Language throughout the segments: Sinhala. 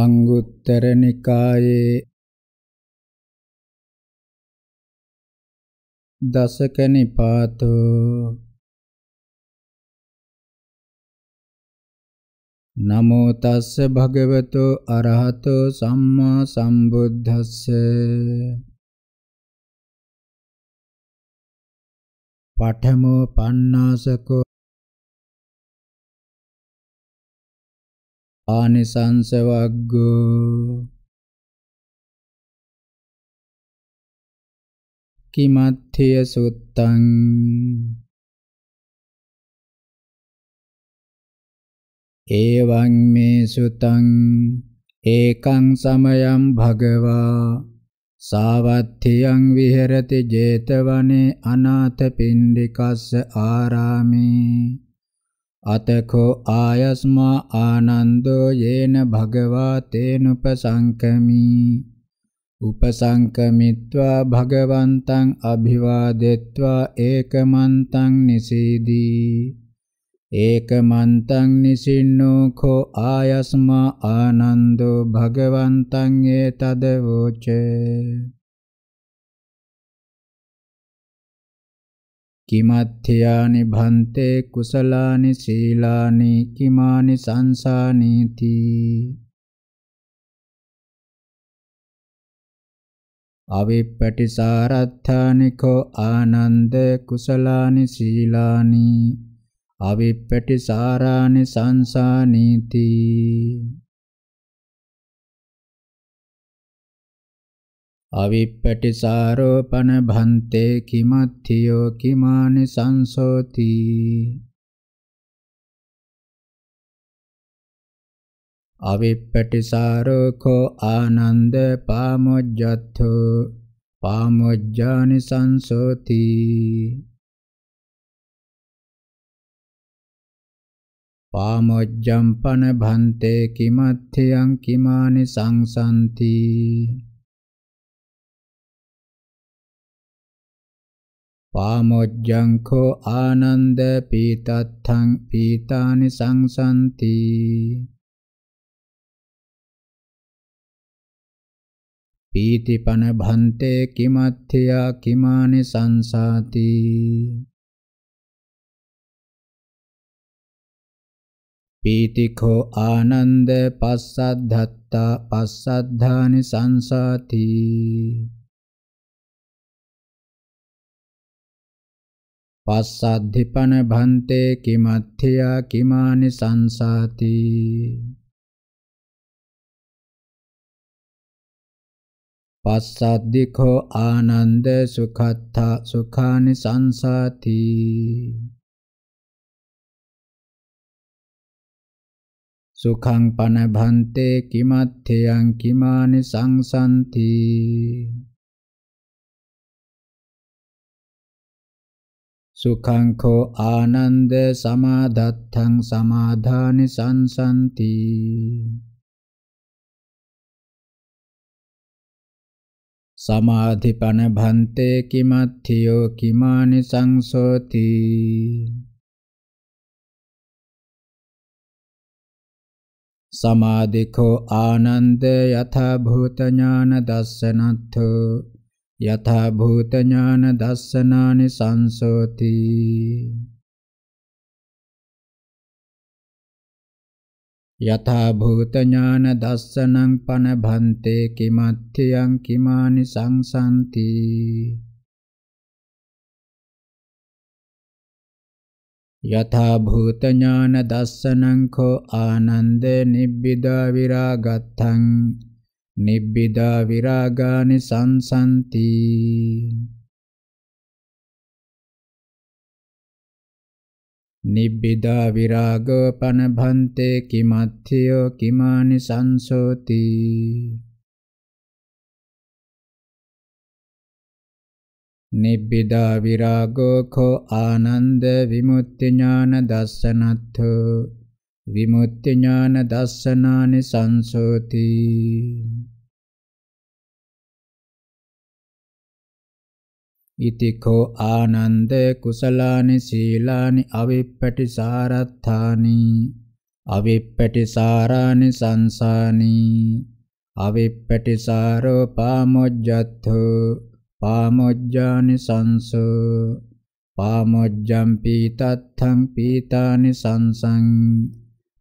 අංගුත්තර නිකායේ දසක නිපාතෝ නමෝ තස්ස භගවතෝ අරහතෝ සම්මා සම්බුද්දස්ස පඨමෝ පණ්ණාසකෝ ආනිසංස වග්ගෝ කිමත්ථය සුත්තං එවං මේ සුතං ඒකං සමයං භගවා සාවත්ථියං විහෙරති 제තවනේ අනාථ පින්ඩිකස්ස ආරාමේ අතකෝ ආයස්මා ආනන්දෝ යේන භගවා තේනුපසංකමි උපසංකමිත්වා භගවන්තං අභිවාදෙත්වා ඒකමන්තං නිසීදී ඒකමන්තං නිසින්නෝ කෝ ආයස්මා ආනන්දෝ භගවන්තං ඒතදවෝචේ කිමත්ථයානි භන්තේ කුසලානි සීලානි කිමානි සංසානීති අවිප්පටිසාරත්ථානිකෝ ආනන්ද කුසලානි සීලානි අවිප්පටිසාරානි සංසානීති අවිප්පටිසාරෝපන භන්තේ කිමත්ථියෝ කිමානි සංසෝති අවිප්පටිසාරෝකෝ ආනන්ද පාමොජ්ජත්ථෝ පාමොජ්ජානි සංසෝති පාමොජ්ජම්පන භන්තේ කිමත්ථියං කිමානි සංසන්ති පාමොජ්ජංකෝ ආනන්ද පීතත්තං පීතානි සංසන්ති පීතිපන භන්තේ කිමත්ථයා කිමානි සංසාති පීතිඛෝ ආනන්ද පස්සද්ධත්තා පස්සද්ධානි සංසාති පස්සද්ධිපන භන්තේ කිමත්ථියා කිමානි සංසාති පස්සද්ධිඛෝ ආනන්ද සුඛත්ථා සුඛානි සංසාති සුඛං පන භන්තේ කිමත්ථයං කිමානි සංසන්ති සුඛං කෝ ආනන්ද සමාදත්තං සමාධානි සංසන්ති සමාධිපන භන්තේ කිමත්ථියෝ කිමානි සංසෝති සමාධිකෝ ආනන්ද යථා භූත ඥාන දස්සනත්ථෝ යථා භූත ඥාන දස්සනානි සංසෝති යථා භූත ඥාන දස්සනං පන භන්තේ කිමත්ථයන් කිමානි සංසන්ති යථා භූත ඥාන දස්සනං කෝ ආනන්දේ නිබ්බිදා විරාගත්තං නිබ්බිදා විරාගානි සංසන්ති නිබ්බිදා විරාගෝ පනභන්තේ කිමත්ථයෝ කිමානි සංසෝති නිබ්බිදා විරාගෝ කෝ ආනන්ද විමුක්ති ඥාන දස්සනත්ථෝ විමුක්ති ඥාන දස්සනානි සංසෝති ඉතිකෝ ආනන්ද කුසලානි සීලානි අවිප්පටි සාරත්ථානි අවිප්පටි සාරානි සංසානි අවිප්පටි සාරෝ පාමොජ්ජත්ථෝ පාමොජ්ජානි සංසෝ පාමොජ්ජම් පීතත්ථං පීතානි සංසං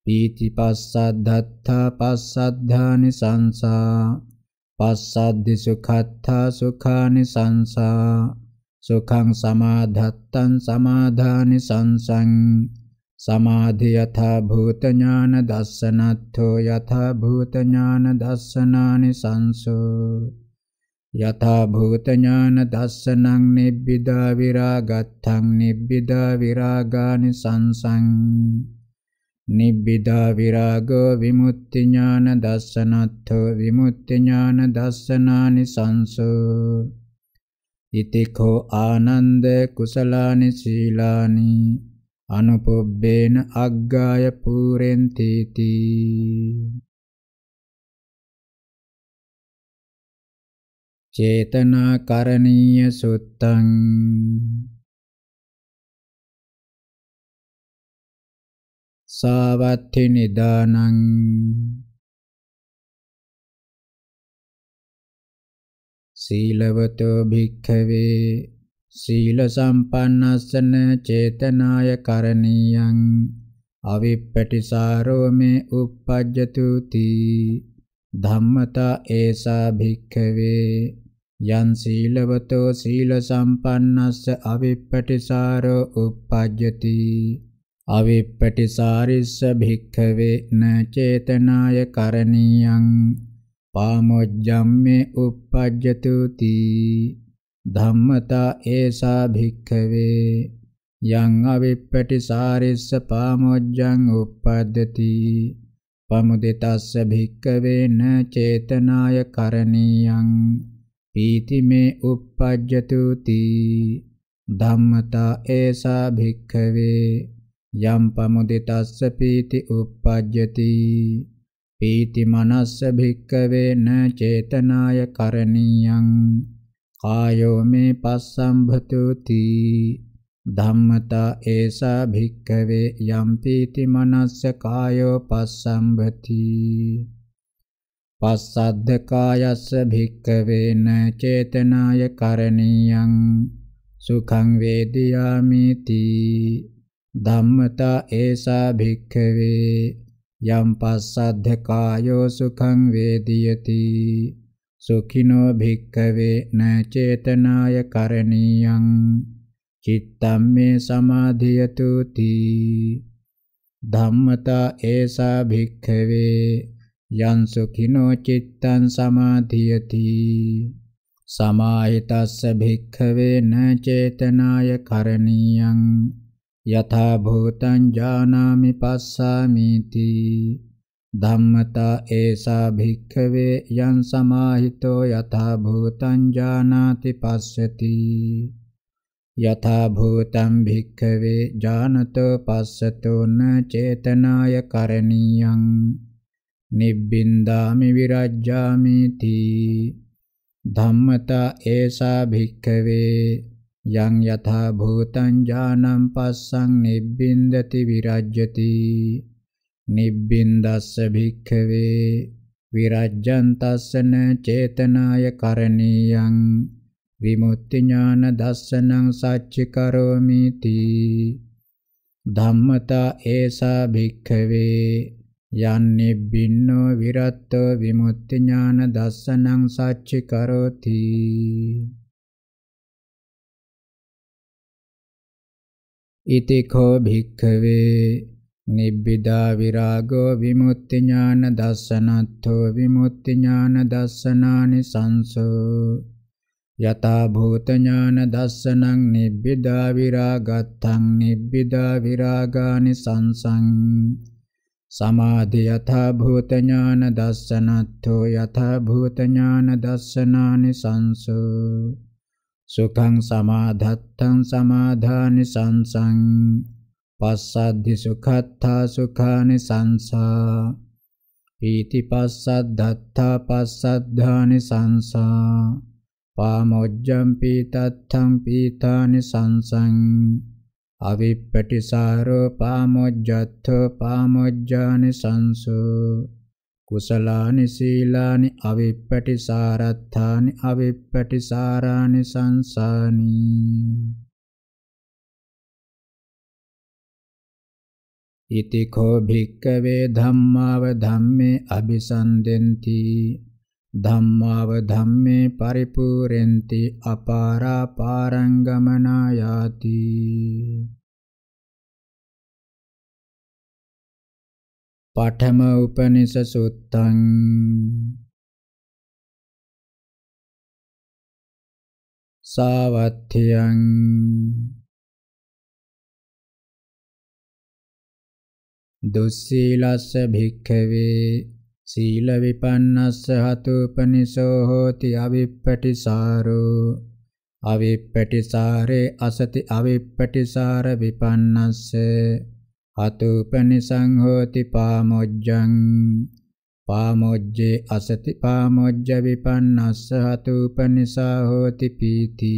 පීති පස්සද්ධත්තා පස්සද්ධානි සංසා පස්සද්ධි සුඛත්තා සුඛානි සංසා සුඛං සමාධත්තං සමාධානි සංසං සමාධි යථා භූත ඥාන දස්සනත්ථෝ යථා භූත ඥාන දස්සනානි සංසෝ යථා භූත ඥාන දස්සනං නිබ්බිදා විරාගත්තං නිබ්බිදා විරාගානි සංසං නිබ්බිදා විරාගෝ විමුක්ති ඥාන දස්සනත්ථෝ විමුක්ති ඥාන දස්සනානි සංසෝ ඉතිකෝ ආනන්ද කුසලානි සීලානි අනුපොබ්බේන අග්ගාය පූරෙන්ති තී චේතනා කරණීය සුත්තං සාවත්ථි නිදානං සීලවතෝ භික්ඛවේ සීල සම්පන්නස්සන චේතනාය කරණීයං අවිප්පටිසාරෝ මේ uppajjatu ti ධම්මතා ඒසා භික්ඛවේ යං සීලවතෝ සීල සම්පන්නස්ස අවිප්පටිසාරෝ uppajjati අවිප්පටිසාරිස්ස භික්ඛවේ න චේතනාය කරණීයං පාමොජ්ජම්මේ uppajjatu ti ධම්මතා ඒසා භික්ඛවේ යං අවිප්පටිසාරිස්ස පාමොජ්ජං uppajjati පමුදිතස්ස භික්ඛවේ න චේතනාය කරණීයං පීති මේ uppajjatu ti ධම්මතා ඒසා භික්ඛවේ යම් පමුදිතස්ස පීති uppajjati පීති මනස්ස භික්කවේන චේතනාය කරණීයං කායෝ මේ පස්සම්භතුති ධම්මතා ඒසා භික්කවේ යම් පීති මනස්ස කායෝ පස්සම්භති පස්සද්ධ කායස්ස භික්කවේන චේතනාය කරණීයං සුඛං වේදියාමිති ධම්මතා ඒසා භික්ඛවේ යම් පස්සද්ධකායෝ සුඛං වේදියති සුඛිනෝ භික්ඛවේ න චේතනාය කරණීයං චිත්තම් මේ සමාධියතු තී ධම්මතා ඒසා භික්ඛවේ යං සුඛිනෝ චිත්තං සමාධියති සමාහිතස්ස භික්ඛවේ න චේතනාය කරණීයං යථා භූතං ජානාමි පස්සාමිති ධම්මතා ඒසා භික්ඛවේ යං සමාහිතෝ යථා භූතං ජානාති පස්සති යථා භූතං භික්ඛවේ ජානතෝ පස්සතෝ න චේතනාය කරණීයං නිබ්බින්දාමි විරජ්ජාමි තී ධම්මතා ඒසා භික්ඛවේ යං යථා භූතං ඥානං පස්සං නිබ්බින්දති විරජ්‍යති නිබ්බින්දස්ස භික්ඛවේ විරජ්‍යන්තස්සන චේතනාය කරණීයං විමුක්ති ඥාන දස්සනං සච්ච කරෝමි තී ධම්මතා ඒසා භික්ඛවේ යන්නේ බින්නෝ විරත්තෝ විමුක්ති ඥාන දස්සනං සච්ච කරෝති ඉති කෝ භික්ඛවේ නිබ්බිදා විරාගෝ විමුක්ති ඥාන දස්සනත්ථෝ විමුක්ති ඥාන දස්සනානි සංසෝ යතා භූත ඥාන දස්සනං නිබ්බිදා විරාගත්තං නිබ්බිදා විරාගානි සංසං සමාධි යතා භූත ඥාන දස්සනත්ථෝ යතා භූත ඥාන දස්සනානි සංසෝ සුඛං සමාධත්තං සමාධානි සංසං පස්සද්ධි සුඛත්තා සුඛානි සංසා පීති පස්සද්ධත්තා පස්සද්ධානි සංසා පාමොජ්ජම් පීතත්තං පීතානි සංසං අවිප්පටිසාරෝ පාමොජ්ජත්තෝ පාමොජ්ජානි සංසෝ කුසලානි සීලානි අවිප්පටි සාරත්ථානි අවිප්පටි සාරානි සංසානි ඉති කෝ භික්කවේ ධම්මාව ධම්මේ අபிසන්දෙන්ති ධම්මාව ධම්මේ පරිපූර්ෙන්ති අපාරා පාරංගමනා යාති පඨම උපනිෂ සුත්තං සාවත්තියං දුස්සීලස්ස භික්ඛවේ සීල විපන්නස්ස හතුපනිසෝ හෝති අවිප්පටිසාරෝ අවිප්පටිසාරේ අසති අවිප්පටිසාර විපන්නස්ස අතුපනිසං හෝති පාමොජ්ජං පාමොජ්ජේ අසති පාමොජ්ජ විපන්නස්ස හතුපනිසා හෝති පීති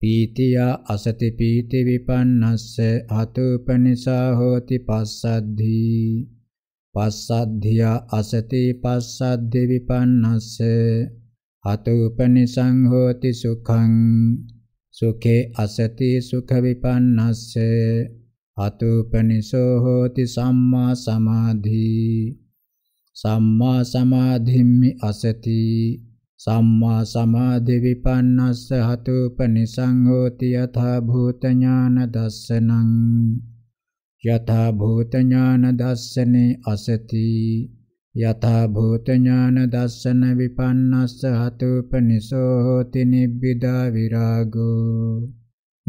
පීතියා අසති පීති විපන්නස්ස හතුපනිසා හෝති පස්සද්ධි පස්සද්ධියා අසති පස්සද්ධි විපන්නස්ස හතුපනිසං හෝති සුඛං සුඛේ අසති සුඛ විපන්නස්ස අතුපනිසෝ හෝති සම්මා සමාධි සම්මා සමාධිම්මි අසති සම්මා සමාධි විපන්නස්ස හතුපනිසං හෝති යථා භූත ඥාන දස්සනං යථා භූත ඥාන දස්සනේ අසති යථා භූත ඥාන දස්සන විපන්නස්ස හතුපනිසෝ හෝති නිබ්බිදා විරාගෝ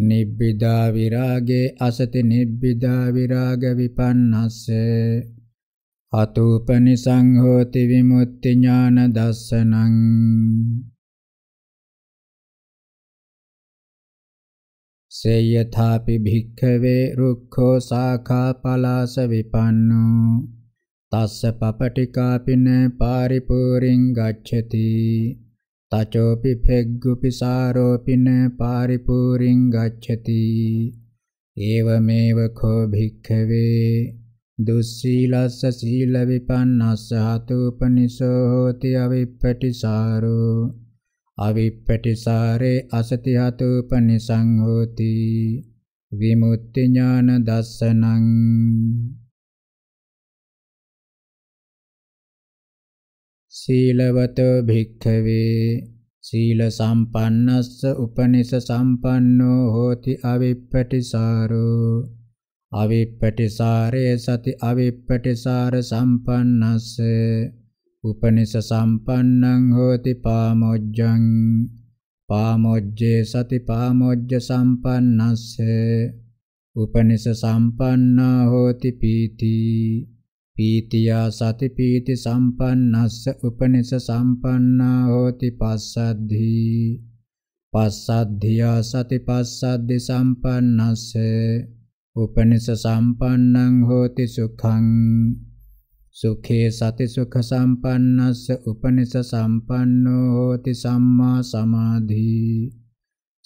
නිබ්බිදා විරාගේ අසති නිබ්බිදා විරාග විපන්නස්ස අතූපනි සංහෝති විමුක්ති ඥාන දස්සනං සේයථාපි භික්ඛවේ රුක්ඛෝ සාඛා පලාස විපන්නෝ තස්ස පපටිකාපින පාරිපූරින් ගච්ඡති තචෝපි පෙග්ගුපි සාරෝපින පාරිපූරින් ගච්ඡති ඒවමේව කෝ භික්ඛවේ දුස්සීලස්ස සීල විපන්නස්ස හතුපනිසෝ හෝති අවිප්පටිසාරෝ අවිප්පටිසාරේ අසති හතුපනිසං හෝති විමුක්ති ඥාන දස්සනං සීලවතෝ භික්ඛවේ සීල සම්පන්නස්ස උපනිස සම්පන්නෝ හෝති අවිප්පටිසාරෝ අවිප්පටිසාරේ සති අවිප්පටිසාර සම්පන්නස්ස උපනිස සම්පන්නං හෝති පාමොජ්ජං පාමොජ්ජේ සති පාමොජ්ජ සම්පන්නස්ස උපනිස සම්පන්නා හෝති පීති පීතියා සති පීති සම්පන්නස්ස උපනිස සම්පන්නා හෝති පස්සද්ධි පස්සද්ධියා සති පස්සද්ධි සම්පන්නස්ස උපනිස සම්පන්නං හෝති සුඛං සුඛේ සති සුඛ සම්පන්නස්ස උපනිස සම්පන්නෝ හෝති සම්මා සමාධි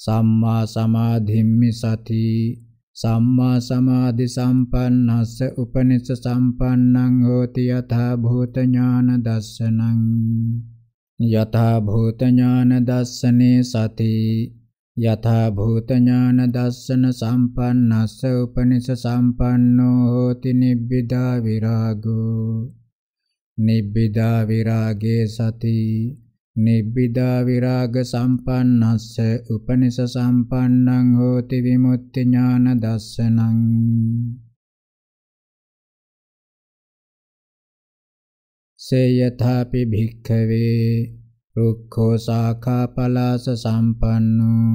සම්මා සමාධිම්මි සති සම්මා සමාධි සම්පන්නස්ස උපනිස්ස සම්පන්නං හෝති යථා භූත ඥාන දස්සනං යථා භූත ඥාන දස්සනේ සති යථා භූත ඥාන දස්සන සම්පන්නස්ස උපනිස්ස සම්පන්නෝ හෝති නිබ්බිදා විරාගෝ නිබ්බිදා විරාගේ සති නිබ්බිදා විරාග සම්පන්නස්ස උපනිස සම්පන්නං හෝති විමුක්ති ඥාන දස්සනං සේයථාපි භික්ඛවේ රුක්ඛෝ සාඛා පලාස සම්පන්නෝ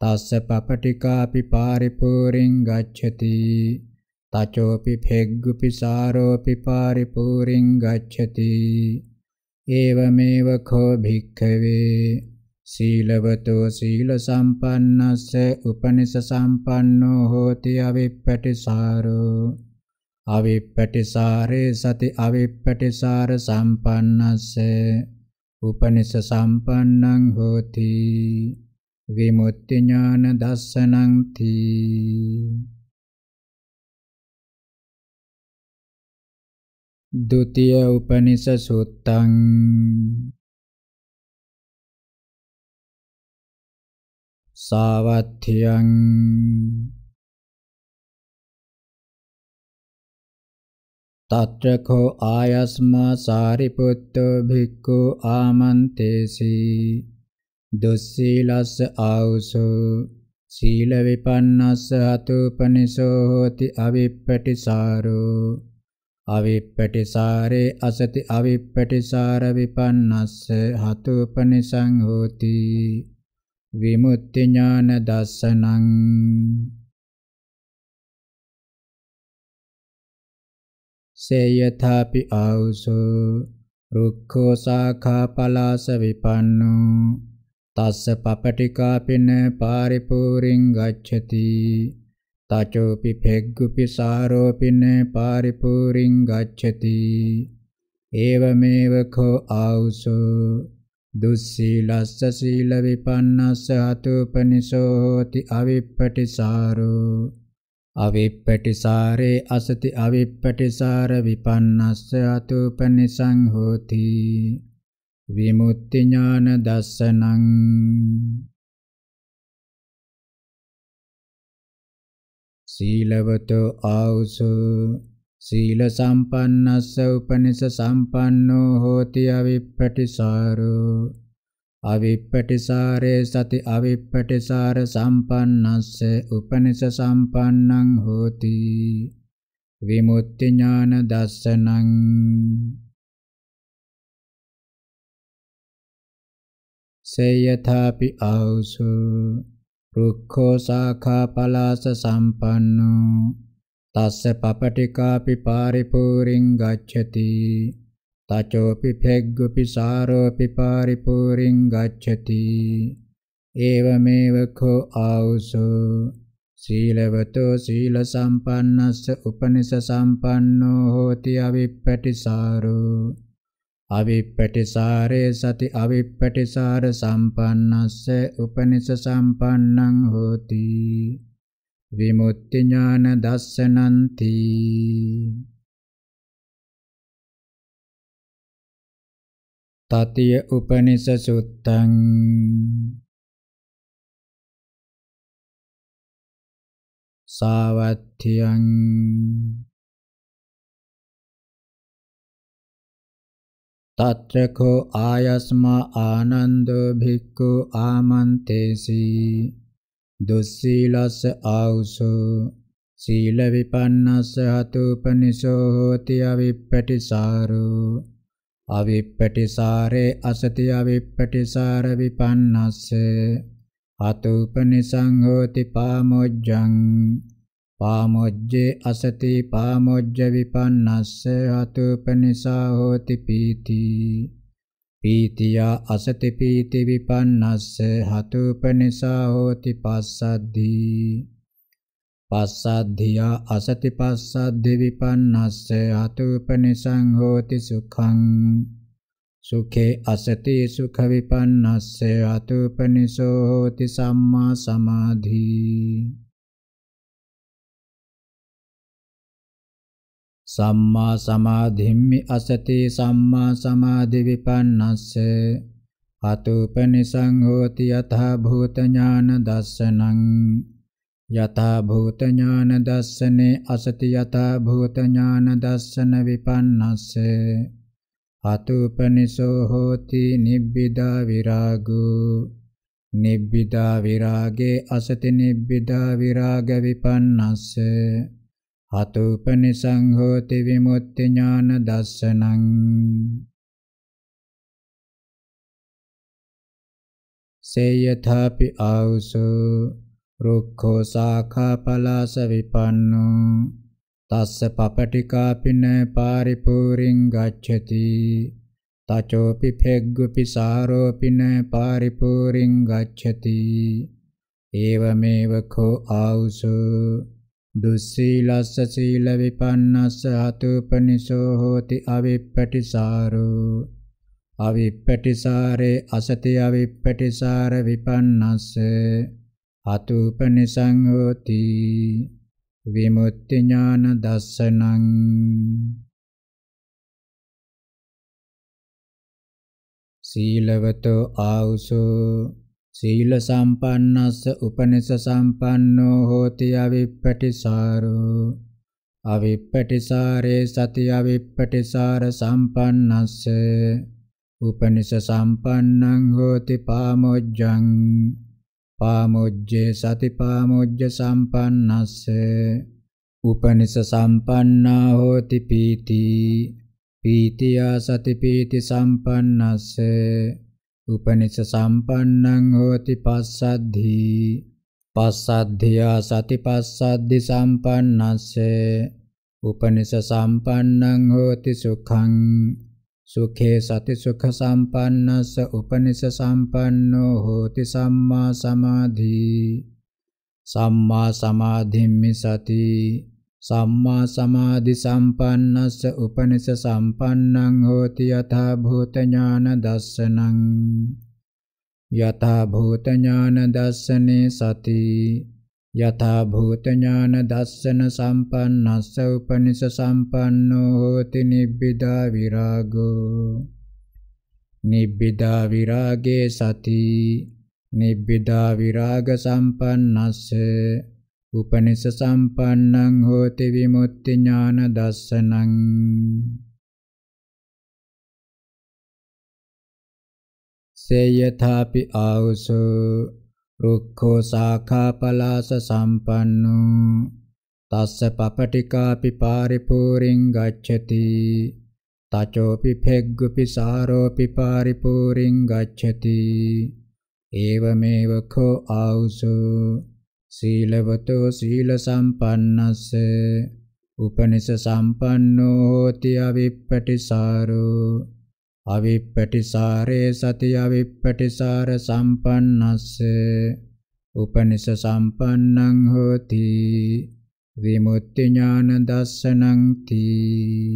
තස්ස පපටිකාපි පාරිපූරින් ගච්ඡති තචෝපි භෙග්ගුපි සාරෝපි පාරිපූරින් ගච්ඡති एवमेव खो भिक्खवे සීලවතෝ සීල සම්පන්නස්ස උපනිස සම්පන්නෝ හෝති අවිප්පටිසාරෝ අවිප්පටිසාරේ සති අවිප්පටිසාර සම්පන්නස්ස උපනිස සම්පන්නං හෝති විමුක්ති ඥාන දස්සනං තී द्वितीय उपनिषसुत्तम् सावध्यं तत्र को आयस्मा सारिपुत्तो भिक्खु आमन्तेसि दुःशीलस्य आयुषो शीलविपन्नस्य हतुपनिषो होति अविप्पटिसारो අවිප්පටිසාරේ අසති අවිප්පටිසාර විපන්නස්ස හතුපනිසං හෝති විමුක්ති ඥාන දස්සනං සේයථාපි ආවුසෝ රුක්ඛෝ සාඛා පලාස විපන්නෝ තස්ස පපටිකාපින පාරිපූරින් ගච්ඡති තචෝපි පෙග්ගුපි සාරෝපින පාරිපූරින් ගච්ඡති ඒවමේව කෝ ආවුසෝ දුස්සීලස්ස සීල විපන්නස්ස අතුපනිසෝ හෝති අවිප්පටිසාරෝ අවිප්පටිසාරේ අසති අවිප්පටිසාර විපන්නස්ස අතුපනිසං හෝති විමුක්ති ඥාන දස්සනං සීලවතෝ ආවුසු සීල සම්පන්නස්ස උපනිස සම්පන්නෝ හෝති අවිප්පටිසාරෝ අවිප්පටිසාරේ සති අවිප්පටිසාර සම්පන්නස්ස උපනිස සම්පන්නං හෝති විමුක්ති ඥාන දස්සනං සේයථාපි ආවුසු රුක්ඛෝ සාඛා පලාස සම්පන්නෝ තස්ස පපටිකාපි පාරිපූරින් ගච්ඡති තචෝපි භෙග්ගුපි සාරෝපි පාරිපූරින් ගච්ඡති ඒවමේව කෝ ආවුසෝ සීලවතෝ සීල සම්පන්නස්ස උපනිස සම්පන්නෝ හෝති අවිප්පටිසාරෝ අවිප්පටිසාරේ සති අවිප්පටිසාර සම්පන්නස්ස උපනිෂ සම්පන්නං හෝති විමුක්ති ඥාන දස්සනන්ති තතිය උපනිෂ සුත්තං සාවත්තියං तत्रको आयस्मा आनन्दो भिक्खु आमन्तेसि दुःशीलस् आउषो शीलविपन्नस् हतुपनिषो होति अविप्पटिसारो අවිප්පටිසාරේ අසති අවිප්පටිසාර විපන්නස්ස අතුපනිසං හෝති පාමොජ්ජං පාමොජ්ජේ අසති පාමොජ්ජ විපන්නස්ස අතුපනිසා හෝති පීති පීතියා අසති පීති විපන්නස්ස හතුපනිසා හෝති පස්සද්ධි පස්සද්ධියා අසති පස්සද්ධි විපන්නස්ස හතුපනිසං හෝති සුඛං සුඛේ අසති සුඛ විපන්නස්ස හතුපනිසෝ හෝති සම්මා සමාධි සම්මා සමාධිම්මි අසති සම්මා සමාධි විපන්නස්ස අතුපනිසං හෝති යථා භූත ඥාන දස්සනං යථා භූත ඥාන දස්සනේ අසති යථා භූත ඥාන දස්සන විපන්නස්ස අතුපනිසෝ හෝති නිබ්බිදා විරාගෝ නිබ්බිදා විරාගේ අසති නිබ්බිදා විරාග විපන්නස්ස හතුපනිසං හෝති විමුක්ති ඥාන දස්සනං සේයථාපි ආවුසෝ රුක්ඛෝ සාඛා පලාස විපන්නෝ තස්ස පපටිකාපින පාරිපූරින් ගච්ඡති තචෝපි පෙග්ගුපි සාරෝපින පාරිපූරින් ගච්ඡති ඒවමේව කෝ ආවුසෝ දුස්සීලස්ස සීල විපන්නස්ස හතුපනිසෝ හෝති අවිප්පටිසාරෝ අවිප්පටිසාරේ අසති අවිප්පටිසාර විපන්නස්ස හතුපනිසං හෝති විමුක්ති ඥාන දස්සනං සීලවතෝ ආවුසෝ සීල සම්පන්නස්ස උපනිස සම්පන්නෝ හෝති අවිප්පටිසාරෝ අවිප්පටිසාරේ සති අවිප්පටිසාර සම්පන්නස්ස උපනිස සම්පන්නං හෝති පාමොජ්ජං පාමොජ්ජේ සති පාමොජ්ජ සම්පන්නස්ස උපනිස සම්පන්නා හෝති පීති පීතියා සති පීති සම්පන්නස්ස උපනිස සම්පන්නං හෝති පස්සද්ධි පස්සද්ධියා සති පස්සද්ධි සම්පන්නස්ස උපනිස සම්පන්නං හෝති සුඛං සුඛේ සති සුඛ සම්පන්නස්ස උපනිස සම්පන්නෝ හෝති සම්මා සමාධි සම්මා සමාධිම්මි සති සම්මා සමාධි සම්පන්නස්ස උපනිස සම්පන්නං හෝති යථා භූත ඥාන දස්සනං යථා භූත ඥාන දස්සනේ සති යථා භූත ඥාන දස්සන සම්පන්නස්ස උපනිස සම්පන්නෝ හෝති නිබ්බිදා විරාගෝ නිබ්බිදා විරාගේ සති නිබ්බිදා විරාග සම්පන්නස්ස උපනිස සම්පන්නං හෝති විමුක්ති ඥාන දස්සනං සේයථාපි ආවුසෝ රුක්ඛෝ සාඛාපලාස සම්පන්නෝ තස්ස පපටිකාපි පාරිපූරින් ගච්ඡති තචෝපි පෙග්ගුපි සාරෝපි පාරිපූරින් ගච්ඡති ඒවමේව කෝ ආවුසෝ සීලවතෝ සීල සම්පන්නස්ස උපනිස සම්පන්නෝ හෝති අවිප්පටිසාරෝ අවිප්පටිසාරේ සති අවිප්පටිසාර සම්පන්නස්ස උපනිස සම්පන්නං හෝති විමුක්ති ඥාන දස්සනං තී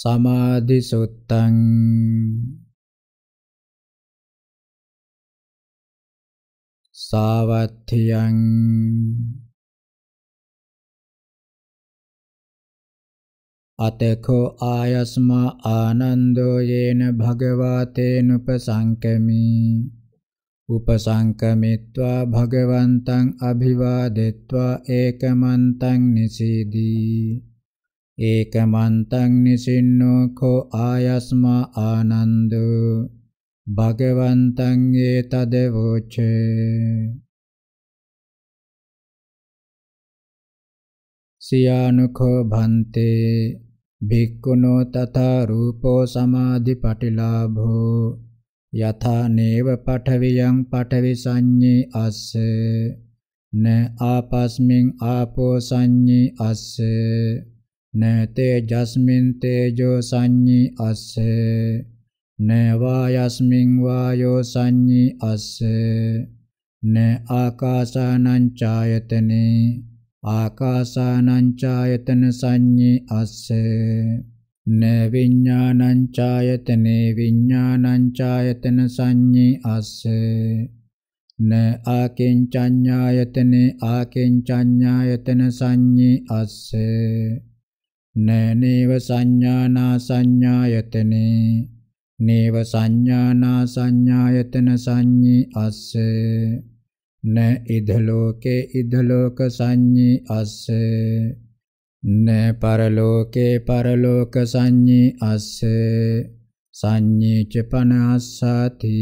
සමාධි සුත්තං සාවත්තියං අතකෝ ආයස්මා ආනන්දෝ යේන භගවතේනුපසංකමි උපසංකමිත්වා භගවන්තං අභිවාදෙත්වා ඒකමන්තං නිසීදී ඒකමන්තං නිසින්නෝ කෝ ආයස්මා ආනන්දෝ භගවන්තං ඒතදවෝචේ සියානුඛෝ භන්තේ භික්ඛුනෝ තථා රූපෝ සමාධි පටිලාභෝ යථා නේව පඨවියං පඨවි සංඤේ අස්ස න ආපස්මින් ආපෝ සංඤේ අස්ස න තේජස්මින් තේජෝ සංඤේ අස්සේ නේවා යස්මින් වායෝ සංඤී අස්ස නේ ආකාසානං ඡායතනේ ආකාසානං ඡායතන සංඤී අස්ස නේ විඥානං ඡායතනේ විඥානං ඡායතන සංඤී අස්ස නේ ආකින්චඤ්ඤායතනේ ආකින්චඤ්ඤායතන සංඤී අස්ස නේ නේව සංඥානා සංඥායතනේ නේව සංඥානා සංඥායතන සංඤී අස්ස න ඉද ලෝකේ ඉද ලෝක සංඤී අස්ස න පරලෝකේ පරලෝක සංඤී අස්ස සංඤී ච පනස්සති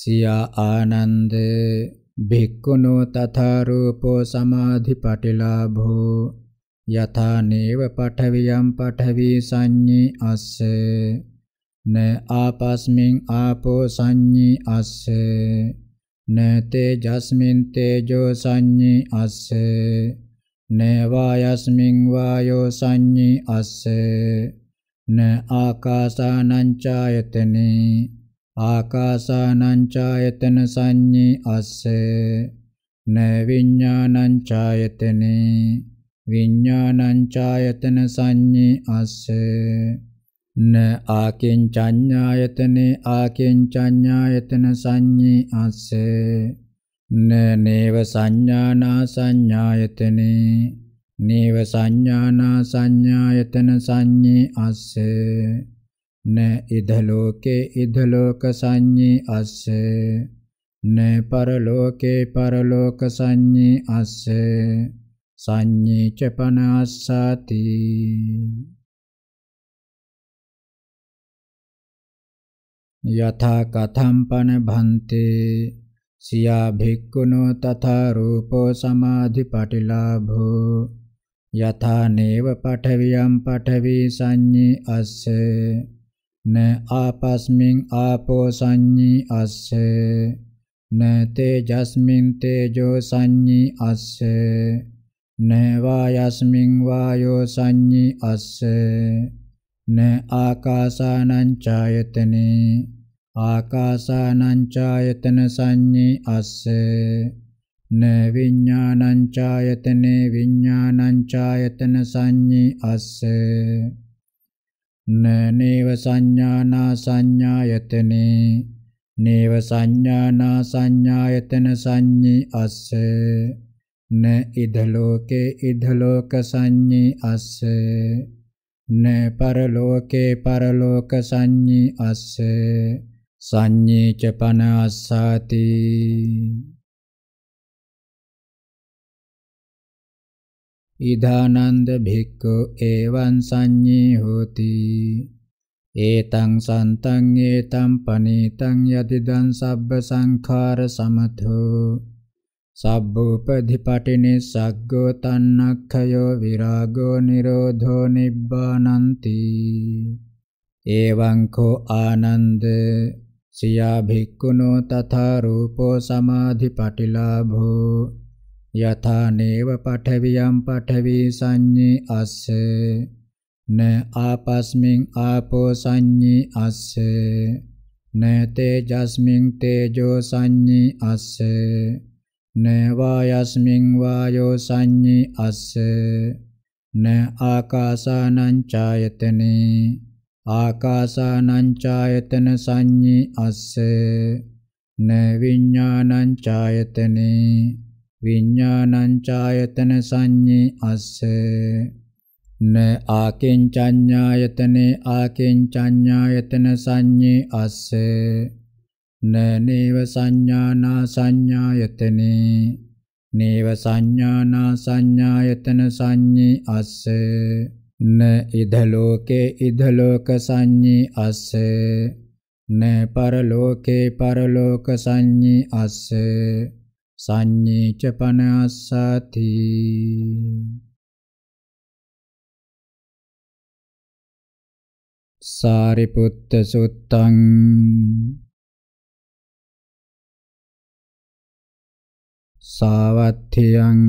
සියා ආනන්ද භික්ඛුනෝ තථා රූපෝ සමාධි පටිලාභෝ යථා නේව පඨවියම් පඨවි සංඤී අස්ස න ආපස්මින් ආපෝ සංඤී අස්ස න තේජස්මින් තේජෝ සංඤී අස්ස න වායස්මින් වායෝ සංඤී අස්ස න ආකාසානං ඡායතනේ ආකාසානං ඡායතන සංඤී අස්ස න විඥානං ඡායතනේ විඥානංචායතන සංඤේ අස්ස න ආකින්චඤ්ඤායතනේ ආකින්චඤ්ඤායතන සංඤේ අස්ස න නේව සංඥානා සංඥායතනේ නේව සංඥානා සංඥායතන සංඤේ අස්ස න ඉද ලෝකේ ඉද ලෝක සංඤේ අස්ස න පරලෝකේ පරලෝක සංඤේ අස්ස සංඤේ ච පනස්සති යථා කතම්පන භන්තේ සියා භික්ඛුනෝ තථා රූපෝ සමාධි පටිලාභෝ යථා නේව පඨවියම් පඨවි සංඤී අස්ස න ආපස්මින් ආපෝ සංඤී අස්ස න තේජස්මින් තේජෝ සංඤී අස්ස නේවා යස්මින් වායෝ සංඤී අස්ස න ආකාසානං ඡායතනේ ආකාසානං ඡායතන සංඤී අස්ස න විඥානං ඡායතනේ විඥානං ඡායතන සංඤී අස්ස න නේව සංඥානා සංඥායතනේ නේව සංඥානා සංඥායතන සංඤී අස්ස න ඉද ලෝකේ ඉද ලෝක සංඤී අස්ස න පරලෝකේ පරලෝක සංඤී අස්ස සංඤී ච පන අස්සාති ඉදානන්ද භික්ඛු එවං සංඤී හෝති ඒතං සන්තං ඒතං පනීතං යතිදං සබ්බ සංඛාර සමතෝ සබ්බූපධිපටිනි සග්ගෝ තන්නක්ඛයෝ විරාගෝ නිරෝධෝ නිබ්බානන්ති එවං කෝ ආනන්ද සියා භික්ඛුනෝ තථා රූපෝ සමාධිපටිලාභෝ යථා නේව පඨවියම් පඨවි සංඤේ අස්ස න ආපස්මින් ආපෝ සංඤේ අස්ස න තේජස්මින් තේජෝ සංඤේ අස්ස නේවා යස්මින් වායෝ සංඤී අස්ස න ආකාසානං ඡායතනේ ආකාසානං ඡායතන සංඤී අස්ස න විඥානං ඡායතනේ විඥානං ඡායතන සංඤී අස්ස න ආකින්චඤ්ඤායතනේ ආකින්චඤ්ඤායතන සංඤී අස්ස නේව සංඥානා සංඥායතනේ නේව සංඥානා සංඥායතන සංඤී අස්ස න ඉද ලෝකේ ඉද ලෝක සංඤී අස්ස න පරලෝකේ පරලෝක සංඤී අස්ස සංඤී ච පන අස්සති සාරිපුත්ත සුත්තං සාවත්ථියං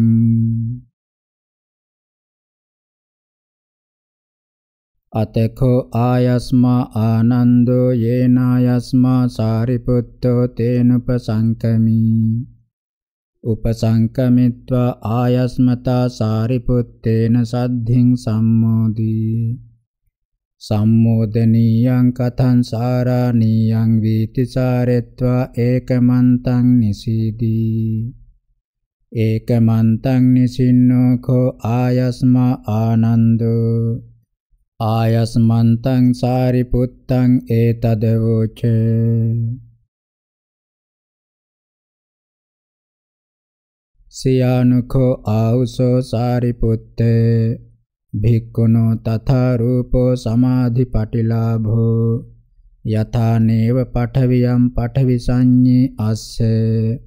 අතකෝ ආයස්මා ආනන්දෝ යේනායස්මා සාරිපුත්තෝ තේනුපසංකමී උපසංකමිත්වා ආයස්මතා සාරිපුත්තේන සද්ධින් සම්මෝදී සම්මෝදනීයං කතං සාරාණීයං වීතිසාරෙත්වා ඒකමන්තං නිසීදී ඒකමන්තං නිසින්නෝ කෝ ආයස්මා ආනන්දෝ ආයස්මන්තං සාරිපුත්තං ඒතදවෝච සියානුකෝ ආවුසෝ සාරිපුත්තේ භික්ඛුනෝ තථා රූපෝ සමාධි පටිලාභෝ යථානේව පඨවියම් පඨවි සංඤේ අස්සේ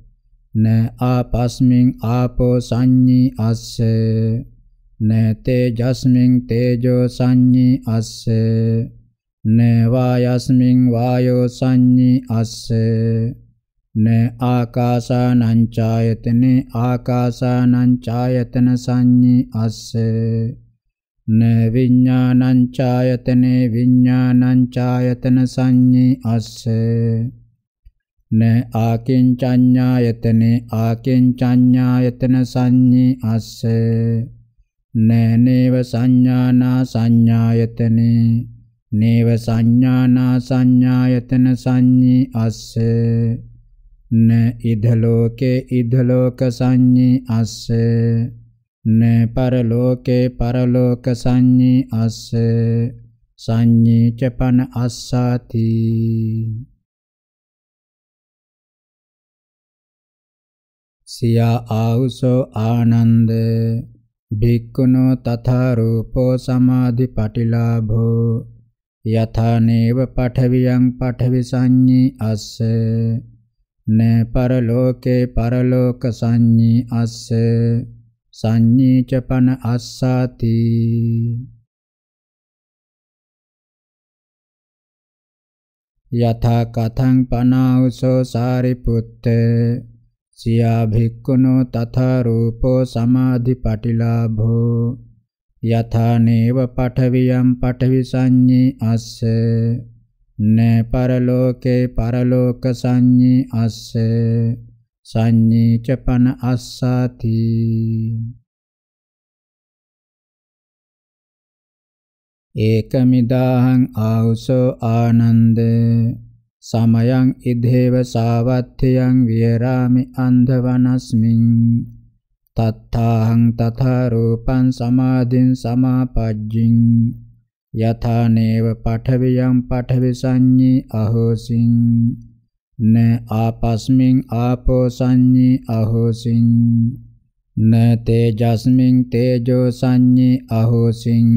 න ආපස්මින් ආපෝ සංඤී අස්ස න තේජස්මින් තේජෝ සංඤී අස්ස න වායස්මින් වායෝ සංඤී අස්ස න ආකාසානං ඡායතනේ ආකාසානං ඡායතන සංඤී අස්ස න විඥානං ඡායතනේ විඥානං ඡායතන සංඤී අස්ස න ආකින්චඤ්ඤායතනේ ආකින්චඤ්ඤායතන සංඤී අස්ස නේව සංඥානා සංඥායතනේ නේව සංඥානා සංඥායතන සංඤී අස්ස න ඉද ලෝකේ ඉද ලෝක සංඤී අස්ස න පරලෝකේ පරලෝක සංඤී අස්ස සංඤී චපන අස්සාති සියා ආවුසෝ ආනන්ද භික්ඛුනෝ තථා රූපෝ සමාධි පටිලාභෝ යථානේව පඨවියං පඨවි සංඤී අස්ස න පරලෝකේ පරලෝක සංඤී අස්ස සංඤී චපන අස්සාති යථා කතං පනාවසෝ සාරිපුත්තේ සියා භික්ඛුනෝ තථා රූපෝ සමාධි පටිලාභෝ යථානේව පඨවියම් පඨවි සංඤී අස්ස නේ පරලෝකේ පරලෝක සංඤී අස්ස සංඤී චපන අස්සාති ඒකමිදාහං ආවුසෝ ආනන්දේ සමයං ඉදේව සාවත්තියං විහෙරාමි අන්ධවනස්මින් තත්තාහං තථා රූපං සමාදින් සමාපජ්ජින් යථානේව පඨවියං පඨවි සංඤී අහෝසින් න ආපස්මින් ආපෝ සංඤී අහෝසින් න තේජස්මින් තේජෝ සංඤී අහෝසින්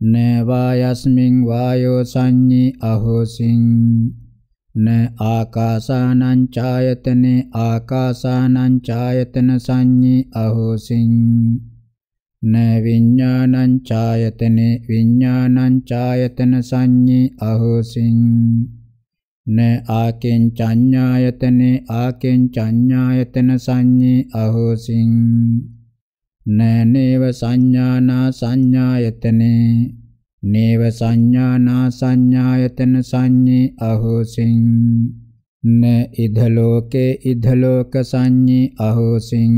න වායස්මින් වායෝ සංඤී අහෝසින් න ආකාසානං ඡායතනේ ආකාසානං ඡායතන සංඤී අහෝසින් න විඤ්ඤාණං ඡායතනේ විඤ්ඤාණං ඡායතන සංඤී අහෝසින් න ආකෙන් චඤ්ඤායතනේ ආකෙන් චඤ්ඤායතන සංඤී අහෝසින් නේව සංඥානා සංඥායතනේ නේව සංඥානා සංඥායතන සංඤේ අහෝසින් න ඉද ලෝකේ ඉද ලෝක සංඤේ අහෝසින්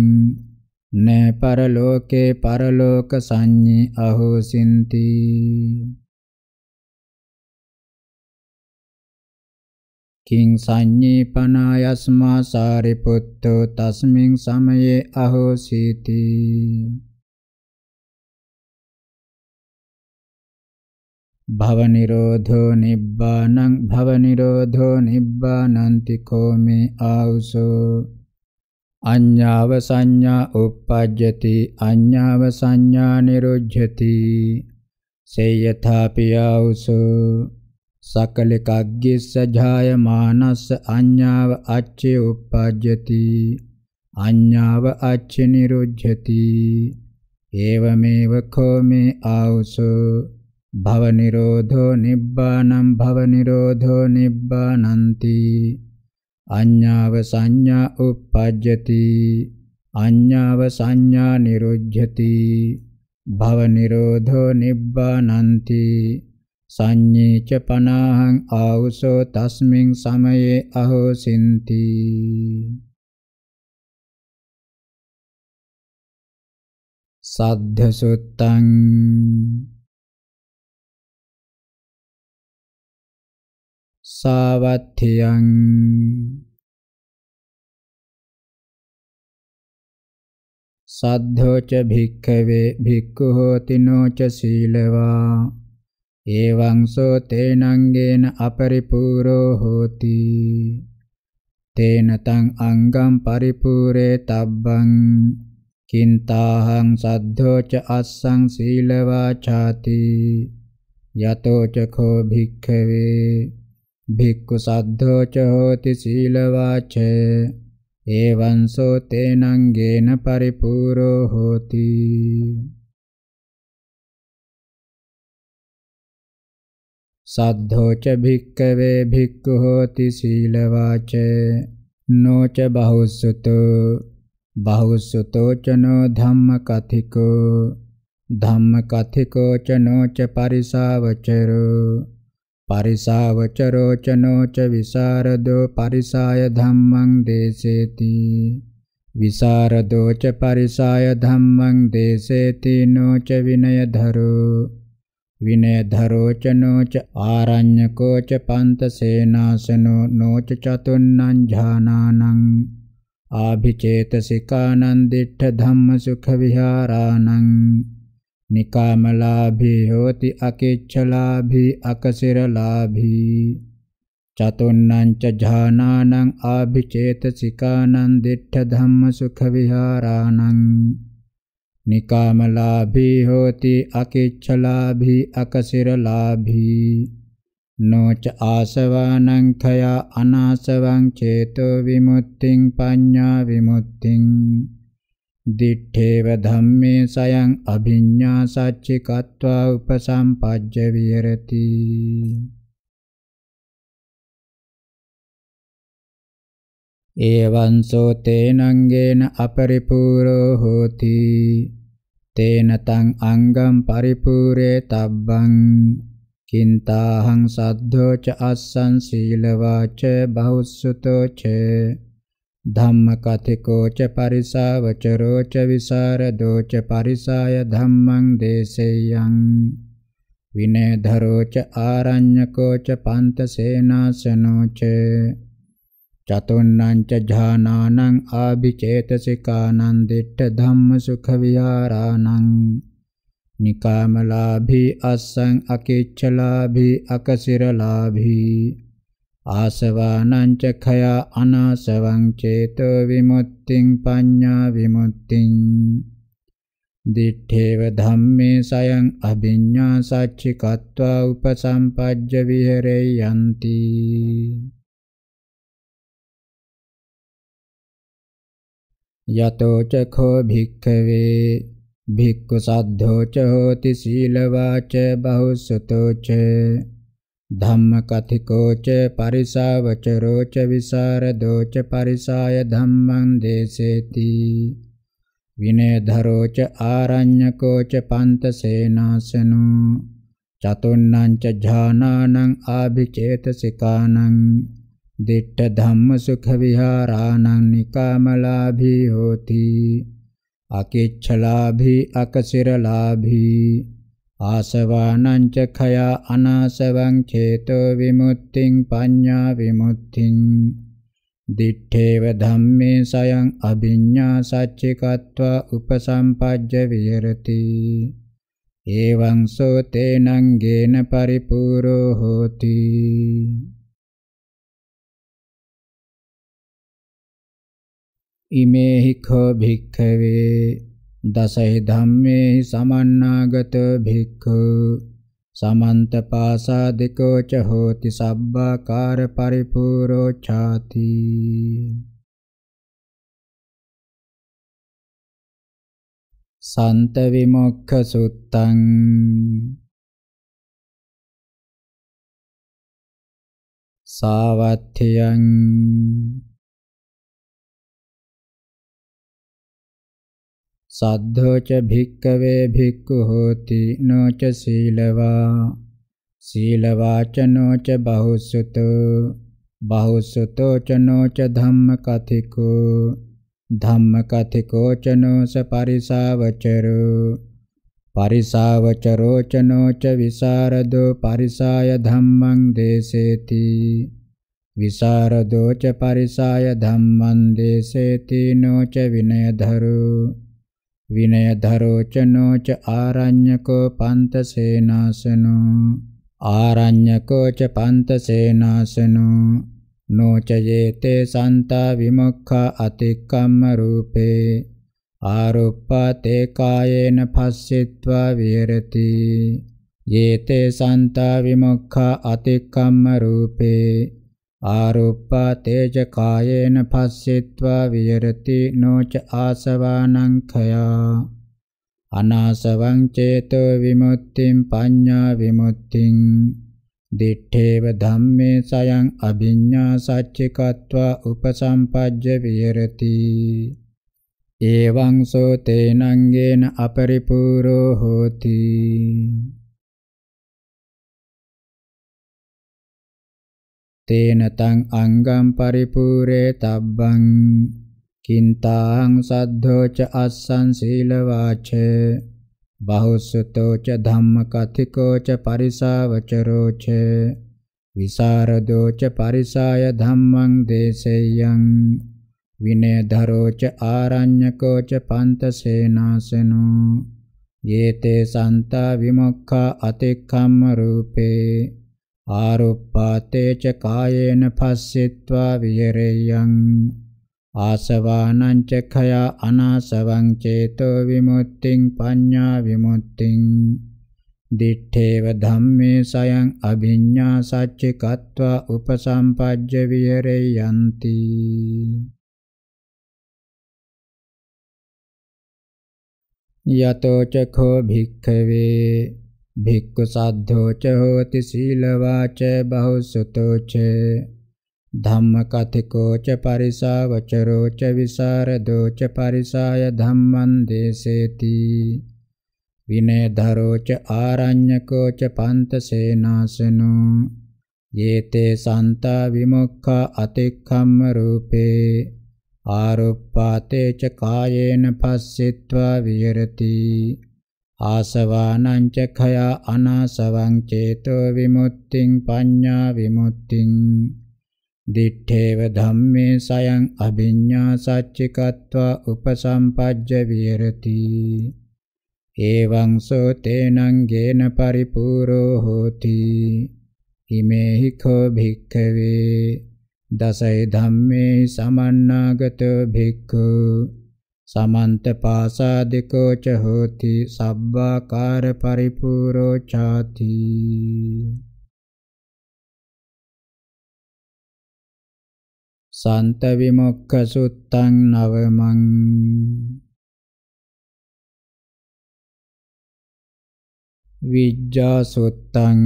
න පරලෝකේ පරලෝක සංඤේ අහෝසින්ති කිං සංඤීපනායස්මා සාරිපුත්තෝ තස්මින් සමයේ අහෝසීති භවනිරෝධෝ නිබ්බානං භවනිරෝධෝ නිබ්බානන්ති කෝමේ ආවුසෝ අඤ්ඤාව සංඥා uppajjati අඤ්ඤාව සංඥා නිරුජ්ජති සේයථාපි ආවුසෝ සකල කග්ගිස්ස ඡායමානස්ස අඤ්ඤාව අච්චේ උප්පජ්ජති අඤ්ඤාව අච්චේ නිරුජ්ජති එවමෙව කෝමේ ආවසෝ භව නිරෝධෝ නිබ්බානං භව නිරෝධෝ නිබ්බානಂತಿ අඤ්ඤාව සංඥා උප්පජ්ජති අඤ්ඤාව සංඥා නිරුජ්ජති භව නිරෝධෝ නිබ්බානಂತಿ සංඤේච පනාහං ආවුසෝ තස්මින් සමයේ අහෝ සින්ති සද්ධ සුත්තං සාවත්ථියං සද්ධෝච භික්ඛවේ භික්ඛු හෝතිනෝච සීලවා එවං සෝ තේනංගේන අපරිපූර්ණෝ හෝති තේන තං අංගම් පරිපූර්ණේ තබ්බං කින්තාහං සද්ධෝච අස්සං සීලවාචාති යතෝච කෝ භික්ඛවේ භික්ඛු සද්ධෝච හෝති සීලවාචේ එවං සෝ තේනං ගේන පරිපූර්ණෝ හෝති සද්ධෝච භික්කවේ භික්ඛු හෝති සීලවාච නොච බහුසුතෝ බහුසුතෝ චනෝ ධම්ම කතිකෝ ධම්ම කතිකෝ චනෝ ච පරිසාවචරෝ පරිසාවචරෝ චනෝ ච විසරදෝ පරිසාය ධම්මං දේසේති විසරදෝ ච පරිසාය ධම්මං දේසේති නොච විනයධරෝ විනයධරෝචනෝ ච ආරඤ්‍යකෝ ච පන්තසේනාසනෝ නොච චතුන්නං ඥානානං ආභිචේතසිකානන්දිඨ ධම්මසුඛ විහාරාණං නිකාමලාභී හෝති අකිච්ඡලාභී අකසිරලාභී චතුන්නං ච ඥානානං ආභිචේතසිකානන්දිඨ ධම්මසුඛ විහාරාණං නිකාමලාභී හෝති අකිච්ඡලාභී අකසිරලාභී නොච ආසවානං ඛය අනාසවං චේතෝ විමුක්තිං පඤ්ඤා විමුක්තිං දිඨේව ධම්මේ සයං අභිඤ්ඤා සච්චිකत्वा උපසම්පජ්ජ විහෙරති ඒවං සෝ තේනංගේන අපරිපූර්ණෝ හෝති තේන තං අංගම් පරිපූර්ණේ තබ්බං කින්තාහං සද්ධෝ ච අස්සං සීලවාච බහුසුතෝ ච ධම්මකතිකෝ ච පරිසවචරෝ ච විසරදෝ ච පරිසාය ධම්මං දේසෙයං විනේධරෝ ච ආරඤ්‍යකෝ ච පන්තසේනාසනෝ ච චතුන්නංච ඥානානං ආභිචේතසිකානං දිට්ඨ ධම්ම සුඛ විහරාණං නිකාමලාභී අස්සං අකිච්චලාභී අකසිරලාභී ආසවානං ච khය අනාසවං චේතෝ විමුක්තිං පඤ්ඤා විමුක්තිං දිඨේව ධම්මේ සයං අභිඤ්ඤා සච්චිකत्वा උපසම්පජ්ජ විහෙරේ යන්ති යතෝ චඛෝ භික්ඛවේ භික්ඛු සද්ධෝ ච හෝති සීලවාච බහුසුතෝ ච ධම්මකතිකෝ ච පරිසවචරෝ ච විසරදෝ ච පරිසාය ධම්මං දේසේති විනේධරෝ ච ආරඤ්‍යකෝ ච පන්තසේනාසනෝ චතුන්නං ච ඥානානං ආභිචේතසිකානං දිට්ඨ ධම්ම සුඛ විහාරාණං නිකාමලාභී හෝති අකිච්ඡලාභී අකසිරලාභී ආසවානං ච khය අනාසවං චේතෝ විමුක්තිං පඤ්ඤා විමුක්තිං දිත්තේව ධම්මේ සයං අභිඤ්ඤා සච්චිකत्वा උපසම්පජ්ජ විහෙරති එවං සෝ තේනං ගේන පරිපූර්ණෝ හෝති ඉමේහි ඛ භික්ඛවේ දසහි ධම්මේහි සමන්නාගත භික්ඛ සමන්ත පාසාදිකෝ ච හෝති සබ්බාකාර පරිපූර්ණෝ ඡාති සන්ත විමුක්ඛ සුත්තං සාවත්ථියං සද්ධෝච භික්කවේ භික්ඛු හෝති නොච සීලවා සීලවාචනෝච බහුසුතෝ බහුසුතෝ චනෝච ධම්මකතිකෝ ධම්මකතිකෝ චනෝස පරිසාවචරෝ පරිසාවචරෝ චනෝච විසරදෝ පරිසාය ධම්මං දේසේති විසරදෝ ච පරිසාය ධම්මං දේසේති නොච විනයධරෝ විනය ධරෝචනෝ ච ආරඤ්‍යකෝ පන්තසේනාසනෝ ආරඤ්‍යකෝ ච පන්තසේනාසනෝ නොචයේතේ සන්තා විමුක්ඛා අතික්කම්ම රූපේ ආරුප්පා තේ කායේන පස්සෙත්වා විහෙරති යේතේ සන්තා විමුක්ඛා අතික්කම්ම රූපේ ආරුප්පා තේජ කායේන පස්සෙත්වා විහෙරති නොච ආසවානං khයා අනාසවං චේතෝ විමුක්තිං පඤ්ඤා විමුක්තිං දිඨේව ධම්මේ සයං අභිඤ්ඤා සච්චිකत्वा උපසම්පජ්ජ විහෙරති එවං සෝ තේනං ගේන අපරිපූර්ණෝ හෝති තේන තං අංගම් පරිපූර්ණේ තබ්බං කින්තාං සද්ධෝ ච අස්සං සීලවාච බහුසුතෝ ච ධම්මකතිකෝ ච පරිසාවචරෝ ච විසරදෝ ච පරිසාය ධම්මං දේසෙය්‍යං විනයධරෝ ච ආරඤ්‍යකෝ ච පන්තසේනාසනෝ යේතේ සන්තා විමුක්ඛා අතික්ඛම්ම රූපේ ආරුප්පාතේ ච කායේන පස්සෙත්වා විහෙරෙයං ආසවානං ච khය අනාසවං චේතෝ විමුක්තිං පඤ්ඤා විමුක්තිං දිත්තේව ධම්මේ සයං අභිඤ්ඤා සච්චිකत्वा උපසම්පජ්ජ විහෙරෙයන්ති යතෝ චඛෝ භික්ඛවේ භික්ඛු සද්ධෝ ච හෝති සීලවා ච බහුසුතෝ ච ධම්මකතිකෝ ච පරිසාවචරෝ ච විසරදෝ ච පරිසාය ධම්මං දේසේති විනේ ධරෝ ච ආරඤ්‍යකෝ ච පන්තසේනාසනෝ යේතේ සන්තා විමුක්ඛා අතික්ඛම්ම රූපේ ආරුප්පාතේ ච කායේන පස්සෙත්වා විහෙරති ආසවානං ච khය අනාසවං චේතෝ විමුක්තිං පඤ්ඤා විමුක්තිං දිඨේව ධම්මේ සයං අභිඤ්ඤා සච්චිකත්වා උපසම්පජ්ජ විහෙරති එවං සෝ තේනං ගේන පරිපූර්ණෝ හෝති ඉමේහි කෝ භික්ඛවේ දසයි ධම්මේ සමන්නාගතෝ භික්ඛු සමන්තපාසාදිකෝ ච හෝති සබ්බාකාර පරිපූර්ණෝ ඡාති සන්ත විමුක්ඛ සුත්තං නවමං විජ්ජා සුත්තං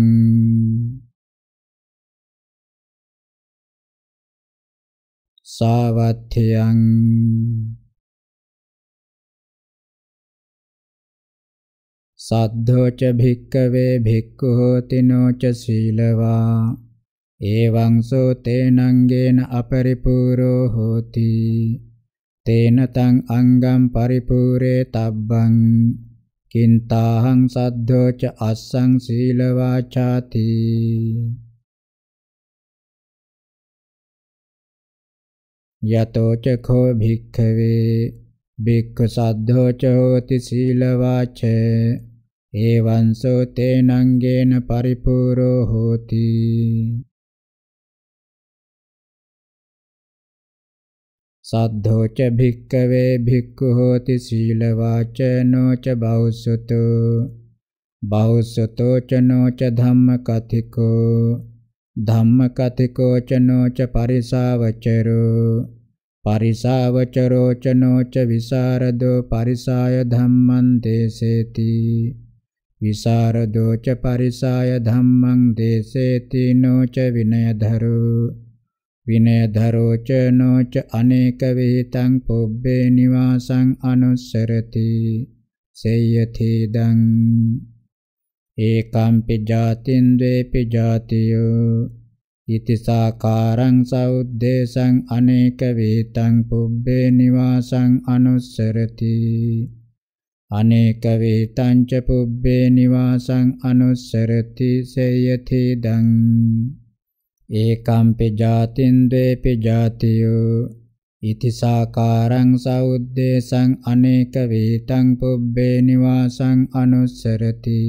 සාවත්ථයං සද්ධෝච භික්කවේ භික්ඛු හෝතිනෝච සීලවා එවං සෝ තේනංගේන අපරිපූර්ණෝ හෝති තේන තං අංගම් පරිපූර්ණේ තබ්බං කින්තාහං සද්ධෝච අස්සං සීලවා ചാති යතෝ චඛෝ භික්ඛවේ භික්ඛු සද්ධෝච හෝති සීලවාචේ එවං සෝතේනං ගේන පරිපූර්ණෝ හෝති සද්ධෝ ච භික්කවේ භික්ඛු හෝති සීල වාචනෝ ච බෞසුතෝ බෞසුතෝ චනෝ ච ධම්ම කතිකෝ ධම්ම කතිකෝ චනෝ ච පරිසාවචරෝ පරිසාවචරෝ චනෝ ච විසරදෝ පරිසාය ධම්මං දේසේති විසරදෝ ච පරිසාය ධම්මං දේසේති නොච විනයධරෝ විනයධරෝ ච නොච අනේක විහිතං පොබ්බේ නිවාසං අනුස්සරති සේයතිදං ඒකම්පි ජාතින් ද්වේපි ජාතියෝ ඉතිසාකාරං සෞද්දේශං අනේක විහිතං පොබ්බේ නිවාසං අනුස්සරති අනේක වේතංච පුබ්බේ නිවාසං අනුස්සරති සේයති දං ඒකම්පි ජාතින් දේපි ජාතියෝ ඉතිසාකාරං සෞද්දේශං අනේක වේතං පුබ්බේ නිවාසං අනුස්සරති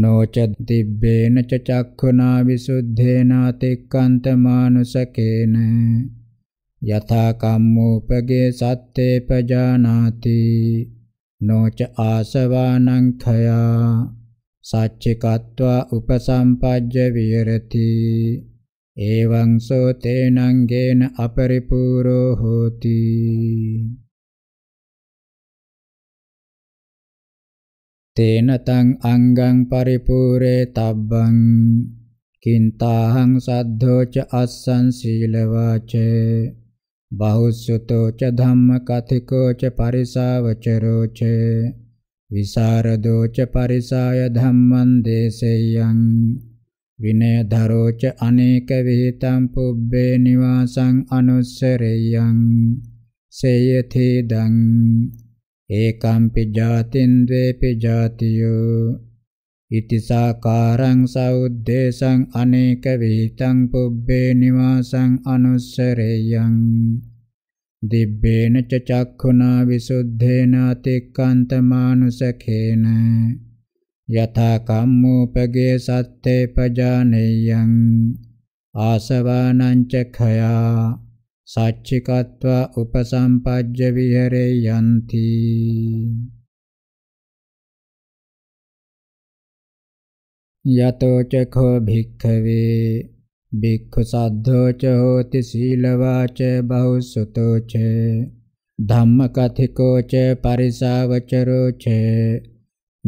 නොච දිබ්බේන ච චක්ඛුනා විසුද්ධේනාතික්කන්ත මානුසකේන යථා කම්මෝපගේ සත්තේ පජානාති නොච ආසවානං khයා සච්චිකत्वा උපසම්පජ්ජ විහෙරති එවං සෝ තේනං ගේන අපරිපූර්ණෝ හෝති තේන තං අංගං පරිපූර්ණේ තබ්බං කින්තාහං සද්ධෝච අස්සං සීලවාචේ බහුසුතෝ ච ධම්ම කතිකෝ ච පරිසාවචරෝ ච විසරදෝ ච පරිසාය ධම්මං දේසෙයං විනය ධරෝ ච අනේක විහිතං පුබ්බේ නිවාසං අනුස්සරෙයං සේයති දං ඒකම්පි ජාතින් ද්වේපි ජාතියෝ ඉතිසාකාරං සෞද්දේශං අනේක විහිතං පුබ්බේ නිවාසං අනුස්සරේයං දිබ්බේන ච චක්ඛුනා විසුද්ධේන අතික්කන්තමානුසකේන යථා කම්මෝපගේ සත්තේ පජානේයං ආසවානං ච khයා සච්චිකत्वा උපසම්පජ්ජ විහෙරේ යන්ති යතෝ චඛෝ භික්ඛවේ භික්ඛු සද්ධෝ ච හෝති සීලවා ච බහුසුතෝ ච ධම්මකථිකෝ ච පරිසාවචරෝ ච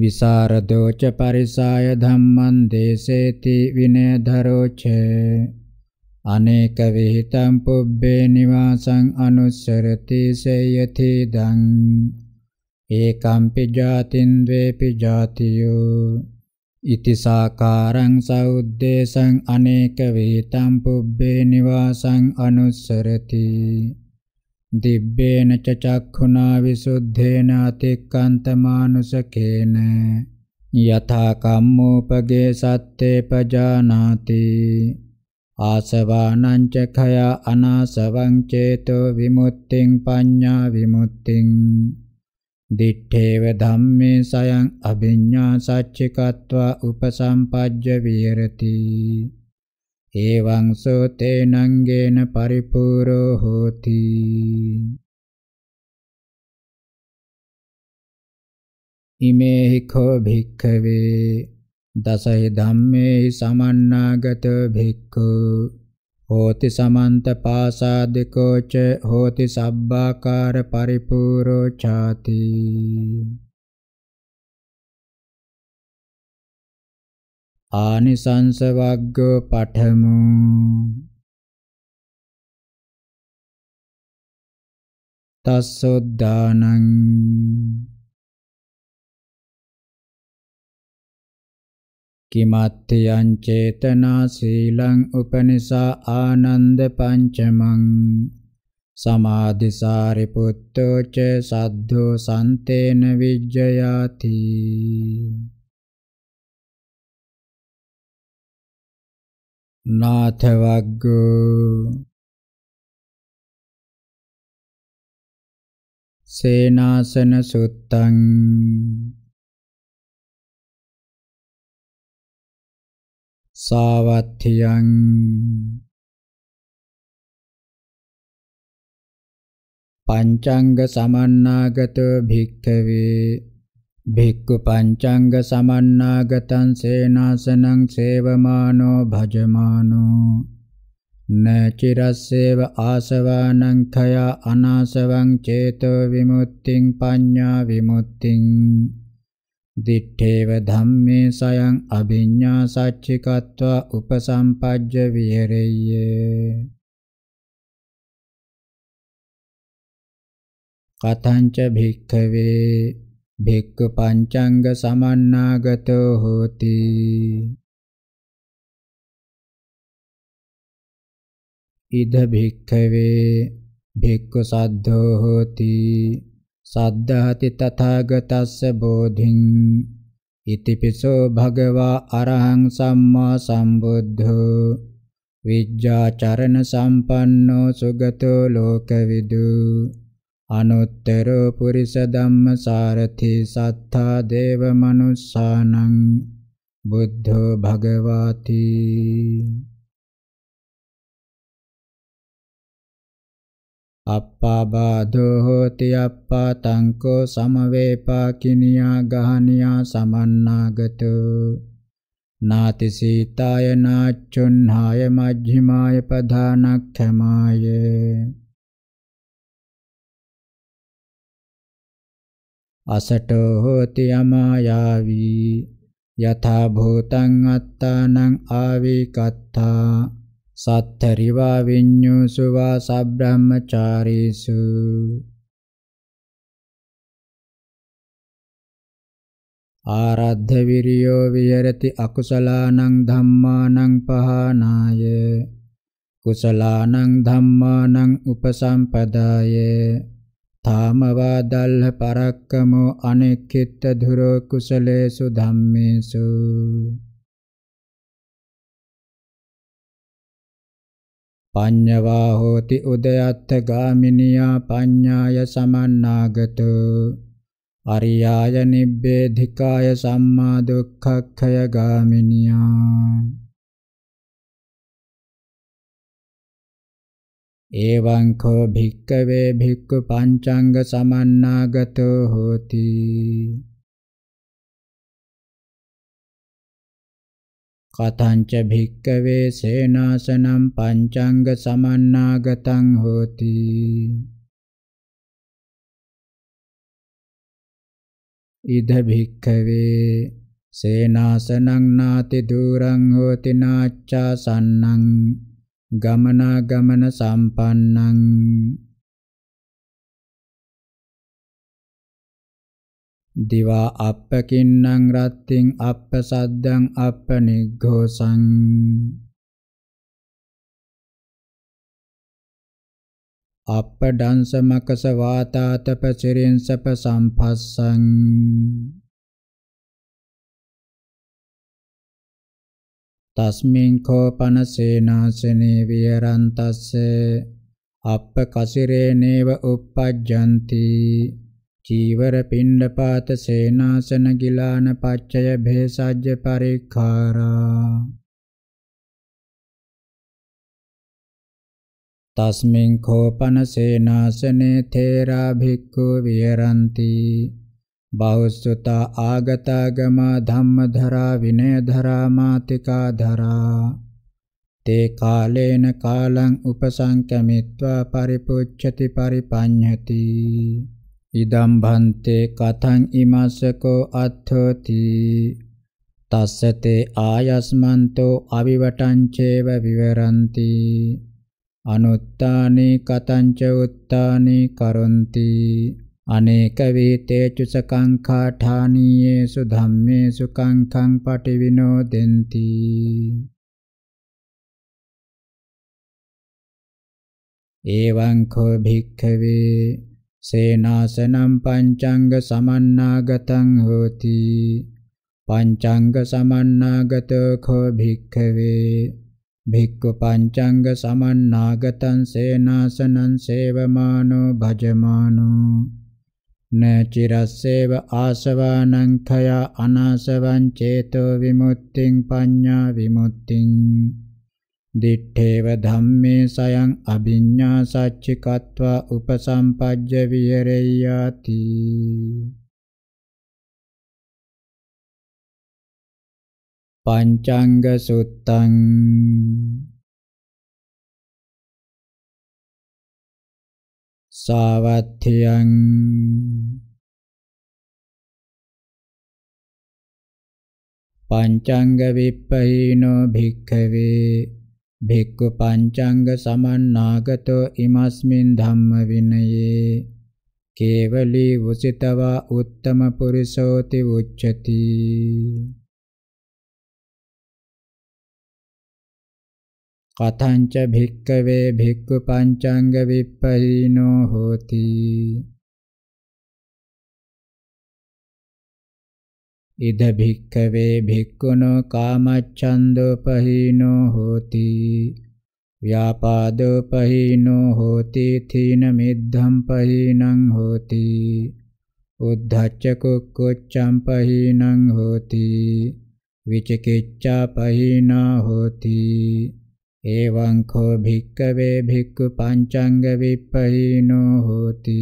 විසරදෝ ච පරිසාය ධම්මං දේසේති විනේධරෝ ච අනේක විහිතම් පුබ්බේ නිවාසං අනුස්සරති සේයති දං ඒකම්පි ජාතින් ද්වේපි ජාතියෝ ඉති සාකාරං සෞද්දේශං අනේක වේතම් පුබ්බේ නිවාසං අනුස්සරති දිබ්බේන ච චක්ඛුනා විසුද්ධේන අතික්කන්තමානුසකේන යථා කම්මෝපගේ සත්තේ පජානාති ආසවානං ච khය අනාසවං චේතෝ විමුක්තිං පඤ්ඤා විමුක්තිං දිත්තේව ධම්මේ සයං අභිඤ්ඤා සච්චිකत्वा උපසම්පජ්ජ විහෙරති එවං සෝ තේනං ගේන පරිපූර්ණෝ හෝති ඉමේහි කෝ භික්ඛවේ දසහි ධම්මේහි සමන්නාගත භික්ඛු හෝති සමන්ත පාසාදිකෝ ච හෝති සබ්බාකාර පරිපූර්ණෝ ඡාති ආනිසංස වග්ගෝ පඨමු තස්සොද්දානං කිමත්තයං චේතනා සීලං උපනිසා ආනන්ද පංචමං සමාධිසාරි පුත්තෝ ච සද්ධෝ සන්තේන විජ්ජයාති නාථ වග්ගෝ සේනාසන සුත්තං සාවත්තියං පංචංග සමන්නාගතෝ භික්ඛවේ භික්ඛු පංචංග සමන්නාගතං සේනාසනං සේවමානෝ භජමානෝ නචිරස්සේව ආසවානං khaya අනාසවං චේතෝ විමුක්තිං පඤ්ඤා විමුක්තිං දිත්තේව ධම්මේ සයං අභිඤ්ඤා සච්චිකත්වා උපසම්පජ්ජ විහෙරෙය්‍ය කතංච භික්ඛවේ භික්ඛ පංචංග සමන්නාගතෝ හෝති ඉද භික්ඛවේ භික්ඛ සද්ධෝ හෝති සද්ධාති තථාගතස්ස බෝධින් ඉතිපිසෝ භගවා අරහං සම්මා සම්බුද්ධෝ විජ්ජාචරණ සම්පන්නෝ සුගතෝ ලෝකවිදු අනුත්තරෝ පුරිස ධම්මසාරති සත්තා දේව මනුස්සානං බුද්ධෝ භගවාති අප්පාබාධෝ හෝති අප්පාතංකෝ සමවේපාකිනියා ගහනියා සමන්නාගතෝ නාති සීතාය නාචුන්හාය මජ්ක්‍ධිමාය පධානක්ඛමාය අසටෝ හෝති අමායාවී යථා භූතං අත්තානං ආවී කත්තා සත්තරිවා විඤ්ඤුසු වා සබ්‍රාහ්මචාරීසු ආරද්ධ විරියෝ විහෙරති අකුසලානං ධම්මානං පහනාය කුසලානං ධම්මානං උපසම්පදාය තාමවා දල්හ පරක්කමෝ අනෙක්කිට ධුරෝ කුසලේසු ධම්මේසු පඤ්ඤවා හෝති උදයත්ථ ගාමිනියා පඤ්ඤාය සමන්නාගතු අරියාය නිබ්බේධිකාය සම්මා දුක්ඛක්ඛය ගාමිනියා එවං කෝ භික්කවේ භික්ඛු පංචංග සමන්නාගතෝ හෝති කතංච භික්කවේ සේනාසනම් පංචංග සමන්නාගතං හෝති ඉද භික්කවේ සේනාසනං නාති දුරං හෝති නාච්චා සන්නං ගමනා ගමන සම්පන්නං දිවා අප්පකින්නං රත්තින් අප්පසද්දං අප්පනිග්ඝෝසං අප්පඩංස මකස වාතාතප චිරින්සප සම්පස්සං තස්මින් කෝපන සේනාසනේ විහරන්තස්ස අප්ප කසිරේ නේව uppajjanti චීවර පිණ්ඩපාත සේනාසන ගිලාන පච්චය භේසජ්‍ය පරික්ඛාරා තස්මින් කෝපන සේනාසනේ තේරා භික්ඛු විහරಂತಿ බෞසුතා ආගතාගම ධම්ම ධරා විනය ධරා මාතිකා ධරා තේ කාලේන කාලං උපසංකමිත්වා පරිපුච්ඡති පරිපඤ්ඤති ඉදම් භන්තේ කතං ඉමස්සකෝ අත්ථෝති තස්සතේ ආයස්මන්තෝ අවිවටං චේව විවරಂತಿ අනුත්තානේ කතංච උත්තානේ කරොන්ති අනේක වේතේච සකංඛාඨානීයේසු ධම්මේසු කංඛං පටිවිනෝදෙන්ති එවං කෝ භික්ඛවේ සේනාසනම් පංචංග සමන්නාගතං හෝති පංචංග සමන්නාගතෝ කෝ භික්ඛවේ භික්ඛු පංචංග සමන්නාගතං සේනාසනං සේවමානෝ භජමානෝ නචිරස්සේව ආසවානං khaya අනාසවං චේතෝ විමුක්තිං පඤ්ඤා විමුක්තිං දිත්තේව ධම්මේ සයං අභිඤ්ඤා සච්චිකत्वा උපසම්පජ්ජ විහෙරෙය්‍යාති පංචංග සුත්තං සාවත්ථියං පංචංග විප්පහීනෝ භික්ඛවේ භික්ඛු පංචංග සමන්නාගතෝ ඉමස්මින් ධම්ම විනයේ කේවලී වසිතවා උත්තම පුරිසෝති උච්චති කතංච භික්කවේ භික්ඛු පංචංග විප්පහීනෝ හෝති ඉද භික්ඛවේ භික්ඛුනෝ කාමච්ඡන්දෝපහීනෝ හෝති ව්‍යාපාදෝපහීනෝ හෝති තීන මිද්ධම් පහීනං හෝති උද්ධච්ච කුක්කුච්ඡම් පහීනං හෝති විචිකිච්ඡා පහීනා හෝති එවං කෝ භික්ඛවේ භික්ඛු පංචංග විපහීනෝ හෝති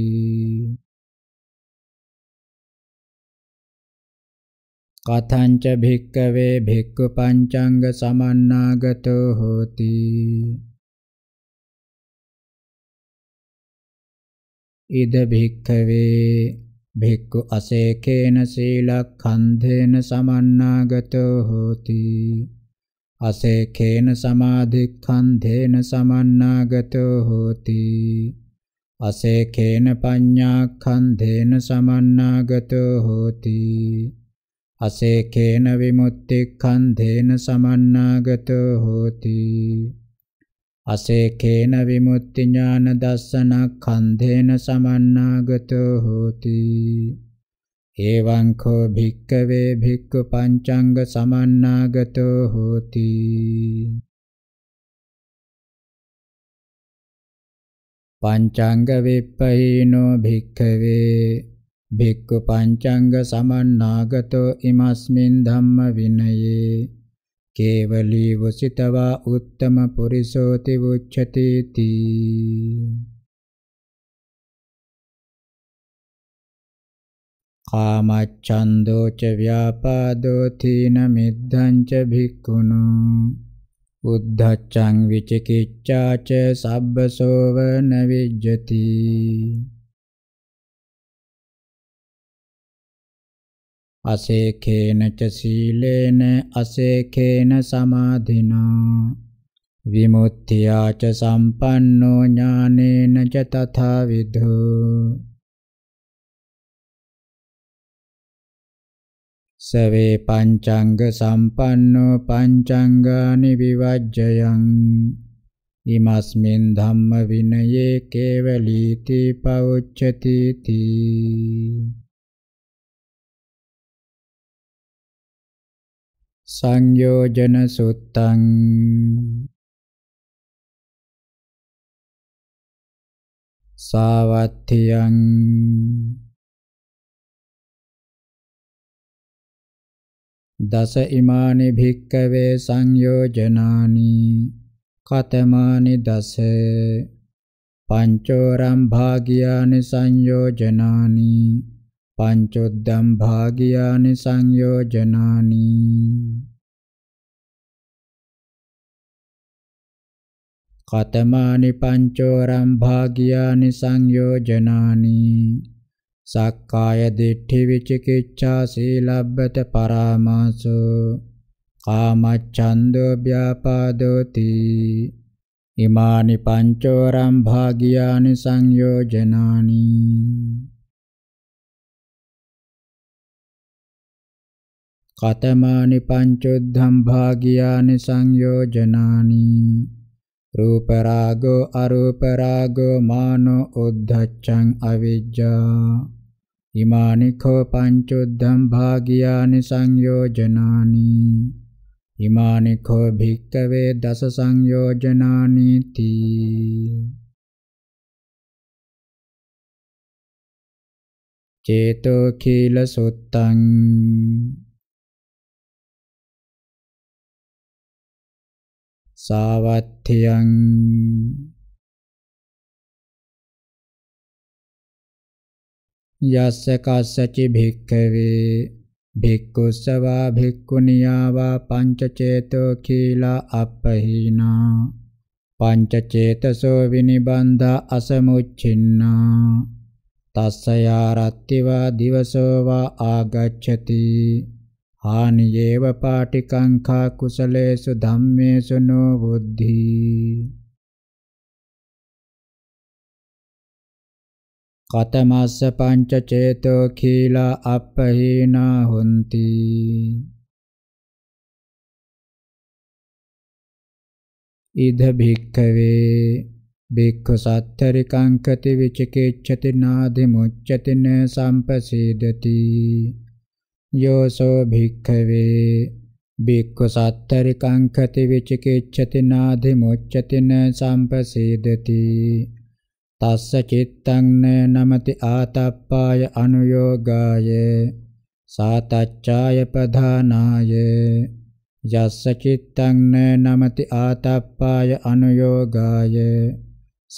කතංච භික්කවේ භික්ඛු පංචංග සමන්නාගතෝ හෝති ඉද භික්ඛවේ භික්ඛු අසේකේන සීලක්ඛන්ධේන සමන්නාගතෝ හෝති අසේකේන සමාධික්ඛන්ධේන සමන්නාගතෝ හෝති අසේකේන පඤ්ඤාක්ඛන්ධේන සමන්නාගතෝ හෝති අසේකේන විමුක්තික්ඛන්ධේන සමන්නාගතෝ හෝති අසේකේන විමුක්ති ඥාන දස්සන ඛන්ධේන සමන්නාගතෝ හෝති එවං කෝ භික්කවේ භික්ඛු පංචංග සමන්නාගතෝ හෝති පංචංග විප්පහීනෝ භික්ඛවේ භික්ඛු පංචංග සමන්නාගතෝ ඉමස්මින් ධම්ම විනයේ කේවලී වසිතවා උත්තම පුරිසෝති උච්චති තී කාමච්ඡන්தோ ච ව්‍යාපාදෝ තීන මිද්ධං ච භික්ඛුනෝ උද්ධච්ඡං විචිකිච්ඡා ච සබ්බසෝව නවිජ්ජති අසේකේන ච සීලේන අසේකේන සමාධිනා විමුක්තියා ච සම්පන්නෝ ඥානේන ච තථාවිධෝ සවේ පංචංග සම්පන්නෝ පංචංගානි විවජ්ජයං ඉමස්මින් ධම්ම විනයේ කේවලීති පවුච්චති තී සංයෝජන සුත්තං සාවත්තියං දස ඉමානි භික්කවේ සංයෝජනානි කතමානි දස පංචෝරම් භාගියානි සංයෝජනානි පංචොද්දම් භාගියානි සංයෝජනානි කතමානි පංචෝරම් භාගියානි සංයෝජනානි සක්කාය දිට්ඨි විචිකිච්ඡා සීලබ්බත පරාමාසෝ කාමච්ඡන්தோ ව්‍යාපාදෝති ඉමානි පංචෝරම් භාගියානි සංයෝජනානි කතමානි පංචොද්ධම් භාගියානි සංයෝජනානි රූප රාගෝ අරූප රාගෝ මානෝ උද්ධච්ඡං අවිජ්ජා ඉමානි කෝ පංචොද්ධම් භාගියානි සංයෝජනානි ඉමානි කෝ භික්කවේ දස සංයෝජනානි තී චේතෝ කීල සුත්තං සාවත්තියං යස්ස කස්සචි භික්ඛවේ භික්ඛුසවා භික්ඛුනියාවා පංචචේතෝ කීලා අපහීනා පංචචේතසෝ විනිබන්ධා අසමුච්චින්නා තස්සයාරත්තිවා දිවසෝවා ආගච්ඡති ආනියේව පාටිකංඛා කුසලේසු ධම්මේසු නෝ බුද්ධි කතමස්ස පංච චේතෝ කීලා අපහීනා හොಂತಿ ඉද භික්ඛවේ බික්ඛු සත්තරිකංකති විචකේච්ඡති නාදි මුච්ඡති න සම්පසීදති යෝසෝ භික්ඛවේ බික්ඛු සත්තරිකං කති විචිකිච්ඡති නාධි මොච්ඡතින සම්පසීදති තස්ස චිත්තං නමති ආතප්පාය අනුയോഗාය සාතච්ඡාය ප්‍රධානාය යස්ස චිත්තං නමති ආතප්පාය අනුയോഗාය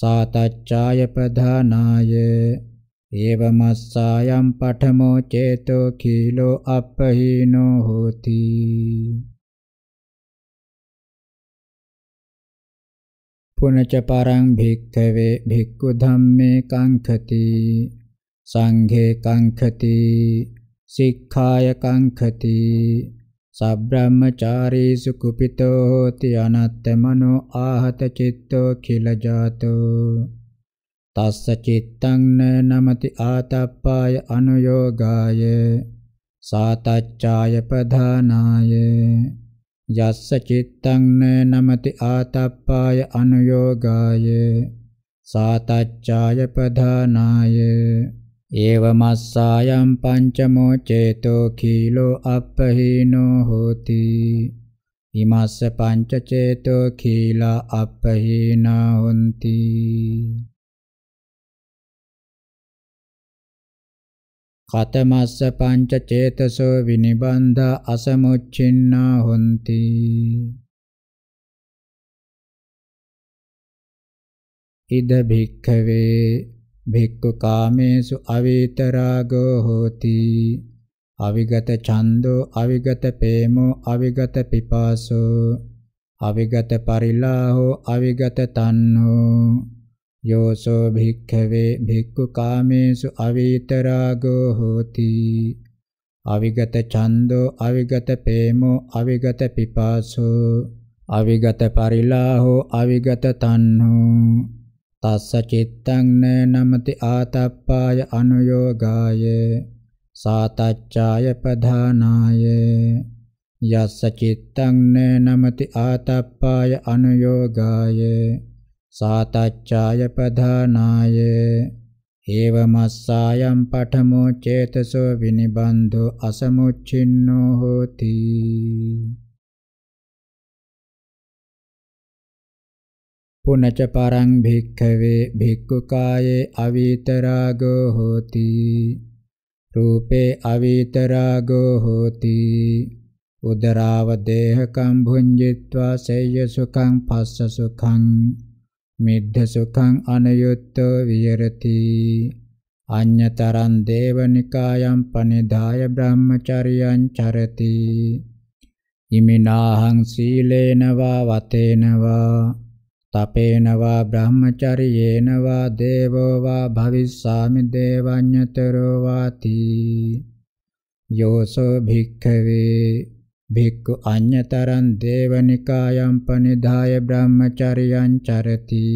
සාතච්ඡාය ප්‍රධානාය एवमस्सायं पठमो चेतो खिलो अपहीनो होति पुनश्च परं भिक्खवे भिक्खुधम्मे कङ्खति सङ्घे कङ्खति शिक्षाय कङ्खति सब्रह्मचारीषु कुपितो होति अनत्तमनो आहतचित्तो खिलजातो තස්ස චිත්තං නමති ආතප්පාය අනුയോഗාය සාතච්ඡාය ප්‍රධානාය යස්ස චිත්තං නමති ආතප්පාය අනුയോഗාය සාතච්ඡාය ප්‍රධානාය ඒවමස්සායම් පංචමෝ චේතෝ කීලෝ අපහීනෝ හෝති ඉමස්ස පංච චේතෝ කීලා අපහීනා හොಂತಿ කතමස්ස පංච චේතසෝ විනිබන්ධ අසමුච්චින්නා හොಂತಿ ඉද භික්ඛවේ භික්ඛු කාමේසු අවීතරාගෝ හෝති අවිගත ඡන්தோ අවිගත ප්‍රේමෝ අවිගත පිපාසෝ අවිගත පරිලාහෝ අවිගත තණ්හෝ යෝසෝ භික්ඛවේ භික්ඛු කාමේසු අවීතරාගෝ හෝති අවිගත ඡන්தோ අවිගත ප්‍රේමෝ අවිගත පිපාසෝ අවිගත පරිලාහෝ අවිගත තණ්හෝ තස්ස චිත්තං නමති ආතප්පාය අනුയോഗාය සාතච්ඡාය ප්‍රධානාය යස්ස චිත්තං නමති ආතප්පාය අනුയോഗාය සාතච්ඡාය පධානාය ඒවමස්සායම් පඨමෝ චේතසෝ විනිබන්ධෝ අසමුච්චින්නෝ හෝති පුනච පරං භික්ඛවේ භික්ඛු කායේ අවීතරාගෝ හෝති රූපේ අවීතරාගෝ හෝති උදරාව දේහකම් භුඤ්ජිත්වා සේය සුඛං පස්ස සුඛං මිද්ධ සුඛං අනයුත්තෝ විහෙරති අඤ්‍යතරං දේවනිකායම් පනිදාය බ්‍රහ්මචරියං චරති ඉමිනාහං සීලේන වා වතේන වා තපේන වා බ්‍රහ්මචරියේන වා දේවෝ වා භවිස්සාමි දේවඤ්‍යතරෝ වාති යෝසෝ භික්ඛවේ භික්ඛු අඤ්‍යතරං දේවනිකායම් පනිදාය බ්‍රහ්මචරියං චරති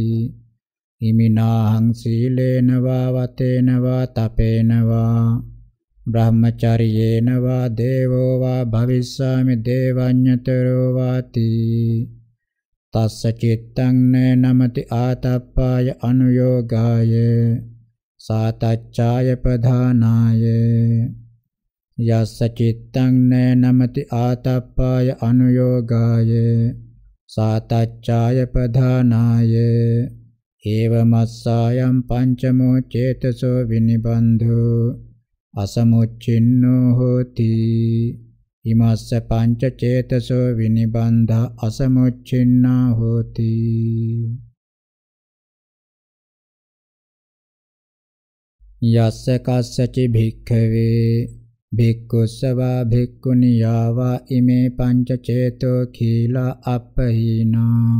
ඉමිනාහං සීලේන වා වතේන වා තපේන වා බ්‍රහ්මචරියේන වා දේවෝ වා භවිස්සාමි දේවඤ්‍යතරෝ වාති තස්ස චිත්තං නේ නමති ආතප්පාය අනුയോഗාය සාතච්ඡාය ප්‍රධානාය යස්ස චිත්තං නමති ආතප්පාය අනුയോഗාය සාතච්ඡාය ප්‍රධානාය ඒවමස්සායම් පංචමෝ චේතසෝ විනිබන්ධු අසමුච්චින්නෝ හෝති ඉමස්ස පංච චේතසෝ විනිබන්ධ අසමුච්චින්නා හෝති යස්ස කස්සචි භික්ඛවේ භික්ඛුස්සවා භික්ඛුනියාවා ඉමේ පංච චේතෝ කීලා අපහීනා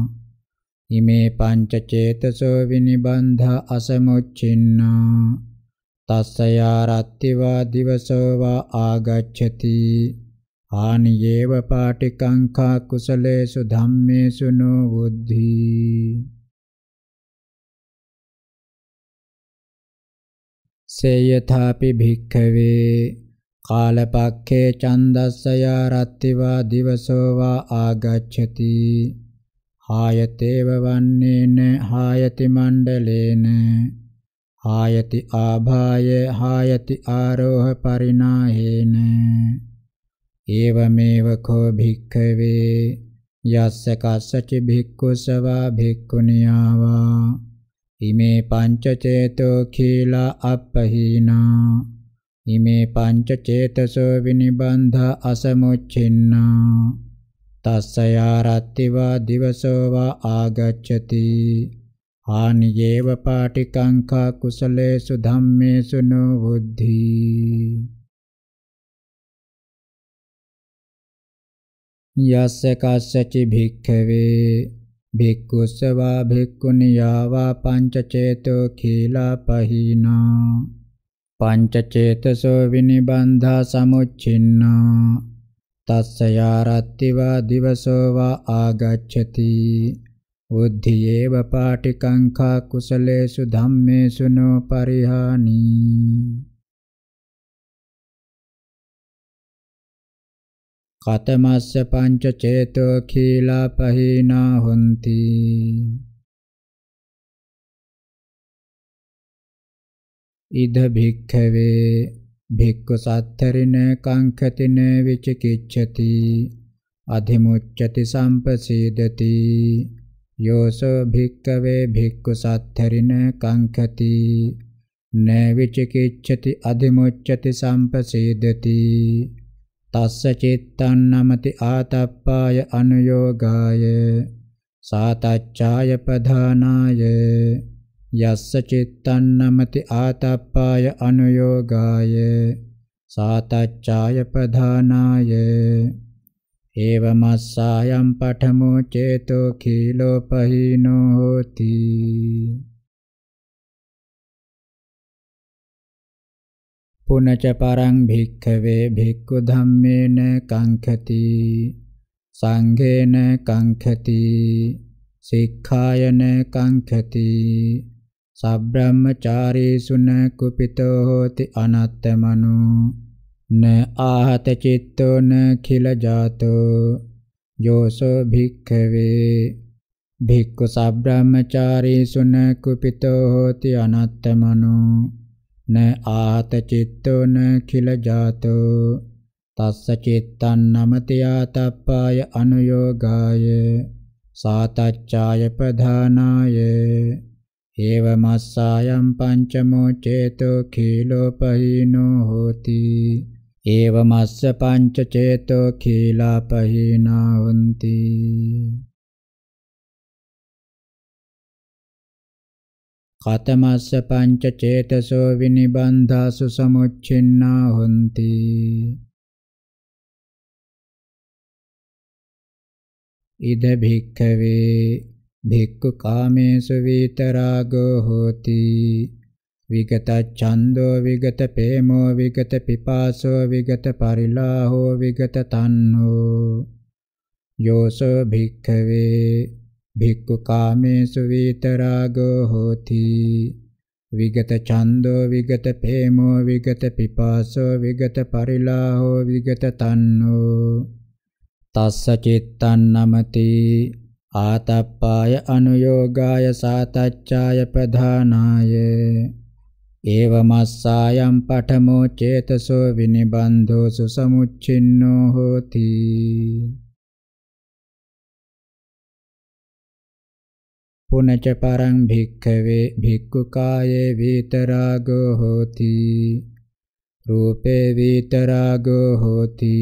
ඉමේ පංච චේතසෝ විනිබන්ධ අසමුච්චින්නා තස්සයා රත්තිවා දිවසෝ වා ආගච්ඡති ආනියේව පාටිකංඛා කුසලේසු ධම්මේසු නෝ බුද්ධි සේයථාපි භික්ඛවේ කාලපක්ඛේ චන්දස්සය රත්තිවා දිවසෝවා ආගච්ඡති ආයතේව වන්නේන ආයති මණ්ඩලේන ආයති ආභාය ආයති ආරෝහ පරිණාහේන ඒවමේව කෝ භික්ඛවේ යස්ස කස්සච භික්ඛුසවා භික්ඛුනියාවා ඉමේ පංච චේතෝ කීලා අපහීනා ඉමේ පංච චේතසෝ විනිබන්ධා අසමුච්චින්නා තස්සයා රත්තිවා දිවසෝ වා ආගච්ඡති ආනියේව පාටිකංකා කුසලේසු ධම්මේසු නොවුද්ධි යස්ස කස්සචි භික්ඛවේ භික්ඛුස්සවා භික්ඛුනියාවා පංච චේතෝ කීලා පහිනා පංචචේතසෝ විනිබන්ධා සමුච්චින්නෝ තස්ස යාරත්තිවා දිවසෝ වා ආගච්ඡති උද්ධියේව පාටිකංඛා කුසලේසු ධම්මේසු නෝ පරිහානි කතමස්ස පංච චේතෝ කීලා පහිනා හොಂತಿ ඉද භික්ඛවේ භික්ඛු සත්තරින කංකතින විචිකිච්ඡති අධිමුච්ඡති සම්පසීදති යෝසෝ භික්ඛවේ භික්ඛු සත්තරින කංකති න විචිකිච්ඡති අධිමුච්ඡති සම්පසීදති තස්ස චිත්තං නමති ආතප්පාය අනුയോഗාය සාතච්ඡාය පධානාය යස්ස චිත්තං නමති ආතප්පාය අනුയോഗාය සාතච්ඡාය ප්‍රධානාය ඒවමස්සායම් පඨමෝ චේතෝ කීලෝ පහිනෝ හෝති පුනච පරං භික්ඛවේ භික්ඛු ධම්මේන කංඛති සංඝේන කංඛති සික්ඛායන කංඛති සබ්‍රාහ්මචාරීසු න කුපිතෝ හෝති අනත්තමනෝ න ආහත චිත්තෝ න කිල ජාතෝ යෝසෝ භික්ඛවේ භික්ඛු සබ්‍රාහ්මචාරීසු න කුපිතෝ හෝති අනත්තමනෝ න ආහත චිත්තෝ න කිල ජාතෝ තස්ස චිත්තං නමතියාතප්පාය අනුയോഗාය සාතච්ඡාය ප්‍රධානාය ඒව මස්සායම් පංචමෝ චේතෝ කීලෝපහීනෝ හෝති ඒව මස්ස පංච චේතෝ කීලාපහීනා හොಂತಿ කතමස්ස පංච චේතසෝ විනිබන්ධාසු සමුච්චින්නා හොಂತಿ ඉද භික්ඛවේ භික්ඛු කාමේසු විතරාගෝ හෝති විගත ඡන්தோ විගත ප්‍රේමෝ විගත පිපාසෝ විගත පරිලාහෝ විගත තණ්හෝ යෝසෝ භික්ඛවේ භික්ඛු කාමේසු විතරාගෝ හෝති විගත ඡන්தோ විගත ප්‍රේමෝ විගත පිපාසෝ විගත පරිලාහෝ විගත තණ්හෝ තස්ස චිත්තං නමති ආතප්පාය අනුയോഗාය සාතච්ඡාය ප්‍රධානාය ඒවමස්සායම් පඨමෝ චේතසෝ විනිබන්ධෝ සුසමුච්චින්නෝ හෝති පුනච පරං භික්ඛවේ භික්ඛු කායේ විතරාගෝ හෝති රූපේ විතරාගෝ හෝති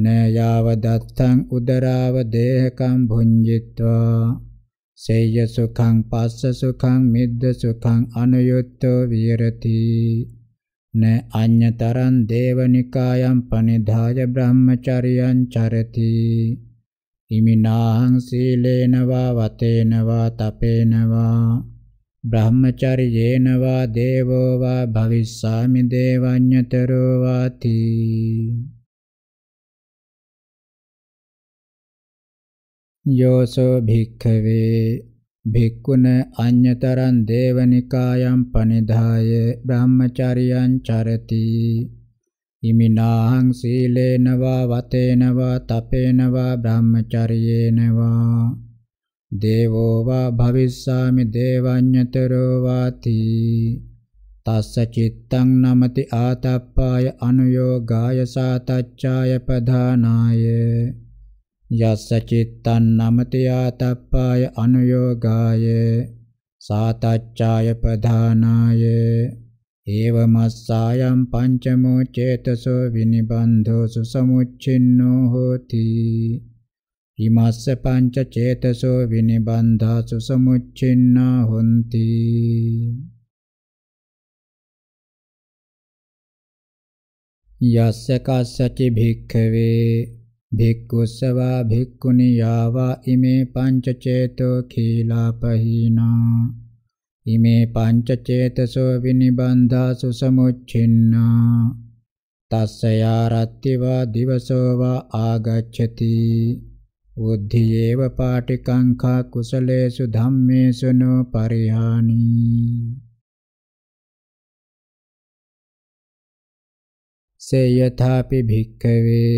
නයාව දත්තං උදරාව දේහකම් භුඤ්ජිත්වා සේය සුඛං පස්ස සුඛං මිද්ද සුඛං අනුයුක්තෝ විරති න අඤ්‍යතරං දේවනිකායම් පනිදාය බ්‍රහ්මචරියං චරති ඉමිනාං සීලේන වා වතේන වා තපේන වා බ්‍රහ්මචර්යේන වා දේවෝ වා භවිස්සාමි දේවඤ්‍යතරෝ වාති යෝසෝ භික්ඛවේ භික්ඛුන අඤ්‍යතරං දේවනිකායම් පනිදාය බ්‍රහ්මචාරියං චරති ඉමිනාහං සීලේන වා වතේන වා තපේන වා බ්‍රහ්මචාරියේන වා දේවෝ වා භවිස්සාමි දේවඤ්‍යතරෝ වාති තස්ස චිත්තං නමති ආතප්පාය අනුയോഗාය සාතච්ඡාය පධානාය යස්ස චිත්තං නමතයා තප්පාය අනුയോഗාය සාතච්ඡාය ප්‍රධානාය ඒවමස්සායම් පංචමෝ චේතසෝ විනිබන්ධෝ සුසමුච්චින්නෝ හෝති ඉමස්ස පංච චේතසෝ විනිබන්ධා සුසමුච්චින්නා හොಂತಿ යස්ස කස්සචි භික්ඛවේ භික්ඛුස්සවා භික්ඛුනියාවා ඉමේ පංචචේතෝ කීලාපහීනා ඉමේ පංචචේතසෝ විනිබන්ධා සුසමුච්චින්නා තස්සයා රත්තිවා දිවසෝ වා ආගච්ඡති උද්ධියේව පාටිකංඛා කුසලේසු ධම්මේසු නෝ පරිහානි සේයථාපි භික්ඛවේ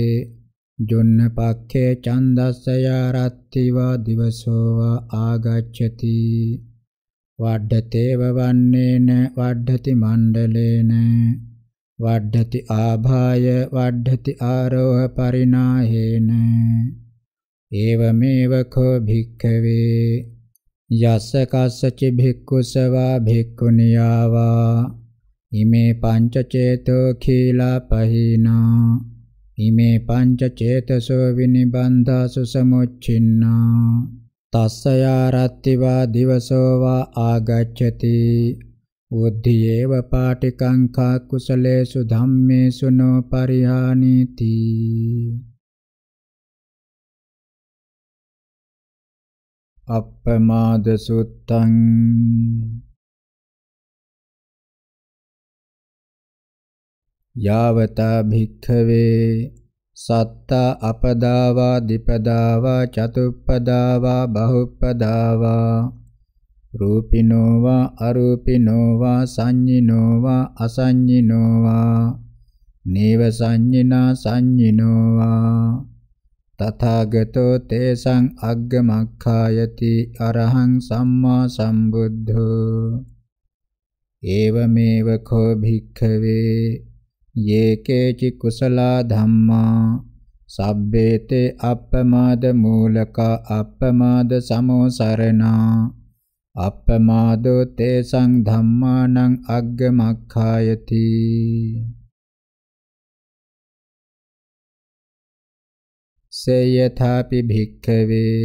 ජොන්නපක්ඛේ චන්දස්සය රත්තිවා දිවසෝ ආගච්ඡති වඩ්ඩතේව වන්නේන වඩ්ඩති මණ්ඩලේන වඩ්ඩති ආභාය වඩ්ඩති ආරෝහ පරිනාහේන ඒවමේව කෝ භික්ඛවේ යස්ස කස්සචි භික්ඛුසවා භික්ඛුනියාවා ඉමේ පංච චේතෝ කීලා පහිනා ඉමේ පංච චේතසෝ විනිබන්ධාසු සමුච්චින්නා තස්සයාරත්තිවා දිවසෝ වා ආගච්ඡති උද්ධියේව පාටිකංකා කුසලේසු ධම්මේසු නෝ පරිහානිති අප්පමාද සුත්තං යාවතා භික්ඛවේ සත්ත අපදාවා දිපදාවා චතුප්පදාවා බහුප්පදාවා රූපිනෝ වා අරූපිනෝ වා සංඤිනෝ වා අසංඤිනෝ වා නේව සංඤිනා සංඤිනෝ වා තථාගතෝ තේසං අග්ගමක්ඛායති අරහං සම්මා සම්බුද්ධෝ ඒවමේව කෝ භික්ඛවේ යේකේචි කුසලා ධම්මා සබ්බේතේ අප්පමාද මූලක අප්පමාද සමෝසරණා අප්පමාදෝ තේසං ධම්මානං අග්ගමක්ඛායති සේයථාපි භික්ඛවේ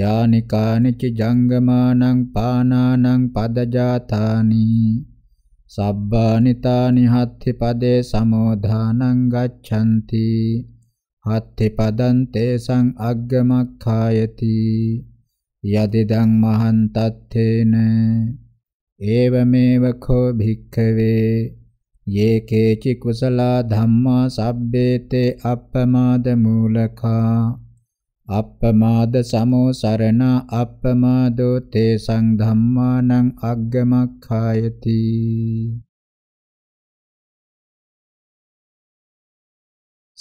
යානිකානිච ජංගමානං පානානං පදජාතානි සබ්බානිතානි හත්ති පදේ සමෝධානං ගච්ඡanti හත්ති පදං තේසං අග්ගමක්ඛායති යදිදං මහන්තත්තේන ඒවමේව කෝ භික්ඛවේ ये केचि कुशला धम्मा सभ्येते अपमादमूलका අප්පමාද සමෝ සරණ අප්පමාදෝ තේ සංධම්මානං අග්ගමක්ඛායති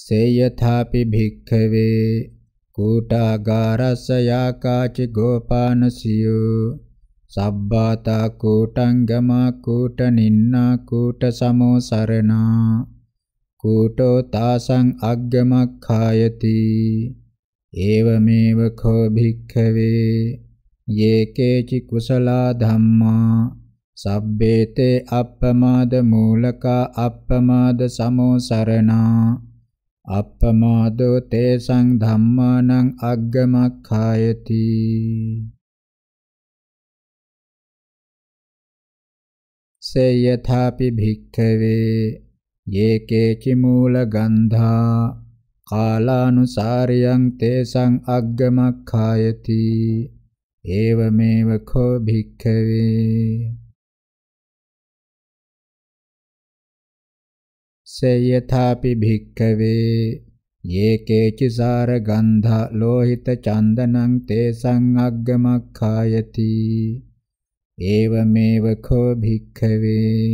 සේයථාපි භික්ඛවේ කූටාගාරස්ස යාකාචි ගෝපානසියෝ සබ්බාතා කූටංගමා කූට නින්නා කූට සමෝ සරණා කූටෝ තාසං අග්ගමක්ඛායති एवमेव खो भिक्खवे ये केचि कुशला धम्मा सभ्ये ते अपमादमूलका अपमादसमो शरणा अपमादो तेषां धम्मानं अग्गमखायति से यथापि भिक्खवे ये केचि मूलगन्धा කාලානුසාරියං තේසං අග්ගමක්ඛායති ඒවමේව කෝ භික්ඛවේ සේයථාපි භික්ඛවේ යේකේචි සාර ගන්ධ ලෝහිත චන්දනං තේසං අග්ගමක්ඛායති ඒවමේව කෝ භික්ඛවේ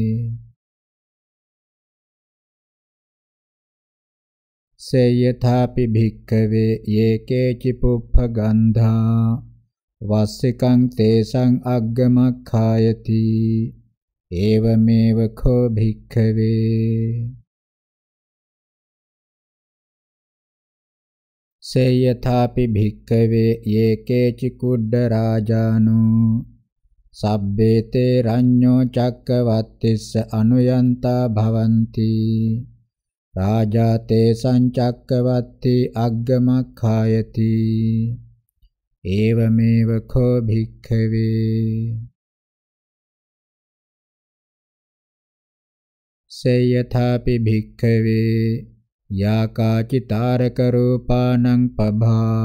සේයථාපි භික්ඛවේ යේකේචි පුප්පගන්ධා වස්සිකං තේසං අග්ගමක්ඛායති ඒවමේව කෝ භික්ඛවේ සේයථාපි භික්ඛවේ යේකේචි කුඩ්ඩ රාජානෝ සබ්බේතේ රඤ්ඤෝ චක්කවත්තිස්ස අනුයන්තා භවಂತಿ රාජාතේ සංචක්කවත්ති අග්ගමක්ඛායති ඒවමේව කෝ භික්ඛවේ සේයථාපි භික්ඛවේ යාකාචිතාරක රූපානං පභා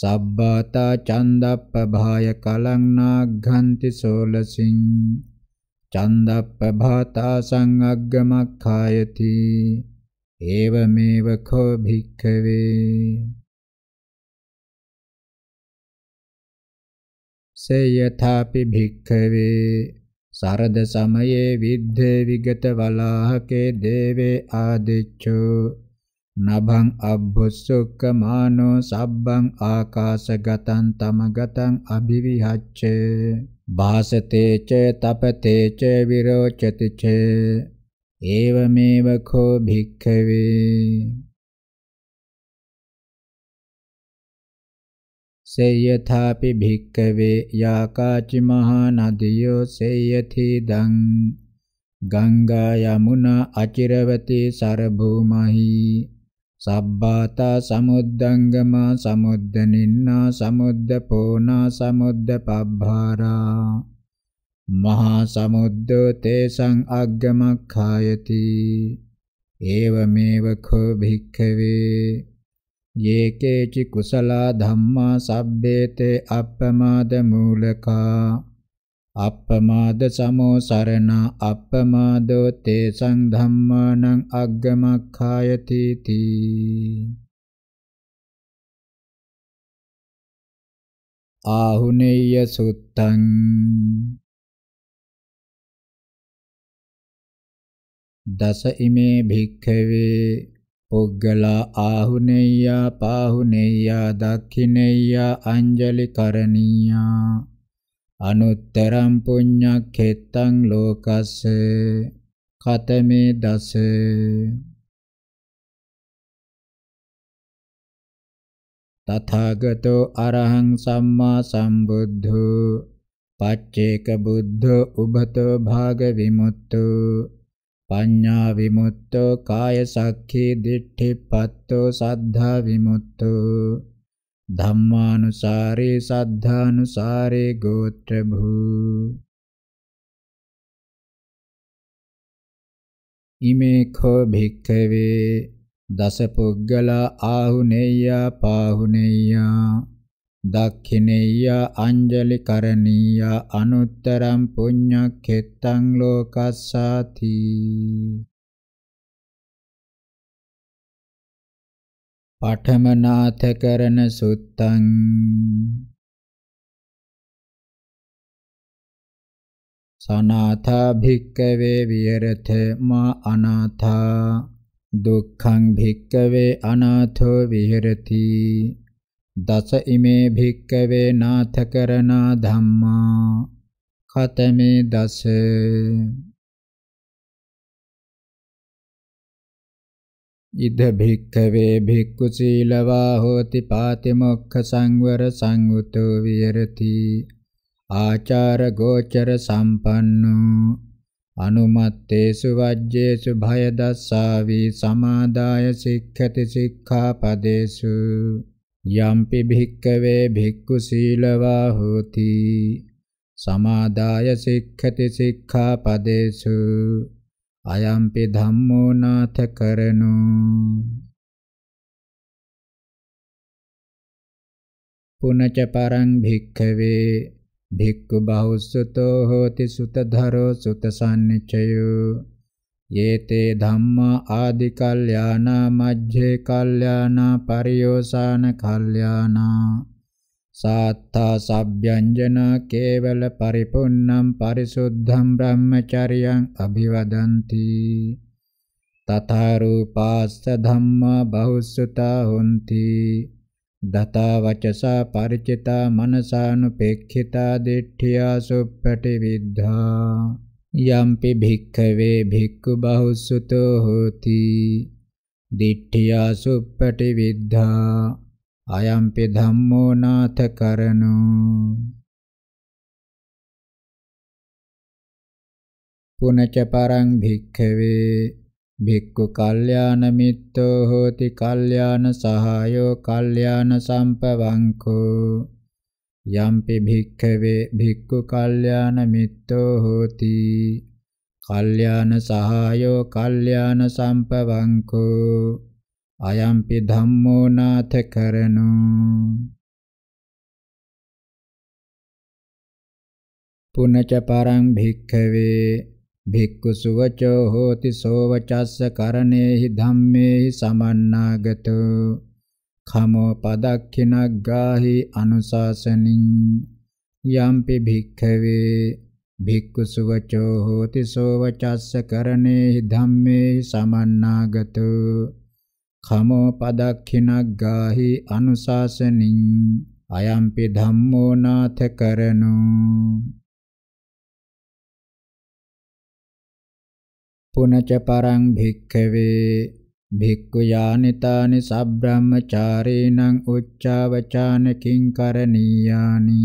සබ්බාතා චන්දප්පභාය කලං නාග්ගන්ති සෝලසින් චන්දප්පභාතා සංග්ගමක්ඛායති एवमेव खो भिक्खवे स यथापि भिक्खवे सरदसमये विद्धे विगतवलाहके देवे आदिच्छो නභං අබ්බුස්සුක්කමානෝ සබ්බං ආකාශගතං තමගතං අභිවිහච්ඡේ භාසතේ ච තපතේ ච විරෝචති ච एवमेव खो भिक्खवे सेय्यथापि भिक्खवे या काचिमहानदियो सेय्यथिदं गङ्गा यमुना अचिरवति सर्वभूमहि सब्बाता समुद्दङ्गमा समुद्दनिन्ना समुद्दपोना समुद्दपब्भारा මහා සමුද්දෝ තේසං අග්ගමක්ඛායති ඒවමේව කෝ භික්ඛවේ යේකේචි කුසලා ධම්මා සබ්බේතේ අප්පමාද මූලකා අප්පමාද සමෝ සරණ අප්පමාදෝ තේසං ධම්මානං අග්ගමක්ඛායති තී ආහුනේය සුත්තං දස ඉමේ භික්ඛවේ පුග්ගලා ආහුනේය්‍යා පාහුනේය්‍යා දක්ඛිනේය්‍යා අංජලි කරණීයා අනුත්තරම් පුඤ්ඤක්ඛෙත්තං ලෝකස්ස කතමේ දස තථාගතෝ අරහං සම්මා සම්බුද්ධෝ පච්චේක බුද්ධෝ උභතෝ භාග විමුක්තෝ පඤ්ඤා විමුක්තෝ කාය සක්ඛේ දිට්ඨිපත්තෝ සද්ධා විමුක්තෝ ධම්මානුසාරේ සද්ධානුසාරේ ගෝත්‍ර භූ ඉමේ කෝ භික්ඛවේ දස පුද්ගලා ආහුනේය පාහුනේය දක්ඛිනේය අංජලි කරණීය අනුත්තරම් පුඤ්ඤක්ඛෙත්තං ලෝකස්සාති පඨමනාථ කරන සුත්තං සනාථා භික්කවේ විහෙරත මා අනාථා දුක්ඛං භික්කවේ අනාථෝ විහෙරති දස ඉමේ භික්කවේ නාථකරණා ධම්මා ඛතමේ දස ඉද භික්කවේ භික්ඛු සීලවා හෝති පාතිමොක්ඛ සංවර සංගුතෝ විහෙරති ආචාර ගෝචර සම්පන්නෝ අනුමත්තේසු වජ්ජේසු භය දස්සාවි සමාදාය සික්ඛති සික්ඛාපදේසු යම්පි භික්කවේ භික්ඛු සීලවා හෝති සමාදාය සික්ඛති සික්ඛාපදේසු අයම්පි ධම්මෝ නාථ කරණෝ පුනච පරං භික්ඛවේ භික්ඛු බහුසුතෝ හෝති සුතධරෝ සුතසන්නිච්ඡයෝ යේතේ ධම්මා ආදි කල්යාණා මජ්ජේ කල්යාණා පරියෝසాన කල්යාණා සාත්තා සබ්බ්‍යංජන කේවල පරිපුන්නම් පරිසුද්ධම් බ්‍රහ්මචරියං අභිවදಂತಿ තථා රූපාස්ස ධම්මා බහුසුතා හොಂತಿ දතා වචසා ಪರಿචිතා මනසානුපේක්ඛිතා දිට්ඨියා සුප්පටි විද්ධා යම්පි භික්ඛවේ භික්ඛු බහුසුතෝ හෝති දිට්ඨියා සුප්පටි විද්ධා අයම්පි ධම්මෝ නාථ කරණෝ පුනච පරං භික්ඛවේ භික්ඛු කල්යාණ මිත්තෝ හෝති කල්යාණ සහායෝ කල්යාණ සම්පවංකෝ යම්පි භික්ඛවේ භික්ඛු කල්යාණ මිත්තෝ හෝති කල්යාණ සහායෝ කල්යාණ සම්පවංකෝ අයම්පි ධම්මෝ නාථ කරණෝ පුනච පරං භික්ඛවේ භික්ඛු සුවචෝ හෝති සෝවචස්ස කරණේහි ධම්මේහි සමන්නාගතෝ කමෝ පදක්ඛිනග්ගාහි අනුශාසනින් යම්පි භික්ඛවේ භික්ඛු සුවචෝ හෝති සෝවචස්ස කරණේ ධම්මේ සමන්නාගතෝ කමෝ පදක්ඛිනග්ගාහි අනුශාසනින් අයම්පි ධම්මෝ නාථ කරණෝ පුනච පරං භික්ඛවේ භික්ඛු යානිතානි සබ්‍රාහ්මචාරීණං උච්චාවචාන කිංකරණීයානි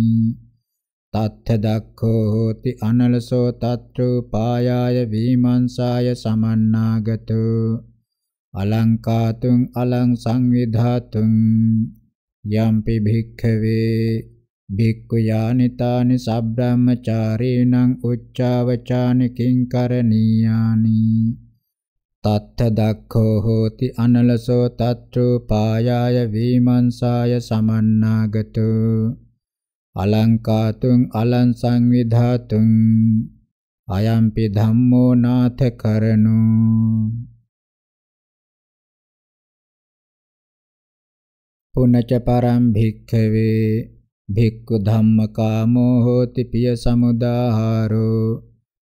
තත්ථ දක්ඛෝ හෝති අනලසෝ තත්රූපායාය විමංසාය සමන්නාගතෝ අලංකාතුං අලං සංවිධාතුං යම්පි භික්ඛවේ භික්ඛු යානිතානි සබ්‍රාහ්මචාරීණං උච්චාවචාන කිංකරණීයානි තත්ථ දක්ඛෝ හෝති අනලසෝ තත්රූපායාය වීමංසාය සමන්නාගතු අලංකාතුං අලං සංවිධාතුං අයම්පි ධම්මෝ නාථ කරණෝ පුනච පරම් භික්ඛවේ භික්ඛු ධම්මකාමෝ හෝති පිය සමුදාහාරෝ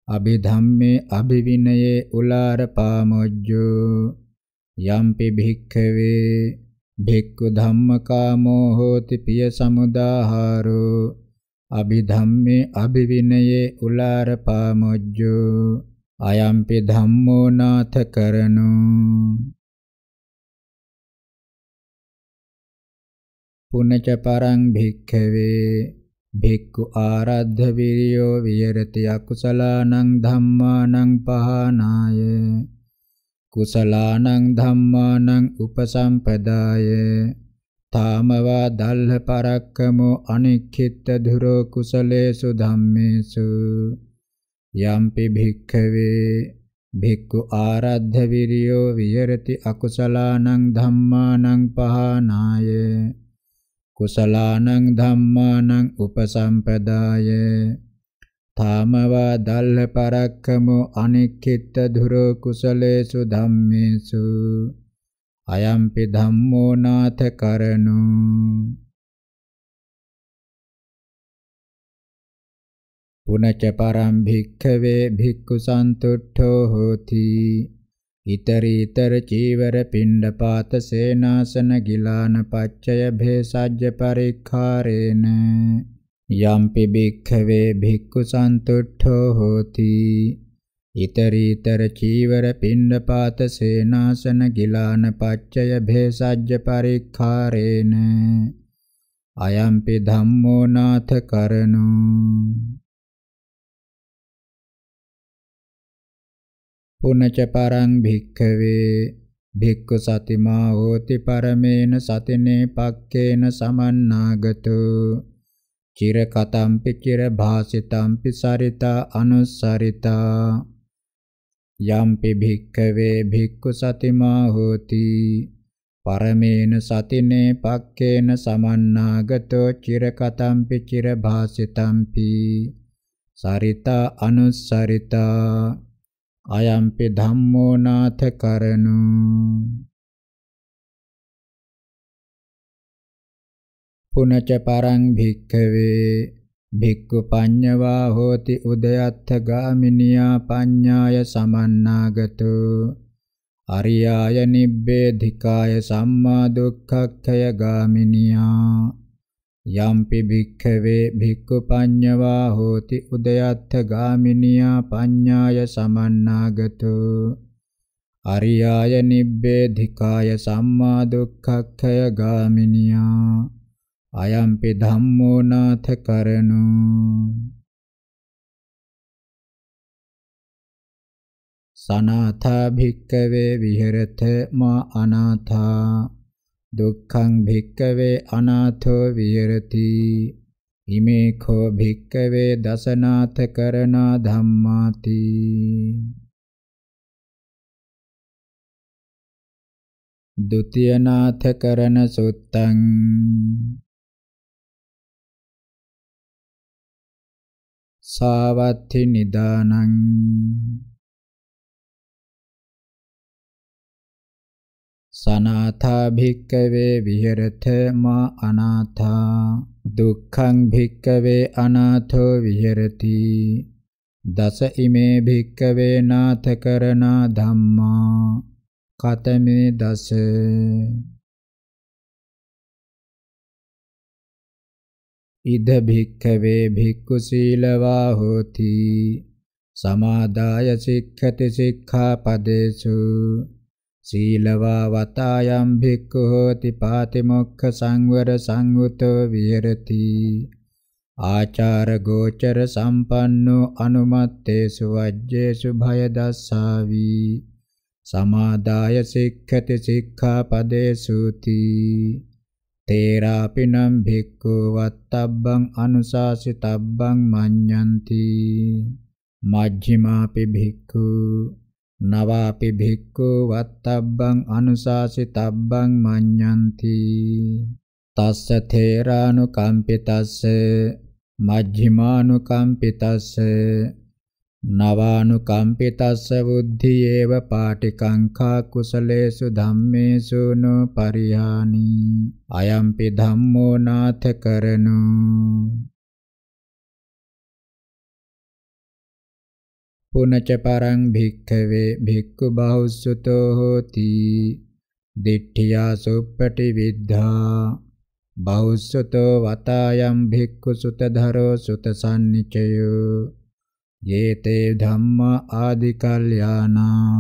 අභිධම්මේ අභිවිනයේ උලාර පාමොජ්ජෝ යම්පි භික්ඛවේ භික්ඛු ධම්මකාමෝ හෝති පිය සමුදාහාරෝ අභිධම්මේ අභිවිනයේ උලාර පාමොජ්ජෝ අයම්පි ධම්මෝ නාථ කරණෝ පුනච පරං භික්ඛවේ භික්ඛු ආරද්ධ විරියෝ විහෙරති අකුසලානං ධම්මානං පහනාය කුසලානං ධම්මානං උපසම්පදාය තාමවා දල්හ පරක්කමෝ අනික්ඛිත ධුරෝ කුසලේසු ධම්මේසු යම්පි භික්ඛවේ භික්ඛු ආරද්ධ විරියෝ විහෙරති අකුසලානං ධම්මානං පහනාය කුසලානං ධම්මානං උපසම්පදාය තාමවා දල්ල පරක්කමෝ අනික්කිට දුරෝ කුසලේසු ධම්මේසු අයම්පි ධම්මෝ නාථ කරණෝ පුනච පරම් භික්ඛවේ භික්ඛු සන්තුට්ඨෝ හෝති ඉතරීතර චීවර පිණ්ඩපාත සේනාසන ගිලාන පච්චය භේසජ්‍ය පරික්ඛාරේන යම්පි භික්ඛවේ භික්ඛු සන්තුට්ඨෝ හෝති ඉතරීතර චීවර පිණ්ඩපාත සේනාසන ගිලාන පච්චය භේසජ්‍ය පරික්ඛාරේන අයම්පි ධම්මෝ නාථ කරණෝ පුනච පරං භික්ඛවේ භික්ඛු සතිමා හෝති පරමේන සතිනේ පක්කේන සමන්නාගතු චිර කතම්පි චිර භාසිතම්පි සරිතා අනුසරිතා යම්පි භික්ඛවේ භික්ඛු සතිමා හෝති පරමේන සතිනේ පක්කේන සමන්නාගතෝ චිර කතම්පි චිර භාසිතම්පි සරිතා අනුසරිතා අයම්පි ධම්මෝ නාථ කරණු පුනච පරං භික්ඛවේ භික්ඛු පඤ්ඤවා හෝති උදයත්ථ ගාමිනියා පඤ්ඤාය සමන්නාගතු අරියාය නිබ්බේධිකාය සම්මා දුක්ඛක්ඛය ගාමිනියා යම්පි භික්ඛවේ භික්ඛු පඤ්ඤවා හෝති උදයත්ථ ගාමිනියා පඤ්ඤාය සමන්නාගතෝ අරියාය නිබ්බේධිකාය සම්මා දුක්ඛක්ඛය ගාමිනියා අයම්පි ධම්මෝ නාථ කරණෝ සනාථා භික්ඛවේ විහෙරත මා අනාථා දුක්ඛං භික්කවේ අනාථෝ විහෙරති ඉමේ කෝ භික්කවේ දසනාථ කරණා ධම්මාති දුතියනාථ කරන සුත්තං සාවත්ති නිදානං සනාථා භික්කවේ විහෙරත මා අනාථා දුක්ඛං භික්කවේ අනාථෝ විහෙරති දස ඉමේ භික්කවේ නාථකරණා ධම්මා කතමේ දස ඉද භික්ඛවේ භික්ඛු සීලවා හෝති සමාදාය සික්ඛති සික්ඛාපදේසු සීලවා වතායම් භික්ඛු හෝති පාතිමොක්ඛ සංවර සංයුතෝ විහෙරති ආචාර ගෝචර සම්පන්නෝ අනුමත්තේසු වජ්ජේසු භය දස්සාවි සමාදාය සික්ඛති සික්ඛාපදේසුති තේරාපිනම් භික්ඛු වත්තබ්බං අනුශාසිතබ්බං මඤ්ඤන්ති මජ්ක්‍ධිමාපි භික්ඛු නවාපි භික්ඛු වත්තබ්බං අනුශාසිතබ්බං මඤ්ඤන්ති තස්ස තේරානුකම්පිතස්ස මජ්ක්‍ධිමානුකම්පිතස්ස නවානුකම්පිතස්ස බුද්ධියේව පාටිකංඛා කුසලේසු ධම්මේසු නෝ පරිහානි අයම්පි ධම්මෝ නාථ කරනෝ පුනච පරං භික්ඛවේ භික්ඛු බහුසුතෝ හෝති දිට්ඨියා සුප්පටි විද්ධා බහුසුතෝ වතායම් භික්ඛු සුතධරෝ සුතසන්නිචයෝ යේතේ ධම්මා ආදි කල්යාණා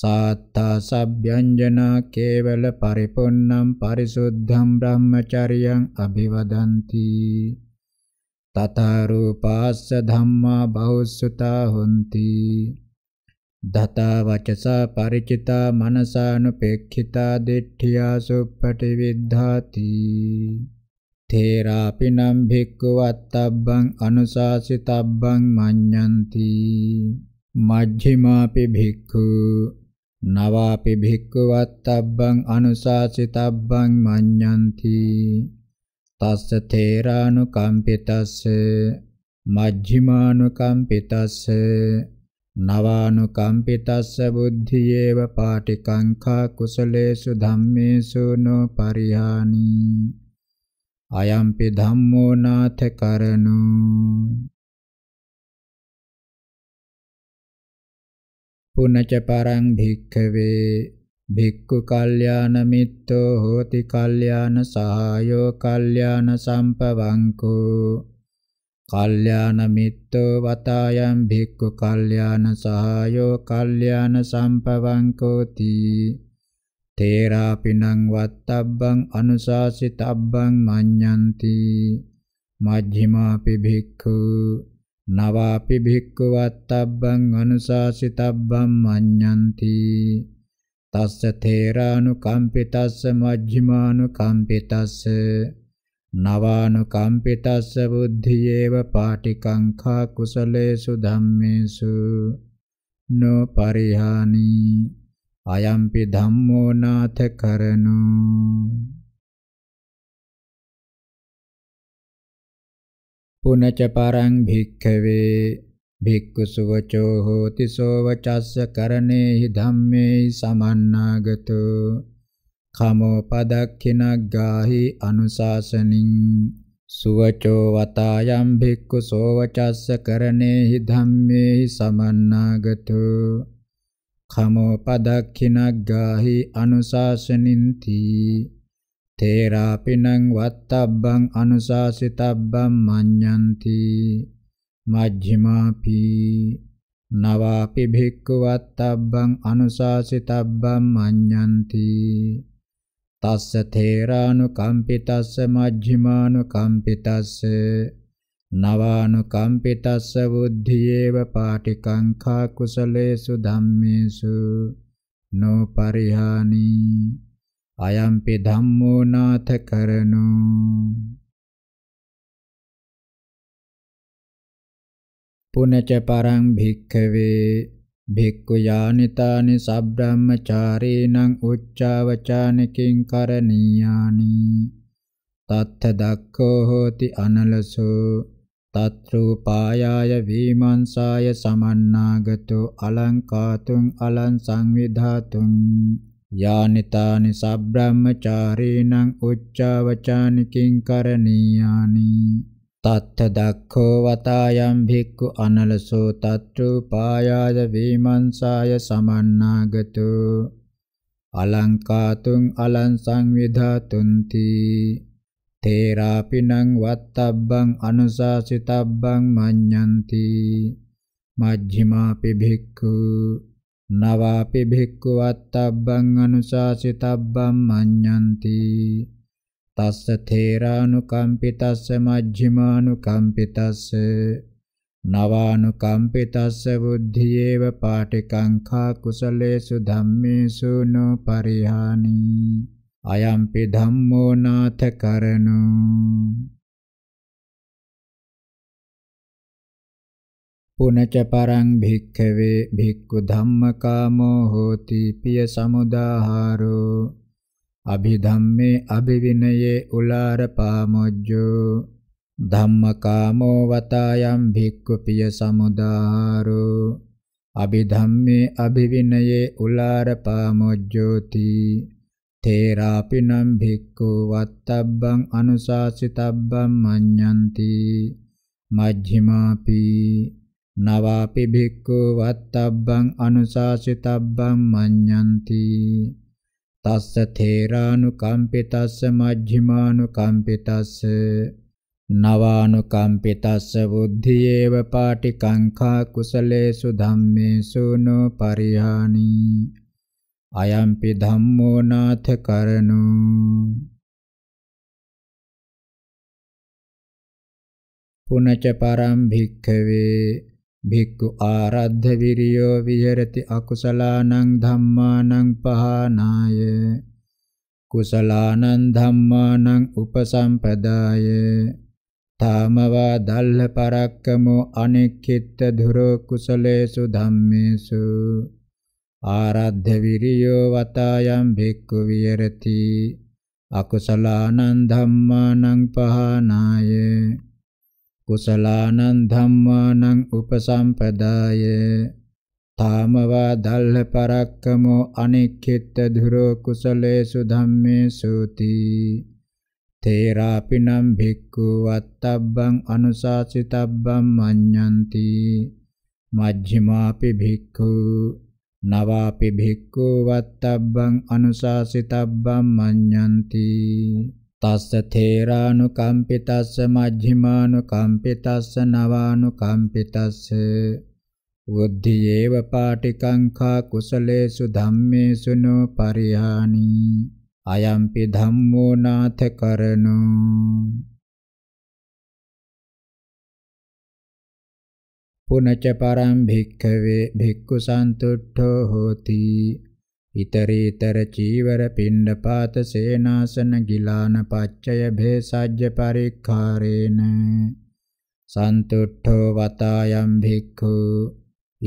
සාත්තා සබ්යංජනා කේවල පරිපුන්නම් පරිසුද්ධම් බ්‍රහ්මචරියං අභිවදಂತಿ තතරූපාස්ස ධම්මා බෞස්සුතා හොಂತಿ දතා වචසා ಪರಿචිතා මනසානුපේක්ඛිතා දිට්ඨියා සුප්පටි විද්ධාති තේරාපිනම් භික්ඛු අත්තබ්බං අනුශාසිතබ්බං මඤ්ඤಂತಿ මජ්ක්‍ධිමාපි භික්ඛු නවාපි භික්ඛු අත්තබ්බං අනුශාසිතබ්බං මඤ්ඤಂತಿ තස්ස තේරානුකම්පිතස්ස මජ්ක්‍ධිමානුකම්පිතස්ස නවානුකම්පිතස්ස බුද්ධියේව පාටිකංඛා කුසලේසු ධම්මේසු නොපරිහානි අයම්පි ධම්මෝ නාථ කරණෝ පුනච පරං භික්ඛවේ භික්ඛු කල්යාණ මිත්තෝ හෝති කල්යාණ සහායෝ කල්යාණ සම්පවංකෝ කල්යාණ මිත්තෝ වතායම් භික්ඛු කල්යාණ සහායෝ කල්යාණ සම්පවංකෝති තේරාපිනං වත්තබ්බං අනුශාසිතබ්බං මඤ්ඤන්ති මජ්ක්‍ධිමාපි භික්ඛු නවාපි භික්ඛු වත්තබ්බං අනුශාසිතබ්බං මඤ්ඤන්ති තස්ස තේරානුකම්පිතස්ස මජ්ක්‍ධිමානුකම්පිතස්ස නවානුකම්පිතස්ස බුද්ධියේව පාටිකංඛා කුසලේසු ධම්මේසු නොපරිහානි අයම්පි ධම්මෝ නාථ කරණෝ පුනච පරං භික්ඛවේ භික්ඛුසුවචෝ හෝති සෝවචස්ස කරණේහි ධම්මේහි සමන්නාගතෝ කමෝ පදක්ඛිනග්ගාහි අනුශාසනින් සුවචෝ වතායම් භික්ඛු සෝවචස්ස කරණේහි ධම්මේහි සමන්නාගතෝ කමෝ පදක්ඛිනග්ගාහි අනුශාසනින්ති තේරාපිනං වත්තබ්බං අනුශාසිතබ්බං මඤ්ඤන්ති මජ්ඣිමාපි නවාපි භික්ඛවත්තබ්බං අනුශාසිතබ්බං මඤ්ඤන්ති තස්ස තේරානුකම්පිතස්ස මජ්ඣිමානුකම්පිතස්ස නවානුකම්පිතස්ස බුද්ධියේව පාටිකංඛා කුසලේසු ධම්මේසු නොපරිහානි අයම්පි ධම්මෝ නාථ කරණෝ පුනච පරං භික්ඛවේ භික්ඛු යානිතානි සබ්‍රාහ්මචාරීනං උච්චාවචාන කිංකරණීයානි තත්ථ දක්ඛෝ හෝති අනලසෝ තත්රූපායාය වීමංසාය සමන්නාගතෝ අලංකාතුං අලං සංවිධාතුං යානිතානි සබ්‍රාහ්මචාරීනං උච්චාවචානි කිංකරණීයානි තත්ත දක්ඛෝ වතායම් භික්ඛු අනලසෝ තත්රූපායාද වීමංසාය සමන්නාගතු අලංකාතුං අලං සංවිධාතුන්ති තේරාපිනං වත්තබ්බං අනුසාසිතබ්බං මඤ්ඤන්ති මජ්ක්‍ධිමාපි භික්ඛු නවාපි භික්ඛු වත්තබ්බං අනුසාසිතබ්බං මඤ්ඤන්ති තස්ස තේරානුකම්පිතස්ස මජ්ක්‍ධිමානුකම්පිතස්ස නවානුකම්පිතස්ස බුද්ධියේව පාටිකංඛා කුසලේසු ධම්මේසු නොපරිහානි අයම්පි ධම්මෝ නාථ කරණෝ පුනච පරං භික්ඛවේ භික්ඛු ධම්මකාමෝ හෝති පිය සමුදාහාරෝ අභිධම්මේ අභිවිනයේ උලාර පාමොජ්ජෝ ධම්මකාමෝ වතායම් භික්ඛු පිය සමුදාරෝ අභිධම්මේ අභිවිනයේ උලාර පාමොජ්ජෝති තේරාපිනම් භික්ඛු වත්තබ්බං අනුශාසිතබ්බං මඤ්ඤන්ති මජ්ක්‍ධිමාපි නවාපි භික්ඛු වත්තබ්බං අනුශාසිතබ්බං මඤ්ඤන්ති තස්ස තේරානුකම්පිතස්ස මජ්ක්‍ධිමානුකම්පිතස්ස නවානුකම්පිතස්ස බුද්ධියේව පාටිකංඛා කුසලේසු ධම්මේසු නෝ පරිහානි අයම්පි ධම්මෝ නාථ කරණෝ පුනච පරම් භික්ඛවේ භික්ඛු ආරද්ධ විරියෝ විහෙරති අකුසලානං ධම්මානං පහනාය කුසලානං ධම්මානං උපසම්පදාය තාමවා දල්ල පරක්කමෝ අනෙක්කිට ධුරෝ කුසලේසු ධම්මේසු ආරද්ධ විරියෝ වතායම් භික්ඛු විහෙරති අකුසලානං ධම්මානං පහනාය කුසලානං ධම්මානං උපසම්පදාය තාමවා දල්හ පරක්කමෝ අනික්කිත ධුරෝ කුසලේසු ධම්මේසුති තේරාපිනම් භික්ඛු වත්තබ්බං අනුශාසිතබ්බං මඤ්ඤන්ති මජ්ක්‍ධිමාපි භික්ඛු නවාපි භික්ඛු වත්තබ්බං අනුශාසිතබ්බං මඤ්ඤන්ති තස්ස තේරානුකම්පිතස්ස මජ්ක්‍ධිමානුකම්පිතස්ස නවානුකම්පිතස්ස උද්ධියේව පාටිකංඛා කුසලේසු ධම්මේසු නෝ පරිහානි අයම්පි ධම්මෝ නාථ කරණෝ පුනච පරම් භික්ඛවේ භික්ඛු සන්තුට්ඨෝ හෝති ඉතරීතර චීවර පිණ්ඩපාත සේනාසන ගිලාන පච්චය භේසජ්‍ය පරික්ඛාරේන සන්තුට්ඨෝ වතායම් භික්ඛු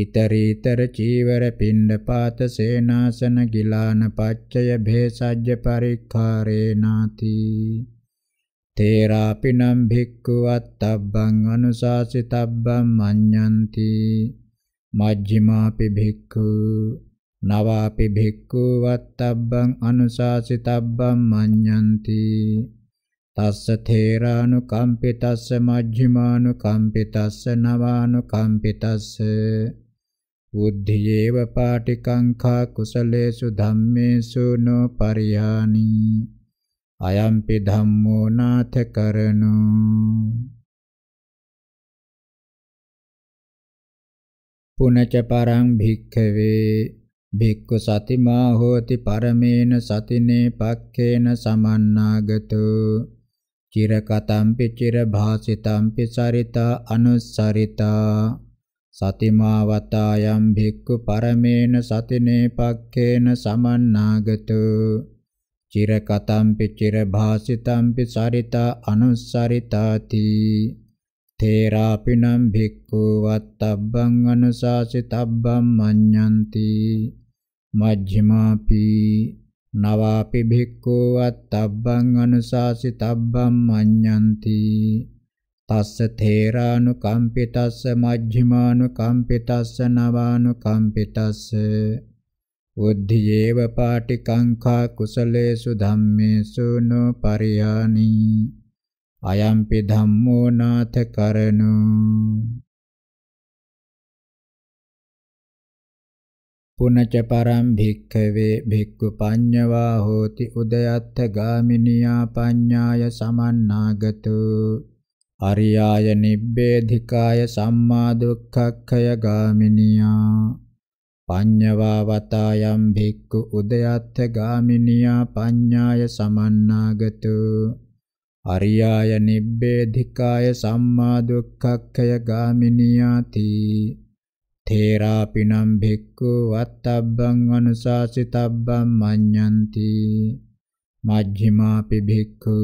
ඉතරීතර චීවර පිණ්ඩපාත සේනාසන ගිලාන පච්චය භේසජ්‍ය පරික්ඛාරේනාති තේරාපිනම් භික්ඛුවත් අබ්බං අනුශාසිතබ්බං මඤ්ඤන්ති මජ්ක්‍ධිමාපි භික්ඛු නවාපි භික්ඛු වත්තබ්බං අනුශාසිතබ්බං මඤ්ඤන්ති තස්ස තේරානුකම්පිතස්ස මජ්ක්‍ධිමානුකම්පිතස්ස නවානුකම්පිතස්ස බුද්ධියේව පාටිකංඛා කුසලේසු ධම්මේසු නෝ පරිහානි අයම්පි ධම්මෝ නාථ කරණෝ පුනච පරං භික්ඛවේ භික්ඛු සතිමා හෝති පරමේන සතිනේ පක්ඛේන සමන්නාගතෝ චිරකතම්පි චිරභාසිතම්පි සරිතා අනුස්සරිතා සතිමා වතායම් භික්ඛු පරමේන සතිනේ පක්ඛේන සමන්නාගතෝ චිරකතම්පි චිරභාසිතම්පි සරිතා අනුස්සරිතාති තේරාපිනම් භික්ඛු වත්තබ්බං අනුශාසිතබ්බම් මඤ්ඤන්ති මජ්ක්‍ධිමාපි නවාපි භික්ඛෝ අත්තබ්බං අනුශාසිතබ්බං මඤ්ඤන්ති තස්ස තේරානුකම්පිතස්ස මජ්ක්‍ධිමානුකම්පිතස්ස නවානුකම්පිතස්ස උද්ධියේව පාටිකංඛා කුසලේසු ධම්මේසු නෝ පරියානි අයම්පි ධම්මෝ නාථ කරණෝ පුනච පරම් භික්ඛවේ භික්ඛු පඤ්ඤවා හෝති උදයත්ථ ගාමිනියා පඤ්ඤාය සමන්නාගතු අරියාය නිබ්බේධිකාය සම්මා දුක්ඛක්ඛය ගාමිනියා පඤ්ඤවා වතායම් භික්ඛු උදයත්ථ ගාමිනියා පඤ්ඤාය සමන්නාගතු අරියාය නිබ්බේධිකාය සම්මා දුක්ඛක්ඛය ගාමිනියාති තේරාපිනම් භික්ඛු වත්තබ්බං අනුශාසිතබ්බං මඤ්ඤන්ති මජ්ක්‍ධිමාපි භික්ඛු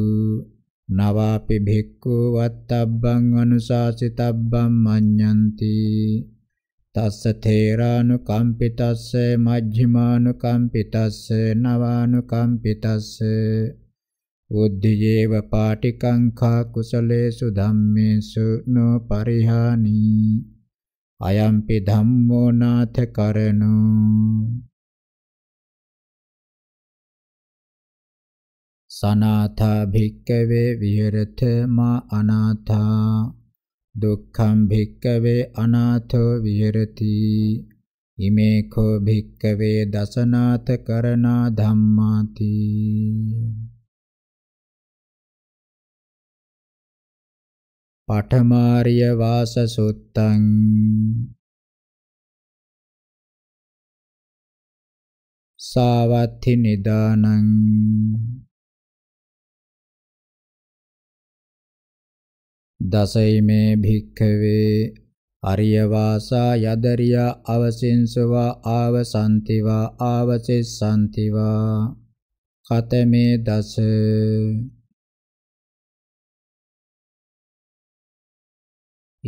නවාපි භික්ඛු වත්තබ්බං අනුශාසිතබ්බං මඤ්ඤන්ති තස්ස තේරානුකම්පිතස්ස මජ්ක්‍ධිමානුකම්පිතස්ස නවානුකම්පිතස්ස උද්ධියේව පාටිකංඛා කුසලේසු ධම්මේසු නෝ පරිහානී අයම්පි ධම්මෝ නාථ කරණෝ සනාථා භික්කවේ විහෙරත මා අනාථා දුක්ඛම් භික්කවේ අනාථෝ විහෙරති ඉමේ කෝ භික්කවේ දසනාත කරණා ධම්මාති පඨමාරිය වාසසුත්තං සාවත්ති නිදානං දසෛමේ භික්ඛවේ අරිය වාසා යදරියා අවසින්සවා ආවසන්තිවා ආවසිස්සන්තිවා කතමේ දස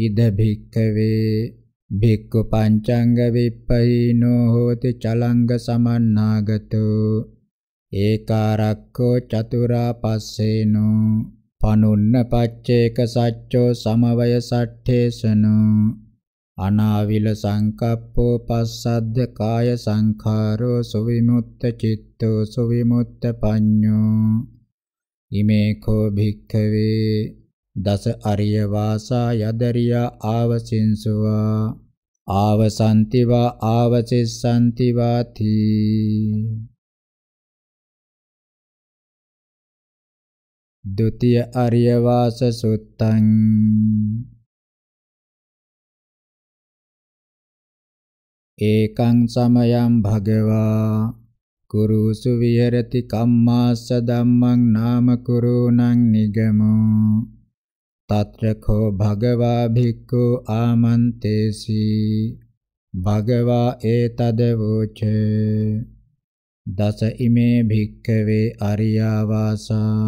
ඉද භික්කවේ භික්ඛු පංචංග විප්පයිනෝ හෝති චලංග සමන්නාගතෝ ඒකාරක්ඛෝ චතුරා පස්සේනෝ පනුන්න පච්චේක සච්චෝ සමවය සට්ඨේසනෝ අනාවිල සංකප්පෝ පස්සද්ද කාය සංඛාරෝ සුවිමුත්ත චිත්තෝ සුවිමුත්ත පඤ්ඤෝ ඉමේ කෝ භික්ඛවේ දස අරිය වාසා යදරියා ආවසින්සවා ආවසන්තිවා ආවචිස්සන්තිවා තී ဒုတိယ arya vasa suttang ඒකං සමයං භගවා කුරුසු විහෙරති කම්මාස්ස ධම්මං නාම කුරුණං නිගමෝ තත්‍රකෝ භගවා භික්ඛු ආමන්තේසි භගවා ඒතද වූච දස ඉමේ භික්ඛවේ අරියා වාසා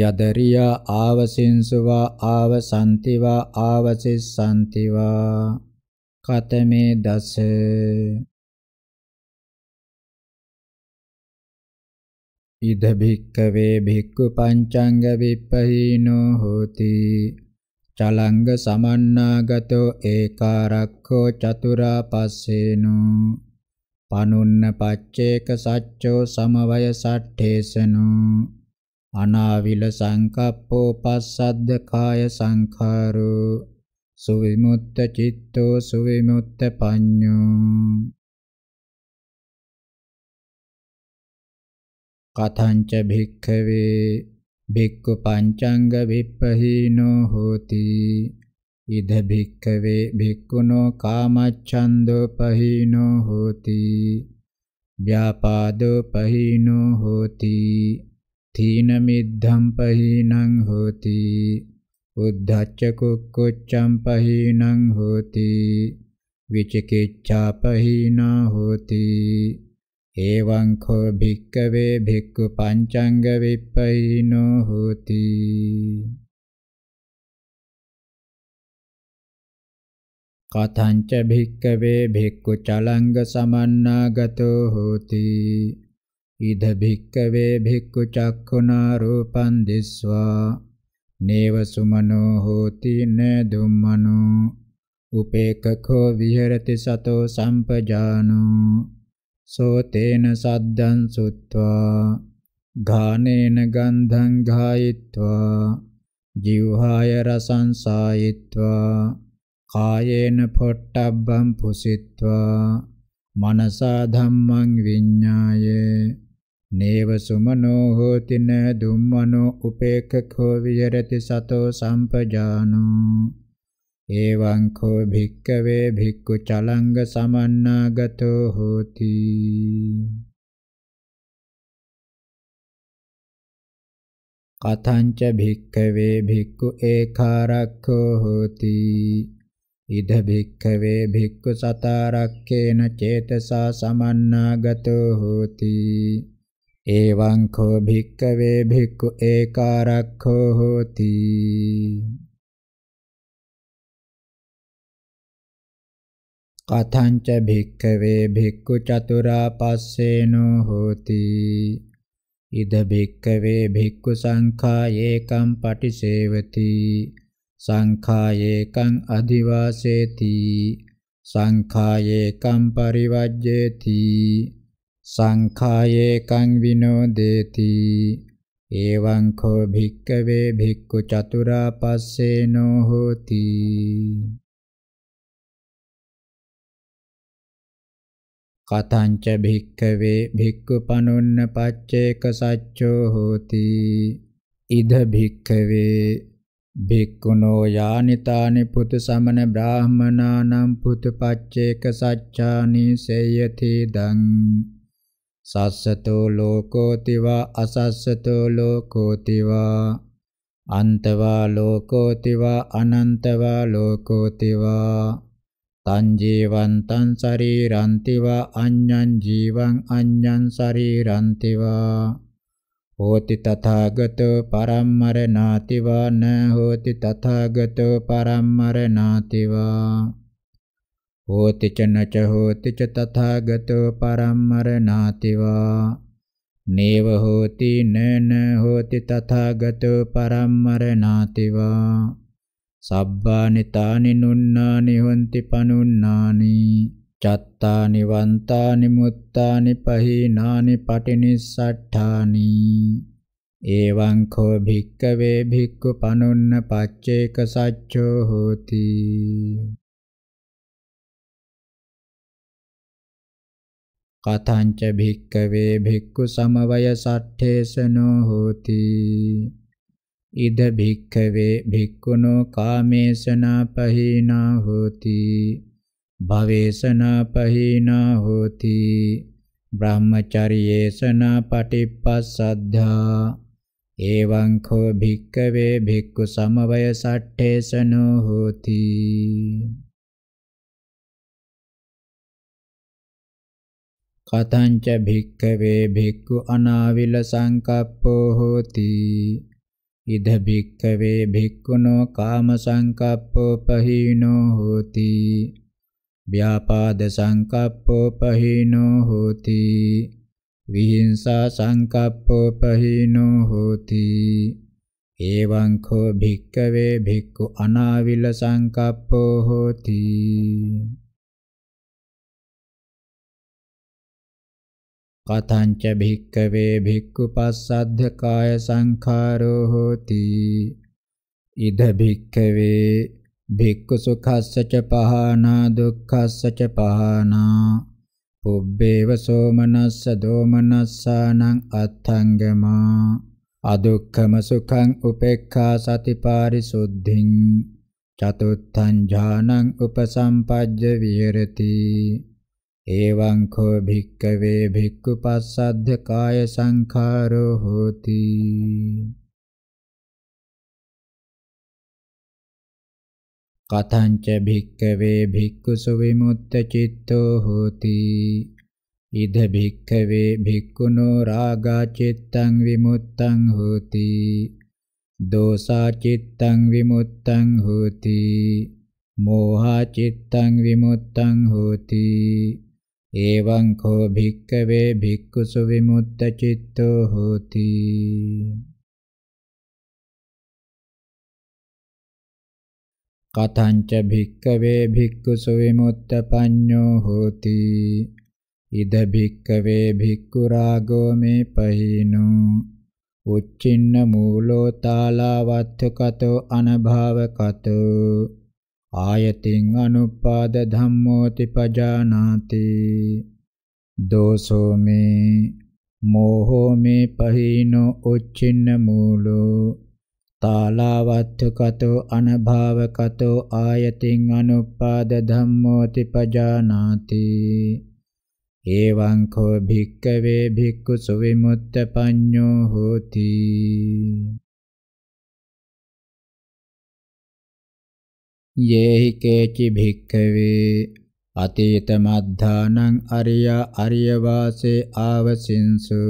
යදරියා ආවසින්සවා ආවසන්තිවා ආවසිස්සන්තිවා කතමේ දස ඉද භික්කවේ භික්ඛු පංචංග විප්පහීනෝ හෝති චලංග සමන්නාගතෝ ඒකාරක්ඛෝ චතුරා පස්සේනෝ පනුන්න පච්චේක සච්චෝ සමවය සට්ඨේසනෝ අනාවිල සංකප්පෝ පස්සද්ද කාය සංඛාරෝ සුවිමුත්ත චිත්තෝ සුවිමුත්ත පඤ්ඤෝ කතංච භික්ඛවේ භික්ඛු පංචංග විප්පහීනෝ හෝති ඉද භික්ඛවේ භික්ඛුනෝ කාමච්ඡන්தோ පහීනෝ හෝති ව්‍යාපාදෝ පහීනෝ හෝති තීන මිද්ධම් පහීනං හෝති උද්ධච්ච කුක්කුච්චම් පහීනං හෝති විචිකිච්ඡා පහීනා හෝති එවං කෝ භික්කවේ භික්ඛු පංචංග විප්පයිනෝ හෝති කතංච භික්කවේ භික්ඛු චලංග සමන්නාගතෝ හෝති ඉද භික්කවේ භික්ඛු චක්ඛුනා රූපං දිස්වා නේව සුමනෝ හෝති න දුම්මනෝ උපේකඛෝ විහෙරති සතෝ සම්පජානෝ සෝතේන සද්දං සුත්වා ඝානේන ගන්ධං ඝායිत्वा ජීවහාය රසං සායිत्वा කායේන පොට්ටබ්බං පුසිत्वा මනසා ධම්මං විඤ්ඤාය නේව සුමනෝ හෝති න දුම්මනෝ උපේක්ඛෝ විහෙරති සතෝ සම්පජානෝ එවං කෝ භික්කවේ භික්ඛු චලංග සමන්නාගතෝ හෝති කතංච භික්කවේ භික්ඛු ඒකාරක්ඛෝ හෝති ඉද භික්කවේ භික්ඛු සතරක්කේන චේතසා සමන්නාගතෝ හෝති එවං කෝ භික්කවේ භික්ඛු ඒකාරක්ඛෝ හෝති කතංච භික්ඛවේ භික්ඛු චතුරා පස්සේනෝ හෝති ඉද භික්ඛවේ භික්ඛු සංඛා ඒකම් පටිසේවති සංඛා ඒකං අදිවාසේති සංඛා ඒකම් පරිවජ්ජේති සංඛා ඒකං විනෝදේති එවං කෝ භික්ඛවේ භික්ඛු චතුරා පස්සේනෝ හෝති කතංච භික්කවේ භික්ඛුපනුන්න පච්චේක සච්චෝ හෝති ඉද භික්කවේ භික්ඛුනෝ යානිතානි පුතු සමන බ්‍රාහමනානම් පුතු පච්චේක සච්ඡානි සේයති දං සස්සතෝ ලෝකෝති වා අසස්සතෝ ලෝකෝති වා අන්තවා ලෝකෝති වා අනන්තවා ලෝකෝති වා තං ජීවං තං ශරීරන්ති වා අඤ්ඤං ජීවං අඤ්ඤං ශරීරන්ති වා හෝති තථාගතෝ පරම්මරණාති වා න හෝති තථාගතෝ පරම්මරණාති වා හෝති ච නච හෝති ච තථාගතෝ පරම්මරණාති වා නේව හෝති නන හෝති තථාගතෝ පරම්මරණාති වා සබ්බානි තානි නුන්නානි හොන්ති පනුන්නානි චත්තානි වන්තානි මුත්තානි පහීනානි පටිනිස්සට්ඨානි එවං කෝ භික්කවේ භික්ඛු පනුන්න පච්චේක සච්චෝ හෝති කතංච භික්කවේ භික්ඛු සමවය සට්ඨේසනෝ හෝති ඉද භික්ඛවේ භික්ඛුනෝ කාමේසනා පහීනා හෝති භවේසනා පහීනා හෝති බ්‍රහ්මචර්යේසනා පටිප්පස්සද්ධා එවං කෝ භික්ඛවේ භික්ඛු සමවය සට්ඨේසනෝ හෝති කතංච භික්ඛවේ භික්ඛු අනාවිල සංකප්පෝ හෝති ඉද භික්ඛවේ භික්ඛුනෝ කාම සංකප්පෝ පහීනෝ හෝති ව්‍යාපාද සංකප්පෝ පහීනෝ හෝති විහිංසා සංකප්පෝ පහීනෝ හෝති එවං කෝ භික්ඛවේ භික්ඛු අනාවිල සංකප්පෝ හෝති කතංච භික්කවේ භික්ඛු පස්සද්ධකාය සංඛාරෝ හෝති ඉද භික්කවේ භික්ඛු සුඛස්ස ච පහනා දුක්ඛස්ස ච පහනා පුබ්බේව සෝමනස්ස දෝමනස්සානං අත්ථංගමා අදුක්ඛම සුඛං උපේක්ඛා සතිපාරිසුද්ධින් චතුත්ථං ඥානං උපසම්පජ්ජ විහෙරති එවං කෝ භික්කවේ භික්ඛුපස්සද්ධ කාය සංඛාරෝ හෝති කතංච භික්කවේ භික්ඛුසු විමුත්ත චිත්තෝ හෝති ඉද භික්කවේ භික්ඛුනෝ රාගා චිත්තං විමුත්තං හෝති දෝසා චිත්තං විමුත්තං හෝති මෝහා චිත්තං විමුත්තං හෝති එවං කෝ භික්කවේ භික්ඛුසු විමුක්ත චිත්තෝ හෝති කතංච භික්කවේ භික්ඛුසු විමුක්ත පඤ්ඤෝ හෝති ඉද භික්කවේ භික්ඛු රාගෝ මේ පහිනෝ උච්චින්න මූලෝ තාලවත්ථ කතෝ අනභාව කතෝ ආයතින් අනුපාද ධම්මෝති පජානාති දෝසෝ මේ මෝහෝ මේ පහීනෝ උච්චින්න මූලෝ තාලවත්තුකතෝ අනභාවකතෝ ආයතින් අනුපාද ධම්මෝති පජානාති එවං කෝ භික්කවේ භික්ඛු සුවිමුත්ත පඤ්ඤෝ හෝති යේහි කේචි භික්ඛවේ අතීත මද්ධානං අරිය අරිය වාසේ ආවසින්සු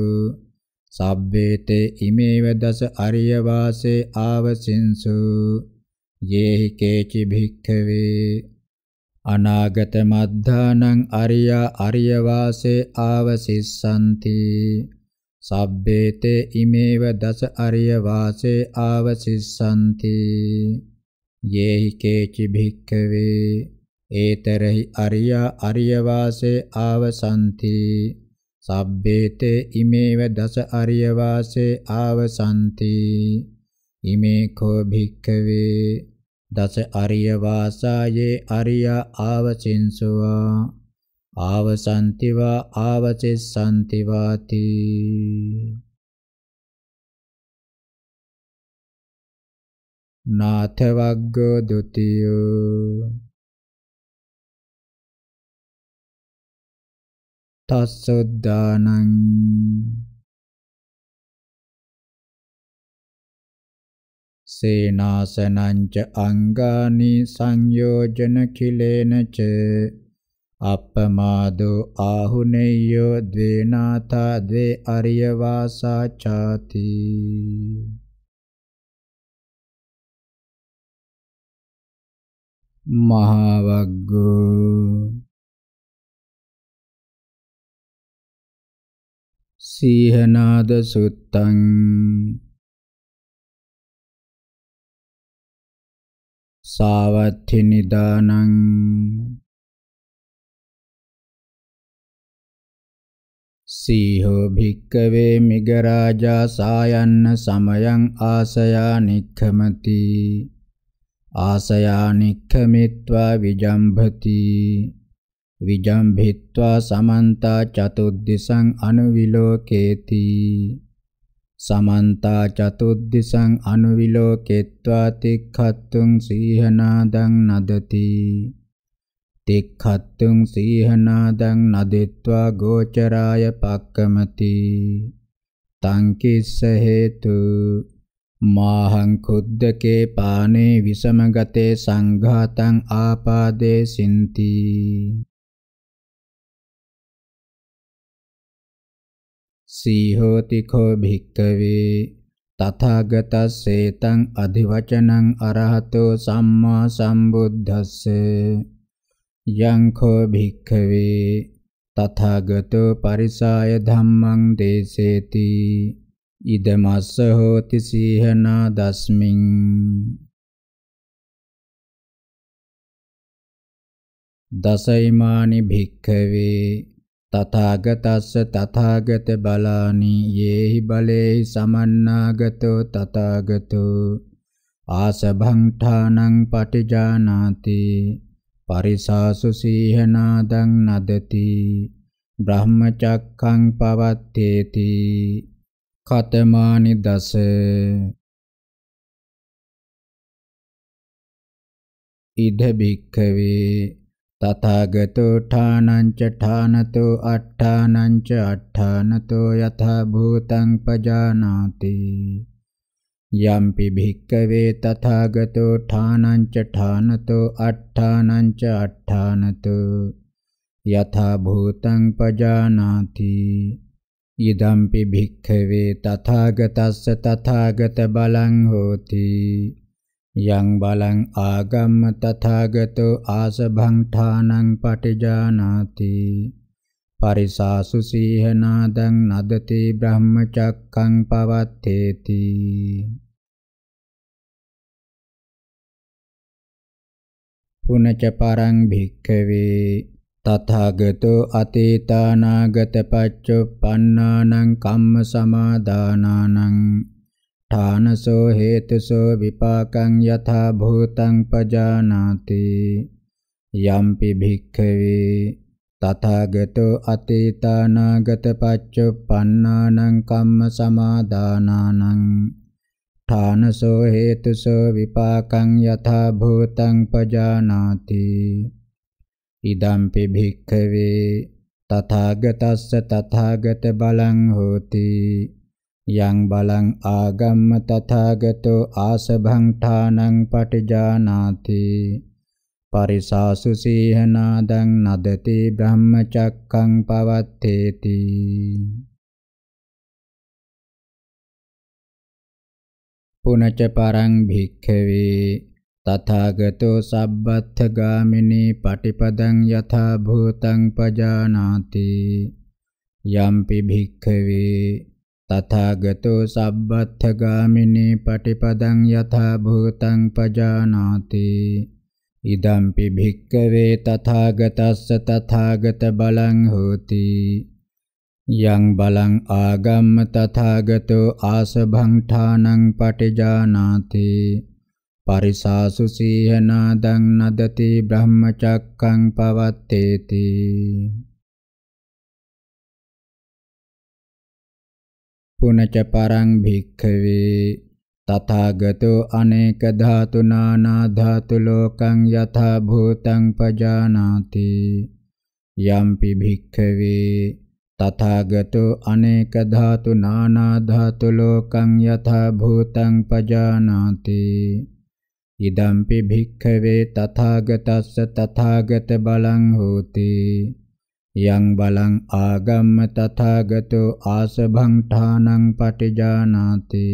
සබ්බේතේ ඉමේව දස අරිය වාසේ ආවසින්සු යේහි කේචි භික්ඛවේ අනාගත මද්ධානං අරිය අරිය වාසේ ආවසිස්සanti සබ්බේතේ ඉමේව දස අරිය වාසේ ආවසිස්සanti යේහි කේචි භික්ඛවේ ඒතරහි අරියා අරිය වාසේ ආවසanti සබ්බේතේ ඉමේව දස අරිය වාසේ ආවසanti ඉමේ කෝ භික්ඛවේ දස අරිය වාසායේ අරියා ආවචින්සවා ආවසanti වා ආවචෙස්සanti වාති නාථවග්ගෝ ဒ ුතියෝ තස්සොද්දානං සේනාසනං ච අංගානි සංයෝජන කිලේන ච අප්පමාදෝ ආහුනේයෝ ද්වේනාථා ද්වේ අරිය වාසා ചാති මහවග්ගෝ සීහනාද සුත්තං සාවත්ථි නිදානං සීහෝ භික්කවේ මිගරාජා සායන්න සමයං ආසයා නික්ඛමති ආසයානික්ඛමිත්වා විජම්භති විජම්භිත්වා සමන්තා චතුද්දිසං අනුවිලෝකේති සමන්තා චතුද්දිසං අනුවිලෝකෙත්වා තික්ඛත්තුං සීහනාදං නදති තික්ඛත්තුං සීහනාදං නදෙත්වා ගෝචරාය පක්කමති තං කිස්ස හේතු මාහං කුද්දකේ පානේ විසමගතේ සංඝාතං ආපාදේ සින්ති සීහෝති කෝ භික්කවේ තථාගතස්සේතං අධිවචනං අරහතෝ සම්මා සම්බුද්දස්ස යං කෝ භික්කවේ තථාගතෝ පරිසාය ධම්මං දේසේති ඉදමස්ස හෝති සීහනා දස්මින් දසයිමානි භික්ඛවේ තථාගතස්ස තථාගත බලානි යේහි බලේහි සමන්නාගතෝ තථාගතෝ ආසභං ඨානං පටිජානාති පරිසාසු සීහනාදං නදති බ්‍රහ්මචක්ඛං පවත්තේති කතමානි දස ඉද භික්ඛවේ තථාගතෝ ඨානංච ඨානතෝ අට්ඨානංච අට්ඨානතෝ යථා භූතං පජානාති යම්පි භික්ඛවේ තථාගතෝ ඨානංච ඨානතෝ අට්ඨානංච අට්ඨානතෝ යථා භූතං පජානාති ඉදම්පි භික්ඛවේ තථාගතස්ස තථාගත බලං හෝති යං බලං ආගම්ම තථාගතෝ ආසභං ඨානං පටිජානාති පරිසාසු සීහනාදං නදති බ්‍රහ්මචක්ඛං පවත්තේති පුනච පරං භික්ඛවේ තථාගතෝ අතීතානාගත පච්චුප්පන්නානං කම්ම සමාදානානං ඨානසෝ හේතුසෝ විපාකං යථා භූතං පජානාති යම්පි භික්ඛවේ තථාගතෝ අතීතානාගත පච්චුප්පන්නානං කම්ම සමාදානානං ඨානසෝ හේතුසෝ විපාකං යථා භූතං පජානාති ඉදම්පි භික්ඛවේ තථාගතස්ස තථාගත බලං හෝති යං බලං ආගම්ම තථාගතෝ ආසභං ඨානං පටිජානාති පරිසාසු සීහනාදං නදති බ්‍රහ්මචක්ඛං පවත්තේති පුනච පරං භික්ඛවේ තථාගතෝ සබ්බත්ථගාමිනී පටිපදං යථා භූතං පජානාති යම්පි භික්ඛවේ තථාගතෝ සබ්බත්ථගාමිනී පටිපදං යථා භූතං පජානාති ඉදම්පි භික්ඛවේ තථාගතස්ස තථාගත බලං හෝති යං බලං ආගම්ම තථාගතෝ ආසභං ඨානං පටිජානාති පරිසාසු සීහනාදං නදති බ්‍රහ්මචක්කං පවත්තේති පුනච පරං භික්ඛවේ තථාගතෝ අනේක ධාතු නානා ධාතු ලෝකං යථා භූතං පජානාති යම්පි භික්ඛවේ තථාගතෝ අනේක ධාතු නානා ධාතු ලෝකං යථා භූතං පජානාති ඉදම්පි භික්ඛවේ තථාගතස්ස තථාගත බලං හෝති යං බලං ආගම්ම තථාගතෝ ආසභං ඨානං පටිජානාති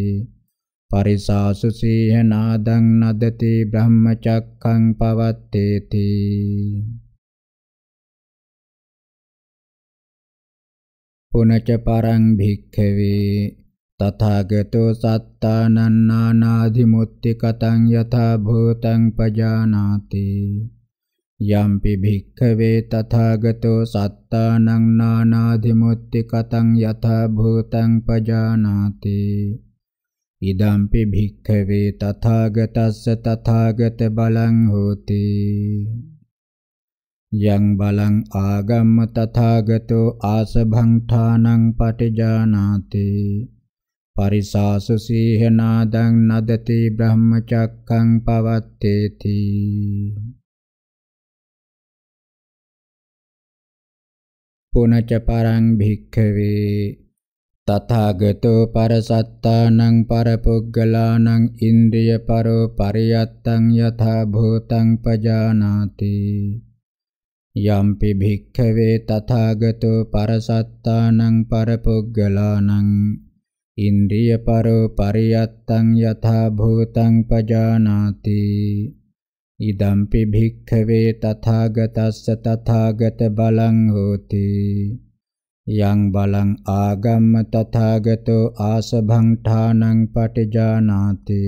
පරිසාසු සීහනාදං නදති බ්‍රහ්මචක්ඛං පවත්තේති පුනච පරං භික්ඛවේ තථාගතෝ සත්තානන්නානාධිමුත්ති කතං යථා භූතං පජානාති යම්පි භික්ඛවේ තථාගතෝ සත්තානං නානාධිමුත්ති කතං යථා භූතං පජානාති ඉදම්පි භික්ඛවේ තථාගතස්ස තථාගත බලං හෝති යං බලං ආගම්ම තථාගතෝ ආසභං ඨානං පටිජානාති පරිසාස සීහනාදං නදති බ්‍රහ්මචක්ඛං පවත්තේති පුනච පරං භික්ඛවේ තථාගතෝ පරසත්තානං පරපුග්ගලානං ඉන්ද්‍රිය පරෝ පරියත්තං යථා භූතං පජානාති යම්පි භික්ඛවේ තථාගතෝ පරසත්තානං පරපුග්ගලානං ඉන්ද්‍රියපරෝ පරියත්තං යථා භූතං පජානාති ඉදම්පි භික්ඛවේ තථාගතස්ස තථාගත බලං හෝති යං බලං ආගම්ම තථාගතෝ ආසභං ඨානං පටිජානාති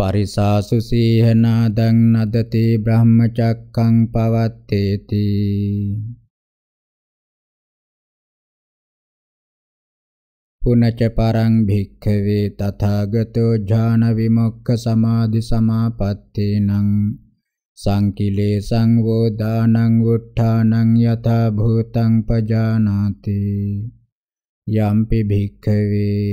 පරිසාසු සීහනාදං නදති බ්‍රහ්මචක්ඛං පවත්තේති පුනච පරං භික්ඛවේ තථාගතෝ ඥාන විමුක්ඛ සමාධි සමාපත්තේනං සංකිලේසං වෝ දානං උත්ථානං යථා භූතං පජානාති යම්පි භික්ඛවේ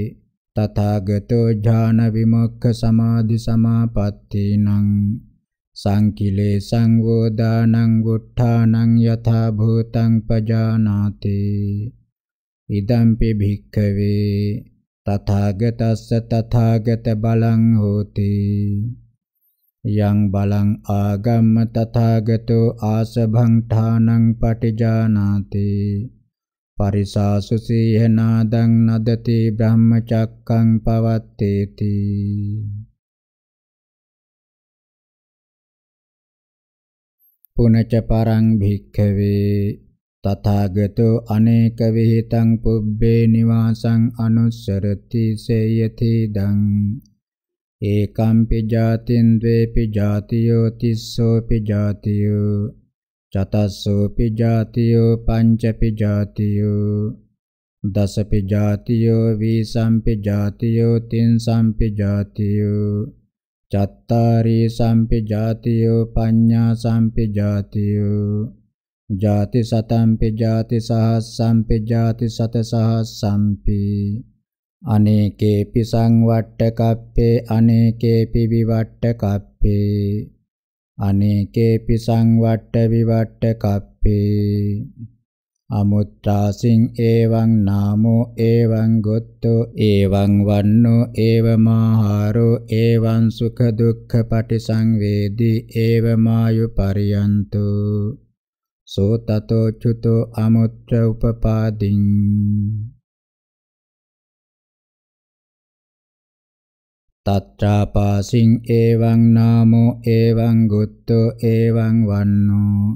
තථාගතෝ ඥාන විමුක්ඛ සමාධි සමාපත්තේනං සංකිලේසං වෝ දානං උත්ථානං යථා භූතං පජානාති ඉදම්පි භික්ඛවේ තථාගතස්ස තථාගත බලං හෝති යං බලං ආගම්ම තථාගතෝ ආසභං ඨානං පටිජානාති පරිසාසු සීහනාදං නදති බ්‍රහ්මචක්කං පවත්තේති පුනච පරං භික්ඛවේ තථාගතෝ අනේක විහිතං පුබ්බේ නිවාසං අනුස්සරති සේයති දං ඒකම්පි ජාතින් ද්වේපි ජාතියෝ තිස්සෝපි ජාතියෝ චතස්සෝපි ජාතියෝ පංචපි ජාතියෝ දසපි ජාතියෝ වීසම්පි ජාතියෝ තින්සම්පි ජාතියෝ චත්තාරී සම්පි ජාතියෝ පඤ්ඤා සම්පි ජාතියෝ ජාති සතම්පි ජාති සහස්සම්පි ජාති සත සහස්සම්පි අනේකේපි සංවට්ට කප්පේ අනේකේපි විවට්ට කප්පේ අනේකේපි සංවට්ට විවට්ට කප්පේ අමුත්‍රාසින් ඒවං නාමෝ ඒවං ගොත්තෝ ඒවං වන්නෝ ඒවමාහාරෝ ඒවං සුඛ දුක්ඛ පටිසංවේදී ඒවමායු පරියන්තෝ සෝතතෝ චුතෝ අමුත්‍ර උපපාදින් තත්‍රාපාසින් එවං නාමෝ එවං ගුත්තෝ එවං වන්නෝ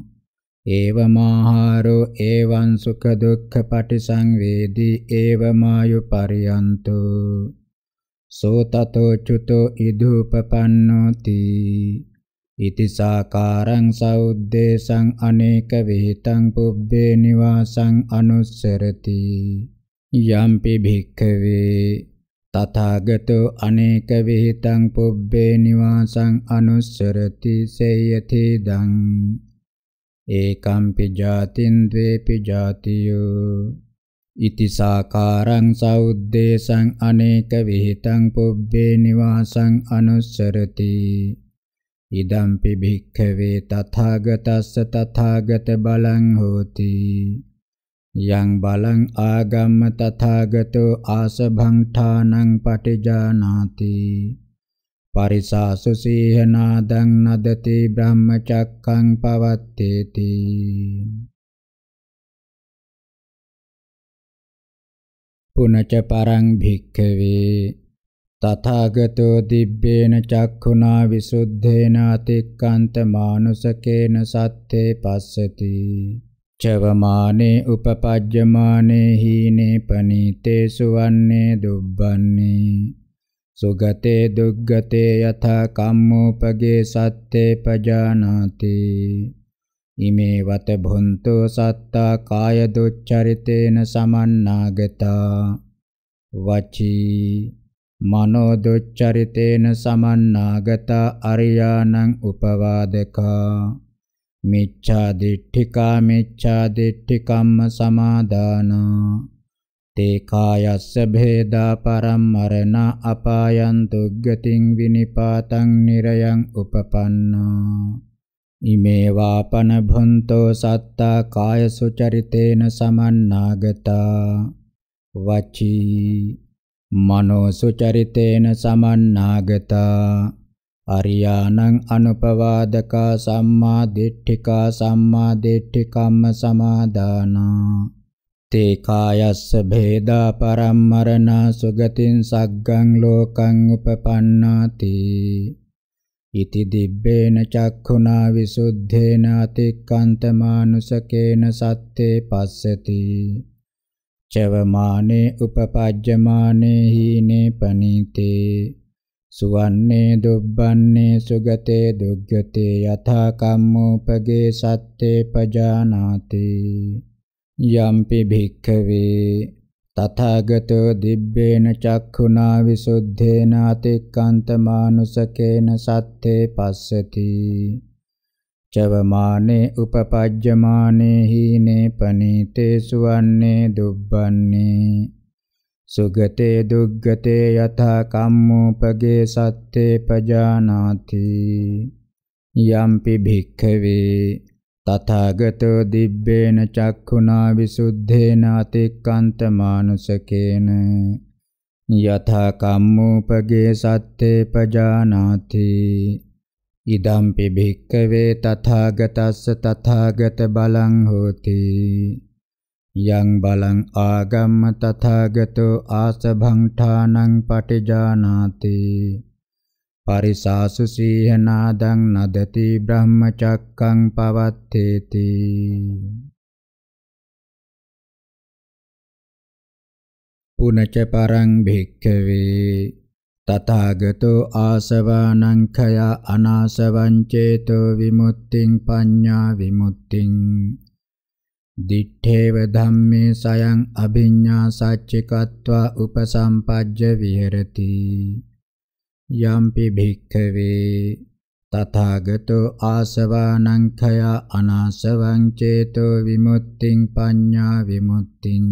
ඒවමාහාරෝ එවං සුඛ දුක්ඛ පටිසංවේදී ඒවමායු පරියන්තු සෝතතෝ චුතෝ ඉදුපපන්නෝති ඉති සාකාරං සෞද්දේශං අනේක විහිතං පුබ්බේ නිවාසං අනුස්සරති යම්පි භික්ඛවේ තථාගතෝ අනේක විහිතං පුබ්බේ නිවාසං අනුස්සරති සේයති දං ඒකම්පි ජාතින් ද්වේපි ජාතියෝ ඉති සාකාරං සෞද්දේශං අනේක විහිතං පුබ්බේ නිවාසං අනුස්සරති ඉදම්පි භික්ඛවේ තථාගතස්ස තථාගත බලං හෝති යං බලං ආගම්ම තථාගතෝ ආසභං ඨානං පටිජානාති පරිසාසු සීහනාදං නදති බ්‍රහ්මචක්ඛං පවත්තේති පුනච පරං භික්ඛවේ තථාගතෝ දිබ්බේන චක්ඛුනා විසුද්ධේන අතික්කන්ත මානුසකේන සත්තේ පස්සති චවමානේ උපපජ්ජමානේ හීනේ පනීතේ සුවන්නේ දුබ්බන්නේ සුගතේ දුග්ගතේ යථා කම්මෝපගේ සත්තේ පජානාති ඉමේ වත භොන්තෝ සත්තා කාය දුච්චරිතේන සමන්නාගතා වචී මනෝ දුච්චරිතේන සමන්නාගතා අරියාණං උපවාදකා මිච්ඡා දිට්ඨිකා මිච්ඡා දිට්ඨිකම්ම සමාදානා තේ කායස්ස භේදා පරම්මරණ අපායන් දුග්ගතින් විනිපාතං නිරයන් උපපන්නා ඉමේ වාපන භුන්තෝ සත්තා කාය සුචරිතේන සමන්නාගතා වචී මනෝ සුචරිතේන සමන්නාගතා අරියානං අනුපවාදකා සම්මා දිට්ඨිකා සම්මා දිට්ඨිකම්ම සමාදානා තේ කායස්ස භේදා පරම්මරණ සුගතින් සග්ගං ලෝකං උපපන්නාති ඉති දිබ්බේන චක්ඛුනා විසුද්ධේන අතික්කන්තමානුසකේන සත්තේ පස්සති චවමානේ උපපජ්ජමානේ හීනේ පනිතේ සුවන්නේ දුබ්බන්නේ සුගතේ දුග්ගතේ යථා කම්මෝපගේ සත්තේ පජානාති යම්පි භික්ඛවේ තථාගතෝ දිබ්බේන චක්ඛුනා විසුද්ධේන අතික්කන්තමානුසකේන සත්තේ පස්සති චවමානේ උපපජ්ජමානේ හීනේ පනීතේ සුවන්නේ දුබ්බන්නේ සුගතේ දුග්ගතේ යථා කම්මෝපගේ සත්තේ පජානාති යම්පි භික්ඛවේ තථාගතෝ දිබ්බේන චක්ඛුනා විසුද්ධේන අතික්කන්ත මානුසකේන යථා කම්මෝපගේ සත්තේ පජානාති ඉදම්පි භික්කවේ තථාගතස්ස තථාගත බලං හෝති යං බලං ආගම්ම තථාගතෝ ආසභං ඨානං පටිජානාති පරිසාසු සීහනාදං නදති බ්‍රහ්මචක්කං පවත්තේති පුනච පරං භික්කවේ තථාගතෝ ආසවානංඛය අනාසවං චේතෝ විමුක්තිං පඤ්ඤා විමුක්තිං දිත්තේව ධම්මේ සයං අභිඤ්ඤා සච්චිකत्वा උපසම්පජ්ජ විහෙරති යම්පි භික්ඛවේ තථාගතෝ ආසවානංඛය අනාසවං චේතෝ විමුක්තිං පඤ්ඤා විමුක්තිං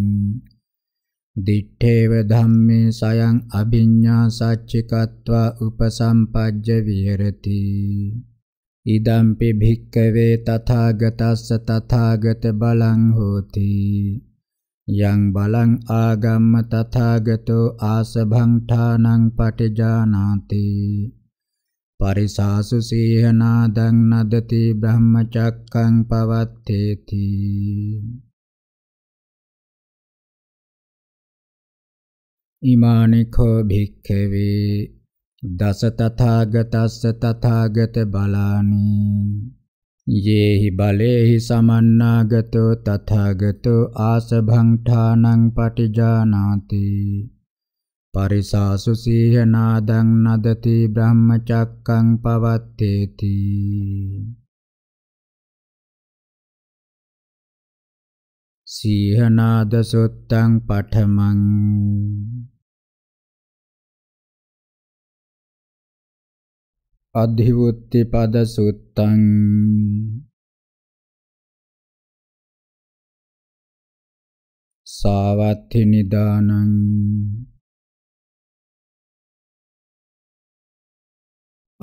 දිත්තේව ධම්මේ සයං අභිඤ්ඤා සච්චිකत्वा උපසම්පජ්ජ විහෙරති ඉදම්පි භික්කවේ තථාගතස්ස තථාගත බලං හෝති යං බලං ආගම්ම තථාගතෝ ආසභං ඨානං පටිජානාති පරිසාසු සීහනාදං නදති බ්‍රහ්මචක්කං පවත්තේති ඉමානිකෝ භික්ඛවේ දස තථාගතස්ස තථාගත බලානි යේහි බලේහි සමන්නාගතෝ තථාගතෝ ආසභං ඨානං පටිජානාති පරිසාසු සීහනාදං නදති බ්‍රහ්මචක්කං පවත්තේති සීහනාද සුත්තං පඨමං අධිවුත්තිපද සුත්තං සාවත්ථි නිදානං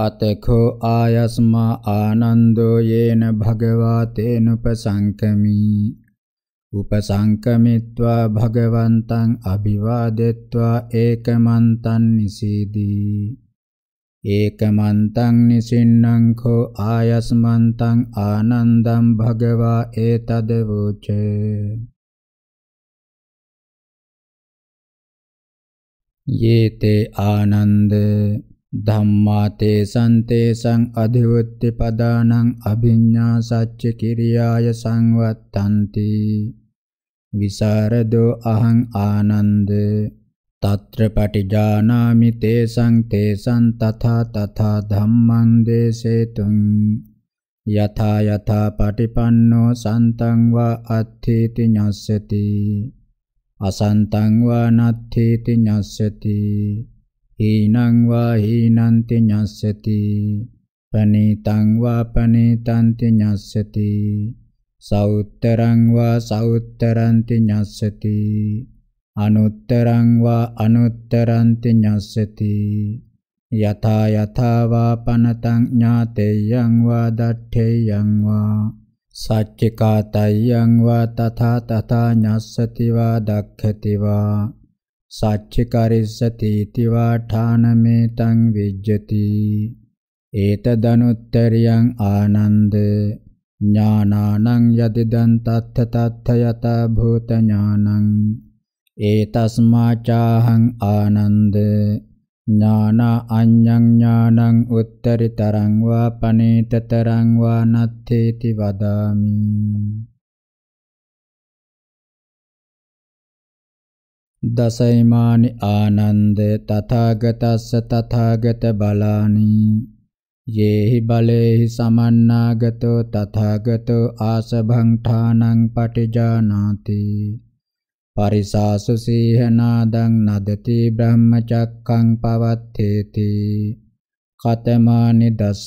අතකෝ ආයස්මා ආනන්දෝ යේන භගවා තේනුපසංකමි උපසංකමිත්වා භගවන්තං අභිවාදෙත්වා ඒකමන්තං නිසීදී ඒකමන්තං නිසින්නං කෝ ආයස්මන්තං ආනන්දං භගවා ඒතද වූචේ යේතේ ආනන්ද ධම්මා තේ සන්තේ සං අධිවත්ති පදානං අභිඤ්ඤා සච්ච කිරියාය සංවත්තಂತಿ විසරදෝ අහං ආනන්ද తత్ర పటిజానామి తేసం తేసం తథా తథా ధమ్మం దేశేతుం యథా యథా పటిపన్నో సంతం వా అత్థీతి జ్ఞస్యతి අසන්තං වා නත්ථීති ඤස්සති හීනං වා හීනන්ති ඤස්සති පනීතං වා පනීතන්ති ඤස්සති සෞත්තරං වා සෞත්තරන්ති ඤස්සති අනුත්තරං වා අනුත්තරන්ති ඤස්සති යථා යථා වා පනතං ඥාතේයං වා දට්ඨේයං වා සච්චිකාතයං වා තථා තථා ඤස්සති වා දක්ඛති වා සච්චිකරිස්සති තිවා ඨානමේතං විජ්ජති ඒතදනුත්තරියං ආනන්ද ඥානානං යතිදන් තත්ථ තත්ථ යත භූත ඥානං ඒතස්මාචාහං ආනන්ද ඥානා අඤ්ඤං ඥානං උත්තරිතරං වා පනේතතරං වා නත්තේති වදාමි දසයිමානි ආනන්ද තථාගතස්ස තථාගත බලානි යේහි බලේහි සමන්නාගතෝ තථාගතෝ ආසභං ඨානං පටිජානාති පරිසාසු සීහනාදං නදති බ්‍රහ්මචක්ඛං පවත්තේති කතමානි දස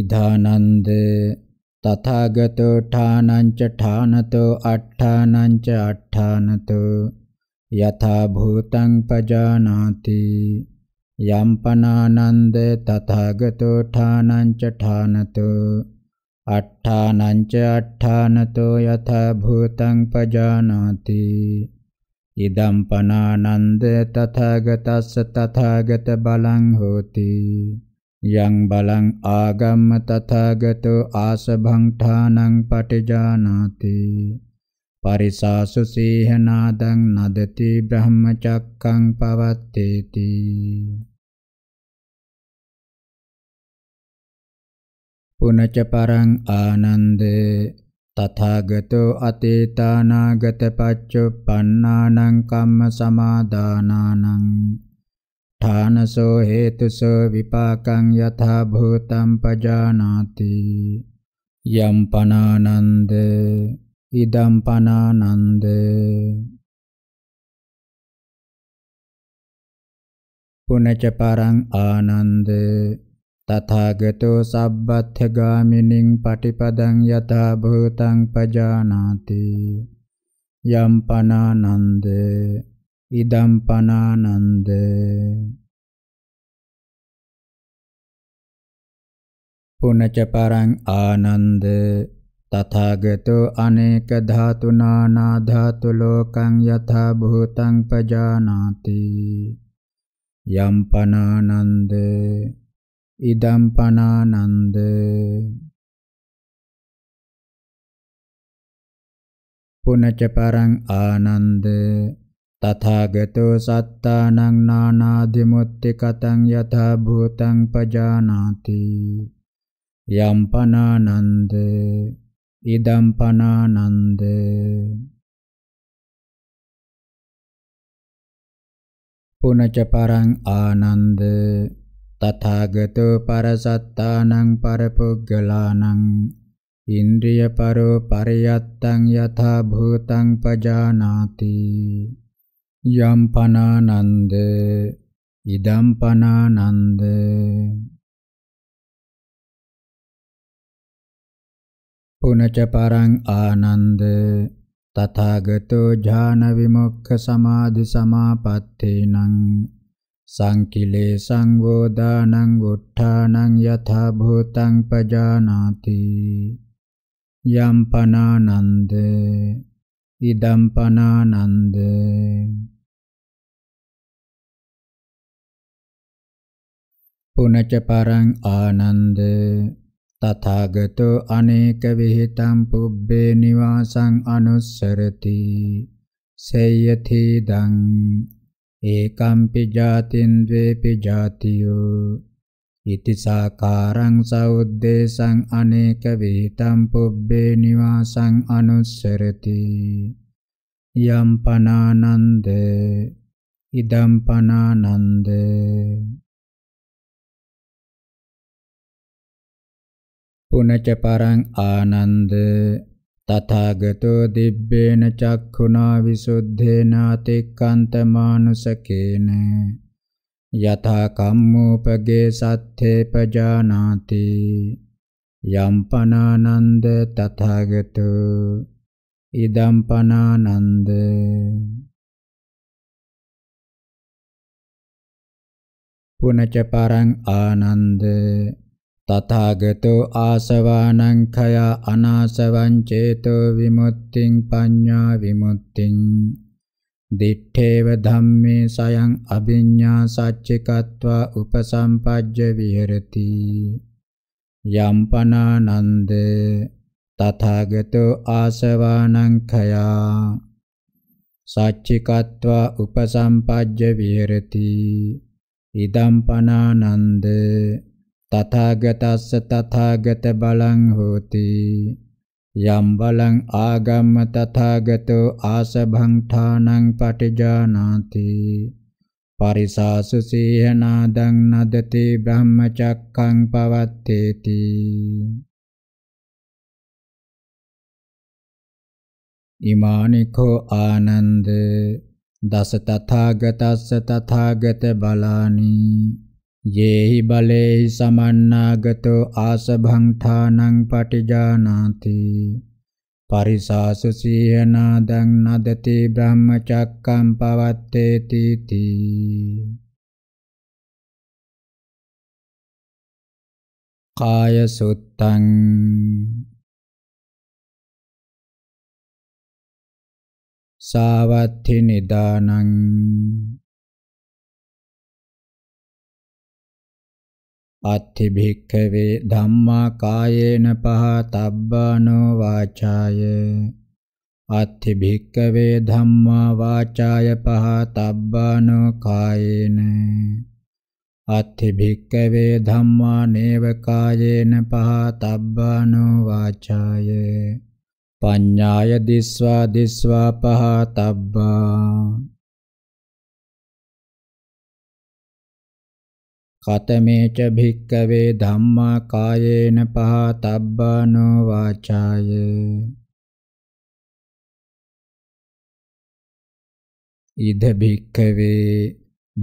ඉදානන්ද තථාගතෝ ඨානංච ඨානතෝ අට්ඨානංච අට්ඨානතෝ යථා භූතං පජානාති යම්පනානන්ද තථාගතෝ ඨානංච ඨානතෝ අට්ඨානංච අට්ඨානතෝ යථා භූතං පජානාති ඉදම් පනානන්ද තථාගතස්ස තථාගත බලං හෝති යං බලං ආගම්ම තථාගතෝ ආසභං ඨානං පටිජානාති පරිසාසු සීහනාදං නදති බ්‍රහ්මචක්කං පවත්තේති පුනච පරං ආනන්ද තථාගතෝ අතීතානාගත පච්චුප්පන්නානං කම්ම සමාදානානං ථානසෝ හේතුසෝ විපාකං යථා භූතං පජානාති යම් පනානන්ද ඉදම් පනානන්ද පුනච පරං ආනන්ද තථාගතෝ සබ්බත්ථගාමිනින් පටිපදං යතා භූතං පජානාති යම් පනානන්ද ඉදම් පනානන්ද පුනච පරං ආනන්ද තථාගතෝ අනේක ධාතු නානා ධාතු ලෝකං යථා භූතං පජානාති යම් පනානන්ද ඉදම්පනානන්ද පුනච පරං ආනන්ද තථාගතෝ සත්තානං නානාදිමුත්තිකතං යථා භූතං පජානාති යම්පනානන්ද ඉදම්පනානන්ද පුනච පරං ආනන්ද තථාගතෝ පරසත්තානං පරපුග්ගලානං ඉන්ද්‍රිය පරෝ පරියත්තං යථා භූතං පජානාති යම් පනානන්ද ඉදම් පනානන්ද පුනච පරං ආනන්ද තථාගතෝ ඥාන විමුක්ඛ සමාධි සමාපත්තේනං සංකිලේසං වෝදානං උත්ථානං යථා භූතං පජානාති යම් පනානන්ද ඉදම් පනානන්ද පුනච පරං ආනන්ද තථාගතෝ අනේක විಹಿತං පුබ්බේ නිවාසං අනුස්සරති සේයති දං ඒකම්පි ජාතින් ද්වේපි ජාතියෝ ඉති සාකාරං සෞද්දේශං අනේක විතම් පුබ්බේ නිවාසං අනුස්සරති යම් පනානන්ද ඉදම් පනානන්ද පුනච පරං ආනන්ද තථාගතෝ දිබ්බේන චක්ඛුනා විසුද්ධේනාතික්කන්තමානුසකේන යථා කම්මෝපගේ සත්‍යේ පජානාති යම්පනානන්ද තථාගතෝ ඉදම්පනානන්ද පුනච පරං ආනන්ද තථාගතෝ ආසවානං khය අනාසවං චේතෝ විමුක්තිං පඤ්ඤා විමුක්තිං දිත්තේව ධම්මේ සයං අභිඤ්ඤා සච්චිකत्वा උපසම්පජ්ජ විහෙරති යම්පනානන්ද තථාගතෝ ආසවානං khය සච්චිකत्वा උපසම්පජ්ජ විහෙරති ඉදම්පනානන්ද තථාගතස්ස තථාගත බලං හෝති යම් බලං ආගම්ම තථාගතෝ ආසභං ථානං පටිජානාති පරිසාසු සීහනාදං නදති බ්‍රහ්මචක්ඛං පවත්තේති ඉමානිකෝ ආනන්ද දස තථාගතස්ස තථාගත බලානි යේහි බලේ සමන්නාගතෝ ආසභංථානං පටිජානාති පරිසාසු සීහනාදං නදති බ්‍රහ්මචක්කම් පවත්තේති තී කාය සුත්තං සාවත්ථි නිදානං අත්ථි භික්ඛවේ ධම්මා කායේන පහතබ්බානෝ වාචාය අත්ථි භික්ඛවේ ධම්මා වාචාය පහතබ්බානෝ කායේන අත්ථි භික්ඛවේ ධම්මා නේව කායේන පහතබ්බානෝ වාචාය පඤ්ඤාය දිස්වා දිස්වා පහතබ්බා කතමේච භික්කවේ ධම්මා කායේන පහතබ්බානෝ වාචාය ඉද භික්කවේ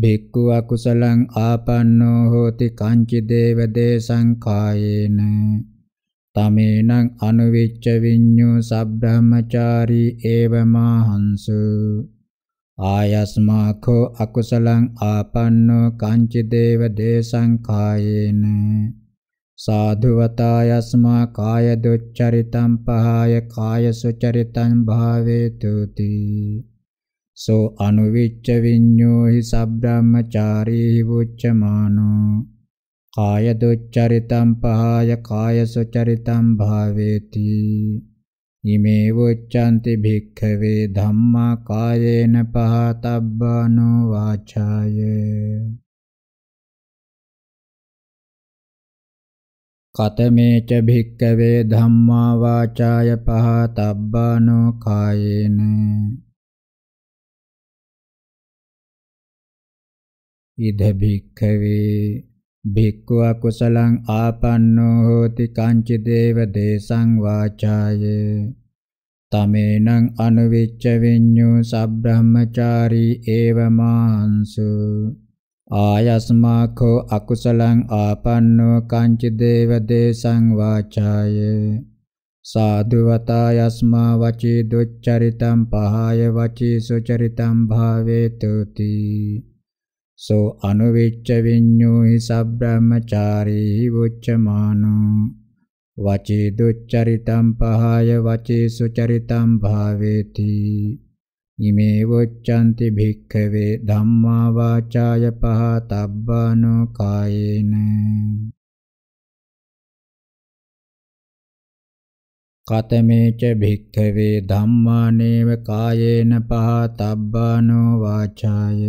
භික්ඛු අකුසලං ආපන්නෝ හෝති කංචි දේව දේසං කායේන තමේනං අනුවිච්ච විඤ්ඤෝ සබ්‍රහ්මචාරී ඒවමාහංසු ආයස්මාඛෝ අකුසලං ආපන්නෝ කාංචි දේව දේසංඛායේන සාධුවතායස්මා කාය දුච්චරිතං පහාය කාය සුචරිතං භාවේතුති සෝ අනුවිච්ච විඤ්ඤෝ හි සබ්‍රාහ්මචාරී වුච්චමානෝ කාය දුච්චරිතං පහාය කාය සුචරිතං භාවේති ඉමේ වොච්ඡන්ති භික්ඛවේ ධම්මා කායේන පහතබ්බානෝ වාචාය කතමේච භික්ඛවේ ධම්මා වාචාය පහතබ්බානෝ කායේන ඉද භික්ඛවේ භික්ඛු අකුසලං ආපන්නෝ හෝති කාංචි දේව දේශං වාචාය තමේනං අනුවිච්ච විඤ්ඤෝ සබ්‍රහ්මචාරී ඒව මාංසු ආයස්මාඛෝ අකුසලං ආපන්නෝ කාංචි දේව දේශං වාචාය සාදුවතා යස්මා වචී දුච්චරිතම් පහාය වචී සුචරිතම් භාවේතුති සෝ අනුවිච්ච විඤ්ඤෝ හි සබ්‍රාහ්මචාරී වොච්චමානෝ වචේ දුච්චරිතම් පහය වචේ සුචරිතම් භාවේති ඉමේ වොච්ඡanti භික්ඛවේ ධම්මා වාචාය පහතබ්බානෝ කායේන කතමේච භික්ඛවේ ධම්මානේව කායේන පහතබ්බානෝ වාචාය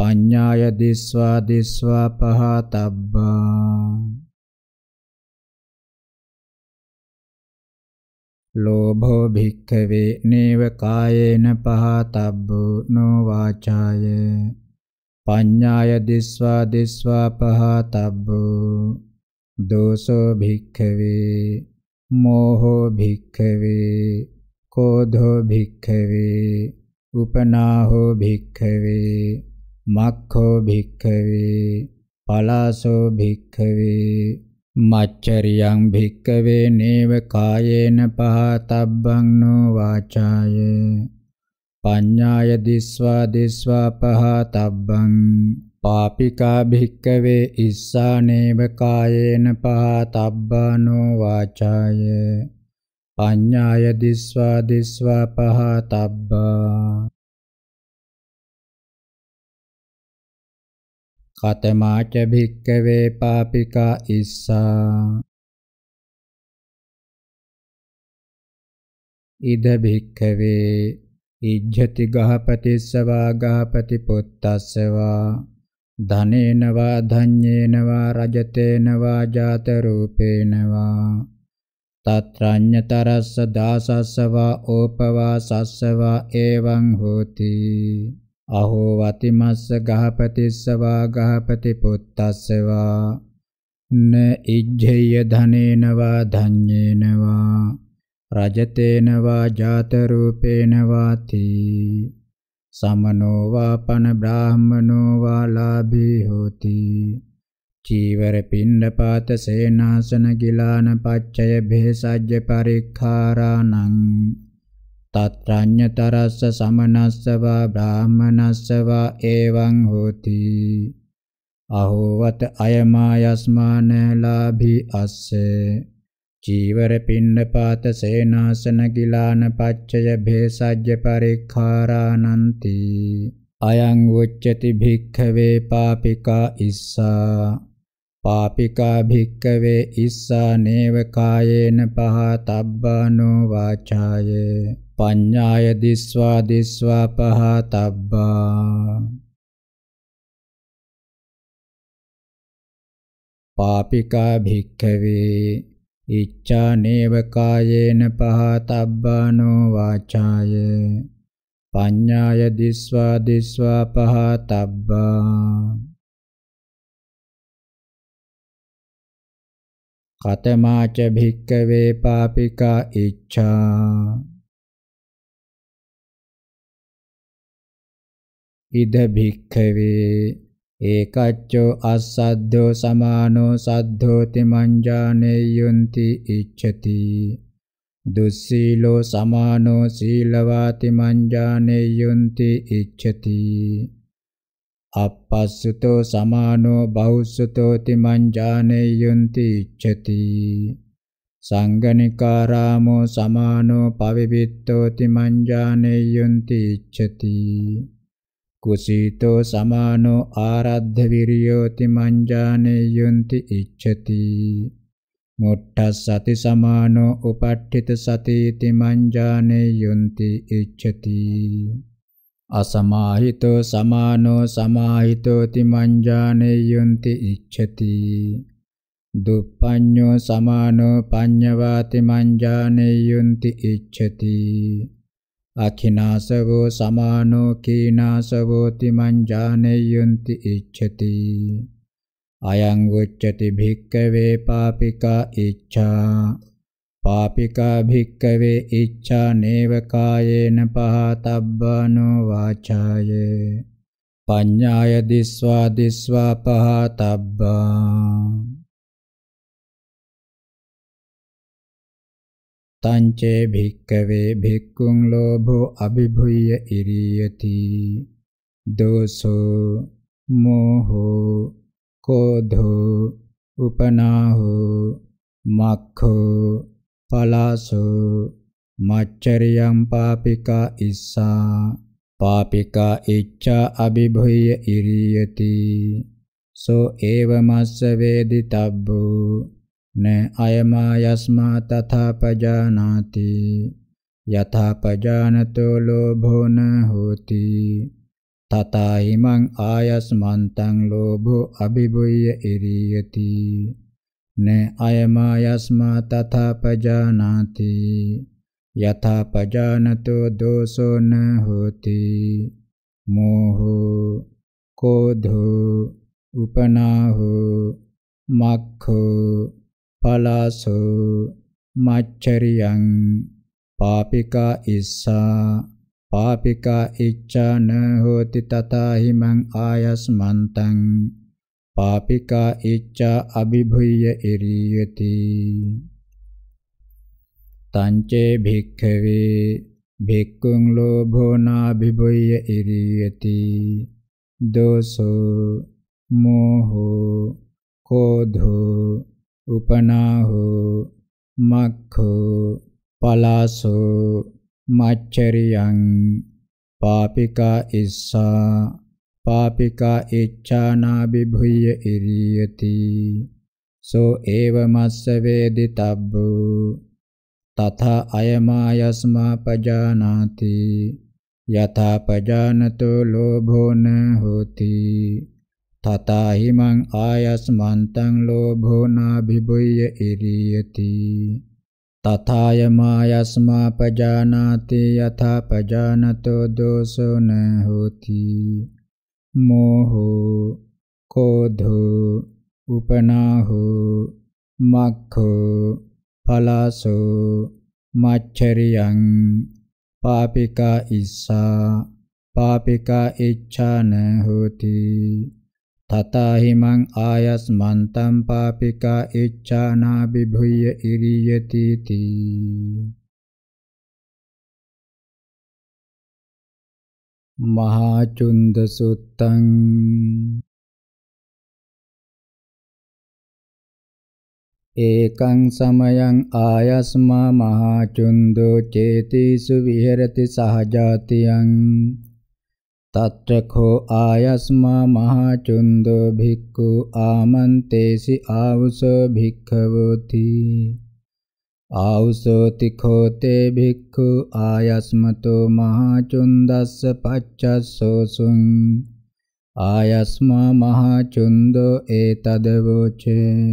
පඤ්ඤාය දිස්වා දිස්වා පහතබ්බා ලෝභෝ භික්ඛවේ නේව කායේන පහතබ්බෝ නෝ වාචාය පඤ්ඤාය දිස්වා දිස්වා පහතබ්බෝ දෝසෝ භික්ඛවේ මෝහෝ භික්ඛවේ කෝධෝ භික්ඛවේ උපනාහෝ භික්ඛවේ මක්ඛෝ භික්ඛවේ පලාසෝ භික්ඛවේ මච්චරියං භික්ඛවේ නේව කායේන පහතබ්බං නෝ වාචාය පඤ්ඤාය දිස්වා දිස්වා පහතබ්බං පාපිකා භික්ඛවේ ඉස්සානේව කායේන පහතබ්බානෝ වාචාය පඤ්ඤාය දිස්වා දිස්වා පහතබ්බා කතමාච භික්කවේ පාපිකා ඉස්සා ඉද භික්කවේ ඉජ්ජති ගහපතිස්සවා ගහපති පුත්තස්සවා ධනේනවා ධඤ්ඤේනවා රජතේනවා ජාත රූපේනවා තත්‍රඤ්‍යතරස්ස දාසස්සවා ඕපවා සස්සවා එවං හෝති අහෝ වතිමස්ස ගහපතිස්සවා ගහපති පුත්තස්සවා න ඉජ්ජය ධනේනවා ධඤ්ඤේනවා රජතේනවා ජාත රූපේනවාති සමනෝ වාපන බ්‍රාහමනෝ වා ලාභී හෝති චීවර පින්න පාත සේනාසන ගිලාන පච්චය භේසජ්‍ය පරික්ඛාරාණං තත්‍රඤ්‍යතරස්ස සමනස්සවා බ්‍රාහමනස්සවා එවං හෝති අහෝවත අයමායස්මාන ලාභි අස්සේ චීවර පින්නපාත සේනාසන ගිලාන පච්චය භේසජ්‍ය පරික්ඛාරානන්ති අයං උච්චති භික්ඛවේ පාපිකා ඉස්සා පාපිකා භික්ඛවේ ඉස්සා නේව කායේන පහතබ්බානෝ වාචායේ පඤ්ඤාය දිස්වා දිස්වා පහතබ්බා පාපිකා භික්ඛවේ ඉච්ඡා නේව කායේන පහතබ්බානෝ වාචාය පඤ්ඤාය දිස්වා දිස්වා පහතබ්බා කතමාච භික්කවේ පාපිකා ඉච්ඡා ඉද භික්ඛවේ ඒකච්චෝ අස්සද්ධෝ සමානෝ සද්ධෝති මංජානෙය්යොන්ති ඉච්ඡති දුස්සීලෝ සමානෝ සීලවාති මංජානෙය්යොන්ති ඉච්ඡති අපස්සුතෝ සමානෝ බෞස්සුතෝති මංජානෙය්යොන්ති ඉච්ඡති සංගනිකාරාමෝ සමානෝ පවිවිත්තෝති මංජානෙය්යොන්ති ඉච්ඡති කුසීතෝ සමානෝ ආරද්ධ විරියෝති මංජානේ යොන්ති ඉච්ඡති මුට්ඨස්සති සමානෝ උපට්ඨිත සතීති මංජානේ යොන්ති ඉච්ඡති අසමාහිතෝ සමානෝ සමාහිතෝති මංජානේ යොන්ති ඉච්ඡති දුප්පඤ්ඤෝ සමානෝ පඤ්ඤවාති මංජානේ යොන්ති ඉච්ඡති අඛිනාසවෝ සමානෝ කීනාසවෝ තිමංජානෙය්‍යන්ති ඉච්ඡති අයං උච්චති භික්කවේ පාපිකා ඉච්ඡා පාපිකා භික්කවේ ඉච්ඡා නේව කායේන පහතබ්බනෝ වාචායේ පඤ්ඤාය දිස්වා දිස්වා පහතබ්බා තංචේ භික්කවේ භික්ඛුං ලෝභෝ අභිභුය්‍ය ඉරියති දෝසෝ මෝහෝ කෝධෝ උපනාහෝ මක්ඛෝ පලාසෝ මච්චරියම් පාපිකා ඉස්සා පාපිකා ඉච්ඡා අභිභුය්‍ය ඉරියති සෝ ඒව මස්ස වේදිතබ්බෝ න අයමායස්මා තථාපජානාති යථාපජානතෝ ලෝභෝ න හෝති තතයිමං ආයස්මන්තං ලෝභෝ අභිභුය්‍ය ඉරියති න අයමායස්මා තථාපජානාති යථාපජානතෝ දෝසෝ න හෝති මෝහෝ කෝධෝ උපනාහෝ මක්ඛෝ පලාසෝ මච්චරියං පාපිකා ඉස්සා පාපිකා ඉච්ඡාන හෝති තථාහිමං ආයස්මන්තං පාපිකා ඉච්ඡා අභිභුය්‍ය ඉරියති තංචේ භික්ඛවේ භික්ඛුං ලෝභෝ නාභිභුය්‍ය ඉරියති දෝසෝ මෝහෝ කෝධෝ උපනාහෝ මක්ඛෝ පලාසෝ මච්චරියං පාපිකා ඉස්සා පාපිකා ඉච්ඡානාබිභුය ඉරියති සෝ ඒව මස්ස වේදිතබ්බෝ තථා අයමායස්මා පජානාති යථා පජානතෝ ලෝභෝ න හෝති තථා හිමං ආයස්මන්තං ලෝභෝ නාභිබුය්‍ය ඉරියති තථාය මායස්මා පජානාති යථා පජානතෝ දෝසෝ න හෝති මෝහෝ කෝධෝ උපනාහෝ මක්ඛෝ පලාසෝ මච්චරියං පාපිකා ඉස්සා පාපිකා ඉච්ඡාන හෝති තතාහිමං ආයස්මන්තම් පාපිකා ඉච්ඡානා විභුය්‍ය ඉරියති තී මහා චුන්ද සුත්තං ඒකං සමයං ආයස්මා මහා චුන්දෝ චේතිසු විහෙරති සහජාතියං තත්‍රකෝ ආයස්මා මහචුන්දෝ භික්ඛු ආමන්තේසි ආවුසෝ භික්ඛවෝති ආවුසෝති කෝතේ භික්ඛු ආයස්මතෝ මහචුන්දස්ස පච්චස්සෝසුං ආයස්මා මහචුන්දෝ ඒතදවෝචේ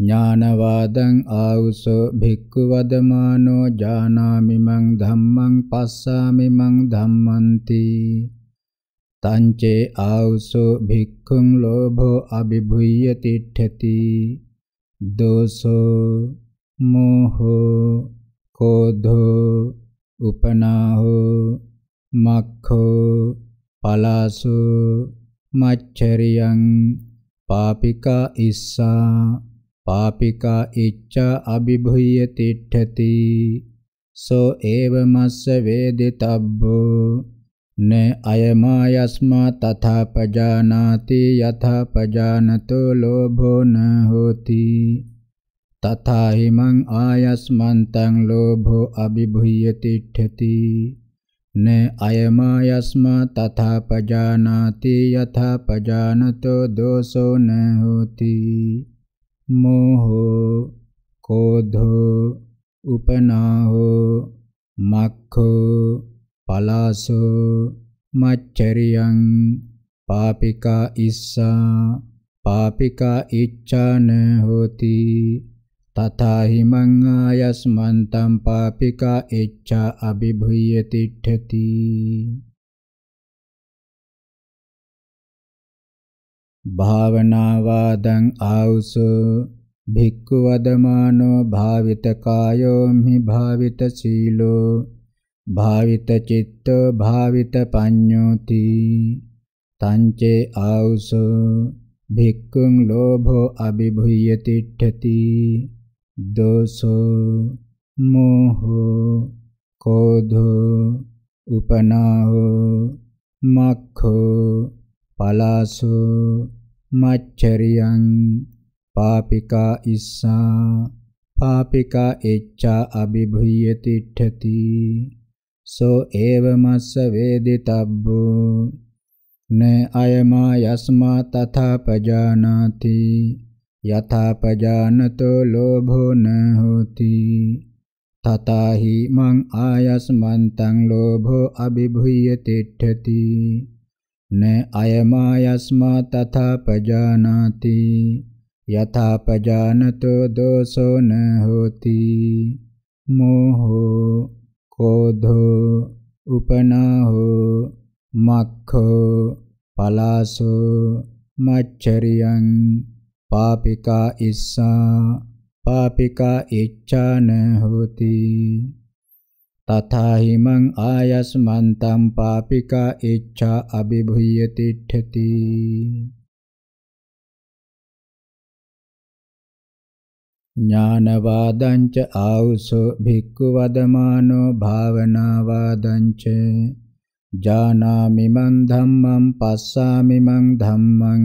ඥානවාදං ආවුසෝ භික්ඛු වදමානෝ ජානාමි මං ධම්මං පස්සාමි මං ධම්මන්ති තංචේ ආවුසෝ භික්ඛුං ලෝභෝ අභිභුය්‍ය තිට්ඨති දෝසෝ මෝහෝ කෝධෝ උපනාහෝ මක්ඛෝ පලාසෝ මච්චරියං පාපිකා ඉස්සා පාපිකා ඉච්ඡා අභිභුය තිට්ඨති සෝ ඒවමස්ස වේදිතබ්බෝ න අයමායස්මා තථා පජානාති යථා පජානතෝ ලෝභෝ න හෝති තථා හිමං ආයස්මන්තං ලෝභෝ අභිභුය තිට්ඨති න අයමායස්මා තථා පජානාති යථා පජානතෝ දෝසෝ න හෝති මෝහෝ කෝධෝ උපනාහෝ මක්ඛෝ පලාසෝ මච්චරියං පාපිකා ඉස්සා පාපිකා ඉච්ඡාන හෝති තථා හිමං ආයස්මන්තම් පාපිකා ඉච්ඡා අභිභුය්‍ය තිට්ඨති භාවනාවාදං ආවුසෝ භික්ඛු වදමානෝ භාවිත කායෝ මි භාවිත සීලෝ භාවිත චිත්තෝ භාවිත පඤ්ඤෝති තංචේ ආවුසෝ භික්ඛුං ලෝභෝ අභිභුය්‍ය තිට්ඨති දෝසෝ මෝහෝ කෝධෝ උපනාහෝ මක්ඛෝ පලාසු මච්චරියං පාපිකා ඉස්සා පාපිකා එච්ඡා අබිභුයති ඨති සෝ ඒව මස්ස වේදිතබ්බෝ න අයමා යස්මා තථා පජානාති යථා පජානතෝ ලෝභෝ න හෝති තතාහි මං ආයස්මන්තං ලෝභෝ අබිභුයති ඨති න අයමායස්මා තථා පජානාති යථා පජානතෝ දෝසෝ න හෝති මෝහෝ කෝධෝ උපනාහෝ මක්ඛෝ පලාසෝ මච්චරියං පාපිකා ඉස්සා පාපිකා ඉච්ඡාන හෝති තථාහි මං ආයස්මන්තම් පාපිකා ඉච්ඡා අබිභුයති ඨති ඥානවාදංච ආවුසෝ භික්ඛු වදමානෝ භාවනාවාදංච ජානාමි මං ධම්මං පස්සාමි මං ධම්මං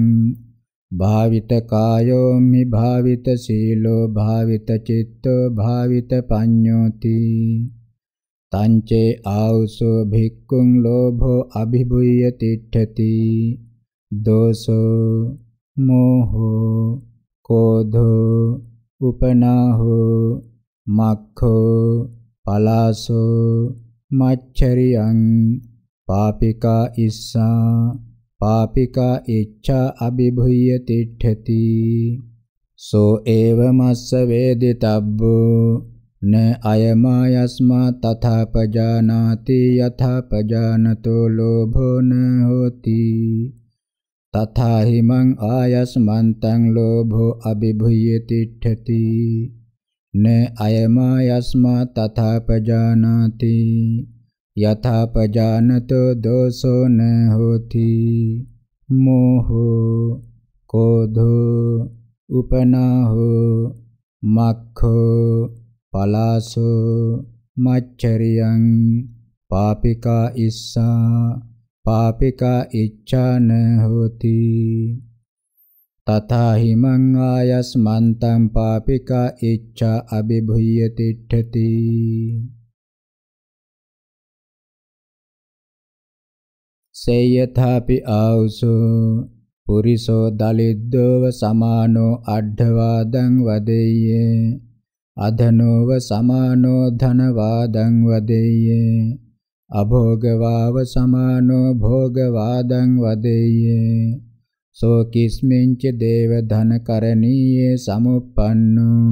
භාවිත කායෝ මි භාවිත සීලෝ භාවිත චිත්තෝ භාවිත පඤ්ඤෝති තංචේ ආවුසෝ භික්ඛුං ලෝභෝ අභිභුය්‍ය තිට්ඨති දෝසෝ මෝහෝ කෝධෝ උපනාහෝ මක්ඛෝ පලාසෝ මච්චරියං පාපිකා ඉස්සා පාපිකා ඉච්ඡා අභිභුය්‍ය තිට්ඨති සෝ ඒව මස්ස වේදිතබ්බෝ न अयमायस्मा तथा पजानाति यथा पजानतो लोभो न होति तथा हि मං आयस्मन्तं लोभो अभिभूय तिष्ठति न अयमायस्मा तथा पजानाति यथा पजानतो दोषो न होति मोहो क्रोधो उपनाहो मक्खो පලාසෝ මච්චරියං පාපිකා ඉස්සා පාපිකා ඉච්ඡාන හෝති තථාහිමං ආයස්මන්තං පාපිකා ඉච්ඡා අබිභුය්‍ය තිට්ඨති සේයථාපි ආවුසෝ පුරිසෝ දලිද්දෝව සමානෝ අඩ්ඩවාදං වදෙය්‍යේ අධනෝව සමානෝ ධනවාදං වදෙය්‍ය අභෝගවාව සමානෝ භෝගවාදං වදෙය්‍ය සෝ කිස්මින්ච දේව ධන කරණීයේ සමුප්පන්නෝ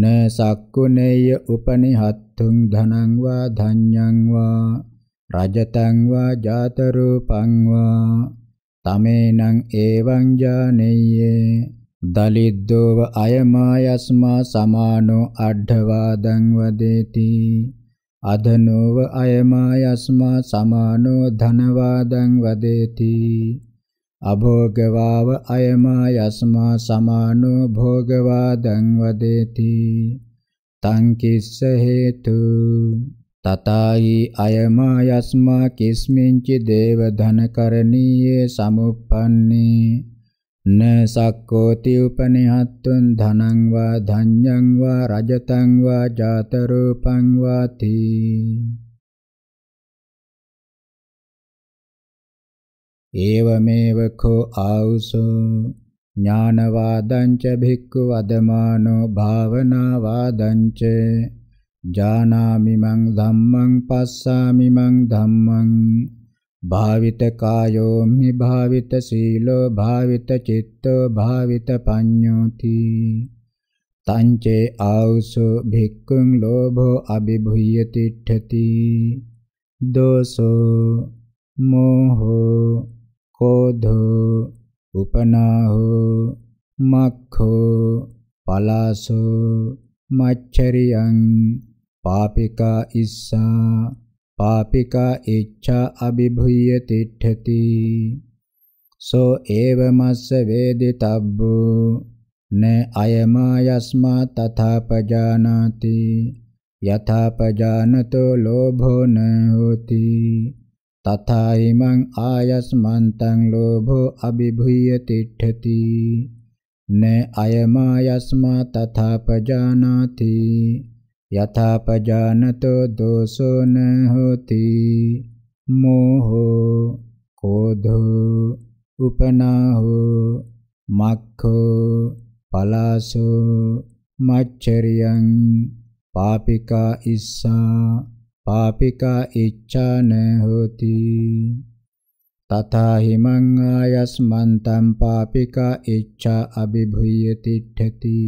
න සක්කුනේය උපනිහත්තුං ධනං වා ධඤ්ඤං වා රජතං වා ජාත රූපං වා තමේනං එවං ජානෙය්‍යේ දලිද්දෝව අයමායස්මා සමානෝ අඩ්ඩවාදං වදේති අධනෝව අයමායස්මා සමානෝ ධනවාදං වදේති අභෝගවාව අයමායස්මා සමානෝ භෝගවාදං වදේති තං කිස්ස හේතු තතායි අයමායස්මා කිස්මින්චි දේව ධනකරණීයේ සමුප්පන්නේ න සක්කෝති උපනිහත්තුන් ධනං වා ධඤ්ඤං වා රජතං වා ජාත රූපං වාති ඒවමේව කෝ ආවුසෝ ඥානවාදං ච භික්ඛු වදමානෝ භාවනාවාදං ච ජානාමි මං ධම්මං පස්සාමි මං ධම්මං භාවිත කායෝ මි භාවිත සීලෝ භාවිත චිත්තෝ භාවිත පඤ්ඤෝති තංචේ ආවුසෝ භික්ඛුං ලෝභෝ අබිභුය්‍ය තිට්ඨති දෝසෝ මෝහෝ කෝධෝ උපනාහෝ මක්ඛෝ පලාසෝ මච්චරියං පාපිකා ඉස්සා පාපිකා ඉච්ඡා අභිභුය තිට්ඨති සෝ ඒවමස්ස වේදිතබ්බෝ න අයමායස්මා තථාපජානාති යථාපජානතෝ ලෝභෝ න හෝති තථායිමං ආයස්මන්තං ලෝභෝ අභිභුය තිට්ඨති න අයමායස්මා තථාපජානාති යථාපජානතෝ දෝසෝ න හෝති මෝහෝ කෝධෝ උපනාහෝ මක්ඛෝ පලාසෝ මච්චරියං පාපිකා ඉස්සා පාපිකා ඉච්ඡා න හෝති තථා හිමං ආයස්මන්තම් පාපිකා ඉච්ඡා අබිභුයති ඨති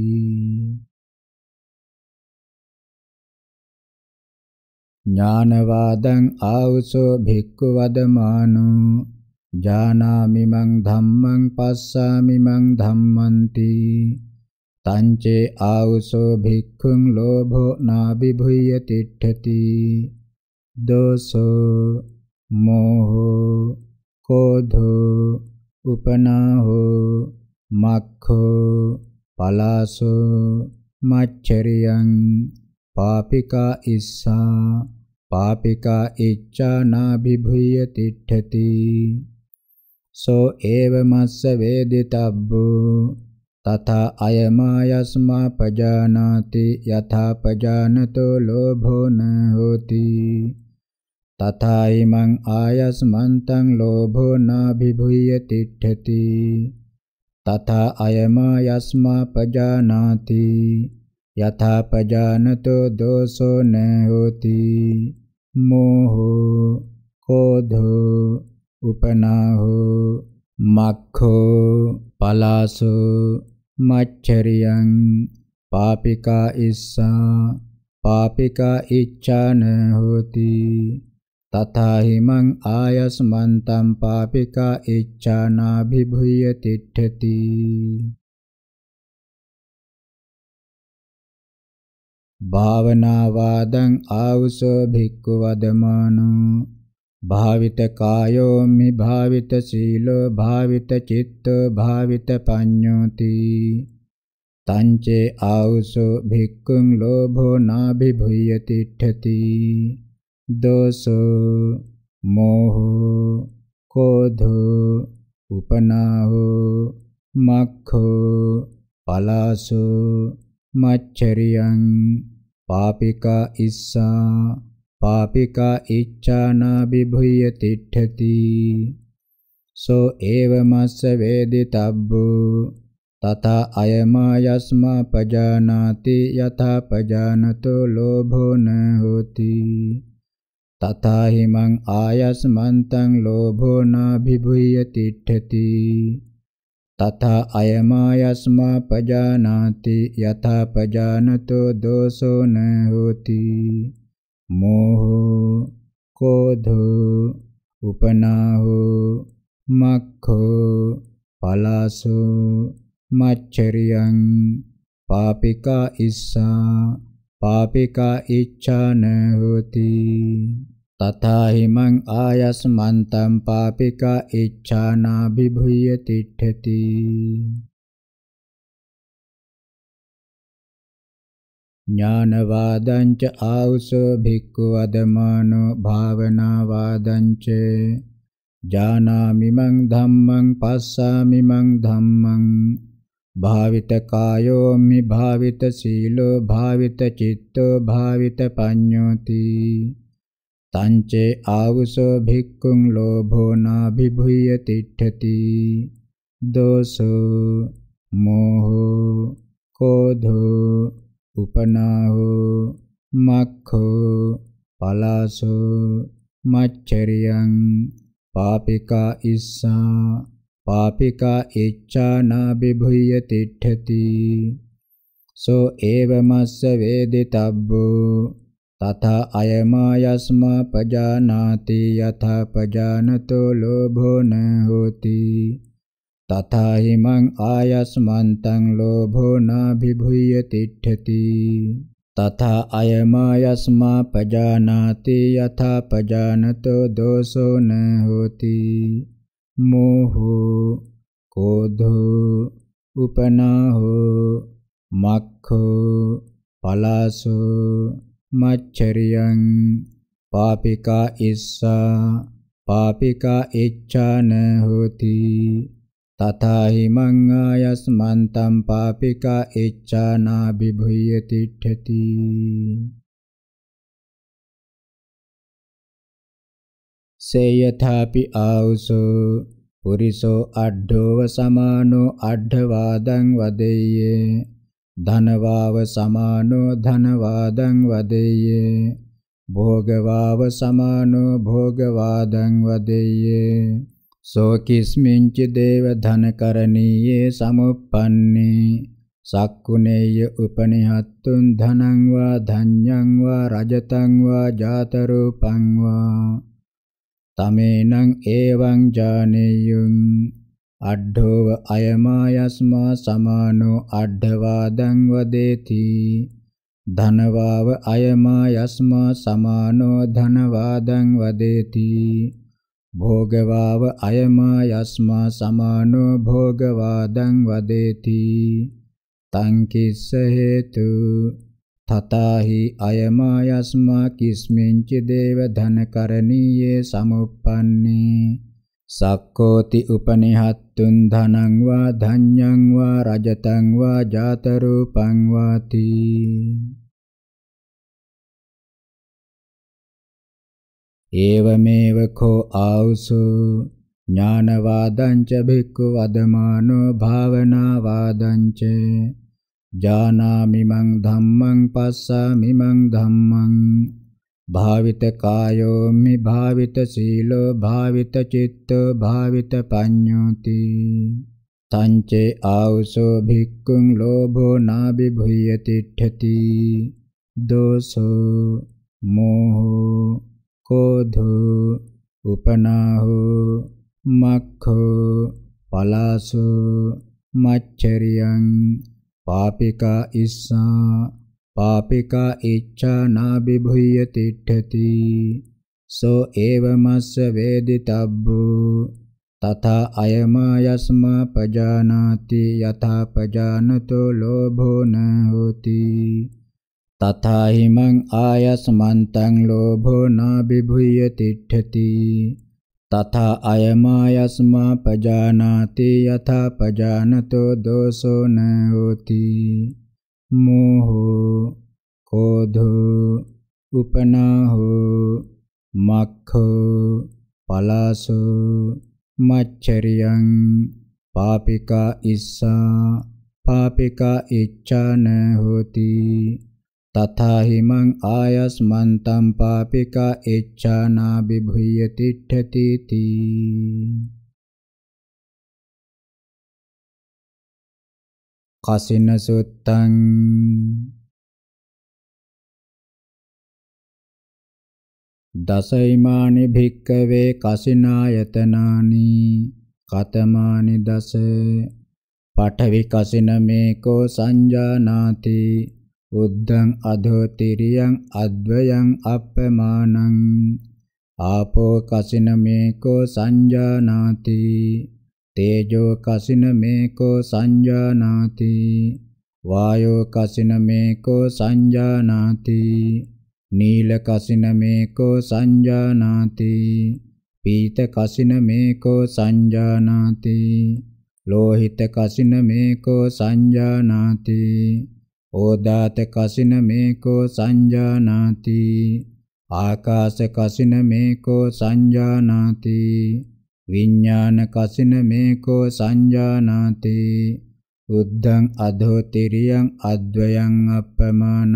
ඥානවාදං ආවුසෝ භික්ඛු වදමානෝ ජානාමි මං ධම්මං පස්සාමි මං ධම්මන්ති තංචේ ආවුසෝ භික්ඛුං ලෝභෝ නාබිභුය්‍ය තිට්ඨති දෝසෝ මෝහෝ කෝධෝ උපනාහෝ මක්ඛෝ පලාසෝ මච්චරියං පාපිකා ඉස්සා පාපිකා ඉච්ඡානාභිභුය තිට්ඨති සෝ ඒව මස්ස වේදිතබ්බෝ තථා අයමායස්මා පජානාති යථා පජානතෝ ලෝභෝ න හෝති තථා ීමං ආයස්මන්තං ලෝභෝ නාභිභුය තිට්ඨති තථා අයමායස්මා පජානාති යථා පජානතෝ දෝසෝ න හෝති මෝහෝ කෝධෝ උපනාහෝ මක්ඛෝ පලාසෝ මච්චරියං පාපිකා ඉස්සා පාපිකා ඉච්ඡාන හෝති තථාහිමං ආයස්මන්තම් පාපිකා ඉච්ඡානාභිභුය තිට්ඨති භාවනාවාදං ආවුසෝ භික්ඛු වදමානෝ භාවිත කායෝ මි භාවිත සීලෝ භාවිත චිත්තෝ භාවිත පඤ්ඤෝති තංචේ ආවුසෝ භික්ඛුං ලෝභෝ නාභිභුය්‍ය තිට්ඨති දෝසෝ මෝහෝ කෝධෝ උපනාහෝ මක්ඛෝ පලාසෝ මච්චරියං පාපිකා ඉස්සා පාපිකා ඉච්ඡානා විභුය තිට්ඨති සෝ ඒවමස්ස වේදිතබ්බු තථා අයමායස්මා පජානාති යථා පජානතෝ ලෝභෝ න හෝති තථා හිමං ආයස්මන්තං ලෝභෝ නාභිභුය තිට්ඨති තථා අයමා යස්මා පජානාති යථා පජානතෝ දෝසෝ න හෝති මෝහෝ කෝධෝ උපනාහෝ මක්ඛෝ පලාසෝ මච්චරියං පාපිකා ඉස්සා පාපිකා ඉච්ඡාන හෝති තථා හිමං ආයස්මන්තම් පාපිකා ඉච්ඡානා විභුය තිට්ඨති ඥානවාදංච ආවුසෝ භික්ඛු අදමානෝ භාවනාවාදංච ජානාමි මං ධම්මං පස්සාමි මං ධම්මං භාවිත කායෝ මි භාවිත සීලෝ භාවිත චිත්තෝ භාවිත පඤ්ඤෝති තංචේ ආවසෝ භික්ඛුං ලෝභෝ නාභිභුය තිට්ඨති දෝසෝ මෝහෝ කෝධෝ උපනාහෝ මක්ඛෝ පලාසෝ මච්චරියං පාපිකා ඉස්සා පාපිකා ඉච්ඡානාභිභුය තිට්ඨති සෝ ඒවමස්ස වේදිතබ්බෝ තථා අයමායස්මා පජානාති යථා පජානතෝ ලෝභෝ න හෝති තථා හිමං ආයස්මන්තං ලෝභෝ නාභිභුය්‍ය තිට්ඨති තථා අයමායස්මා පජානාති යථා පජානතෝ දෝසෝ න හෝති මෝහෝ කෝධෝ උපනාහෝ මක්ඛෝ පලාසෝ මච්චරියං පාපිකා ඉස්සා පාපිකා ඉච්ඡාන හොති තථාහි මං ආයස්මන්තම් පාපිකා ඉච්ඡානා විභුයති ඨති සේයථාපි ආවුසෝ පුරිසෝ අඩ්ඩෝව සමානෝ අඩ්ඩවාදං වදෙය්‍යේ ධනවාව සමානෝ ධනවාදං වදෙය්‍ය භෝගවාව සමානෝ භෝගවාදං වදෙය්‍ය සෝකිස්මින්ච දේව ධනකරණීයේ සමුප්පන්නේ සක්කුනේය උපනිහත්තුන් ධනං වා ධඤ්ඤං වා රජතං වා ජාතරූපං වා තමේනං එවං ජානේයං අඩ්ඩෝව අයමායස්මා සමානෝ අඩ්ඩවාදං වදේති ධනවාව අයමායස්මා සමානෝ ධනවාදං වදේති භෝගවාව අයමායස්මා සමානෝ භෝගවාදං වදේති තං කිස්ස හේතු තතාහි අයමායස්මා කිස්මින්ච දේව ධනකරණීයේ සමුප්පන්නේ සක්කෝති උපනිහත්තුන් ධනං වා ධඤ්ඤං වා රජතං වා ජාත රූපං වාති ඒවමේව කෝ ආවුසු ඥානවාදං ච භික්ඛු වදමානෝ භාවනාවාදං ච ජානාමි මං ධම්මං පස්සාමි මං ධම්මං භාවිත කායෝමි භාවිත සීලෝ භාවිත චිත්තෝ භාවිත පඤ්ඤෝති තංචේ ආවසෝ භික්ඛුං ලෝභෝ නාබි භුයතිට්ඨති දෝසෝ මෝහෝ කෝධෝ උපනාහෝ මක්ඛෝ පලාසෝ මච්චරියං පාපිකා ඉස්සා පාපිකා ඉච්ඡා නාබිභුය්‍ය තිට්ඨති සෝ ඒවමස්ස වේදිතබ්බෝ තථා අයමායස්මා පජානාති යථා පජානතෝ ලෝභෝ න හෝති තථා හිමං ආයස්මන්තං ලෝභෝ න බිභුය තිට්ඨති තථා අයමායස්මා පජානාති යථා පජානතෝ දෝසෝ න හෝති මෝහෝ කෝධෝ උපනාහෝ මක්ඛෝ පලාසෝ මච්චරියං පාපිකා ඉස්සා පාපිකා ඉච්ඡාන හෝති තථාහිමං ආයස්මන්තම් පාපිකා ඉච්ඡානා විභුයතිට්ඨති තී කසින සුත්තං දසයිමානි භික්කවේ කසිනායතනානි කතමානි දස පඨවි කසින මේකෝ සංජානාති උද්දං අධෝ තිරියං අද්වයං අප්පමානං ආපෝ කසින මේකෝ සංජානාති තේජෝ කසින මේකෝ සංජානාති වායෝ කසින මේකෝ සංජානාති නීල කසින මේකෝ සංජානාති පීත කසින මේකෝ සංජානාති ලෝහිත කසින මේකෝ සංජානාති ඕදාත කසින මේකෝ සංජානාති ආකාශ කසින මේකෝ සංජානාති විඥාන කසින මේකෝ සංජානාති උද්දං අධෝතිරියං අද්වයං අප්පමානං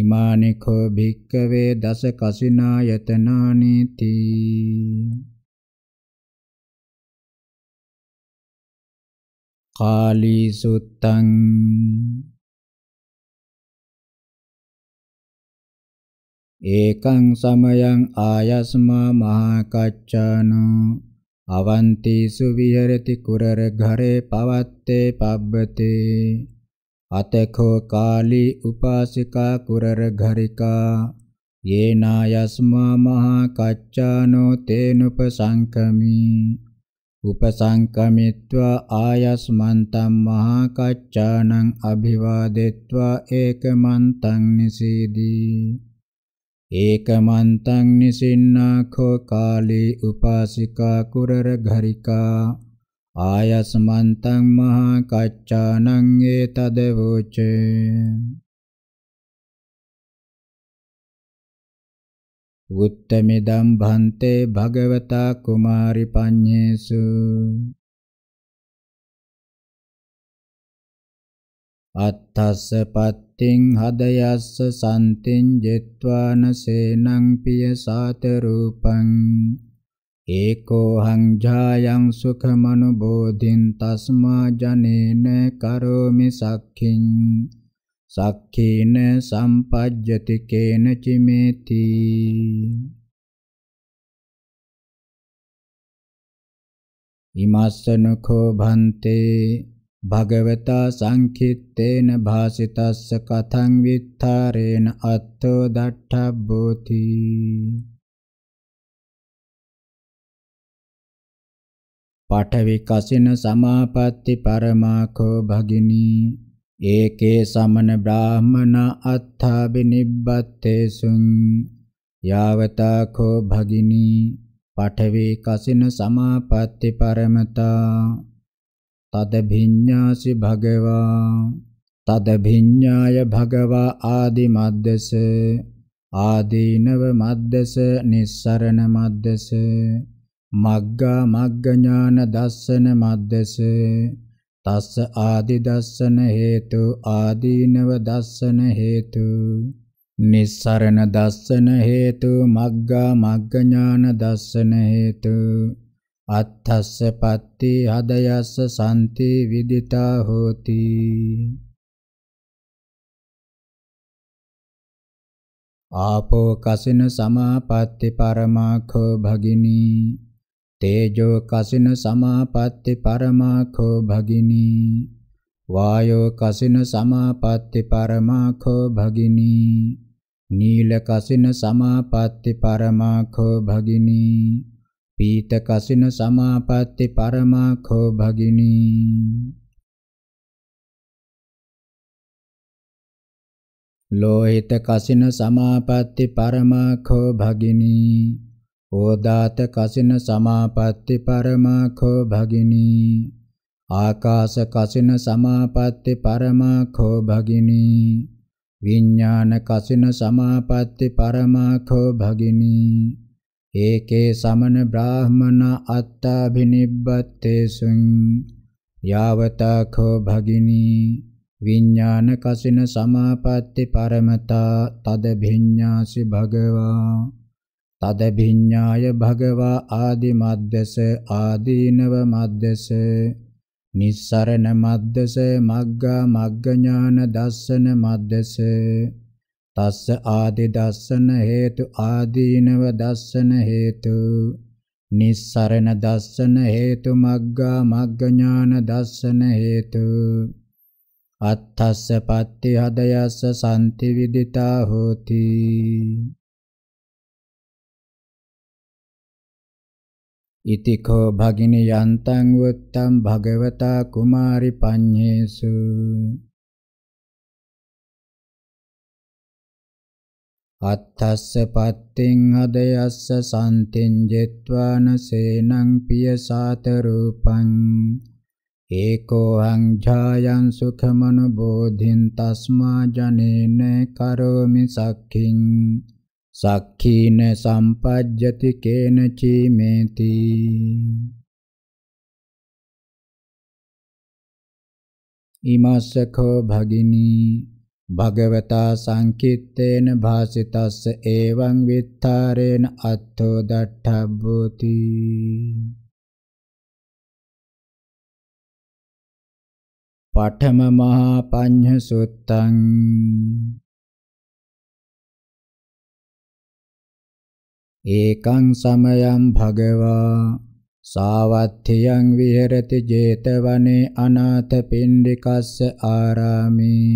ඉමානිකෝ භික්කවේ දස කසිනායතනානීති කාලී සුත්තං ඒකං සමයං ආයස්මා මහාකච්ඡානෝ අවන්ති සුවිහෙරති කුරර ඝරේ පවත්තේ පබ්බතේ අතකෝ කාලී උපාසිකා කුරර ඝරිකා යේනායස්මා මහාකච්ඡානෝ තේනුපසංකමි උපසංකමිත්වා ආයස්මන්තම් මහාකච්ඡානං අභිවාදෙත්වා ඒකමන්තං නිසීදී ඒකමන්තං නිසින්නාඛෝ කාලී උපාසිකා කුරර ඝරිකා ආයස්මන්තං මහා කච්චානං ඒතද වූචේ උත්තමිදම් භන්තේ භගවතා කුමාරි පඤ්ඤේසු අත්තස්ස පත්තිං හදයස්ස සම්තින් ජෙත්වාන සේනං පිය සාත රූපං ඒකෝ හං ඡායං සුඛමනුබෝධින් තස්මා ජනේන කරෝමි සක්ඛින් සක්ඛේන සම්පජ්ජති කේන චිමේති ඉමස්සනකෝ භන්තේ භගවතා සංකිට්ඨේන භාසිතස්ස කතං විත්තරේන අත්තෝ දට්ඨබ්බෝති පාඨවි කසින සමාපatti පරමාඛෝ භගිනී ඒකේ සමන බ්‍රාහමන අත්ථබිනිබ්බත්තේසුං යාවතාඛෝ භගිනී පාඨවි කසින සමාපatti පරමතා තදභිඤ්ඤාසි භගවා තදභිඤ්ඤාය භගවා ආදි මද්දස ආදීනව මද්දස නිස්සරණ මද්දස මග්ගා මග්ගඥාන දස්සන මද්දස තස්ස ආදි දස්සන හේතු ආදීනව දස්සන හේතු නිස්සරණ දස්සන හේතු මග්ගා මග්ගඥාන දස්සන හේතු අත්තස්ස පත්ති හදයස්ස සම්ති විදිතා හෝති ආපෝ කසින සමාපatti පරමාඛෝ භගිනී තේජෝ කසින සමාපatti පරමාඛෝ භගිනී වායෝ කසින සමාපatti පරමාඛෝ භගිනී නීල කසින සමාපatti පරමාඛෝ භගිනී පීත කසින සමාපatti පරමාඛෝ භගිනී ලෝහිත කසින සමාපatti පරමාඛෝ භගිනී ඕදාත කසින සමාපatti පරමාඛෝ භගිනී ආකාශ කසින සමාපatti පරමාඛෝ භගිනී විඥාන කසින සමාපatti පරමාඛෝ භගිනී ඒකේ සමන බ්‍රාහ්මන අත්තාභිනිබ්බත්තේසුං යාවතඛෝ භගිනී විඥාන කසින සමාපatti පරමතා තද භිඤ්ඤාසි භගවා තද භිඤ්ඤාය භගවා ආදි මද්දස ආදීනව මද්දස නිස්සරණ මද්දස මග්ගා මග්ග ඥාන දස්සන මද්දස තස්ස ආදි දස්සන හේතු ආදීනව දස්සන හේතු නිස්සරණ දස්සන හේතු මග්ගා මග්ග ඥාන දස්සන හේතු අත්තස්ස පත්ති හදයස්ස සම්ති විදිතා හෝති ඉතිකෝ භගිනි යන්තං වත්තං භගවතා කුමාරි පඤ්ඤේසු අත්තස්ස පත්තෙන් හදයස්ස සම්තින් ජෙත්වාන සේනං පිය සාත රූපං ඒකෝ අං ඡායං සුඛමනු බෝධින් තස්මා ජනේන කරෝමි සක්ඛින් සක්ඛීන සම්පජ්ජති කේන චීමේති ීමස්සකෝ භගිනී භගවතා සංකිත්තේන භාසිතස්ස එවං විත්තරේන අත්ථෝ දට්ඨබ්බෝති පඨම මහා පඤ්ඤ සුත්තං ඒකං සමයං භගවා සාවත්ථියං විහෙරති 제තවනේ අනාථ පින්ඩිකස්ස ආරාමේ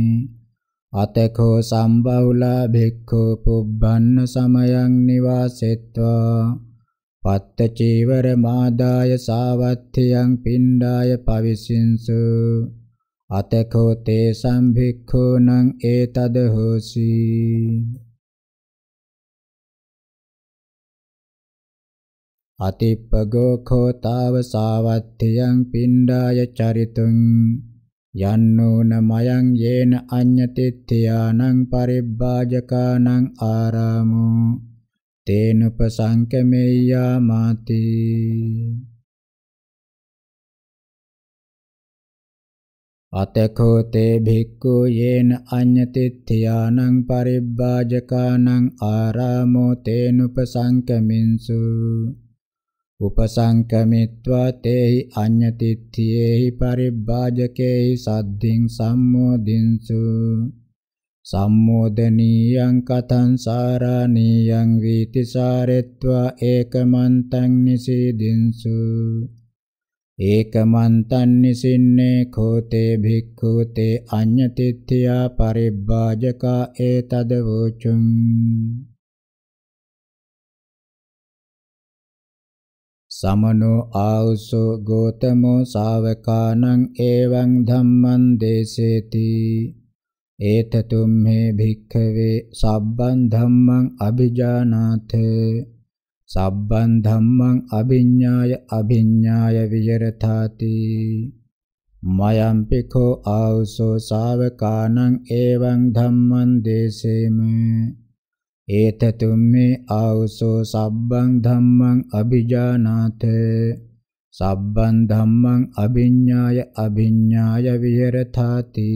අතකෝ සම්බවුලා භික්ඛු පුබ්බන්න සමයං නිවාසෙත්වා පත්ත චීවර මාදාය සාවත්තියං පිණ්ඩාය පවිසින්සු අතකෝ තේ සම්භික්ඛූනං ඒතද හෝසි අතිප්පගෝ කෝතාව සාවත්තියං පිණ්ඩාය චරිතුං යන්නෝන මයං යේන අඤ්ඤතිත්‍යානං පරිබ්බාජකානං ආරාමෝ තේනුපසංකමෙය්‍යා මාති අතකෝ තේ භික්ඛු යේන අඤ්ඤතිත්‍යානං පරිබ්බාජකානං ආරාමෝ තේනුපසංකමින්සු උපසංකමිත්වා තේහි අඤ්ඤතිත්ථේහි පරිබ්බාජකේහි සද්ධින් සම්මෝදින්සු සම්මෝදනීයං කතං සාරාණීයං වීති සාරෙත්වා ඒකමන්තං නිසීදින්සු ඒකමන්තං නිසින්නේ කෝතේ භික්ඛුතේ අඤ්ඤතිත්‍ත්‍යා පරිබ්බාජකා ඒතද වූචුං සමනෝ ආවුසෝ ගෝතමෝ ශාවකානං එවං ධම්මං දේසේති ඒතතුම් මේ භික්ඛවේ සබ්බන් ධම්මං අභිජානාථ සබ්බන් ධම්මං අභිඤ්ඤාය අභිඤ්ඤාය විහෙරතාති මයම්පිකෝ ආවුසෝ ශාවකානං එවං ධම්මං දේසේමේ ඒතතුම් මේ ආවසෝ සබ්බං ධම්මං අභිජානාත සබ්බං ධම්මං අභිඤ්ඤාය අභිඤ්ඤාය විහෙරතාති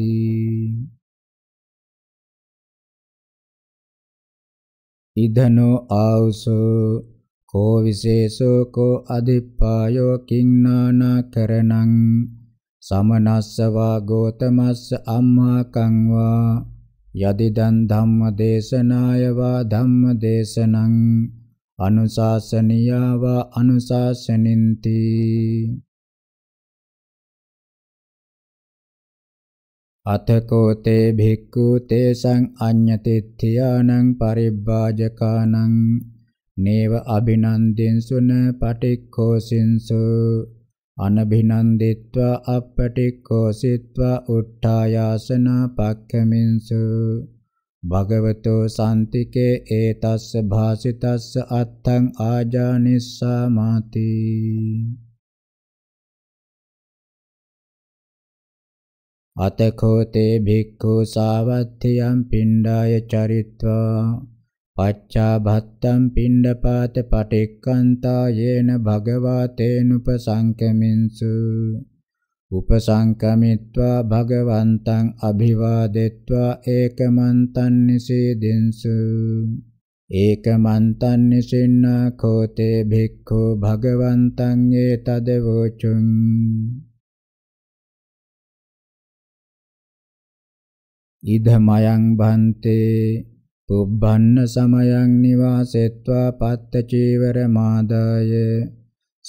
ඉදනෝ ආවසෝ කෝ විශේෂෝ කෝ අධිප්පායෝ කිංනානා කරණං සමනස්ස වා ගෝතමස්ස අම්මා කං වා යදිදන් ධම්ම දේශනාය වා ධම්ම දේශනං අනුශාසනියා වා අනුශාසනින්ති අතකෝ තේ භික්ඛු තේසං අඤ්ඤතිත්‍යානං පරිබ්බාජකානං නේව අබිනන්දින්සුන පටික්ඛෝසින්සෝ අනභිනන්දිත්වා අපටික්ඛෝ සිත්වා උට්ඨායාසන පක්ඛමින්සු භගවතෝ සාන්තිකේ ඒතස්ස භාසිතස්ස අත්තං ආජානිස්සාමාති අතකෝතේ භික්ඛු සාවත්තියම් පිණ්ඩාය චරිත්වා පච්චා භත්තම් පිණ්ඩපාත පටික්කන්තා යේන භගවා තේනුපසංකමින්සු උපසංකමිත්වා භගවන්තං අභිවාදෙත්වා ඒකමන්තං නිසීදින්සු ඒකමන්තං නිසින්නා කෝතේ භික්ඛු භගවන්තං ඒතද වෝචුං ඉදමයන් භන්තේ පුබ්බන්න සමයං නිවාසෙත්වා පත්ත චීවර මාදාය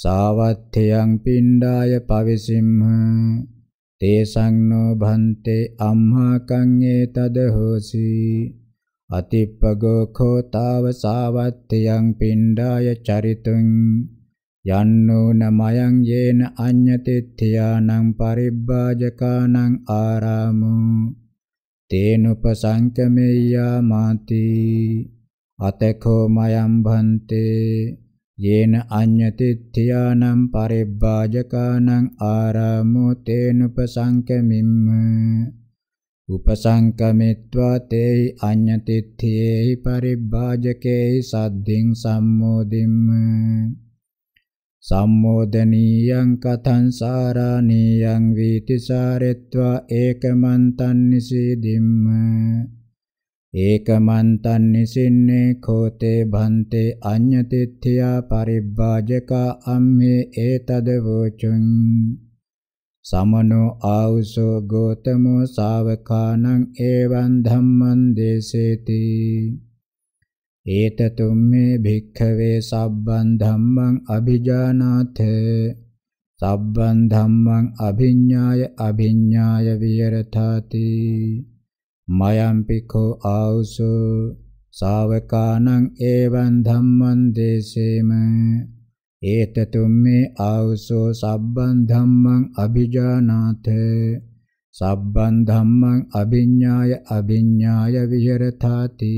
සාවත්ථයන් පිණ්ඩාය පවිසිම්හ තේසං නෝ භන්තේ අම්හා කංගේ තද හෝසි අතිප්පගෝ කෝතාව සාවත්ථයන් පිණ්ඩාය චරිතුං යන්නෝ නමයන් යේන අඤ්ඤතිත්‍යානං පරිබ්බාජකානං ආරාමෝ තේනුපසංකමෙය්‍යා මාති අතකෝ මයම් භන්තේ යේන අඤ්ඤතිත්‍යානම් පරිබ්බාජකානං ආරාමෝ තේනුපසංකමිම්ම උපසංකමිත්වා තේහි අඤ්ඤතිත්‍යේහි පරිබ්බාජකේහි සද්ධින් සම්මෝදිම්ම සම්මෝදනීයං කතං සාරාණීයං වීතිසාරෙත්වා ඒකමන්තං නිසීදිම්ම ඒකමන්තං නිසින්නේ කෝතේ භන්තේ අඤ්ඤතිත්‍ත්‍යා පරිබ්බාජකා අම්මේ ඒතද වෝචුං සමනෝ ආවුසෝ ගෝතමෝ ශාවකානං එවං ධම්මං දේසේති ඒතතුම් මේ භික්ඛවේ සබ්බන් ධම්මං අභිජානාත සබ්බන් ධම්මං අභිඤ්ඤාය අභිඤ්ඤාය විරතාති මයම්පිකෝ ආවුසෝ ශාවකානං එවං ධම්මං දේසේම ඒතතුම්මේ ආවුසෝ සබ්බන් ධම්මං අභිජානාත සබ්බන් ධම්මං අභිඤ්ඤාය අභිඤ්ඤාය විහෙරතාති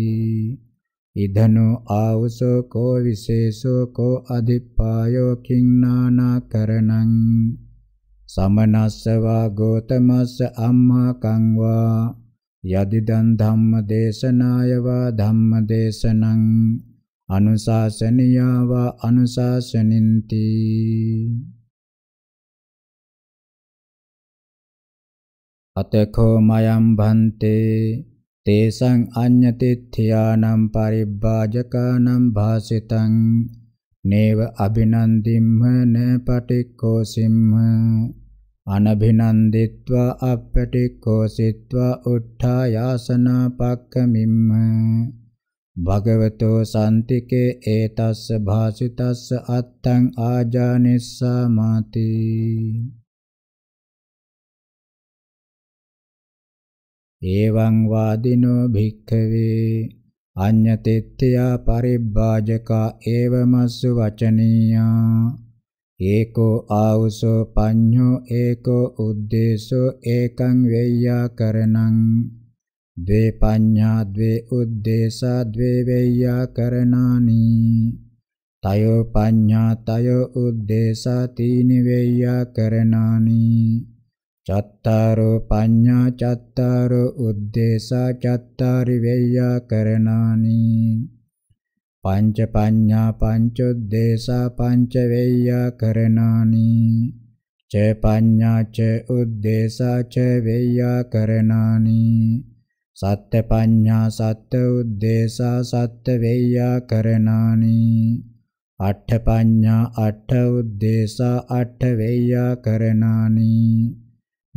ඉදනෝ ආවුසෝ කෝ විශේෂෝ කෝ අධිප්පායෝ කිං නානාකරණං සමනස්සවා ගෝතමස්ස අම්මා කංවා යදිදන් ධම්ම දේශනායවා ධම්ම දේශනං අනුශාසනියාවා අනුශාසනින්ති අතකෝ මයම් භන්තේ තේසං අඤ්ඤතිත්‍යානම් පරිබ්බාජකානම් භාසිතං නේව අභිනන්දිම්හ න පටික්ඛෝ සිම්හ අනභිනන්දිත්වා අපටික්ඛෝ සිත්වා උත්ථායාසනා පක්ඛමිම්හ භගවතෝ සම්තිකේ ඒතස්ස භාසිතස්ස අත්තං ආජානිස්සා මාති එවං වාදිනෝ භික්ඛවේ අඤ්ඤතෙත්ත්‍යා පරිබ්බාජකා ඒවමස්සු වචනීයා ඒකෝ ආවුසෝ පඤ්ඤෝ ඒකෝ උද්දේශෝ ඒකං වෙය්‍යා කරණං द्वे पञ्ञा द्वे उद्देशा द्वे वैयाकरणानि तयो पञ्ञा तयो उद्देशा तीनि वैयाकरणानि චත්තාරෝ පඤ්ඤා චත්තාරෝ උද්දේශා චත්තාරි වෙය්‍යා කරණානි පංච පඤ්ඤා පංච උද්දේශා පංච වෙය්‍යා කරණානි ච පඤ්ඤා ච උද්දේශා ච වෙය්‍යා කරණානි සත්‍ය පඤ්ඤා සත්‍ය උද්දේශා සත්‍ය වෙය්‍යා කරණානි අට්ඨ පඤ්ඤා අට්ඨ උද්දේශා අට්ඨ වෙය්‍යා කරණානි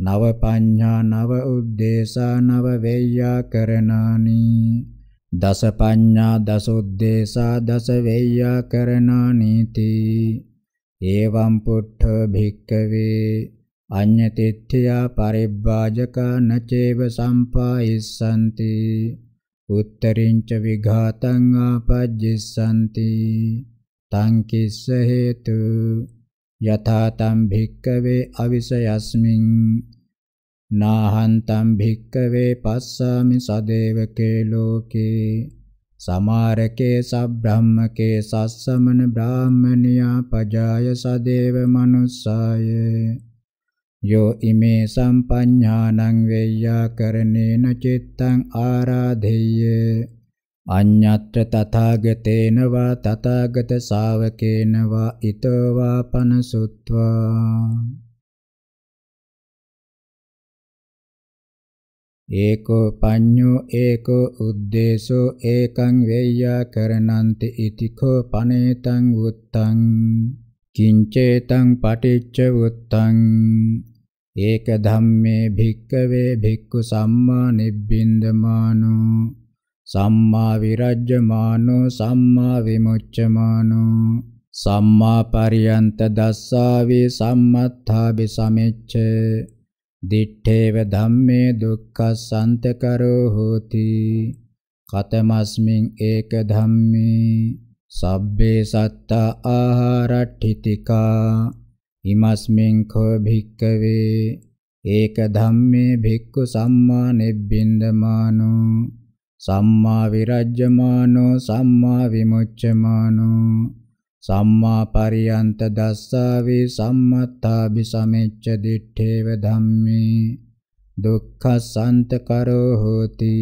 නව පඤ්ඤා නව උද්දේශා නව වේයාකරණානි දස පඤ්ඤා දස උද්දේශා දස වේයාකරණානි තී එවං පුට්ඨ භික්ඛවේ අඤ්ඤතිත්‍ත්‍යා පරිබ්බාජකා නචේව සම්පායිස්සanti උත්තරින්ච විඝාතං ආපජ්ජිස්සanti තං කිස්ස හේතු යථා තම් භික්කවේ අවිසයස්මින් නාහං තම් භික්කවේ පස්සාමි සදේවකේ ලෝකේ සමාරකේ සබ්‍රහ්මකේ සස්සමන බ්‍රාහ්මනියා පජාය සදේව මනුස්සාය යෝ ඉමේ සම්පඤ්ඤානං වේයාකරණේන චිත්තං ආරාධෙය්‍ය අඤ්ඤත්‍ර තථාගතේන වා තථාගත ශාවකේන වා ිතෝ වා පනසුත්වා ඒකෝ පඤ්ඤෝ ඒකෝ උද්දේශෝ ඒකං වේය්‍යා කරණන්ති ඉතිකෝ පනේතං උත්තං කිංචේතං පටිච්ච උත්තං ඒක ධම්මේ භික්කවේ භික්ඛු සම්මා නිබ්බින්දමානෝ සම්මා විරජ්ජමානෝ සම්මා විමුච්ඡමානෝ සම්මා පරියන්ත දස්සාවි සම්මත්ථාබි සමෙච්ච දිත්තේව ධම්මේ දුක්ඛසන්ත කරෝ හෝති කතමස්මින් ඒක ධම්මේ සබ්බේ සත්ත ආහාරට්ඨිතිකා ඉමස්මින් කෝ භික්කවේ ඒක ධම්මේ භික්ඛු සම්මා නිබ්බින්දමානෝ සම්මා විරජ්ජමානෝ සම්මා විමුච්ඡමානෝ සම්මා පරියන්ත දස්සාවේ සම්මත්තාභි සමෙච්ච දිත්තේව ධම්මේ දුක්ඛසන්ත කරෝ හෝති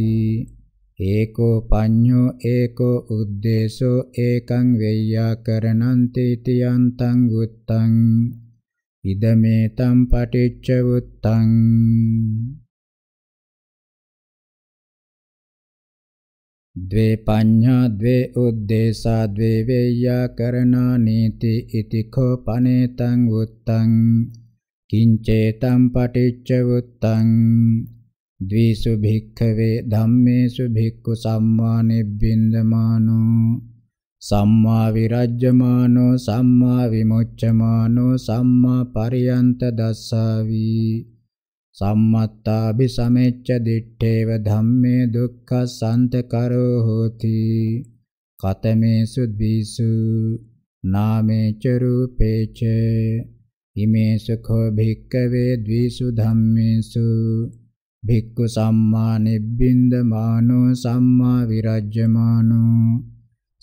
ඒකෝ පඤ්ඤෝ ඒකෝ උද්දේශෝ ඒකං වෙය්‍යාකරණන්ති තියන්තං උත්තං ඉදමේ තම් පටිච්ච උත්තං द्वे पञ्ञा द्वे उद्देशा द्वे वेय्याकरणा नीति इति खोपनेतं वृत्तं किञ्चेतं पठिच्च वृत्तं द्विषु भिक्खवे धम्मेषु भिक्खु सम्मा निबिन्दमानो සම්මා විරජ්‍යමානෝ සම්මා විමුච්ඡමානෝ සම්මා පරියන්ත දස්සාවි සම්මත්තාභි සමෙච්ච දිත්තේව ධම්මේ දුක්ඛ සන්ත කරෝ හෝති කතමේ සුද්දීසු නාමේ ච රූපේච ඉමේ සුඛෝ භික්ඛවේ ද්විසු ධම්මේසු භික්ඛු සම්මා නිබ්බින්දමානෝ සම්මා විරජ්ජමානෝ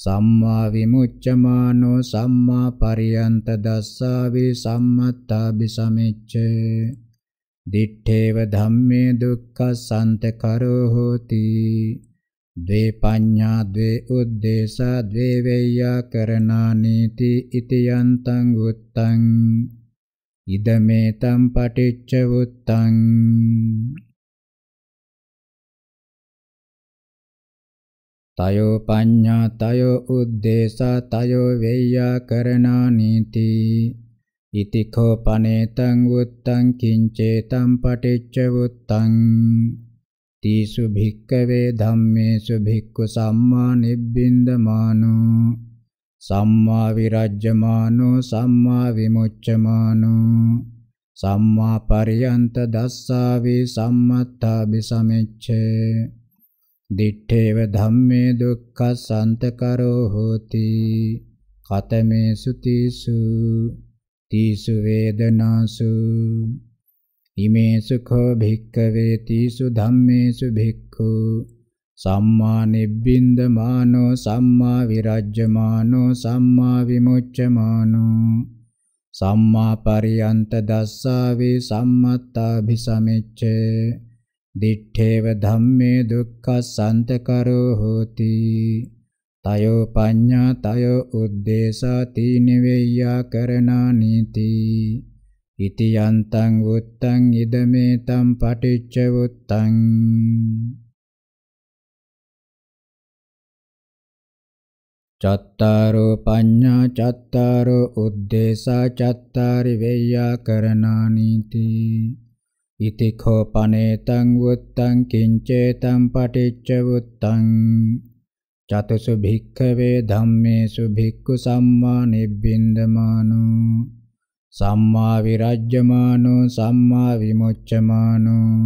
සම්මා විමුච්ඡමානෝ සම්මා පරියන්ත දස්සාවේ සම්මත්තාභි සමෙච්චේ දිත්තේව ධම්මේ දුක්ඛසන්ත කරෝ හෝති ද්වේ පඤ්ඤා ද්වේ උද්දේශා ද්වේ වේයා කරණානීති ඉතියන්තං උත්තං ඉදමෙතම් පටිච්ච උත්තං තයෝ පඤ්ඤා තයෝ උද්දේශා තයෝ වේයා කරණානීති ඉතිකෝපනේතං වුත්තං කිංචේතං පටිච්ච වුත්තං තීසු භික්කවේ ධම්මේසු භික්ඛු සම්මා නිබ්බින්දමානෝ සම්මා විරජ්ජමානෝ සම්මා විමුච්ඡමානෝ සම්මා පරියන්ත දස්සාවේ සම්මත්තා බිසමෙච්ඡේ දිත්තේව ධම්මේ දුක්ඛ සන්තකරෝ හෝති කතමේ සුතිසු තීසු වේදනාසු ඉමේ සුඛෝ භික්ඛවේ තීසු ධම්මේසු භික්ඛු සම්මා නිබ්බින්දමානෝ සම්මා විරජ්ජමානෝ සම්මා විමුච්ඡමානෝ සම්මා පරියන්ත දස්සාවේ සම්මත්තාභිසමෙච්ඡේ දිත්තේව ධම්මේ දුක්ඛ සන්තකරෝ හෝති තයෝ පඤ්ඤා තයෝ උද්දේශා තීනවේය්‍යා කරණානිති ඉති යන්තං උත්තං ඉදමේ තම් පටිච්ච උත්තං චත්තාරෝ පඤ්ඤා චත්තාරෝ උද්දේශා චත්තාරි වේය්‍යා කරණානිති ඉති කෝ පනේතං උත්තං කිංචේතං පටිච්ච උත්තං චතසු භික්ඛවේ ධම්මේසු භික්ඛු සම්මා නිබ්බින්දමානෝ සම්මා විරජ්ජමානෝ සම්මා විමුච්ඡමානෝ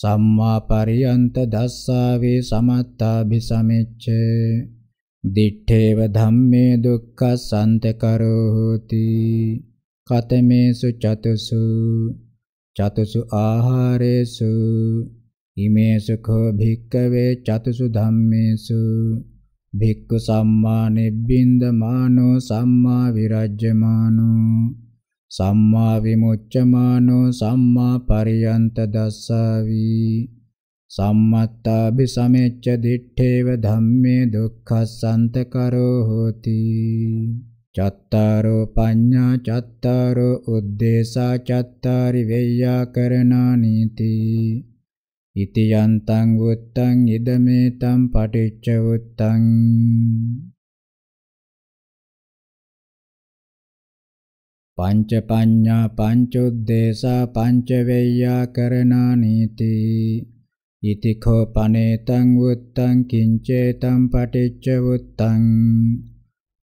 සම්මා පරියන්ත දස්සාවේ සමත්තාභිසමෙච්ච දිත්තේව ධම්මේ දුක්ඛ සන්තකරෝ හෝති කතමේසු චතුසු චතුසු ආහාරේසු ඉමේ සුඛෝ භික්කවේ චතුසු ධම්මේසු භික්ඛු සම්මා නිබ්බින්දමානෝ සම්මා විරජ්ජමානෝ සම්මා විමුච්ඡමානෝ සම්මා පරියන්ත දස්සාවි සම්මත්තාභි සමෙච්ච දිත්තේව ධම්මේ දුක්ඛස්සන්ත කරෝ හෝති චත්තාරෝ පඤ්ඤා චත්තාරෝ උද්දේශා චත්තාරි වෙය්‍යා කරණානීති ඉති යන්තං වුත්තං ඉදමෙතං පටිච්ච වුත්තං පංච පඤ්ඤා පංචොද්දේශා පංච වේයා කරණා නීති ඉති කෝ පනේතං වුත්තං කිංචේතං පටිච්ච වුත්තං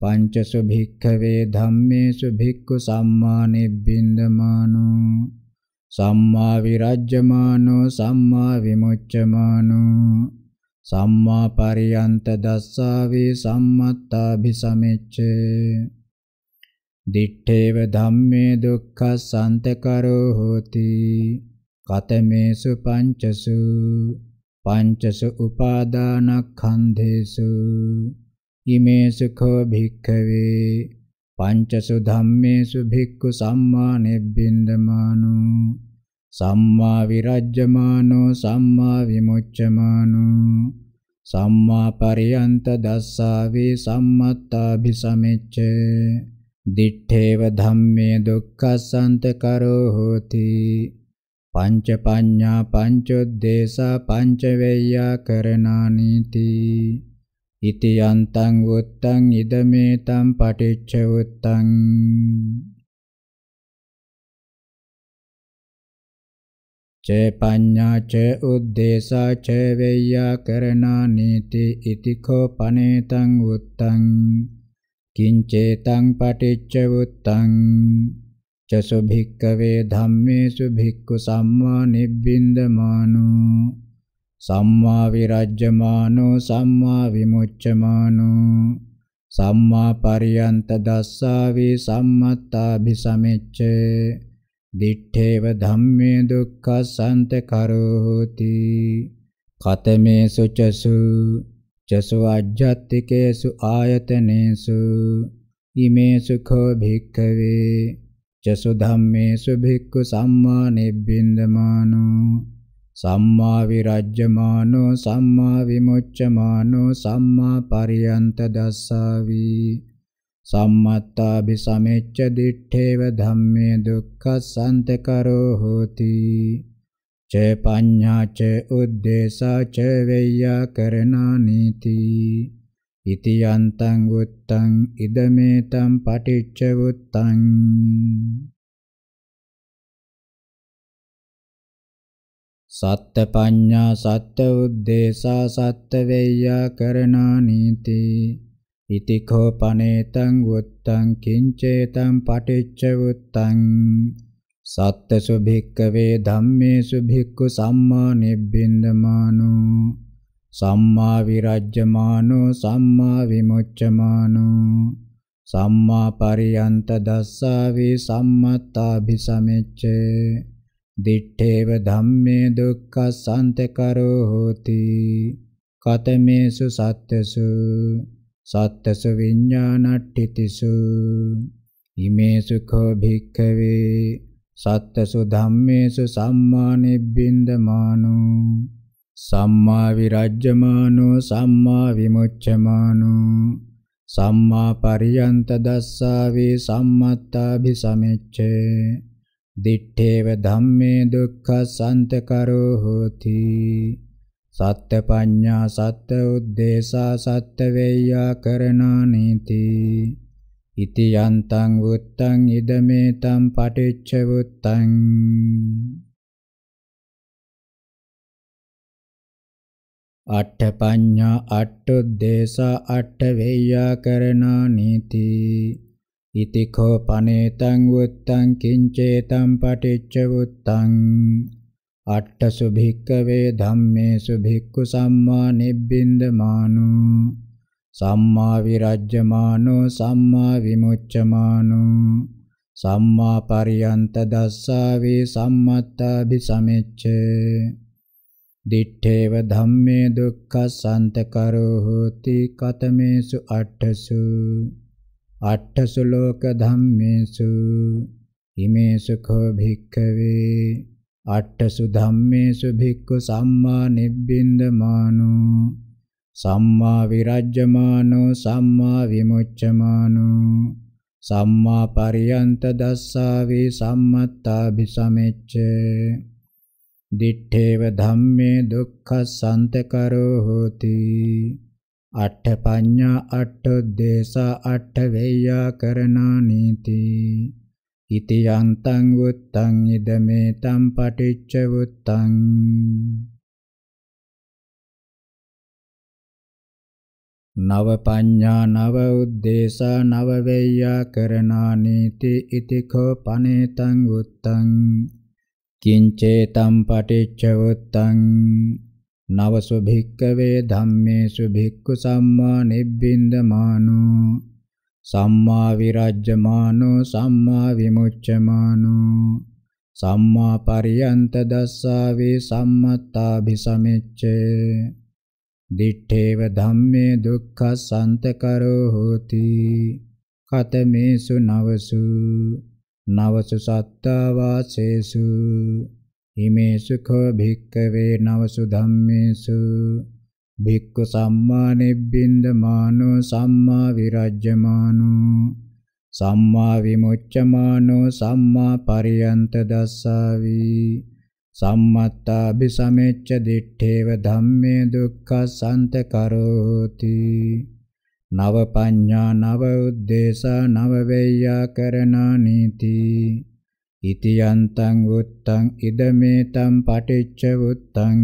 පංචසු භික්ඛවේ ධම්මේසු භික්ඛු සම්මා නිබ්බින්දමානෝ සම්මා විරජ්ජමානෝ සම්මා විමුච්ඡමානෝ සම්මා පරියන්ත දස්සාවේ සම්මත්තාභි සමෙච්චේ දිත්තේව ධම්මේ දුක්ඛ සන්තකරෝ හෝති කතමේසු පංචසු පංචසු උපාදානක්ඛන්ධේසු ඉමේසු කෝ භික්ඛවේ පංචසු ධම්මේසු භික්ඛු සම්මා නිබ්බින්දමානෝ සම්මා විරජ්ජමානෝ සම්මා විමුච්ඡමානෝ සම්මා පරියන්ත දස්සාවේ සම්මත්තාභි සමෙච්ච දිඨේව ධම්මේ දුක්ඛසන්ත කරෝ හෝති පංච පඤ්ඤා පංචොද්දේශා පංච වේය්‍යා කරණානීති ඉති යන්තං උත්තං ඉදමේතං පටිච්ච උත්තං චේ පඤ්ඤා චේ උද්දේශා චේ වෙය්‍යා කරණා නීති ඉතිකෝ පනේතං උත්තං කිංචේතං පටිච්ච උත්තං චසු භික්කවේ ධම්මේසු භික්ඛු සම්මා නිබ්බින්දමානෝ සම්මා විරජ්ජමානෝ සම්මා විමුච්ඡමානෝ සම්මා පරියන්ත දස්සාවේ සම්මත්තාභි සමෙච්ච දිත්තේව ධම්මේ දුක්ඛසන්ත කරෝති කතමේ සුචසු චසු අජ්ජත්තිකේසු ආයතනේසු ඉමේ සුඛෝ භික්ඛවේ චසු ධම්මේසු භික්ඛු සම්මා නිබ්බින්දමානෝ සම්මා විරජ්ජමානෝ සම්මා විමුච්ඡමානෝ සම්මා පරියන්ත දස්සාවි සම්මත්තාභි සමෙච්ච දිත්තේව ධම්මේ දුක්ඛසන්ත කරෝ හෝති ච පඤ්ඤා ච උද්දේශා ච වෙය්‍යා කරණා නීති ඉති යන්තං උත්තං ඉදමෙතං පටිච්ච උත්තං සත්ත පඤ්ඤා සත්ත උද්දේශා සත්ත වේයා කරණා නීති ඉතිඛෝ පනේතං වුත්තං කිංචේතං පටිච්ච වුත්තං සත්තසු භික්කවේ ධම්මේසු භික්ඛු සම්මා නිබ්බින්දමානෝ සම්මා විරජ්ජමානෝ සම්මා විමුච්ඡමානෝ සම්මා පරියන්ත දස්සාවේ සම්මත්තාභිසමෙච්චේ දිත්තේව ධම්මේ දුක්ඛසන්ත කරෝ හෝති කතමේසු සත්තසු සත්තසු විඤ්ඤාණට්ඨිතිසු ඉමේසු කෝ භික්ඛවේ සත්තසු ධම්මේසු සම්මා නිබ්බින්දමානෝ සම්මා විරජ්ජමානෝ සම්මා විමුච්ඡමානෝ සම්මා පරියන්ත දස්සාවේ සම්මත්තාභි සමෙච්ඡේ දිත්තේව ධම්මේ දුක්ඛ සන්ත කරෝ හෝති සත්‍ය පඤ්ඤා සත්‍ය උද්දේශා සත්‍ය වේයා කරණානීති ඉති යන්තං වුත්තං ඉදමේ තම් පටිච්ච වුත්තං අට්ඨ පඤ්ඤා අට්ඨ දේශා අට්ඨ වේයා කරණා නීති ඉතිකෝ පනේතං වුත්තං කිංචේතං පටිච්ච වුත්තං අට්ඨසු භික්කවේ ධම්මේසු භික්ඛු සම්මා නිබ්බින්දමානෝ සම්මා විරජ්ජමානෝ සම්මා විමුච්ඡමානෝ සම්මා පරියන්ත දස්සාවේ සම්මත්තාභි සමෙච්ච දිත්තේව ධම්මේ දුක්ඛ සන්ත කරෝති කතමේසු අට්ඨසු අට්ඨසු ලෝක ධම්මේසු ඉමේසු කෝ භික්ඛවේ අට්ඨසු ධම්මේසු භික්ඛු සම්මා නිබ්බින්දමානෝ සම්මා විරජ්ජමානෝ සම්මා විමුච්ඡමානෝ සම්මා පරියන්ත දස්සාවේ සම්මත්තාභි සමෙච්ච දිත්තේව ධම්මේ දුක්ඛ සන්තකරෝ හෝති අට්ඨ පඤ්ඤා අට්ඨ දේසා අට්ඨ වේයා කරණානීති ඉති යන්තං වුත්තං ඉදමේ තම් පටිච්ච වුත්තං නව පඤ්ඤා නව උද්දේශා නව වේයා කරණානීති ඉතිකෝ පනේතං උත්තං කිංචේ තම් පටිච්ච උත්තං නවසු භික්කවේ ධම්මේසු භික්ඛු සම්මා නිබ්බින්දමානෝ සම්මා විරජ්ජමානෝ සම්මා විමුච්ඡමානෝ සම්මා පරියන්ත දස්සාවේ සම්මත්තාභි සමිච්ඡේ දිඨේව ධම්මේ දුක්ඛ සන්තකරෝ හෝති කතමේසු නවසු නවසු සත්තා වාසේසු ඉමේ සුඛෝ භික්ඛවේ නවසු ධම්මේසු භික්ඛු සම්මා නිබ්බින්දමානෝ සම්මා විරජ්ජමානෝ සම්මා විමුච්ඡමානෝ සම්මා පරියන්ත දස්සාවි සම්මත්තාභි සමෙච්ච දිත්තේව ධම්මේ දුක්ඛසන්ත කරෝති නව පඤ්ඤා නව උද්දේශා නව වෙය්‍යා කරණා නීති ඉති යන්තං උත්තං ඉදමෙතම් පටිච්ච උත්තං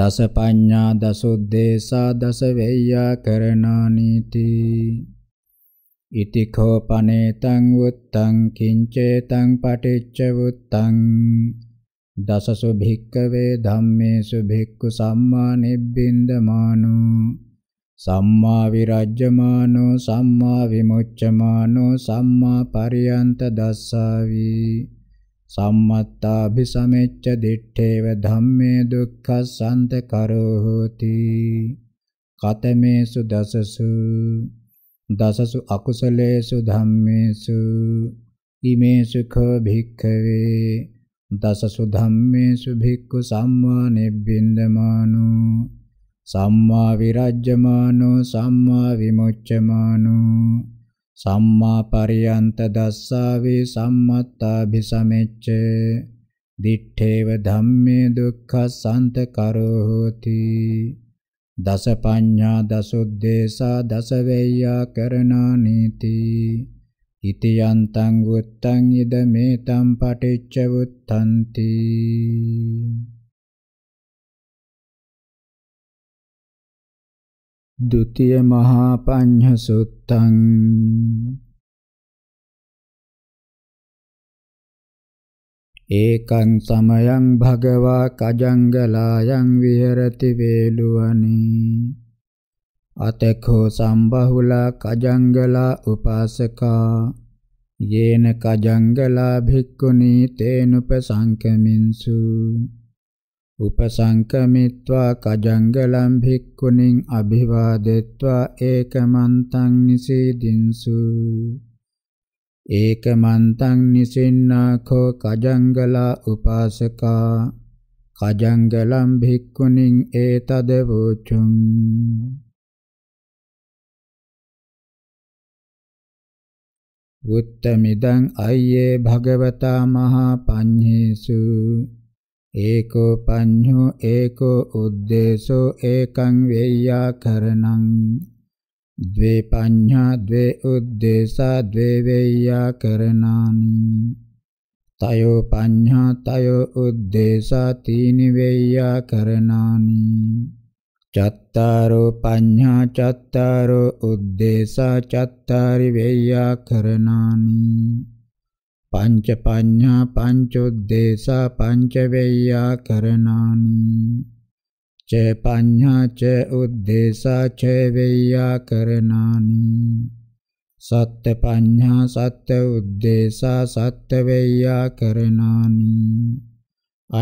දස පඤ්ඤා දසුද්දේශා දස වෙය්‍යා කරණානීති ඉති කෝපනේතං උත්තං කිංචේතං පටිච්ච උත්තං දසසු භික්කවේ ධම්මේසු භික්ඛු සම්මා නිබ්බින්දමානෝ සම්මා විරජ්ජමානෝ සම්මා විමුච්ඡමානෝ සම්මා පරියන්ත දස්සාවි සම්මත්තාභි සමෙච්ච දිත්තේව ධම්මේ දුක්ඛසන්ත කරෝ හෝති කතමේසු දසසු දසසු අකුසලේසු ධම්මේසු ඉමේසු කෝ භික්ඛවේ දසසු ධම්මේසු භික්ඛු සම්මා නිබ්බින්දමානෝ සම්මා විරජ්ජමානෝ සම්මා විමුච්ඡමානෝ සම්මා පරියන්ත දස්සාවේ සම්මත්තාභි සමෙච්ච දිත්තේව ධම්මේ දුක්ඛ සන්ත කරෝ හෝති දස පඤ්ඤා දසුද්දේශා දස වේයා කරණා නීති ඉතියන්තං වුත්තං ඉද මේතම් පටිච්ච වුත්තන්ති ဒုတိယမဟာပညစုတံ ඒකන් සමයං භගවා කජංගලායන් විහෙරති වේලුවනි අතකෝ සම්බහුලා කජංගලා උපාසකා යේන කජංගලා භික්ඛුනි තේනුපසංකමින්සු උපසංකමිත්වා කජංගලම් භික්ඛුනින් අභිවාදෙත්වා ඒකමන්තං නිසීදින්සු ඒකමන්තං නිසින්නාඛෝ කජංගලා උපාසකා කජංගලම් භික්ඛුනින් ඒතද වූචුම් උත්තමිදං අය්යේ භගවතා මහා පඤ්ඤේසු ඒකෝ පඤ්ඤෝ ඒකෝ උද්දේශෝ ඒකං වේයාකරණං द्वे पाञ्जा द्वे उद्देशा द्वे वैयाकरणानि तयो पाञ्जा तयो उद्देशा तीनि वैयाकरणानि चत्तारो पाञ्जा चत्तारो उद्देशा चत्तारि वैयाकरणानि පංච පඤ්ඤා පංචොද්දේශා පංච වේයා කරණානි ච පඤ්ඤා ච උද්දේශා ච වේයා කරණානි සත්‍ය පඤ්ඤා සත්‍ය උද්දේශා සත්‍ය වේයා කරණානි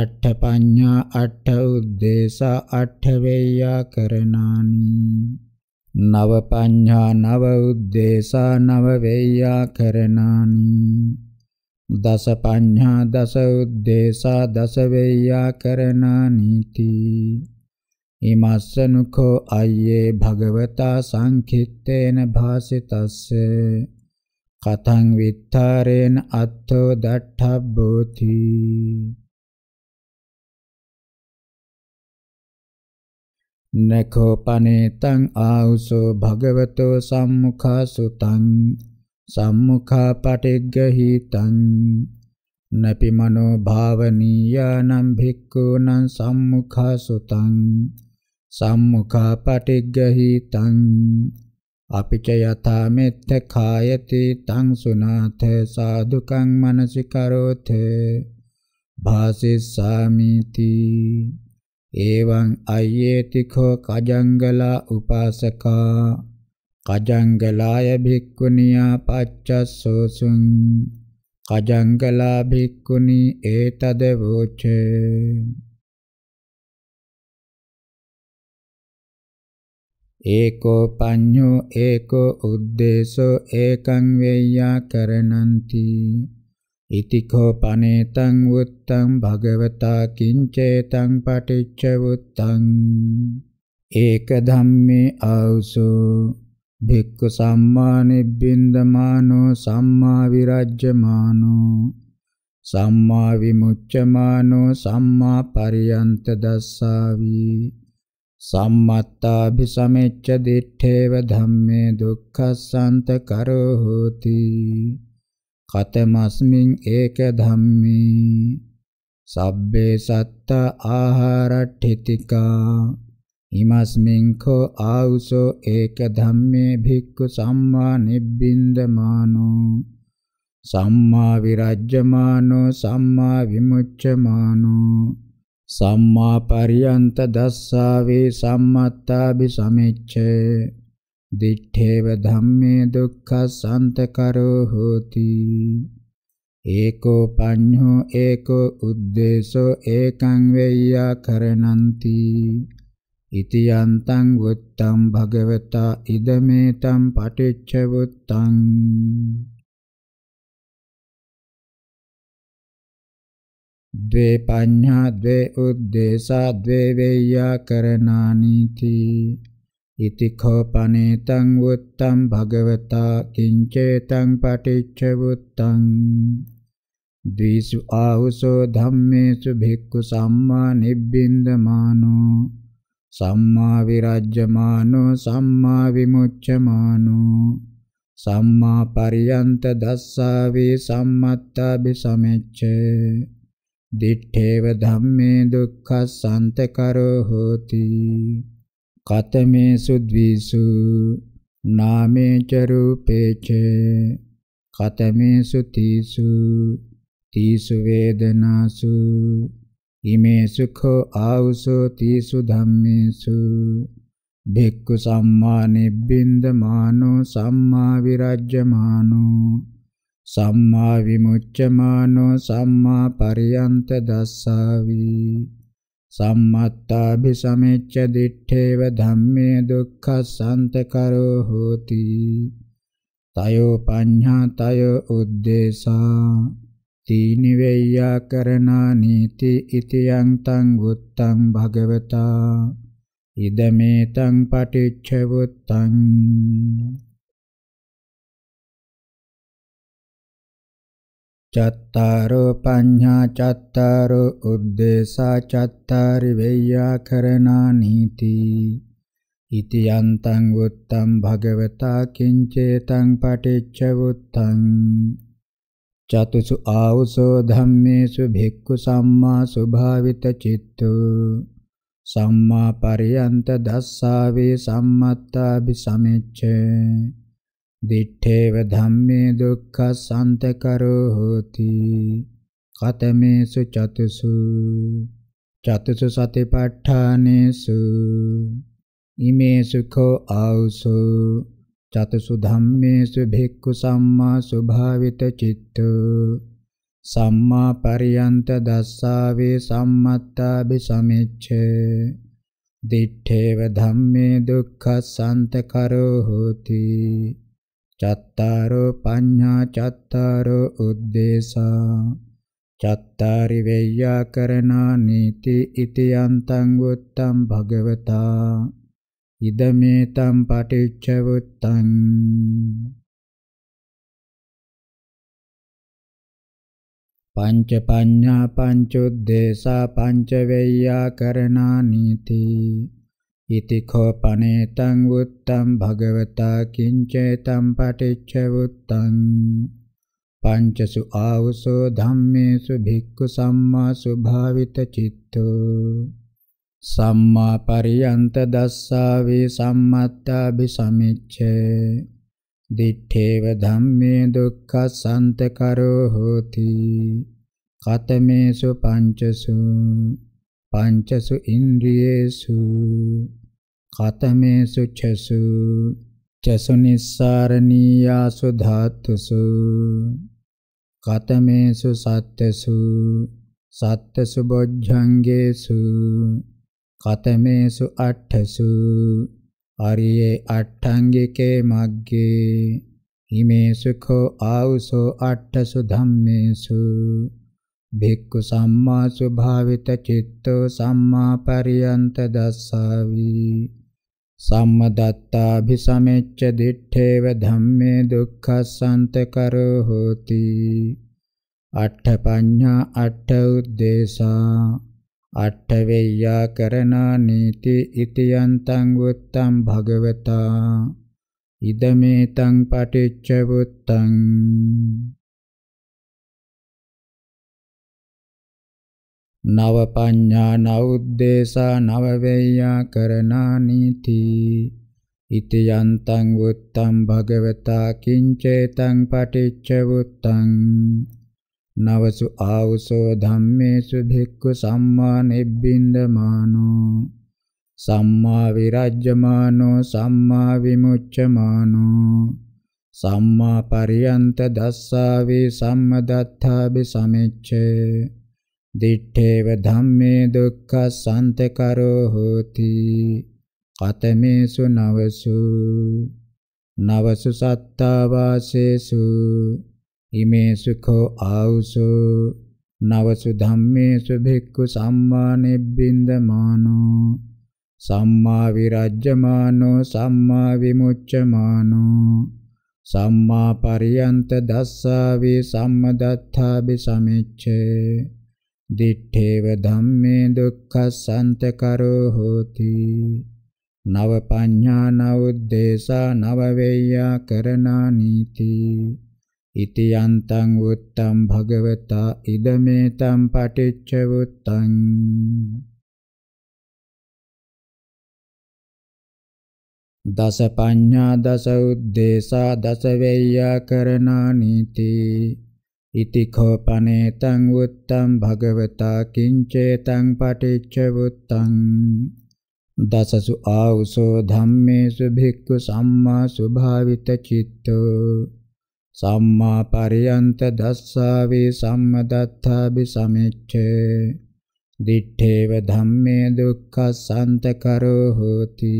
අට්ඨ පඤ්ඤා අට්ඨ උද්දේශා අට්ඨ වේයා කරණානි නව පඤ්ඤා නව උද්දේශා නව වේයා කරණානි දස පඤ්ඤා දස උද්දේශා දස වේයා කරනා නීති ීමස්සනුඛෝ අය්යේ භගවතා සංකිට්ඨේන භාසිතස්ස කතං විත්තරේන අත්තෝ දට්ඨබ්බෝති නකෝ පනේතං ආඋසෝ භගවතෝ සම්මුඛසුතං සම්මුඛාපටිග්ගහිතං නපි මනෝ භාවනීයානම් භික්ඛූනම් සම්මුඛසුතං සම්මුඛාපටිග්ගහිතං අපිච යථා මෙත්ත කායති තං සුනාත සාදුකං මනසිකරෝත භාසිස්සාමිති එවං අයේති කෝ කජංගලා උපාසකා කජංගලාය භික්ඛුනියා පච්චස්සෝසුං කජංගලා භික්ඛුනි ඒතද වූචේ ඒකෝ පඤ්ඤෝ ඒකෝ උද්දේශෝ ඒකං වේය්‍යා කරණන්ති ඉතිකෝ පනේතං උත්තං භගවතා කිංචේතං පටිච්ච උත්තං ඒක ධම්මේ ආවුසෝ භික්ඛු සම්මා නිබ්බින්දමානෝ සම්මා විරජ්ජමානෝ සම්මා විමුච්ඡමානෝ සම්මා පරියන්ත දස්සාවි සම්මත්තාභි සමෙච්ච දිත්තේව ධම්මේ දුක්ඛස්සන්ත කරෝ හෝති කතමස්මින් ඒක ධම්මේ සබ්බේ සත්ත ආහාරට්ඨිතිකා ඉමස්මින්කෝ ආවුසෝ ඒක ධම්මේ භික්ඛු සම්මා නිබ්බින්දමානෝ සම්මා විරජ්ජමානෝ සම්මා විමුච්ඡමානෝ සම්මා පරියන්ත දස්සාවේ සම්මත්තාබි සමිච්ඡේ දිඨේව ධම්මේ දුක්ඛ සන්තකරෝ හෝති ඒකෝ පඤ්ඤෝ ඒකෝ උද්දේශෝ ඒකං වෙය්‍යා කරණන්ති ඉති යන්තං වුත්තං භගවතා ඉදමෙතං පටිච්ච වුත්තං द्वे पान्या द्वे उद्देशा द्वे वैयाकरणानीति इति खोपनेतं वृत्तं भगवता किञ्चेतं पठिच्छवृत्तं द्विषु आहुषो धम्मेषु भिक्खु सम्मा निबिन्दमानो සම්මා විරජ්ජමානෝ සම්මා විමුච්ඡමානෝ සම්මා පරියන්ත දස්සාවේ සම්මත්තාබි සමෙච්ච දිත්තේව ධම්මේ දුක්ඛසන්ත කරෝ හෝති කතමේ සුද්විසු නාමේ ච රූපේච කතමේ සුතිසු තීසු වේදනාසු ඉමේ සුඛෝ ආවුසෝ තීසු ධම්මේසු භික්ඛු සම්මා නිබ්බින්ද මානෝ සම්මා විරජ්‍යමානෝ සම්මා විමුච්ඡමානෝ සම්මා පරියන්ත දස්සාවි සම්මත්තාභි සමෙච්ච දිත්තේව ධම්මේ දුක්ඛසන්ත කරෝ හෝති තයෝ පඤ්ඤා තයෝ උද්දේශා තීනිවේය්‍යා කරණා නීති ඉතියං තං වුත්තං භගවතා ඉදමේ තං පටිච්ච වුත්තං චත්තාරෝ පඤ්ඤා චත්තාරෝ උද්දේශා චත්තාරි වේය්‍යා කරණා නීති ඉතියං තං වුත්තං භගවතා කිංචේ තං පටිච්ච වුත්තං චතුසු ආවුසෝ ධම්මේසු භික්ඛු සම්මා සුභාවිත චිත්තු සම්මා පරියන්ත දස්සාවේ සම්මත්තාභි සමිච්ඡ දිත්තේව ධම්මේ දුක්ඛ සන්ත කරෝ හෝති කතමේසු චතුසු චතුසු සතිපට්ඨානේසු ඉමේ සුඛෝ ආවුසෝ චතුසු ධම්මේසු භික්ඛු සම්මා සුභාවිත චිත්ත සම්මා පරියන්ත දස්සාවේ සම්මත්තාබි සමිච්ඡ දිඨේව ධම්මේ දුක්ඛසන්ත කරෝ හෝති චත්තාරෝ පඤ්ඤා චත්තාරෝ උද්දේශා චත්තාරි වෙය්‍යාකරණා නීති ඉති යන්තං උත්තම් භගවතා ඉදමේතම් පටිච්චවුත්තං පංච පඤ්ඤා පංචොද්දේශා පංච වෙය්‍යා කරණා නීති ඉති කෝපනේතං උත්තම් භගවතා කිංචේතම් පටිච්චවුත්තං පංචසු ආවසෝ ධම්මේසු භික්ඛු සම්මා සුභාවිත චිත්තෝ සම්මා පරියන්ත දස්සාවේ සම්මත්තාභි සමිච්ඡේ දිත්තේව ධම්මේ දුක්ඛ සන්ත කරෝ හෝති කතමේසු පංචසු පංචසු ඉන්ද්‍රියේසු කතමේසු චසු චසු නිස්සාරණීයාසු ධාතුසු කතමේසු සත්‍යසු සත්‍යසු බොජ්ජංගේසු කතමේසු අට්ඨසු ආරියේ අට්ඨංගිකේ මග්ගේ ඉමේ සුඛෝ ආවුසෝ අට්ඨසු ධම්මේසු භික්ඛු සම්මා ස්වභාවිත චිත්තෝ සම්මා පරියන්ත දස්සාවි සම්මදත්තාභි සමෙච්ච දිත්තේව ධම්මේ දුක්ඛසන්ත කරෝ හෝති අට්ඨ පඤ්ඤා අට්ඨ උද්දේශා අට්ඨවේයා කරනා නීති ඉතියන්තං උත්තම් භගවතා ඉදමේතං පටිච්ච වුත්තං නව පඤ්ඤා නවුද්දේශා නව වේයා කරනා නීති ඉතියන්තං උත්තම් භගවතා කිංචේතං පටිච්ච වුත්තං නවසු ආවසෝ ධම්මේසු භික්ඛු සම්මා නිබ්බින්දමානෝ සම්මා විරජ්‍යමානෝ සම්මා විමුච්ඡමානෝ සම්මා පරියන්ත දස්සාවේ සම්මදත්තාබි සමිච්ඡේ දිත්තේව ධම්මේ දුක්ඛ සන්ත කරෝ හෝති කතමේසු නවසු නවසු සත්තා වාසේසු ඉමේසු කෝ ආවුසෝ නවසු ධම්මේසු භික්ඛු සම්මා නිබ්බින්දමානෝ සම්මා විරජ්ජමානෝ සම්මා විමුච්ඡමානෝ සම්මා පරියන්ත දස්සාවේ සම්මදත්තාබි සමිච්ඡේ දිත්තේව ධම්මේ දුක්ඛසන්ත කරෝ හෝති නව පඤ්ඤා නව උද්දේශා නව වේයා කරනා නීති ඉති යන්තං උත්තම් භගවතා ඉදමෙතම් පටිච්ච උත්තං දස පඤ්ඤා දස උද්දේශා දස වෙය්‍යා කරණානිති ඉති කෝපනේතං උත්තම් භගවතා කිංචේතං පටිච්ච උත්තං දසසු ආවුසෝ ධම්මේසු භික්ඛු සම්මා සුභාවිත චිත්තෝ සම්මා පරියන්ත දස්සාවේ සම්මදත්තාබි සමිච්ඡේ දිත්තේව ධම්මේ දුක්ඛසන්ත කරෝ හෝති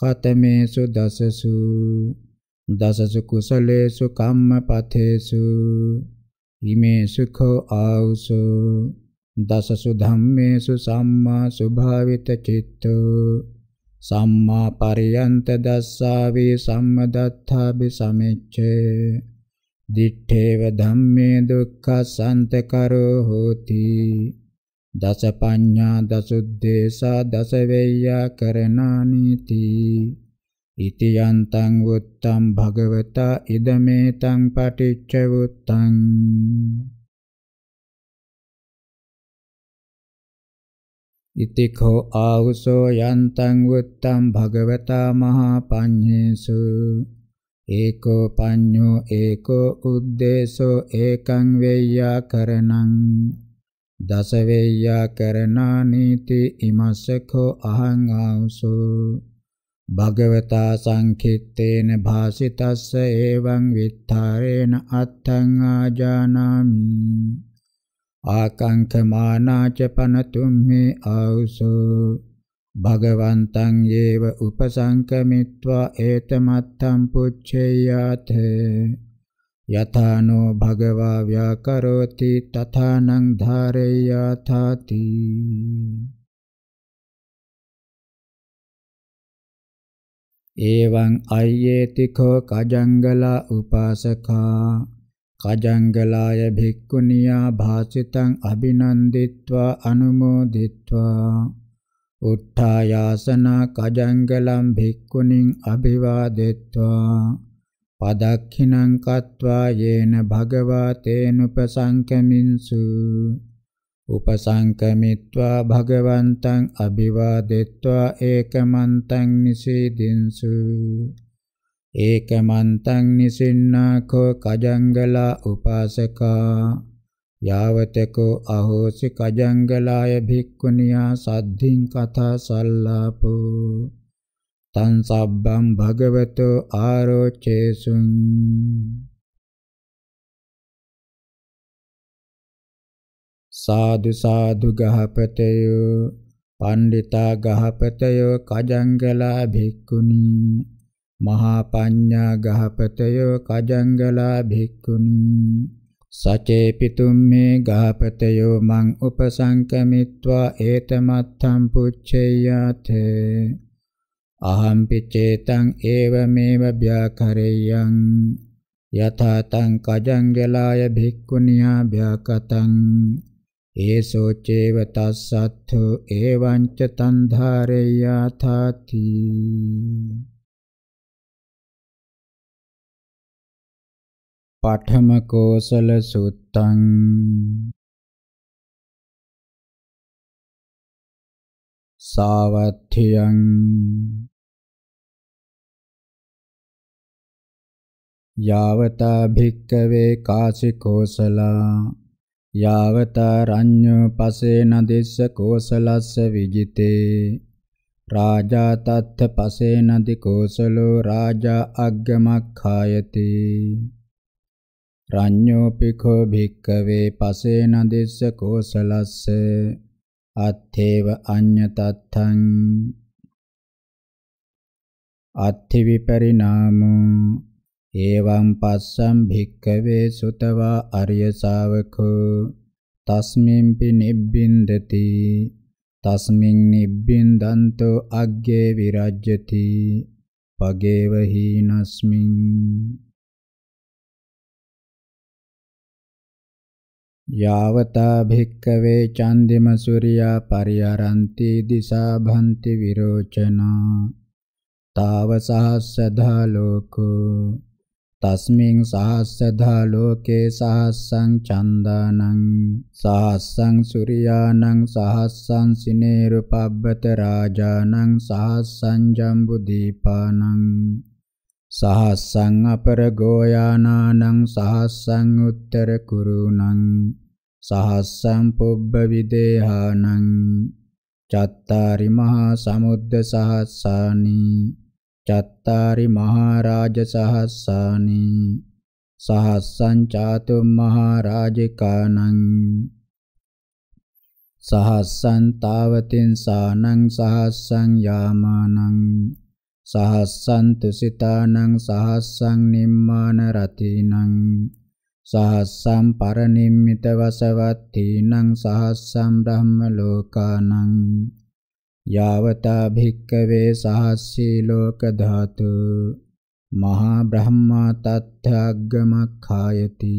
කතමේසු දසසු දසසු කුසලේසු කම්මපතේසු ඉමේ සුඛෝ ආවුසු දසසු ධම්මේසු සම්මා සුභාවිත චිත්තෝ සම්මා පරියන්ත දස්සාවේ සම්මදත්තාබි සමිච්ඡේ දිත්තේව ධම්මේ දුක්ඛසන්ත කරෝ හෝති දස පඤ්ඤා දසුද්දේශා දස වේයා කරණානිති ඉතියන්තං උත්තම් භගවතා ඉදමේතං පටිච්ච උත්තං ඉතිඛෝ ආහුසෝ යන්තං උත්තම් භගවතා මහා පඤ්ඤේසු ඒකෝ පඤ්ඤෝ ඒකෝ උද්දේශෝ ඒකං වෙය්‍යා කරණං දස වෙය්‍යා කරණා නීති ඉමස්සකෝ අහං ආහුසෝ භගවතා සංකිට්ඨේන භාසිතස්ස එවං විත්තරේන අත්තං ආජානාමි ආකංකමානාච පනතුම්මේ ආවුසෝ භගවන්තං යේව උපසංකමිත්වා ඒතමත්තම් පුච්චේයාත යථානෝ භගවා ව්‍යාකරෝති තථානං ධාරේයාථාති එවං අයේතිකෝ කජංගල උපාසකා කජංගලාය භික්ඛුනියා භාසිතං අභිනන්දිත්වා අනුමෝදිත්වා උත්ථායාසන කජංගලම් භික්ඛුනින් අභිවාදෙත්වා පදක්ඛිනං කତ୍වා යේන භගවා තේනුපසංකමින්සු උපසංකමිත්වා භගවන්තං අභිවාදෙත්වා ඒකමන්තං නිසීදින්සු ඒකමන්තං නිසින්නාකෝ කජංගලා උපාසකා යාවතකෝ අහෝසි කජංගලාය භික්ඛුනියා සද්ධින් කතා සල්ලාපෝ තං සබ්බං භගවතෝ ආරෝචේසුං සාදු සාදු ගහපතයෝ පණ්ඩිතා ගහපතයෝ කජංගලා භික්ඛුනි මහා පඤ්ඤා ගහපතයෝ කජංගලා භික්ඛුනි සචේ පිතුම්මේ ගහපතයෝ මං උපසංකමිත්වා ඒතමත්තම් පුච්චේයාතේ අහම් පිචේතං ඒවමේව ව්‍යාකරේයං යථා තං කජංගලාය භික්ඛුනියා ව්‍යාකතං ඒසෝ චේව තස්සත්ථ එවං ච තන්ධාරේයාථාති පඨම කෝසල සුත්තං සාවත්ථියං යාවතා භික්කවේ කාසි කෝසලා යාවතා රඤ්ඤෝ පසේන දිස්ස කෝසලස්ස විජිතේ රාජා තත්ත පසේනදි කෝසලෝ රාජා අග්ගමක්ඛායති රඤ්ඤෝපිඛෝ භික්ඛවේ පසේන දිස්ස කෝසලස්ස අත්ථේව අඤ්ඤතත්තං අත්ථි විපරිණාමෝ එවං පස්සම් භික්ඛවේ සුතවා අරිය ශාවකෝ තස්මින්පි නිබ්බින්දති තස්මින් නිබ්බින්දන්තෝ අග්ගේ විරජ්‍යති පගේව හීනස්මින් යාවතා භික්කවේ චන්දිම සූර්යා පරිහරಂತಿ දිසා භන්ති විරෝචනා තාව සහස්සදා ලෝකෝ තස්මින් සහස්සදා ලෝකේ සහස්සං චන්දානං සහස්සං සූර්යානං සහස්සං සිනේ රූපබ්බත රාජානං සහස්සං ජම්බු දීපානං සහස්සං අපරගෝයානානං සහස්සං උත්තර කුරුණං සහස්සං පුබ්බ විදේහානං චත්තාරි මහා සමුද්ද සහස්සානි චත්තාරි මහරාජ සහස්සානි සහස්සං චාතුම් මහරාජිකානං සහස්සං තාවතින් සානං සහස්සං යාමානං සහස්සන්තු සිතානං සහස්සං නිම්මාන රතිනං සහස්සම් පරනිම්මිත වසවත්තිනං සහස්සම් බ්‍රහ්ම ලෝකානං යාවතා භික්කවේ සහස්සී ලෝක ධාතු මහා බ්‍රහ්මා තත්ථග්ගමක්ඛායති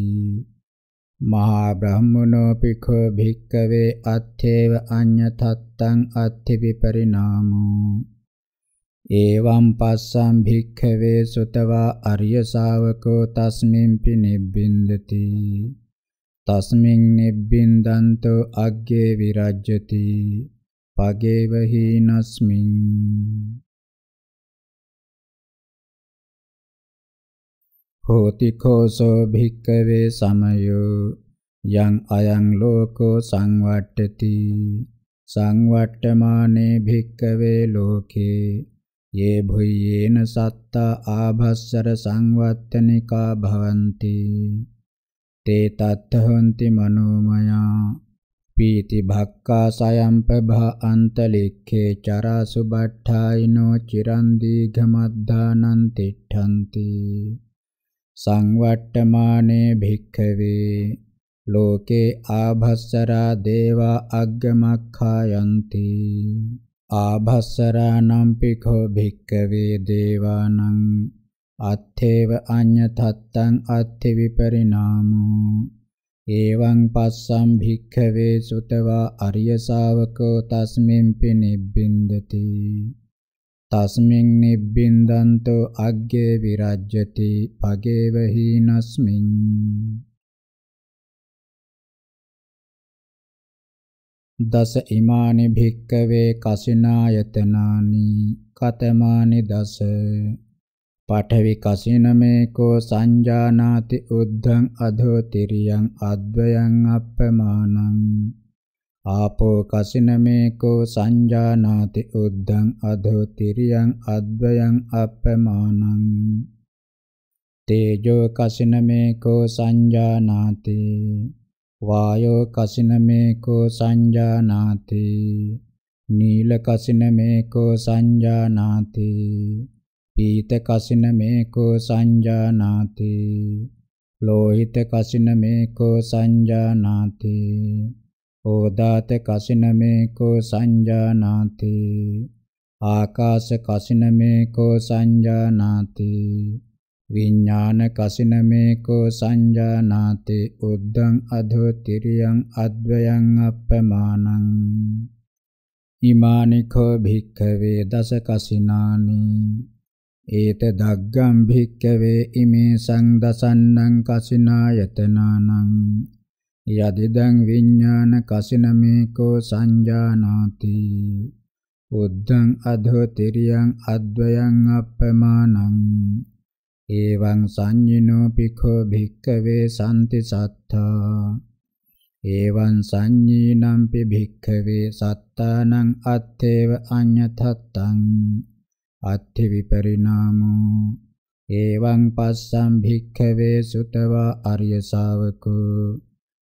මහා බ්‍රහ්මනෝ පිඛෝ භික්කවේ අත්ථේව අඤ්ඤතත්තං අත්ථි විපරිණාමෝ एवं पश्यं භික්ඛවේ සුතවා අරිය ශාවකෝ තස්මින් පිනිබ්බින්දති තස්මින් නිබ්බින්දන්තෝ අග්ගේ විරජ්‍යති පගේව හීනස්මින් හෝති කෝසෝ භික්ඛවේ සමයෝ යං අයං ලෝකෝ සංවට්ඨති සංවට්ඨමානේ භික්ඛවේ ලෝකේ ये भुय्येन सत्ता आभस्सर संवत्तनिका भवन्ति ते तत्थहन्ति मनोमया पीति भक्का सयम्पभान्तलिखे चरासुबट्ठायिनो चिरं दीर्घमद्धानं तिष्ठन्ति संवट्टमाने भिक्खवे लोके आभस्सरा देवा अग्गमखायन्ति ආභස්සරාණං පිඛෝ භික්ඛවේ දේවානං අත්ථේව අඤ්ඤතත්තං අත්ථි විපරිණාමෝ එවං පස්සම් භික්ඛවේ සුතවා අරිය ශාවකෝ තස්මින් පිනිබ්බින්දති තස්මින් නිබ්බින්දන්තෝ අග්ගේ විරජ්ජති පගේව හීනස්මින් දස ඉමානි භික්කවේ කසිනායතනානි කතමානි දස පඨවි කසිනමේකෝ සංජානාති උද්ධං අධෝ තිරියං අද්වයං අප්පමානං ආපෝ කසිනමේකෝ සංජානාති උද්ධං අධෝ තිරියං අද්වයං අප්පමානං තේජෝ කසිනමේකෝ සංජානාති වායෝ කසිනමේකෝ සංජානාති නීල කසිනමේකෝ සංජානාති පීත කසිනමේකෝ සංජානාති ලෝහිත කසිනමේකෝ සංජානාති ඕදාත කසිනමේකෝ සංජානාති ආකාශ කසිනමේකෝ සංජානාති විඥාන කසිනමේකෝ සංජානාති උද්දං අධෝතිරියං අද්වයං අප්පමානං ඉමානිකෝ භික්ඛවේ දස කසිනානි ඒත දග්ගම් භික්ඛවේ ඉමේ සංදසන්නං කසිනායතනානං යදිදං විඥාන කසිනමේකෝ සංජානාති උද්දං අධෝතිරියං අද්වයං අප්පමානං එවං සංඤිනෝ පිඛෝ භික්ඛවේ සම්ති සත්තා එවං සංඤීනම්පි භික්ඛවේ සත්තානං අත්තේව අඤ්ඤතත්තං අත්ථි විපරිණාමෝ එවං පස්සම් භික්ඛවේ සුතවා අරිය ශාවකෝ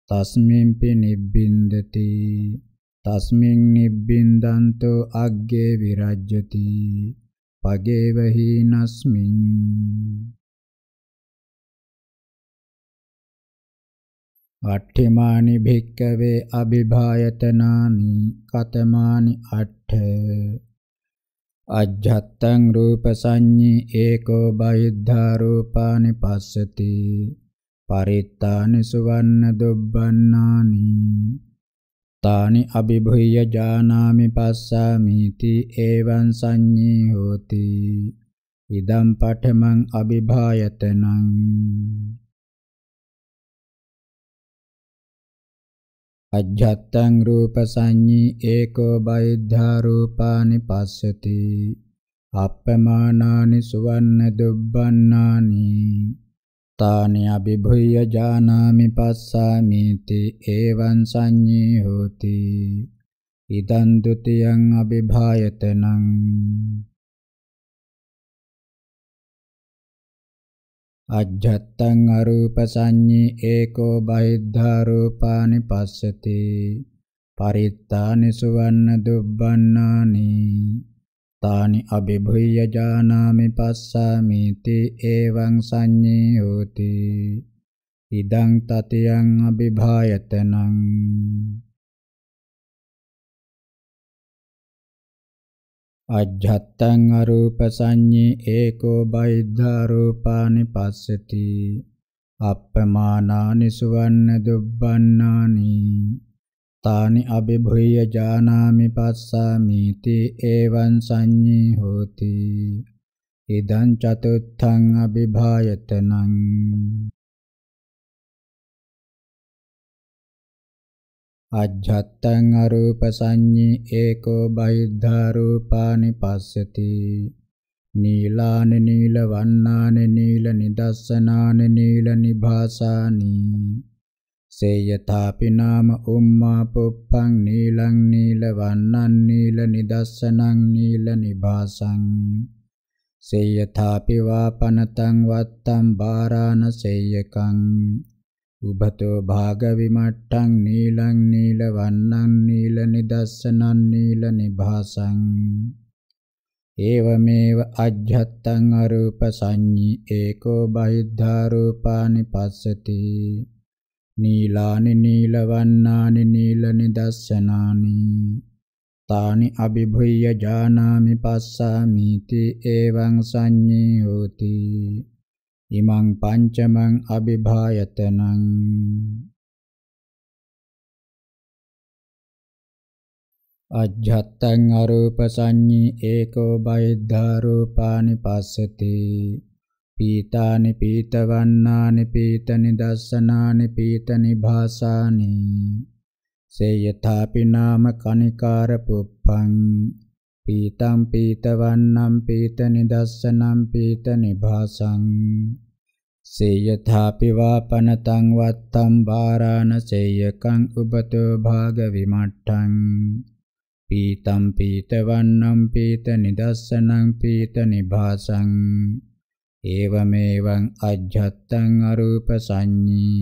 තස්මින්පි නිබ්බින්දති තස්මින් නිබ්බින්දන්තෝ අග්ගේ විරජ්‍යති පගේවහීනස්මින් අට්ඨමානි භික්කවේ අභිභායතනානි කතමානි අට්ඨ අජ්ජත්තං රූප සංඤී ඒකෝ බහිද්ධා රූපානි පස්සති පරිත්තානි සුවන්න දුබ්බන්නානි තානි අභිභුය ජානාමි පස්සාමිති එවං සංඤී හෝති ඉදම් පඨමං අභිභායතනං අජ්ජත්තං රූප සංඤී ඒකෝ බයිද්ධා රූපානි පස්සති අප්පමානානි සුවන්න දුබ්බන්නානි තානි අභිභුය ජානාමි පස්සාමිති එවං සංඤී හෝති ඉදං ဒ ුතියං අභිභායතනං අජ්ජත්තං අරූප සංඤී ඒකෝ බහිද්ධා රූපානි පස්සති පරිත්තානි සුවන්න දුබ්බන්නානි තානි අබිභුය්‍ය ජානාමි පස්සාමිති එවං සංඤේ හෝති ඉදං තතියං අබිභායතනං අජ්ජත්තං අරූප සංඤේ ඒකෝ බයිද්ධා රූපානි පස්සති අප්පමානානි සුවන්න දුබ්බන්නානි තානි අබිභුය ජානාමි පස්සාමිති එවං සංඤී හෝති ඉදං චතුත්ථං අබිභායතනං අජ්ජත්තං අරූප සංඤී ඒකෝ බහිද්ධා රූපානි පස්සති නීලාන නීල වන්නාන නීල නිදස්සනාන නීල නිභාසානි සේයථාපි නාම උම්මා පුප්පං නීලං නීල වන්නං නීල නිදස්සනං නීල නිභාසං සේයථාපි වාපනතං වත්තං බාරාණ සේයකං උභතෝ භාග විමට්ටං නීලං නීල වන්නං නීල නිදස්සනං නීල නිභාසං ඒවමේව අජ්ජත්තං අරූප සංඤී ඒකෝ බහිද්ධා රූපානි පස්සති නීලානි නීලවන්නානි නීල නිදස්සනානි තානි අභිභුය්‍ය ජානාමි පස්සාමිති එවං සංඤේ හෝති ඉමං පංචමං අභිභායතනං අජ්ජත්තං අරූප සංඤී ඒකෝ බයිද්ධා රූපානි පස්සති පීතානි පීතවන්නානි පීතනි දස්සනානි පීතනි භාසානි සේයථාපි නාම කනිකාර පුප්පං පීතං පීතවන්නම් පීතනි දස්සනම් පීතනි භාසං සේයථාපි වාපනතං වත්තම් බාරාණ සේයකං උබතෝ භාග විමට්ඨං පීතම් පීතවන්නම් පීත නිදස්සනං පීත නිභාසං ඒවමේවං අජ්ජත්තං අරූප සංඤී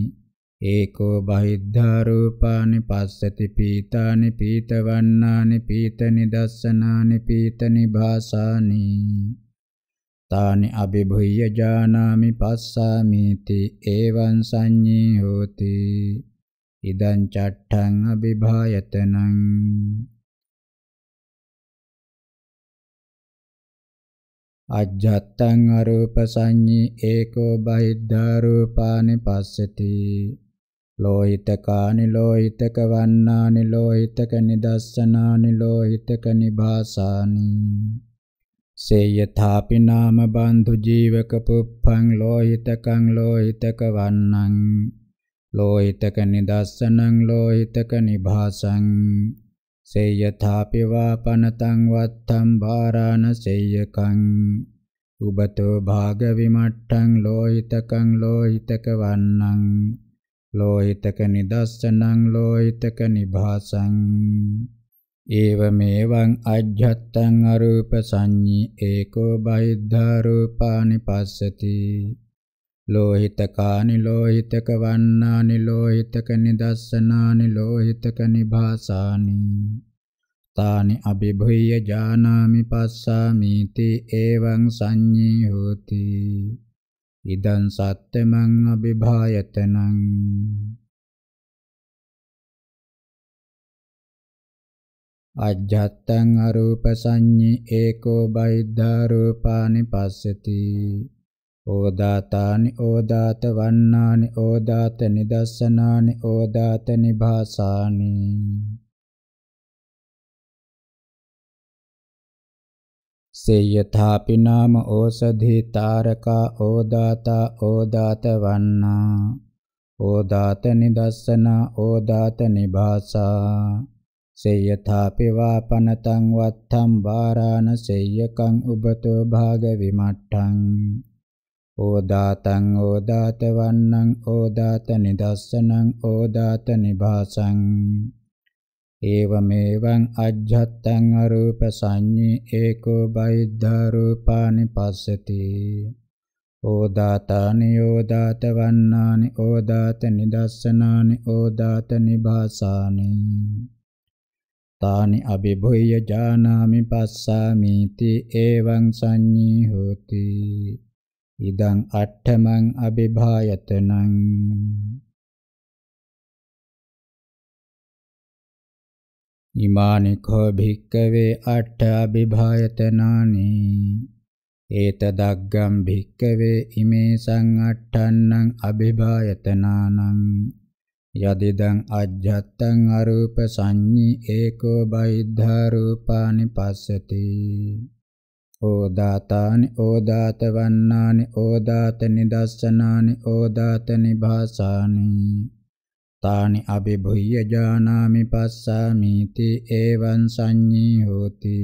ඒකෝ බහිද්ධා රූපානි පස්සති පීතානි පීතවන්නානි පීත නිදස්සනානි පීත නිභාසානි තානි අභිභුය්‍ය ජානාමි පස්සාමීති ඒවං සංඤී හෝති ඉදං චට්ඨං අභිභායතනං අජ්ජත්තං අරූප සංඤී ඒකෝ බහිද්ධා රූපානි පස්සති ලෝහිතකානි ලෝහිතක වන්නානි ලෝහිතක නිදස්සනානි ලෝහිතක නිභාසානි සේයථාපි නාම බන්දු ජීවක පුප්පං ලෝහිතකං ලෝහිතක වන්නං ලෝහිතක නිදස්සනං ලෝහිතක නිභාසං සේයථාපිවා පනතං වත්තම් භාරාණ සේයකං උබතෝ භාග විමට්ඨං ලෝහිතකං ලෝහිතක වන්නං ලෝහිතක නිදස්සනං ලෝහිතක නිභාසං ඒවමේවං අජ්ජත්තං අරූප සංඤී ඒකෝ බහිද්ධා රූපානි පස්සති ලෝහිතකානි ලෝහිතක වන්නානි ලෝහිතක නිදස්සනානි ලෝහිතක නිභාසානි තානි අභිභුය්‍ය ජානාමි පස්සාමි තේ එවං සංඤී හෝති ඉදං සත්‍යමං අභිභායතනං අජ්ජත්තං අරූප සංඤී ඒකෝ බයිද්ධා රූපානි පස්සති ඕදාතානි ඕදාත වන්නානි ඕදාත නිදස්සනානි ඕදාත නිභාසානි සේයථාපි නාම ඕසධි තාරකා ඕදාතා ඕදාත වන්නා ඕදාත නිදස්සනා ඕදාත නිභාසා සේයථාපි වාපනතං වත්තම් බාරාණ සේයකං උබතෝ භාග විමට්ඨං ඕදාතං ඕදාත වන්නං ඕදාත නිදස්සනං ඕදාත නිභාසං ඒවමේවං අජ්ජත්තං අරූප සංඤේ ඒකෝ බයිද්ධා රූපානි පස්සති ඕදාතානි ඕදාත වන්නානි ඕදාත නිදස්සනානි ඕදාත නිභාසානි තානි අභිභුය ජානාමි පස්සාමීති එවං සංඤී හෝති ඉදං අට්ඨමං අබිභායතනං ඉමානි කෝ භික්කවේ අට්ඨ අබිභායතනානි ඒතදග්ගම් භික්කවේ ඉමේ සංඅට්ඨන්නං අබිභායතනානං යදිදං අජ්ජත්තං අරූප සංඤී ඒකෝ බහිද්ධා රූපානි පස්සති ඕදාතානි ඕදාත වන්නානි ඕදාත නිදස්සනානි ඕදාත නිභාසානි තානි අබිභුය්‍ය ජානාමි පස්සාමිති එවං සංඤී හෝති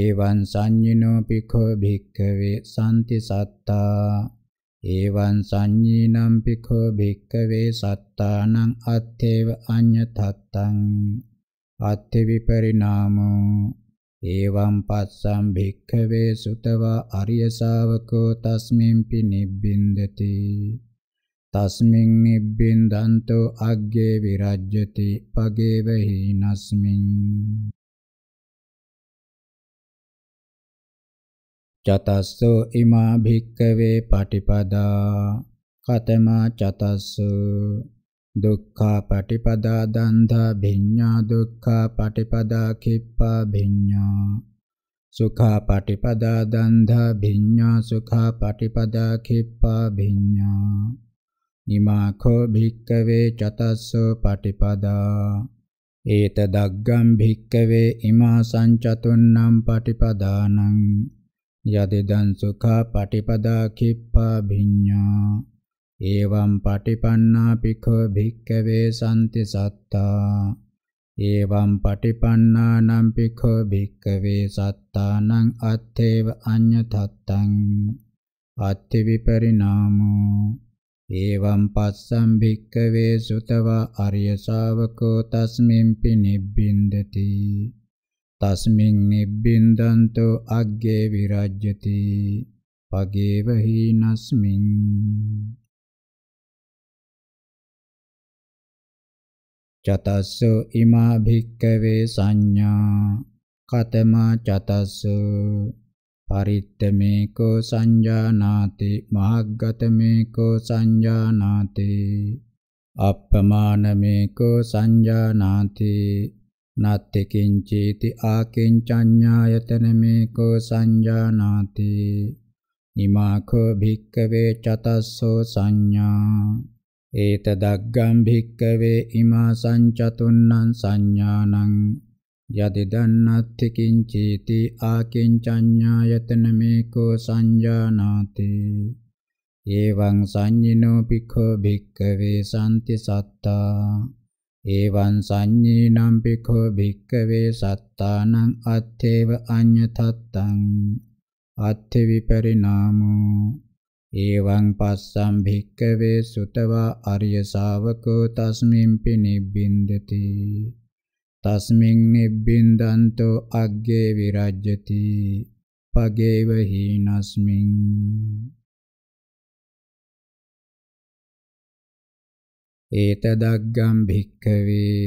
එවං සංඤිනෝ පිඛෝ භික්ඛවේ සම්ති සත්තා එවං සංඤීනම් පිඛෝ භික්ඛවේ සත්තානං අත්තේව අඤ්ඤතත්තං අත්ථි විපරිණාමෝ ඒවම් පස්සම් භික්ඛවේ සුතවා අරිය ශාවකෝ තස්මින්පි නිබ්බින්දති තස්මින් නිබ්බින්දන්තෝ අග්ගේ විරජ්‍යති පගේව හීනස්මින් චතස්සෝ ඉමා භික්ඛවේ පටිපදා කතමා චතස්සෝ දුක්ඛා පටිපදා දන්තා භිඤ්ඤා දුක්ඛා පටිපදා කිප්පා භිඤ්ඤා සුඛා පටිපදා දන්තා භිඤ්ඤා සුඛා පටිපදා කිප්පා භිඤ්ඤා ඉමාඛෝ භික්කවේ චතස්සෝ පටිපදා ඒත දග්ගම් භික්කවේ ඉමා සංචතුන්නම් පටිපදානං යදිදං සුඛා පටිපදා කිප්පා භිඤ්ඤා एवं पटिपन्ना पिखो भिक्खवे सन्ति सत्ता एवं पटिपन्नानं पिखो भिक्खवे सत्तानं अथेव अन्यथत्तं अथि विपरिणामो एवं पश्यं भिक्खवे सुतवा अर्यशावको तस्मिंपि निब्बिन्दति तस्मिन् निब्बिन्दन्तो अग्गे विराज्यति पगेव हीनस्मिन् චතස්සෝ ඉමා භික්කවේ සංඥා කතමා චතස්සෝ පරිත්තමේකෝ සංජානාති මහග්ගතමේකෝ සංජානාති අප්පමානමේකෝ සංජානාති නත්ති කිංචීති ආකින්චඤ්ඤායතනමේකෝ සංජානාති ඉමාකෝ භික්කවේ චතස්සෝ සංඥා ඒතදග්ගම් භික්කවේ ඉමා සංචතුන්නං සංඥානං යදිදන්නත්ති කිංචීති ආකින්චඤ්ඤායතන මේකෝ සංජානාති එවං සංඤිනෝ පිඛෝ භික්කවේ සම්ති සත්තා එවං සංඤීනම් පිඛෝ භික්කවේ සත්තානං අත්තේව අඤ්ඤතත්තං අත්ථ විපරිණාමෝ එවං පස්සම් භික්කවේ සුතවා අරිය ශාවකෝ තස්මින්පි නිබ්බින්දති තස්මින් නිබ්බින්දන්තෝ අග්ගේ විරජ්‍යති පගේව හීනස්මින් ඒතදග්ගම් භික්ඛවේ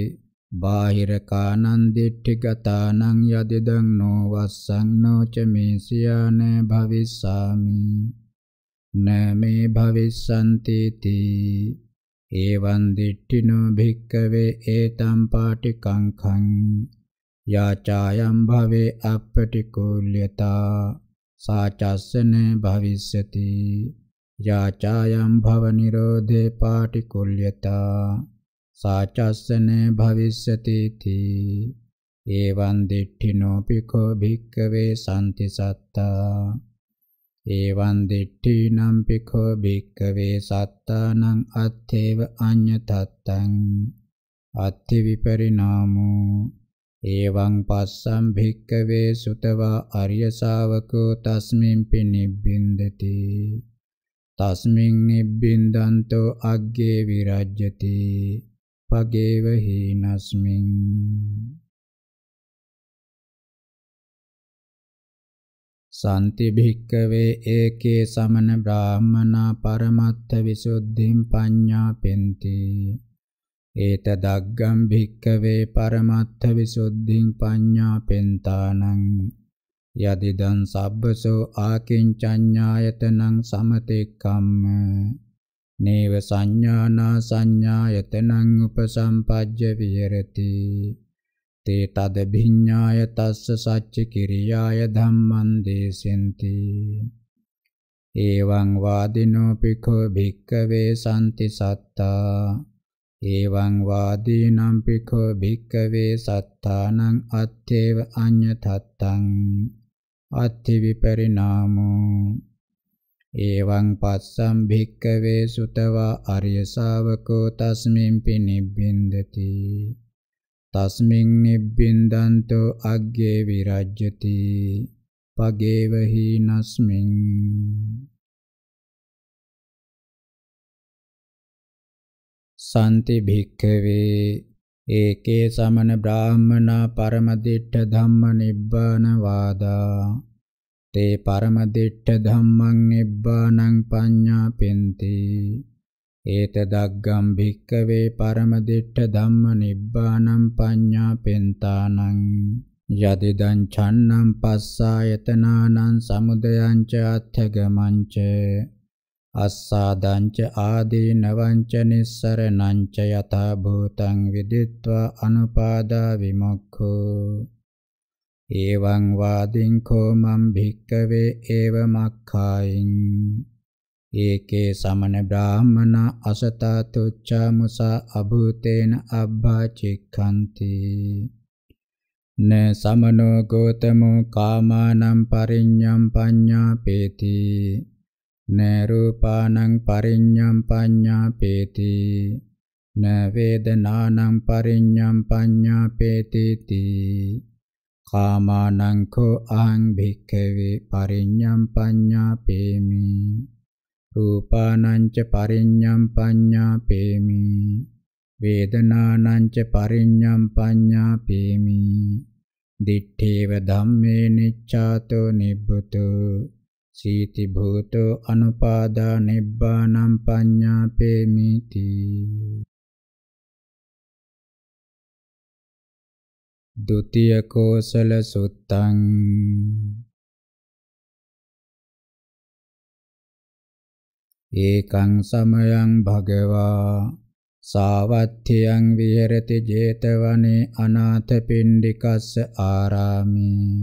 බාහිර කානන්දිට්ඨිගතානං යදිදං නොවස්සං නොච මේසියාන භවිස්සාමි නමේ භවිස්සන්තිති එවං දිට්ඨිනෝ භික්කවේ ඒතම් පාටිකංඛං යාචායම් භවේ අපටිකෝල්‍යතා සාචස්සන භවිස්සති යාචායම් භව නිරෝධේ පාටිකෝල්‍යතා සාචස්සන භවිස්සති තී එවං දිට්ඨිනෝ පිකෝ භික්කවේ සම්ති සත්තා ඒවං දිට්ඨිනම් පිඛෝ භික්ඛවේ සත්තානං අත්තේව අඤ්ඤතත්තං අත්ති විපරිණාමෝ ඒවං පස්සම් භික්ඛවේ සුතවා අරිය ශාවකෝ තස්මින් පිනිබ්බින්දති තස්මින් නිබ්බින්දන්තෝ අග්ගේ විරජ්‍යති පගේව හීනස්මින් සන්ති භික්කවේ ඒකේ සමන බ්‍රාහ්මනා පරමත්ථ විසුද්ධිම් පඤ්ඤා පෙන්ති ඒත දග්ගම් භික්කවේ පරමත්ථ විසුද්ධිම් පඤ්ඤා පෙන්තානං යදිදං සබ්බසෝ ආකින්චඤ්ඤායතනං සමතෙක්කම්ම නේව සංඥානා සංඥායතනං උපසම්පජ්ජ විහෙරති තේ තද භිඤ්ඤාය තස්ස සච්ච කිරියාය ධම්මං දේසෙන්ති එවං වාදිනෝ පිඛෝ භික්ඛවේ සම්ති සත්තා එවං වාදීනම් පිඛෝ භික්ඛවේ සත්තානං අත්තේව අඤ්ඤතත්තං අත්ථි විපරිණාමෝ එවං පස්සම් භික්ඛවේ සුතවා අරිය ශාවකෝ තස්මින් පිනිබ්බින්දති තස්මින් නිබ්බින්දන්තෝ අග්ගේ විරජ්‍යති පගේව හීනස්මින් සන්ති භික්ඛවේ ඒකේ සමන බ්‍රාහ්මනා පරමදිට්ඨ ධම්ම නිබ්බාන වාදා තේ පරමදිට්ඨ ධම්මං නිබ්බානං පඤ්ඤාපෙන්ති ඒතදග්ගම් භික්කවේ පරම දිට්ඨ ධම්ම නිබ්බානම් පඤ්ඤා පෙන්තානං යදිදං ඡන්නම් පස්සායතනානං සමුදයං ච අත්ථගමං ච අස්සාදං ච ආදීනවං ච නිස්සරණං ච යථා භූතං විදිත්වා අනුපාදා විමුක්ඛෝ එවං වාදින් කෝ මම් භික්කවේ ඒව මක්ඛායින් ඒකේ සමන බ්‍රාහ්මන අසතා තුච්ඡා මුසා අභූතේන අබ්බාචික්ඛන්ති න සමනෝ ගෝතමෝ කාමානම් පරිඤ්ඤම් පඤ්ඤාපේති න රූපානම් පරිඤ්ඤම් පඤ්ඤාපේති න වේදනානම් පරිඤ්ඤම් පඤ්ඤාපේති කාමානං කෝ අහං භික්ඛවේ පරිඤ්ඤම් පඤ්ඤාපේමි රූපානංච පරිඤ්ඤම් පඤ්ඤාපේමි වේදනානංච පරිඤ්ඤම් පඤ්ඤාපේමි දිත්තේව ධම්මේ නිච්ඡාතෝ නිබ්බුතෝ සීති භූතෝ අනුපාදා නිබ්බානම් පඤ්ඤාපේමි තී ဒုတိယ කෝසල සුත්තං ඒකං සමයං භගවා සාවත්ථියං විහෙරති 제තවනේ අනාථපිණ්ඩිකස්ස ආරාමේ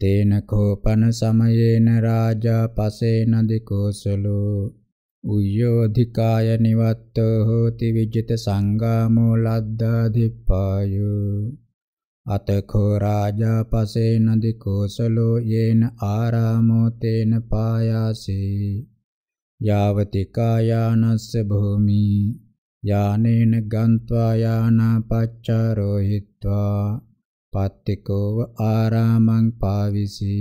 තේන කෝපන සමයේන රාජා පසේන දිකෝසලෝ උයෝධිකාය නිවත්තෝ හෝති විජිත සංගාමෝ ලද්දාදිප්පායෝ අතකෝ රාජා පසේන දිකෝසලෝ යේන ආරාමෝ තේන පායාසී යාවති කායානස්ස භූමි යානේන ගන්त्वा යානාපච්චාරෝ හිत्वा පත්තිකෝව ආරාමං පාවිසි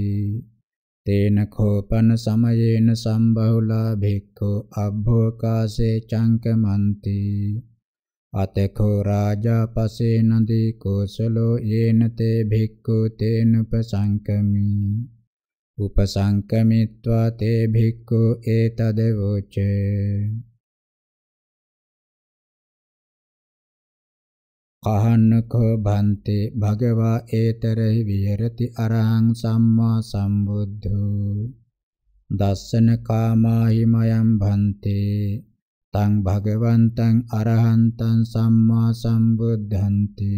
තේන කෝපන සමයේන සම්බහුලා භික්ඛෝ අබ්බෝකාසේ චංකමන්ති අතකෝ රාජා පසේ නදී කෝසලෝ යේන තේ භික්ඛු තේන උපසංකමි උපසංකමිත්වා තේ භික්ඛු ඒතදවෝචේ කහන්නකෝ බන්ති භගවා ඒතරෙහි විහෙරති අරහං සම්මා සම්බුද්ධෝ දස්සන කාමාහි මයං බන්ති තං භගවන්තං අරහන්තං සම්මා සම්බුද්ධන්ති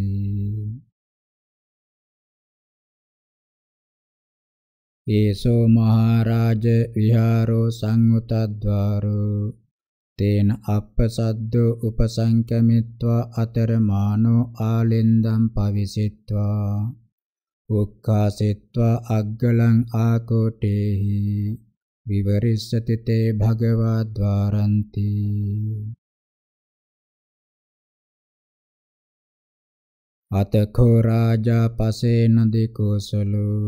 ඒසෝ මහරජ විහාරෝ සංඋතද්වාරෝ තේන අප්පසද්දෝ උපසංකමිත්වා අතරමානෝ ආලෙන්දම් පවිසිත්වා උක්කාසිත්වා අග්ගලං ආකෝටේහි විවරිස්සති තේ භගවා ద్వාරಂತಿ අතකෝ රාජා පසේන දෙකෝසලෝ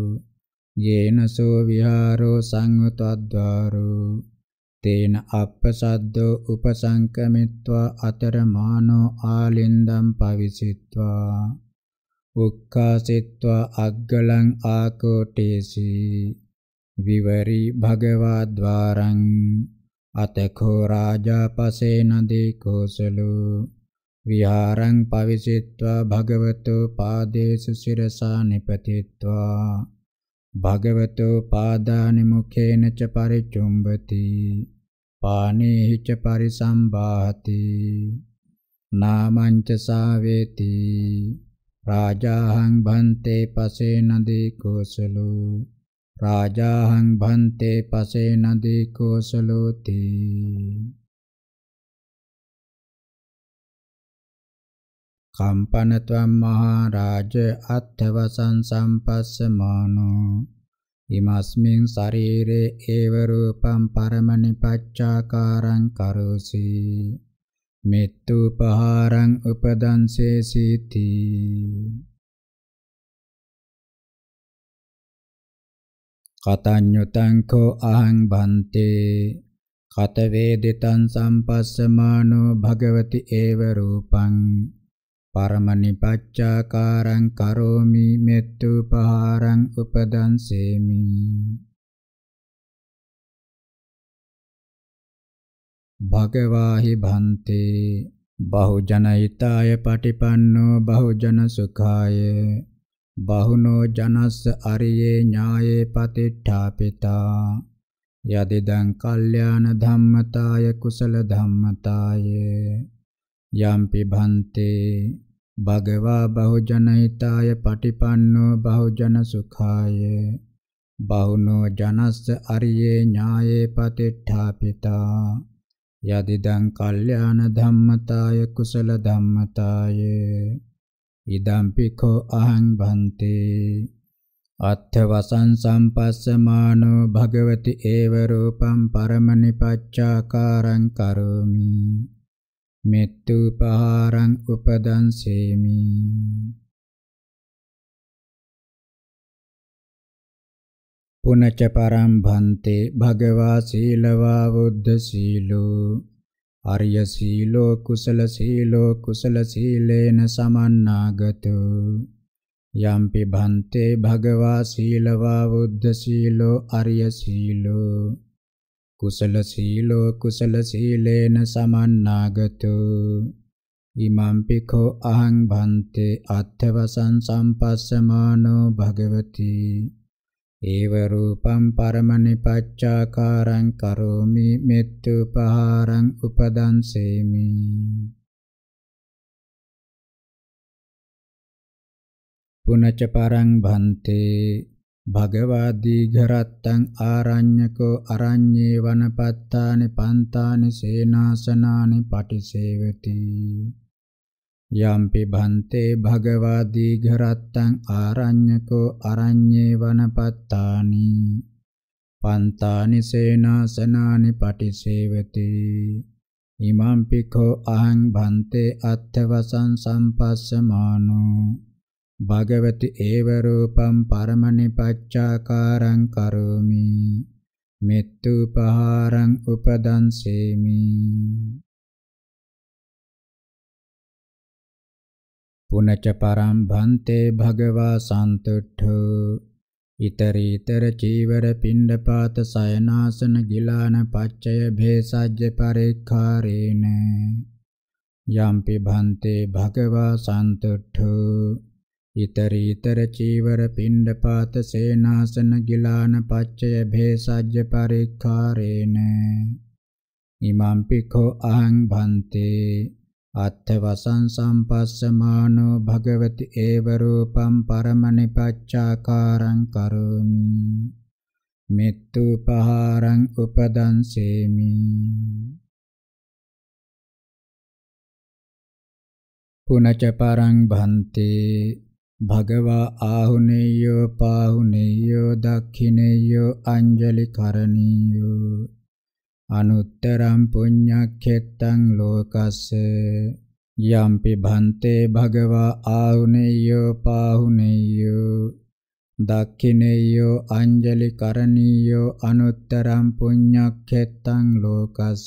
යේනසෝ විහාරෝ සංයුතද්වාරෝ තේන අප්පසද්දෝ උපසංකමිත්වා අතරමානෝ ආලින්දම් පවිසිත්වා උක්කාසිත්වා අග්ගලං ආකෝටේසි විවරි භගවා ద్వාරං අතකෝ රාජා පසේන දීකෝසලෝ විහාරං පවිසිත්වා භගවතෝ පාදේසු සිරසා නිපතිත්වා භගවතෝ පාදානි මුඛේන ච පරිචුම්බති පානේහි ච පරිසම්බාහති නාමං ච සාවේති රාජාහං භන්තේ පසේ නදී කෝසලෝ රාජාහං භන්තේ පසේ නදී කෝසලෝති කම්පනත්වම් මහා රාජ අත්ථවසං සම්පස්සමානෝ ඉමස්මින් ශරීරේ ඒව රූපම් පරමනිපච්චාකාරං කරෝසි මෙත්තුපහාරං උපදංසේසීති කතඤ්ඤුතං කෝ අහං බන්තේ කත වේදිතං සම්පස්සමානෝ භගවති ඒව රූපං පරමනිපච්චාකාරං කරෝමි මෙත්තුපහාරං උපදංසේමි භගවාහි භන්තේ බහුජනහිතාය පටිපන්නෝ බහුජන සුඛාය බහුනෝ ජනස්ස අරියේ ඥායේ පතිට්ඨාපිතා යදිදං කල්යාණ ධම්මතාය කුසල ධම්මතාය යම්පි භන්තේ භගවා බහුජනහිතාය පටිපන්නෝ බහුජන සුඛාය බහුනෝ ජනස්ස අරියේ ඥායේ පතිට්ඨාපිතා යදිදං කල්යාණ ධම්මතාය කුසල ධම්මතාය ඉදම් පිඛෝ අහං භන්ති අත්ථ වසං සම්පස්සමානෝ භගවති ඒව රූපං පරමනිපච්චාකාරං කරෝමි මෙත්තුපහාරං උපදංසේමි පුනච පරම් භන්තේ භගවා සීලවා බුද්ධ සීලෝ අරිය සීලෝ කුසල සීලෝ කුසල සීලේන සමන්නාගතෝ යම්පි භන්තේ භගවා සීලවා බුද්ධ සීලෝ අරිය සීලෝ කුසල සීලෝ කුසල සීලේන සමන්නාගතු ඉමං පිඛෝ අහං භන්තේ අත්ථවසං සම්පස්සමානෝ භගවති ඒව රූපං පරමනිපච්චාකාරං කරෝමි මෙත්තුපහාරං උපදංසේමි පුනච්ච පරං භන්තේ භගවා දීඝරත්තං ආරඤ්‍යකෝ අරඤ්ඤේ වනපත්තානි පන්තානි සේනාසනානි පටිසේවති යම්පි භන්තේ භගවා දීඝරත්තං ආරඤ්‍යකෝ අරඤ්ඤේ වනපත්තානි පන්තානි සේනාසනානි පටිසේවති ඉමම්පිකෝ අහං භන්තේ අත්ථවසං සම්පස්සමානෝ භගවති ඒව රූපම් පරමනිපච්චාකාරං කරෝමි මෙත්තුපහාරං උපදන්සේමි පුනච පරම් භන්තේ භගවා සන්තුට්ඨෝ ඉතරීතර චීවර පිණ්ඩපාත සයනාසන ගිලාන පච්චය භේසජ්‍ය පරික්ඛාරේන යම්පි භන්තේ භගවා සන්තුට්ඨෝ ඉතරීතර චීවර පිණ්ඩපාත සේනාසන ගිලාන පච්චය භේසජ්‍ය පරික්ඛාරේන ඉමං පිඛෝ අහං භන්තේ අත්ථ වසං සම්පස්සමානෝ භගවති ඒව රූපං පරමනිපච්ඡාකාරං කරෝමි මෙත්තුපහාරං උපදංසේමි පුනච පරං භන්තේ භගවා ආහුනේයෝ පාහුනේයෝ දක්ඛිනේයෝ අංජලි කරණීයෝ අනුත්තරම් පුඤ්ඤක්ඛෙත්තං ලෝකස්ස යම්පි භන්තේ භගවා ආහුනේයෝ පාහුනේයෝ දක්ඛිනේයෝ අංජලි කරණීයෝ අනුත්තරම් පුඤ්ඤක්ඛෙත්තං ලෝකස්ස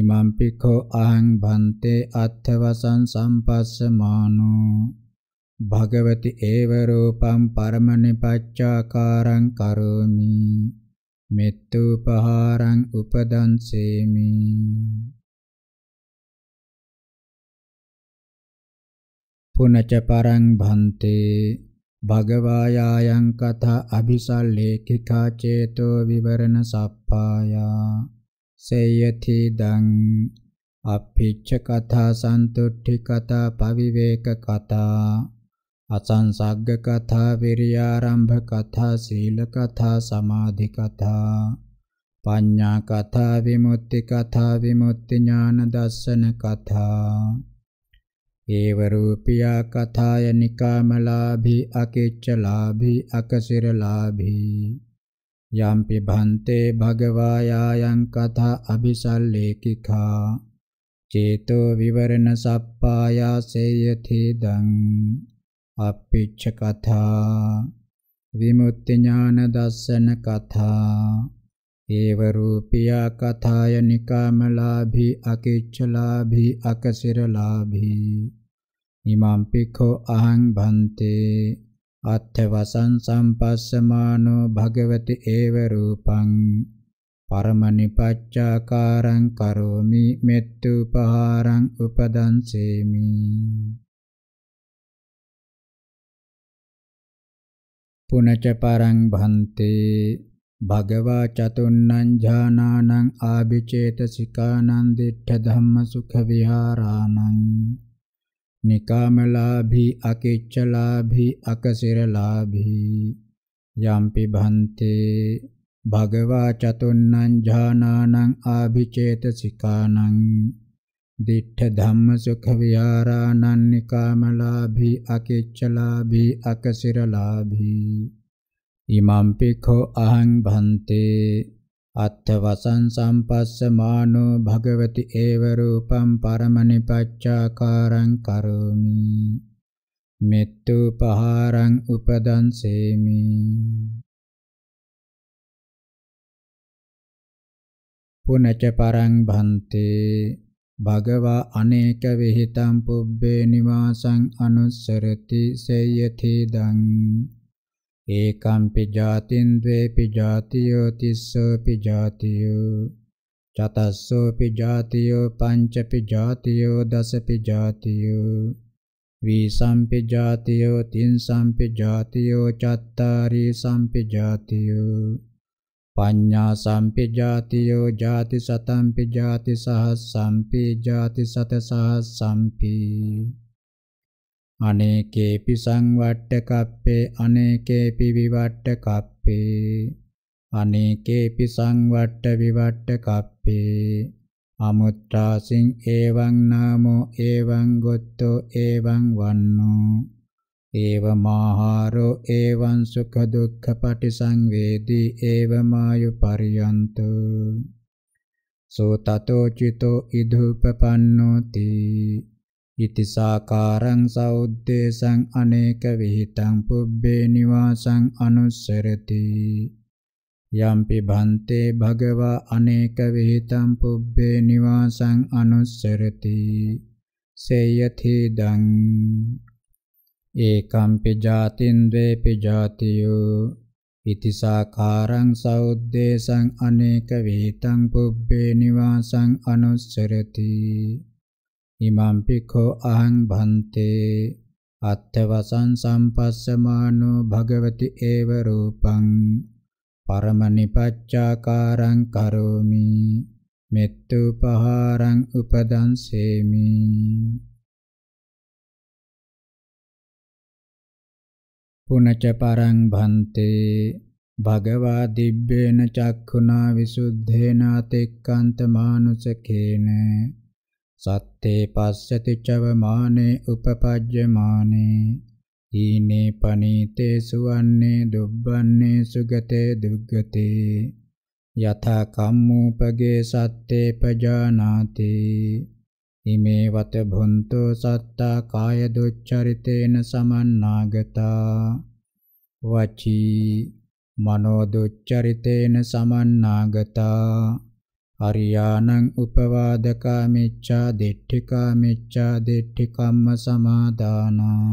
ඉමම්පිඛෝ අහං භන්තේ අත්ථවසං සම්පස්සමානෝ භගවති ඒව රූපං පරමනිපච්චාකාරං කරෝමි මෙත්තුපහාරං උපදන්සේමි පුනච පරං භන්තේ භගවායායන් කතා අபிසල්ලේඛිකා චේතෝ විවරණ සප්පායා සේයති දං අපිච්ච කතා සන්තුට්ඨි කතා පවිවේක කතා අසංසග්ග කථා, විරියාරම්භ කථා, සීල කථා, සමාධි කථා, පඤ්ඤා කථා, විමුක්ති කථා, විමුක්ති ඥාන දර්ශන කථා. ඒව රූපියා කථාය නිකාමලාභී, අකිච්චලාභී, අකසිරලාභී. යම්පි භන්තේ භගවායායන් කථා අபிසල්ලේකිකා චේතෝ විවරණ සප්පායාසේයති දං අප්පිච්ච කථා විමුක්ති ඥාන දස්සන කථා ඒව රූපියා කථාය නිකාමලාභී අකිච්චලාභී අකසිරලාභී ඉමං පිඛෝ අහං භන්තේ අත්ථවසං සම්පස්සමානෝ භගවති ඒව රූපං පරමනිපච්චාකාරං කරෝමි මෙත්තුපහාරං උපදංසේමි පුනච පරං භන්තේ භගවා චතුන්නං ඥානානං ආභිචේතසිකානං දිඨ ධම්ම සුඛ විහාරාණං නිකාමලාභී අකිච්චලාභී අකසිරලාභී යම්පි භන්තේ භගවා චතුන්නං ඥානානං ආභිචේතසිකානං දිඨ ධම්ම සුඛ විහාරානන්‍ය කාමලාභී අකෙච්චලාභී අකසිරලාභී ඉමම් පිඛෝ අහං භන්තේ අත්ථ වසං සම්පස්ස මානෝ භගවති ඒව රූපං පරමනිපච්චාකාරං කරෝමි මෙත්තු පහාරං උපදන්සේමි පුනච පරං භන්තේ භගවා අනේක විಹಿತං පුබ්බේ නිවාසං අනුස්සරති සේයති දං ඒකම්පි ජාතින් ද්වේපි ජාතියෝ තිස්සෝපි ජාතියෝ චතස්සෝපි ජාතියෝ පංචපි ජාතියෝ දසපි ජාතියෝ විසම්පි ජාතියෝ තින්සම්පි ජාතියෝ චත්තාරි සම්පි ජාතියෝ පඤ්ඤා සම්පජාතියෝ ජාති සතම්පි ජාති සහස්සම්පි ජාති සත සහස්සම්පි අනේකේපි සංවට්ඨ කප්පේ අනේකේපි විවට්ඨ කප්පේ අනේකේපි සංවට්ඨ විවට්ඨ කප්පේ අමුත්‍රාසින් එවං නාමෝ එවං ගොත්තෝ එවං වන්නෝ ඒවමාහාරෝ ඒවං සුඛ දුක්ඛ පටිසංවේදී ඒවමායු පරියන්තු සෝතතෝ චිතෝ ඉදුපපන්නෝති ඉතිසාකාරං සෞද්දේශං අනේක විಹಿತං පුබ්බේ නිවාසං අනුස්සරති යම්පි භන්තේ භගවා අනේක විಹಿತං පුබ්බේ නිවාසං අනුස්සරති සේයති දං ඒකම්පි ජාතින් ද්වේපි ජාතියෝ ඉතිසාකාරං සෞද්දේශං අනේක විහිතං පුබ්බේ නිවාසං අනුස්සරති ඉමම්පි කෝ අහං භන්තේ අත්තවසං සම්පස්සමානෝ භගවති ඒව රූපං පරමනිපච්චාකාරං කරෝමි මෙත්තුපහාරං උපදංසේමි පුනච පරං භන්තේ භගවා දිබ්බේන චක්ඛුනා විසුද්ධේන අතික්කන්ත මානුසකේන සත්තේ පස්සති චවමානේ උපපජ්ජමානේ ඊනේ පනීතේ සුවන්නේ දුබ්බන්නේ සුගතේ දුග්ගතේ යථා කම්මෝපගේ සත්තේ පජානාතේ ඉමේවත භොන්තු සත්තා කාය දුච්චරිතේන සමන්නාගතා වචී මනෝ දුච්චරිතේන සමන්නාගතා අරියාණං උපවාදකා මිච්ඡා දිට්ඨිකා මිච්ඡා දිට්ඨිකම්ම සමාදානා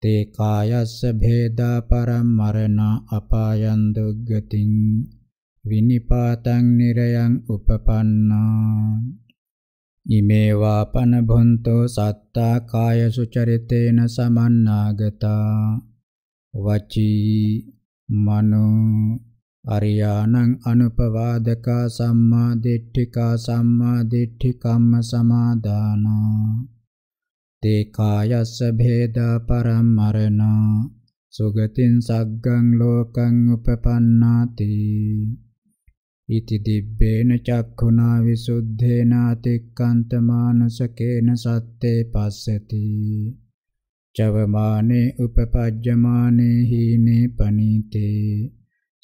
තේ කායස්ස භේදා පරම්මරණ අපායන් දුග්ගතින් විනිපාතං නිරයන් උපපන්නා ඉමේවා පනබොන්තෝ සත්තා කාය සුචරිතේන සමන්නාගතා වචී මනෝ අරියාණං අනුපවාදකා සම්මා දිට්ඨිකා සම්මා දිට්ඨි කම්ම සමාදානා තේ කායස්ස භේදා පරම්මරණ සුගතින් සග්ගං ලෝකං උපපන්නාති ඉති දිබ්බේන චක්ඛුනා විසුද්ධේනාතික්කන්ත මානුසකේන සත්තේ පස්සති චවමානේ උපපජ්ජමානේ හීනේ පනීතේ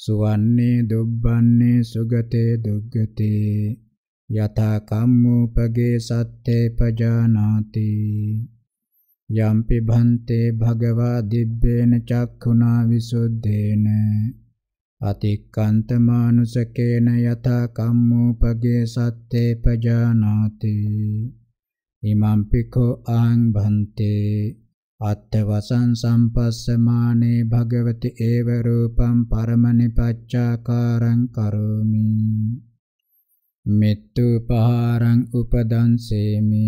සුවන්නේ දුබ්බන්නේ සුගතේ දුග්ගතේ යතා කම්මෝපගේ සත්තේ පජානාති යම්පි භන්තේ භගවා දිබ්බේන චක්ඛුනා විසුද්ධේන අතික්කන්තමානුසකේන යථා කම්මෝපගේ සත්තේ පජානාති ඉමං පිකෝ අහං භන්තේ අත්තවසං සම්පස්සමානේ භගවති ඒව රූපං පරමනිපච්චාකාරං කරෝමි මිත්තුපහාරං උපදන්සේමි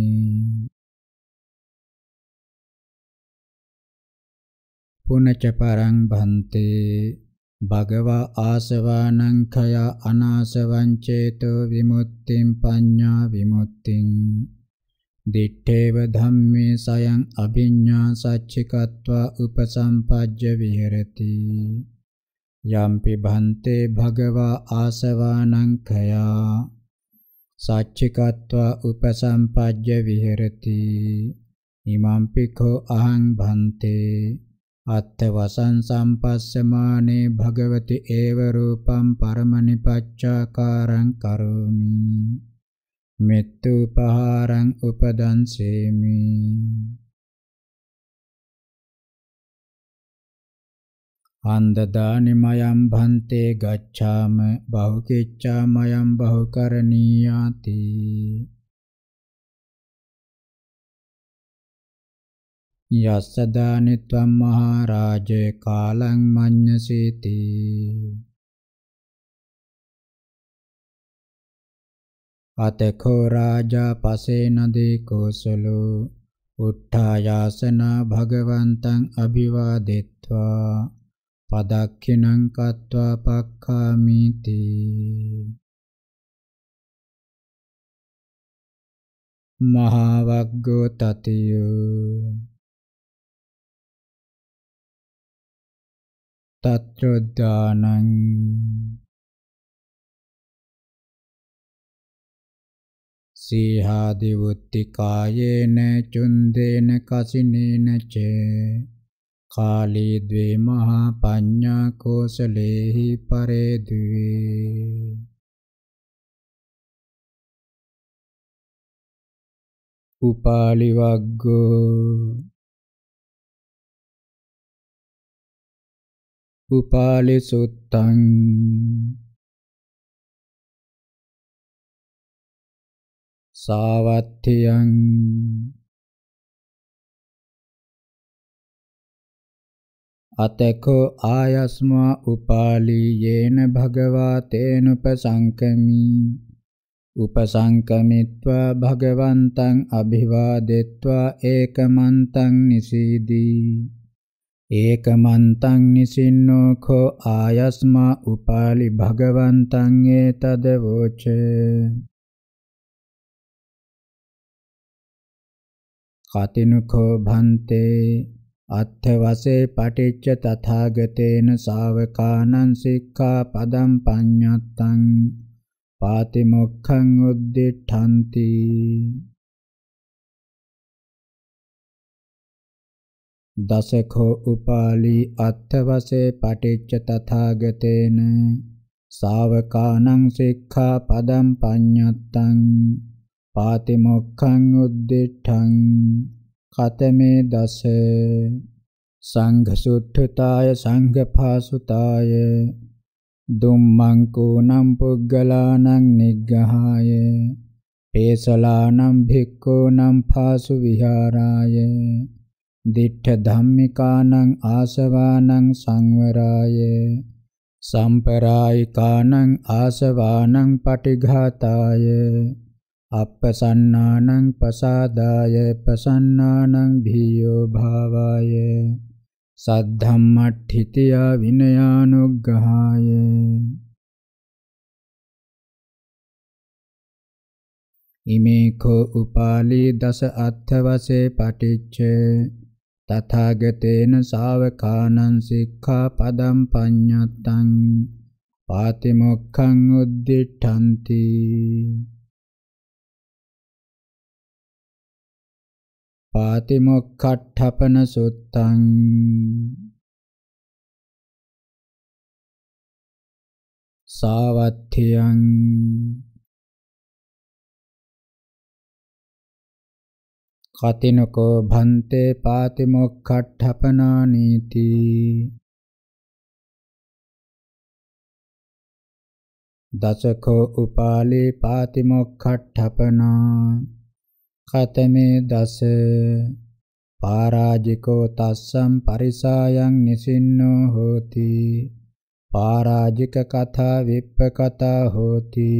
පුනච පරං භන්තේ භගවා ආසවානං khය අනාසවං චේතෝ විමුක්තිං පඤ්ඤා විමුක්තිං දිත්තේව ධම්මේ සයං අභිඤ්ඤා සච්චිකत्वा උපසම්පජ්ජ විහෙරති යම්පි භන්තේ භගවා ආසවානං khය සච්චිකत्वा උපසම්පජ්ජ විහෙරති ඉමම්පිඛෝ අහං භන්තේ අත්තවසං සම්පස්සමානේ භගවති ඒව රූපං පරමනිපච්චාකාරං කරෝමි මෙත්තුපහාරං උපදන්සේමි අන්දදානිමයම් භන්තේ ගච්ඡාම බහුකිච්ඡාමයම් බහුකරණීයාති යස්ස දානිත්වම් මහරජේ කාලං මඤ්ඤසීති අතකෝ රාජා පසේනදී කෝසලෝ උත්ථායාසන භගවන්තං අභිවාදෙත්වා පදක්ඛිනං කତ୍වා පක්ඛාමිති මහා වග්ගෝ තතියෝ තත්‍රොද්ධානං සීහාදිවුත්තිකායේන චුන්දේන කසිනේන ච කාලී ද්වේ මහා පඤ්ඤා කෝසලේහි පරේදුවේ උපාලි වග්ගෝ උපාලිසුත්තං සාවත්තියං අතකෝ ආයස්මා උපාලීයේන භගවා තේනුපසංකමි උපසංකමිත්වා භගවන්තං අභිවාදෙත්වා ඒකමන්තං නිසීදී ඒකමන්තං නිසින්නෝ කෝ ආයස්මා උපාලි භගවන්තං ඒතද වෝච කතිනුකෝ භන්තේ අත්ථවසේ පටිච්ච තථාගතේන ශාවකානං සික්ඛා පදම් පඤ්ඤත්තං පාතිමොක්ඛං උද්දිඨන්ති දසකෝ උපාලි අත්ථවසේ පටිච්ච තථාගතේන ශාවකානං සික්ඛාපදං පඤ්ඤත්තං පාතිමොක්ඛං උද්දිඨං කතමේ දස සංඝසුට්ඨතාය සංඝපාසුතාය දුම්මංකෝනම් පුග්ගලානං නිග්ගහාය පේසලානම් භික්ඛූනම් පාසු විහාරාය දිඨ ධම්මිකානං ආසවානං සංවරාය සම්පරායිකානං ආසවානං පටිඝාතාය අප්පසන්නානං පසාදාය පසන්නානං භීයෝ භාවාය සද්ධම්මට්ඨිතිය විනයානුග්ගහාය ඉමේකෝ උපාලි දස අත්ථ වශයෙන් පටිච්චේ තථාගතේන ශාවකානං සික්ඛාපදං පඤ්ඤත්තං පාතිමොක්ඛං උද්ධිඨanti පාතිමොක්ඛට්ඨපන සුත්තං සාවත්ථියං කතිනකෝ භන්තේ පාතිමොක්ඛට්ඨපනානීති දසකෝ උපාලේ පාතිමොක්ඛට්ඨපනා කතමේ දස පාරාජිකෝ තස්සම් පරිසායන් නිසින්නෝ හෝති පාරාජික කතා විප්ප කතා හෝති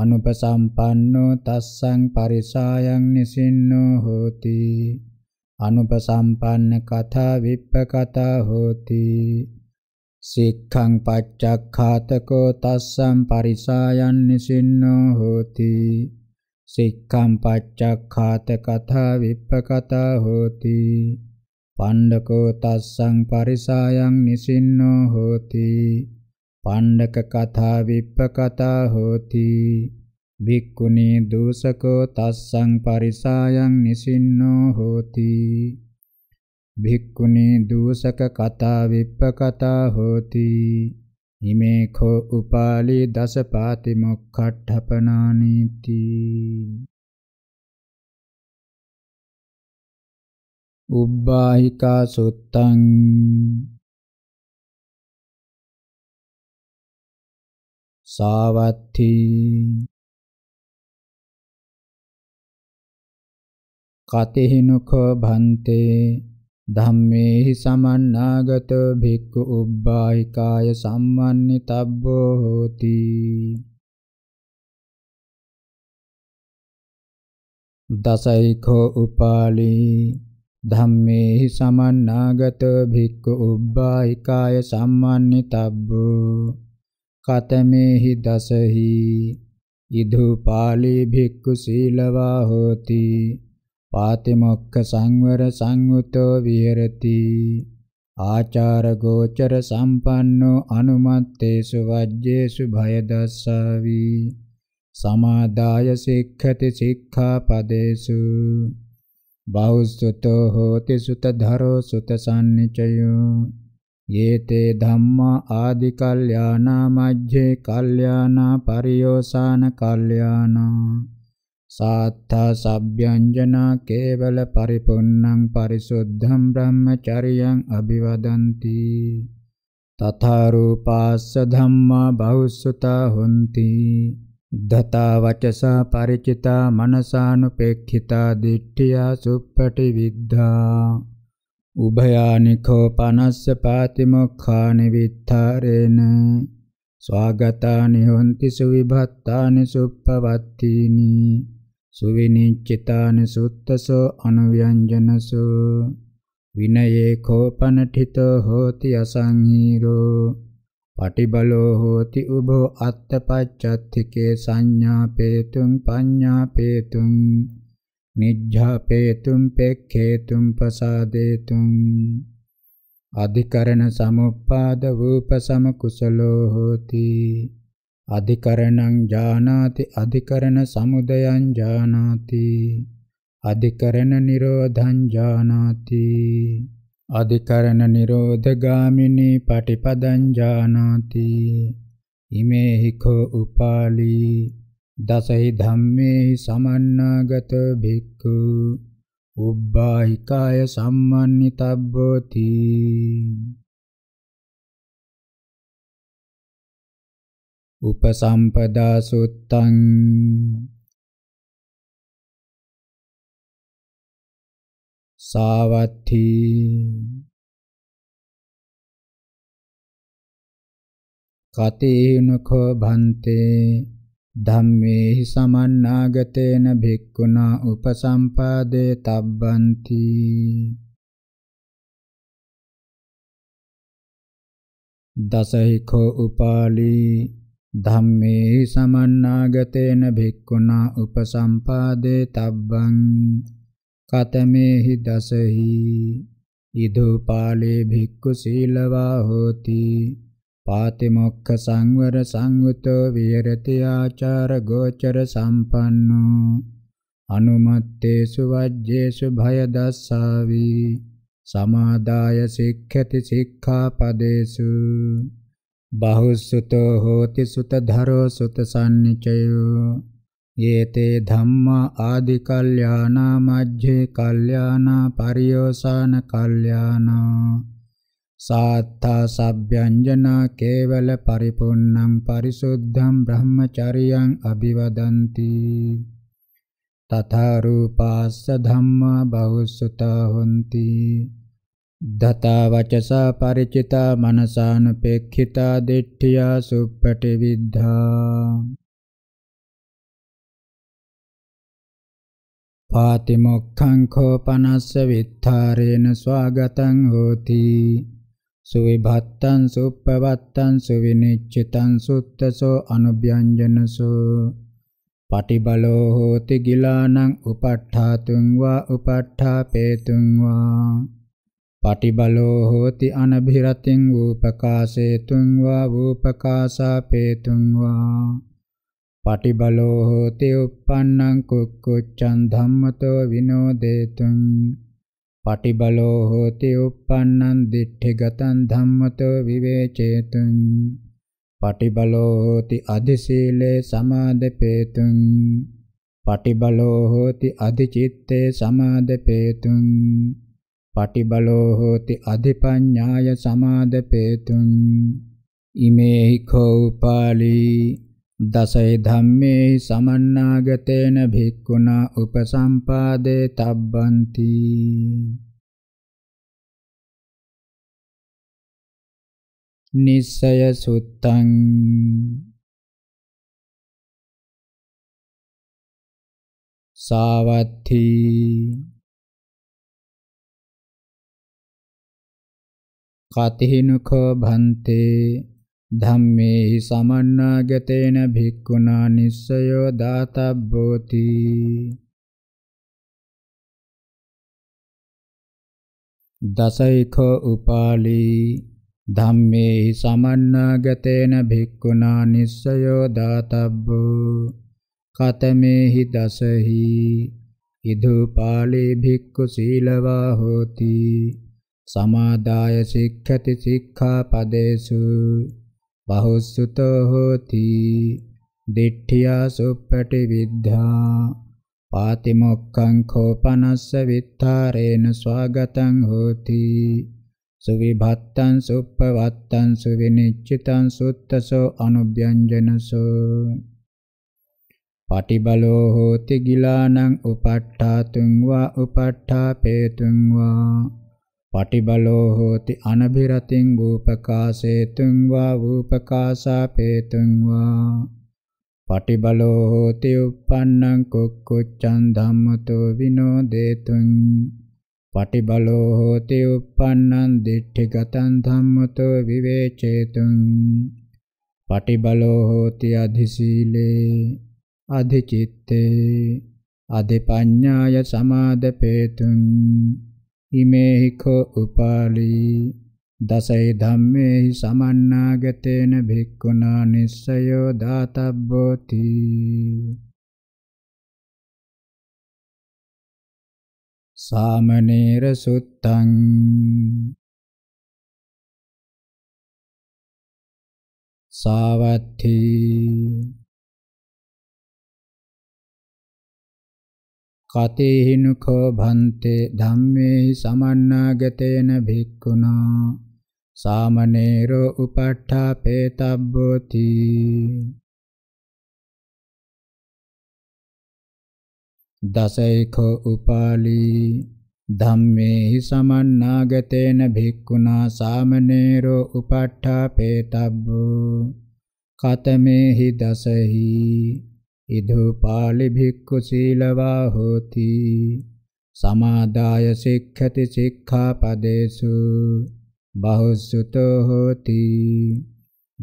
අනුපසම්පන්නෝ තස්සං පරිසායන් නිසින්නෝ හෝති අනුපසම්පන්න කථා විප්පකථා හෝති සික්ඛං පච්චක්ඛාතකෝ තස්සං පරිසායන් නිසින්නෝ හෝති සික්ඛං පච්චක්ඛාත කථා විප්පකථා හෝති පණ්ඩකෝ තස්සං පරිසායන් නිසින්නෝ හෝති පණ්ඩක කථා විප්ප කථා හෝති භික්ඛුනි දෝසකෝ තස්සං පරිසායන් නිසින්නෝ හෝති භික්ඛුනි දෝසක කථා විප්ප කථා හෝති ඉමේ කෝ උපාලි දසපාති මොක්ඛට්ඨපනානීති උබ්බාහිකා සුත්තං සාවත්ති කතෙහිනුකෝ භන්තේ ධම්මේහි සමන්නාගත භික්ඛු උබ්බායිකාය සම්මන්නිතබ්බෝ හෝති දසයිඛෝ උපාලි ධම්මේහි සමන්නාගත භික්ඛු උබ්බායිකාය සම්මන්නිතබ්බෝ කතමේහි දසහි ඉදු පාලි භික්ඛු සීලවා හෝති පාතිමොක්ඛ සංවර සංයුතෝ විහෙරති ආචාර ගෝචර සම්පන්නෝ අනුමත්තේසු වජ්ජේසු භය දස්සාවි සමාදාය සික්ඛති සික්ඛාපදේසු බෞස්සතෝ හෝති සුත ධරෝ සුත සම්නිචයෝ යේතේ ධම්මා ආදි කල්යාණා මජ්ජේ කල්යාණා පරියෝසాన කල්යාණා සාත්තා සබ්භ්‍යංජනා කේවල පරිපුන්නං පරිසුද්ධම් බ්‍රහ්මචරියං අභිවදಂತಿ තථා රූපාස්ස ධම්මා බහුසුතා හොಂತಿ ධතා වචසා ಪರಿචිතා මනසානුපෙක්ඛිතා දිට්ඨියා සුප්පටි විද්ධා උභයානිකෝ පනස්ස පාතිමොක්ඛානි විත්තරේන ස්වාගතානි හොන්ති සුවිභත්තානි සුප්පවත්තිනි සුවිනිච්චිතානි සුත්තසෝ අනුව්‍යංජනසෝ විනයේ කෝපනඨිතෝ හෝති අසංහීරෝ පටිබලෝ හෝති උභෝ අත්තපච්චත්තිකේ සංඥාපේතුම් පඤ්ඤාපේතුම් නිජ්ජාපේතුම් පෙක්ඛේතුම් පසාදේතුම් අධිකරණ සමුප්පාද වූප සමකුසලෝ හෝති අධිකරණං ජානාති අධිකරණ සමුදයං ජානාති අධිකරණ නිරෝධං ජානාති අධිකරණ නිරෝධගාමිනී පටිපදං ජානාති ඉමේහිකෝ උපාලී දසහි ධම්මේහි සමන්නාගත භික්ඛු උබ්බාහිකාය සම්මන්නිතබ්බෝති උපසම්පදා සුත්තං සාවත්ථි කතේනකෝ භන්තේ ධම්මේහි සමන්නාගතේන භික්ඛුනා උපසම්පාදේ තබ්බන්ති දසහිඛෝ උපාලි ධම්මේහි සමන්නාගතේන භික්ඛුනා උපසම්පාදේ තබ්බං කතමේහි දසහි ඉදෝපාලේ භික්ඛු සීලවා හෝති පාතිමොක්ඛ සංවර සංයුතෝ විහෙරති ආචාර ගෝචර සම්පන්නෝ අනුමත්තේසු වජ්ජේසු භය දස්සාවි සමාදාය සික්ඛති සික්ඛාපදේසු බහුසුතෝ හෝති සුතධරෝ සුතසන්නිචයෝ යේතේ ධම්මා ආදි කල්යානා මජ්ජේ කල්යානා පරියෝසాన කල්යානා සාත්තා සබ්බ්‍යංජනා කේවල පරිපුන්නම් පරිසුද්ධම් බ්‍රහ්මචරියං අභිවදಂತಿ තථා රූපාස්ස ධම්මා බහුසුතා හොಂತಿ දතා වචසා ಪರಿචිතා මනසානුපේක්ඛිතා දිට්ඨියා සුප්පටි විද්ධා පාතිමොක්ඛං කෝ පනස්ස විත්තරේන ස්වාගතං හෝති සුවිභත්තං සුප්පවත්තං සුවිනිච්චිතං සුත්තසෝ අනුභ්‍යංජනසෝ පටිබලෝ හෝති ගිලානං උපට්ඨාතුං වා උපට්ඨාපේතුං වා පටිබලෝ හෝති අනභිරතින් වූපකාසේතුං වා වූපකාසාපේතුං වා පටිබලෝ හෝති uppannං කුක්කුච්ඡන් ධම්මතෝ විනෝදේතුං පටිබලෝ හෝති uppannam ditthigatan dhammato vivecetun පටිබලෝ හෝති අධිශීලේ සමාදපේතුන් පටිබලෝ හෝති අධිචිත්තේ සමාදපේතුන් පටිබලෝ හෝති අධිපඤ්ඤාය සමාදපේතුන් ඉමේහි කෝපාලී දසයි ධම්මේ සමන්නාගතේන භික්ඛුනා උපසම්පාදේ තබ්බන්ති නිස්සය සුත්තං සාවත්ති කතිහිනුකෝ භන්තේ ධම්මේ සමන්නාගතේන භික්ඛුනා නිස්සයෝ දාතබ්බෝති දසෛඛෝ උපාලි ධම්මේ සමන්නාගතේන භික්ඛුනා නිස්සයෝ දාතබ්බෝ කතමේහි දසහි ඉදුපාලේ භික්ඛු සීලවා හෝති සමාදාය සික්ඛති සික්ඛාපදේසු බහුසුතෝ හෝති දිට්ඨියා සුප්පටි විද්ධා පාතිමොක්ඛං කෝපනස්ස විත්තරේන ස්වාගතං හෝති සුවිභත්තං සුප්පවත්තං සුවිනිච්චිතං සුත්තසෝ අනුභ්‍යංජනසෝ පටිබලෝ හෝති ගිලානං උපට්ඨාතුං වා උපට්ඨාපේතුං වා පටිබලෝ හෝති අනභිරතින් වූපකාසේතුං වා වූපකාසාපේතුං වා පටිබලෝ හෝති uppannං කුක්කුච්ඡන් ධම්මතෝ විනෝදේතුං පටිබලෝ හෝති uppannං දිට්ඨිගතං ධම්මතෝ විවේචේතුං පටිබලෝ හෝති අධිසීලේ අධිචිත්තේ අධිපඤ්ඤාය සමාදපේතුං ඉමේහිකෝ උපාලී දසයි ධම්මේ සමන්නාගතේන භික්ඛුනා නිස්සයෝ දාතබ්බෝති සාමනීර සුත්තං සාවත්ථී කතේහිනුකෝ භන්තේ ධම්මේ සමන්නාගතේන භික්ඛුනා සාමනේරෝ උපට්ඨාපේතබ්බෝති දසෛඛෝ උපාලි ධම්මේ සමන්නාගතේන භික්ඛුනා සාමනේරෝ උපට්ඨාපේතබ්බෝ කතමේහි දසහි ඉදෝ පාලි භික්ඛු සීලවා හෝති සමාදාය සික්ඛති සික්ඛාපදේසු බහුසුතෝ හෝති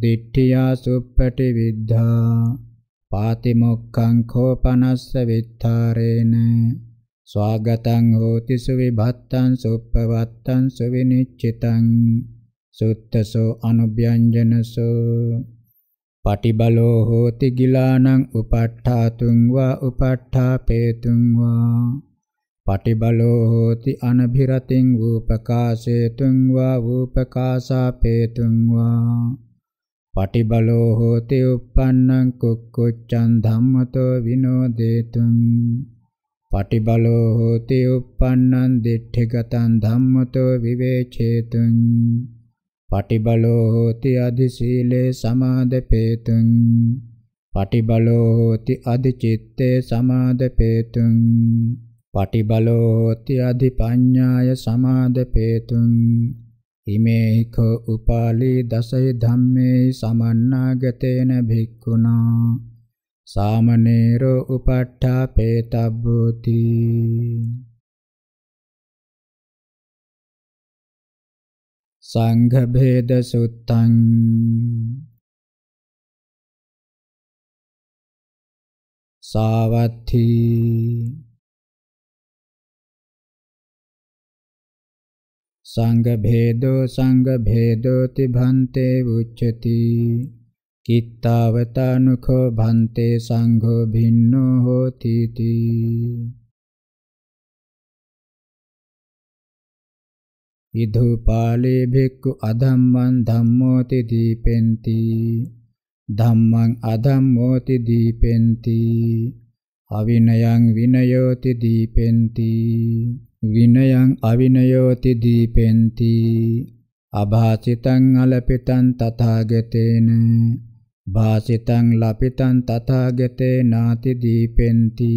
දිට්ඨියා සුප්පටි විද්ධා පාතිමොක්ඛං කෝපනස්ස විත්තරේන ස්වාගතං හෝති සුවිභත්තං සුප්පවත්තං සුවිනිච්චිතං සුත්තසෝ අනුභ්‍යංජනසෝ පටිබලෝ හෝති ගිලානං උපට්ඨාතුං වා උපට්ඨාපේතුං වා පටිබලෝ හෝති අනභිරතින් වූපකාසේතුං වා වූපකාසාපේතුං වා පටිබලෝ හෝති uppannං කුක්කුච්ඡන් ධම්මතෝ විනෝදේතුං පටිබලෝ හෝති uppannං දිඨිගතං ධම්මතෝ විවේචේතුං පටිබලෝ හෝති අදි සීලේ සමාදපේතුං පටිබලෝ හෝති අදි චිත්තේ සමාදපේතුං පටිබලෝ හෝති අදි පඤ්ඤාය සමාදපේතුං ඉමේක උපාලි දසය ධම්මේ සමන්නාගතේන භික්ඛුනා සාමනේරෝ උපට්ඨා පේතබ්බෝති සංඝ භේද සුත්තං සාවත්ථි සංඝ භේදෝ සංඝ භේදෝ තිභන්තේ උච්චති කිත්තාවතානුඛෝ භන්තේ සංඝෝ භින්නෝ හෝති තී ඉදු පාලේ භික්ඛු අධම්මං ධම්මෝති දීපෙන්ති ධම්මං අධම්මෝති දීපෙන්ති අවිනයං විනයෝති දීපෙන්ති විනයං අවිනයෝති දීපෙන්ති අභාසිතං අලපිතං තථාගතේන භාසිතං ලපිතං තථාගතේ නාති දීපෙන්ති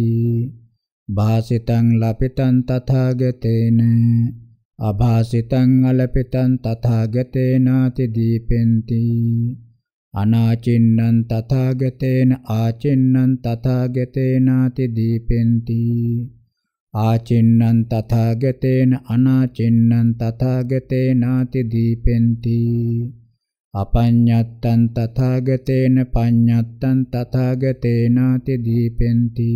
භාසිතං ලපිතං තථාගතේන අභාසිතං අලපිතං තථාගතේනාති දීපෙන්ති අනාචින්නං තථාගතේන ආචින්නං තථාගතේනාති දීපෙන්ති ආචින්නං තථාගතේන අනාචින්නං තථාගතේනාති දීපෙන්ති අපඤ්ඤත්තං තථාගතේන පඤ්ඤත්තං තථාගතේනාති දීපෙන්ති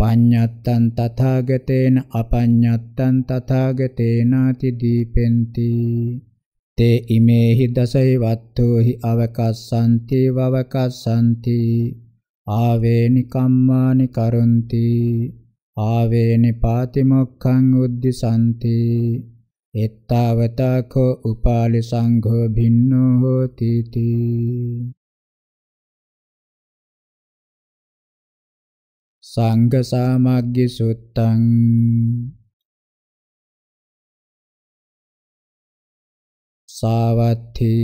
පඤ්ඤත්තං තථාගතේන අපඤ්ඤත්තං තථාගතේනාති දීපෙන්ති තේ ඉමේහි දසයි වත්තෝහි අවකස්සන්ති වවකස්සන්ති ආවේනි කම්මානි කරුන්ති ආවේනි පාතිමොක්ඛං උද්දිසන්ති එත්තාවතකෝ උපාලි සංඝෝ භින්නෝ හෝති තී සංඝ සාමග්ගි සුත්තං සාවත්ථි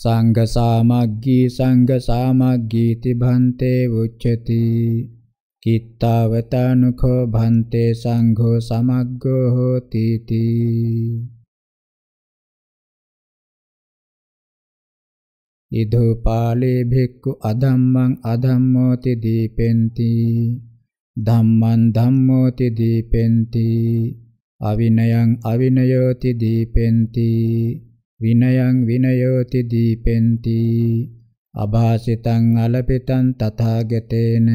සංඝ සාමග්ගි සංඝ සාමග්ගි තිභන්තේ උච්චති කිත්තාවතානුඛෝ භන්තේ සංඝෝ සමග්ගෝ හෝති තී ඉදෝ පාලේ භික්ඛු අධම්මං අධම්මෝති දීපෙන්ති ධම්මං ධම්මෝති දීපෙන්ති අවිනයං අවිනයෝති දීපෙන්ති විනයං විනයෝති දීපෙන්ති අභාසිතං අලපිතං තථාගතේන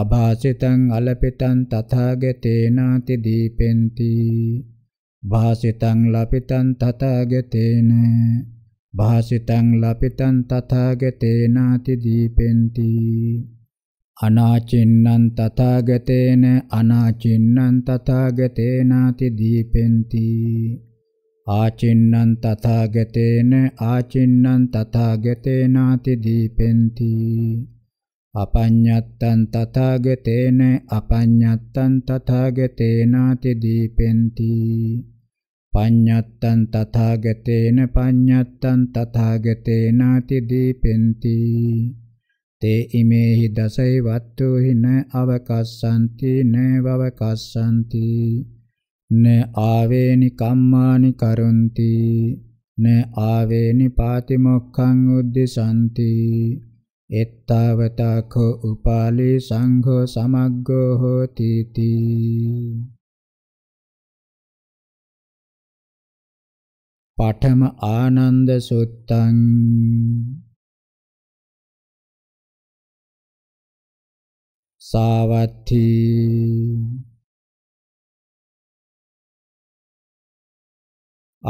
අභාසිතං අලපිතං තථාගතේනාති දීපෙන්ති භාසිතං ලපිතං තථාගතේන භාසිතං ලපිතං තථාගතේනාති දීපෙන්ති අනාචින්නං තථාගතේන අනාචින්නං තථාගතේනාති දීපෙන්ති ආචින්නං තථාගතේන ආචින්නං තථාගතේනාති දීපෙන්ති අපඤ්ඤත්තං තථාගතේන අපඤ්ඤත්තං තථාගතේනාති දීපෙන්ති පඤ්ඤත්තං තථාගතේන පඤ්ඤත්තං තථාගතේනාති දීපෙන්ති තේ ඉමේහි දසෛ වත්තු හින අවකස්සන්ති නවවකස්සන්ති න ආවේනි කම්මානි කරුන්ති න ආවේනි පාතිමොක්ඛං උද්දසන්ති එත්තාවතාඛ උපාලි සංඝෝ සමග්ගෝ හෝති තී පඨම ආනන්ද සුත්තං සාවත්ති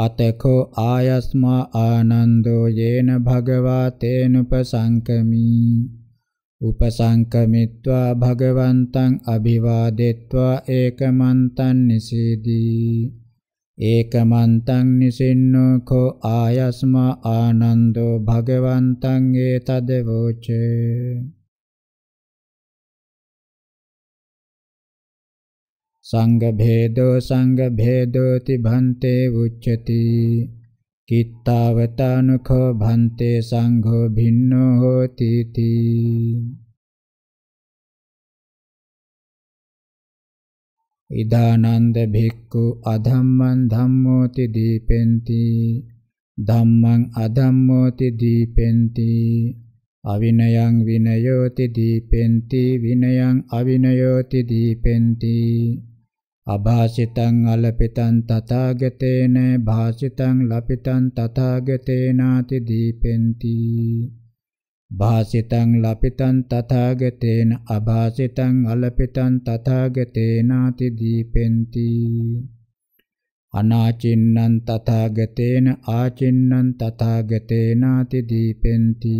අතකෝ ආයස්මා ආනන්දෝ යේන භගවා තේනුපසංකමි උපසංකමිත්වා භගවන්තං අභිවාදෙත්වා ඒකමන්තං නිසීදී ඒකමන්තං නිසින්නෝ කෝ ආයස්මා ආනන්දෝ භගවන්තං ඒතද වෝචේ සංඝ භේදෝ සංඝ භේදෝ තිභන්තේ උච්චති කිත්තාවතානුඛෝ භන්තේ සංඝෝ භින්නෝ හෝති තී ඉදානන්ද භික්ඛු අධම්මං ධම්මෝති දීපෙන්ති ධම්මං අධම්මෝති දීපෙන්ති අවිනයං විනයෝති දීපෙන්ති විනයං අවිනයෝති දීපෙන්ති අභාසිතං අලපිතං තථාගතේන භාසිතං ලපිතං තථාගතේනාති දීපෙන්ති භාසිතං ලපිතං තථාගතේන අභාසිතං අලපිතං තථාගතේනාති දීපෙන්ති අනාචින්නං තථාගතේන ආචින්නං තථාගතේනාති දීපෙන්ති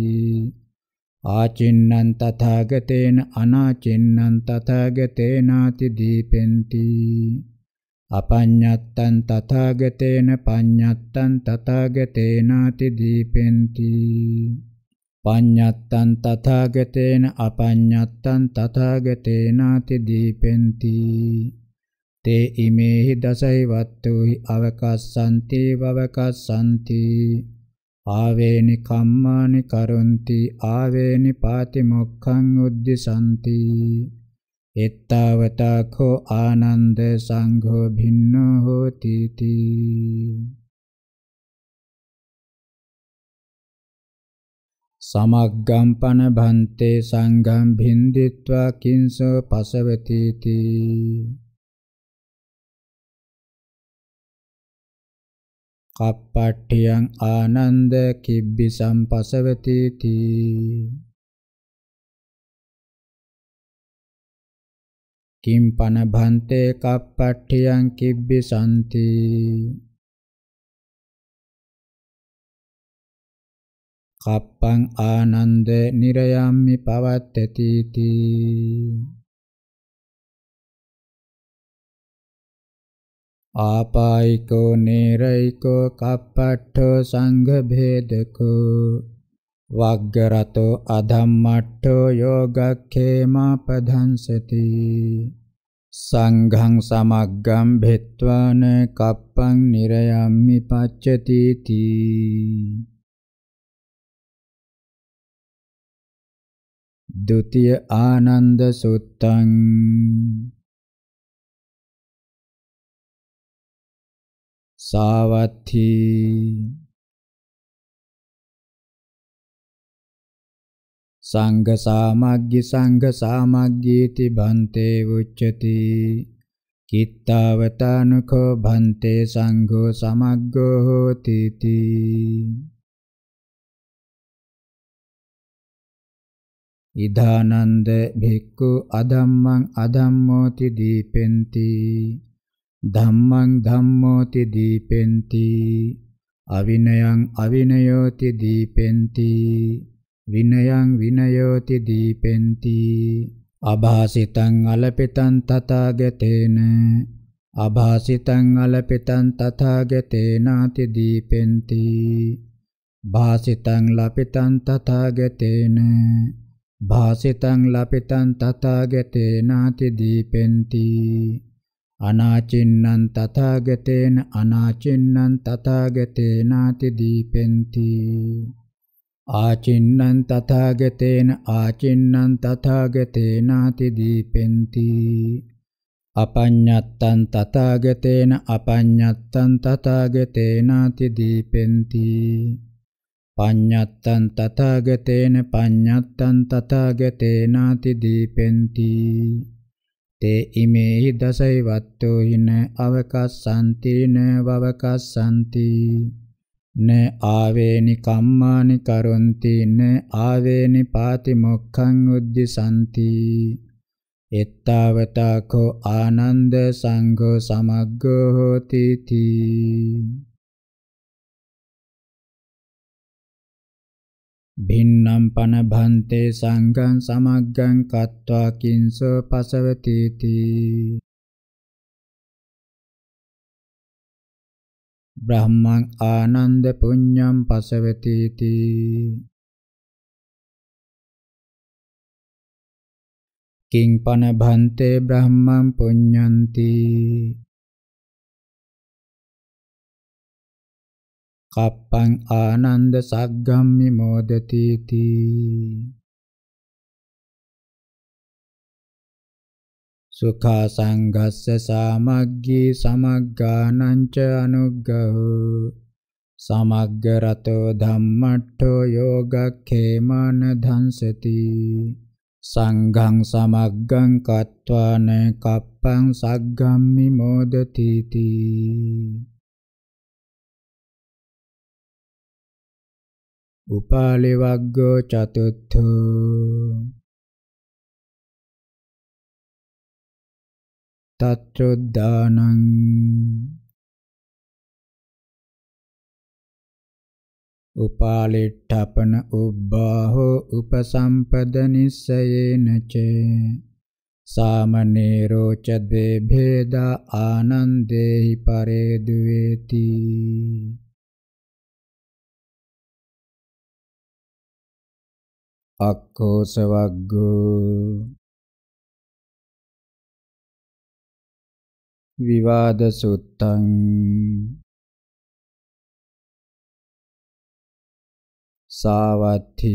ආචින්නං තථාගතේන අනාචින්නං තථාගතේනාති දීපෙන්ති අපඤ්ඤත්තං තථාගතේන පඤ්ඤත්තං තථාගතේනාති දීපෙන්ති පඤ්ඤත්තං තථාගතේන අපඤ්ඤත්තං තථාගතේනාති දීපෙන්ති තේ ඉමේහි දසයි වත්තුහි අවකස්සන්ති වවකස්සන්ති ආවේනි කම්මානි කරොන්ති ආවේනි පාති මොක්ඛං උද්දිසanti එත්තාවතාඛෝ ආනන්ද සංඝෝ භින්නෝ හෝති තී සමග්ගම්පන භන්තේ සංඝම් භින්දිත්වා කිංසෝ පසවතිති කප්පට්ඨියං ආනන්ද කිබ්බි සම්පසවතිති කිම්පන භන්තේ කප්පට්ඨියං කිබ්බි සම්ති කප්පං ආනන්ද නිරයම්මි පවත්තති තී ආපායිකෝ නේරයිකෝ කප්පට්ඨෝ සංඝ භේදකෝ වග්ගරතෝ අධම්මට්ඨෝ යෝගක්ඛේමා පදංසති සංඝං සමග්ගම් භෙත්වාන කප්පං නිරයම්මි පච්චති තී द्वितीय आनंद सुत्तं सावथी සංඝ සාමග්ගි සංඝ සාමග්ගීති භන්තේ උච්චති කිත්තාවතානුකෝ භන්තේ සංඝෝ සමග්ගෝ හෝති තී ඉදානන්ද භික්ඛු අධම්මං අධම්මෝති දීපෙන්ති ධම්මං ධම්මෝති දීපෙන්ති අවිනයං අවිනයෝති දීපෙන්ති විනයං විනයෝති දීපෙන්ති අභාසිතං අලපිතං තථාගතේන අභාසිතං අලපිතං තථාගතේනාති දීපෙන්ති භාසිතං ලපිතං තථාගතේන භාසිතං ලපිතං තථාගතේ නාති දීපෙන්ති අනාචින්නං තථාගතේන අනාචින්නං තථාගතේ නාති දීපෙන්ති ආචින්නං තථාගතේන ආචින්නං තථාගතේ නාති දීපෙන්ති අපඤ්ඤත්තං තථාගතේන අපඤ්ඤත්තං තථාගතේ නාති දීපෙන්ති පඤ්ඤත්තං තථාගතේන පඤ්ඤත්තං තථාගතේනාති දීපෙන්ති තේ ඉමේහි දසෛවත්තෝ හින අවකස්සන්ති න වවකස්සන්ති න ආවේනි කම්මානි කරොන්ති න ආවේනි පාති මොක්ඛං උද්ධිසanti එත්තාවතාකෝ ආනන්ද සංඝෝ සමග්ගෝ හෝති තී භින්නම් පන භන්තේ සංඝං සමග්ගං කତ୍වා කිංස පසවතිති බ්‍රහ්මං ආනන්ද පුඤ්ඤම් පසවතිති කිං පන භන්තේ බ්‍රහ්මං පුඤ්ඤන්ති කප්පං ආනන්ද සග්ගම්මි මොදති තී සුඛා සංඝස්ස සාමග්ගී සමග්ගානං ච අනුග්ගහෝ සමග්ග රතෝ ධම්මට්ඨෝ යෝගක්ඛේමන ධංසති සංඝං සමග්ගං කତ୍වාන කප්පං සග්ගම්මි මොදති තී උපාලිවග්ගෝ චතුත්ථෝ තත්‍රොද්දානං උපාලිට්ඨපන උබ්බාහෝ උපසම්පද නිස්සයේන ච සාමනේරෝ ච ද්වේ භේදා ආනන්දේහි පරේදුවේති අක්කෝස වග්ගෝ විවාද සුත්තං සාවත්ථි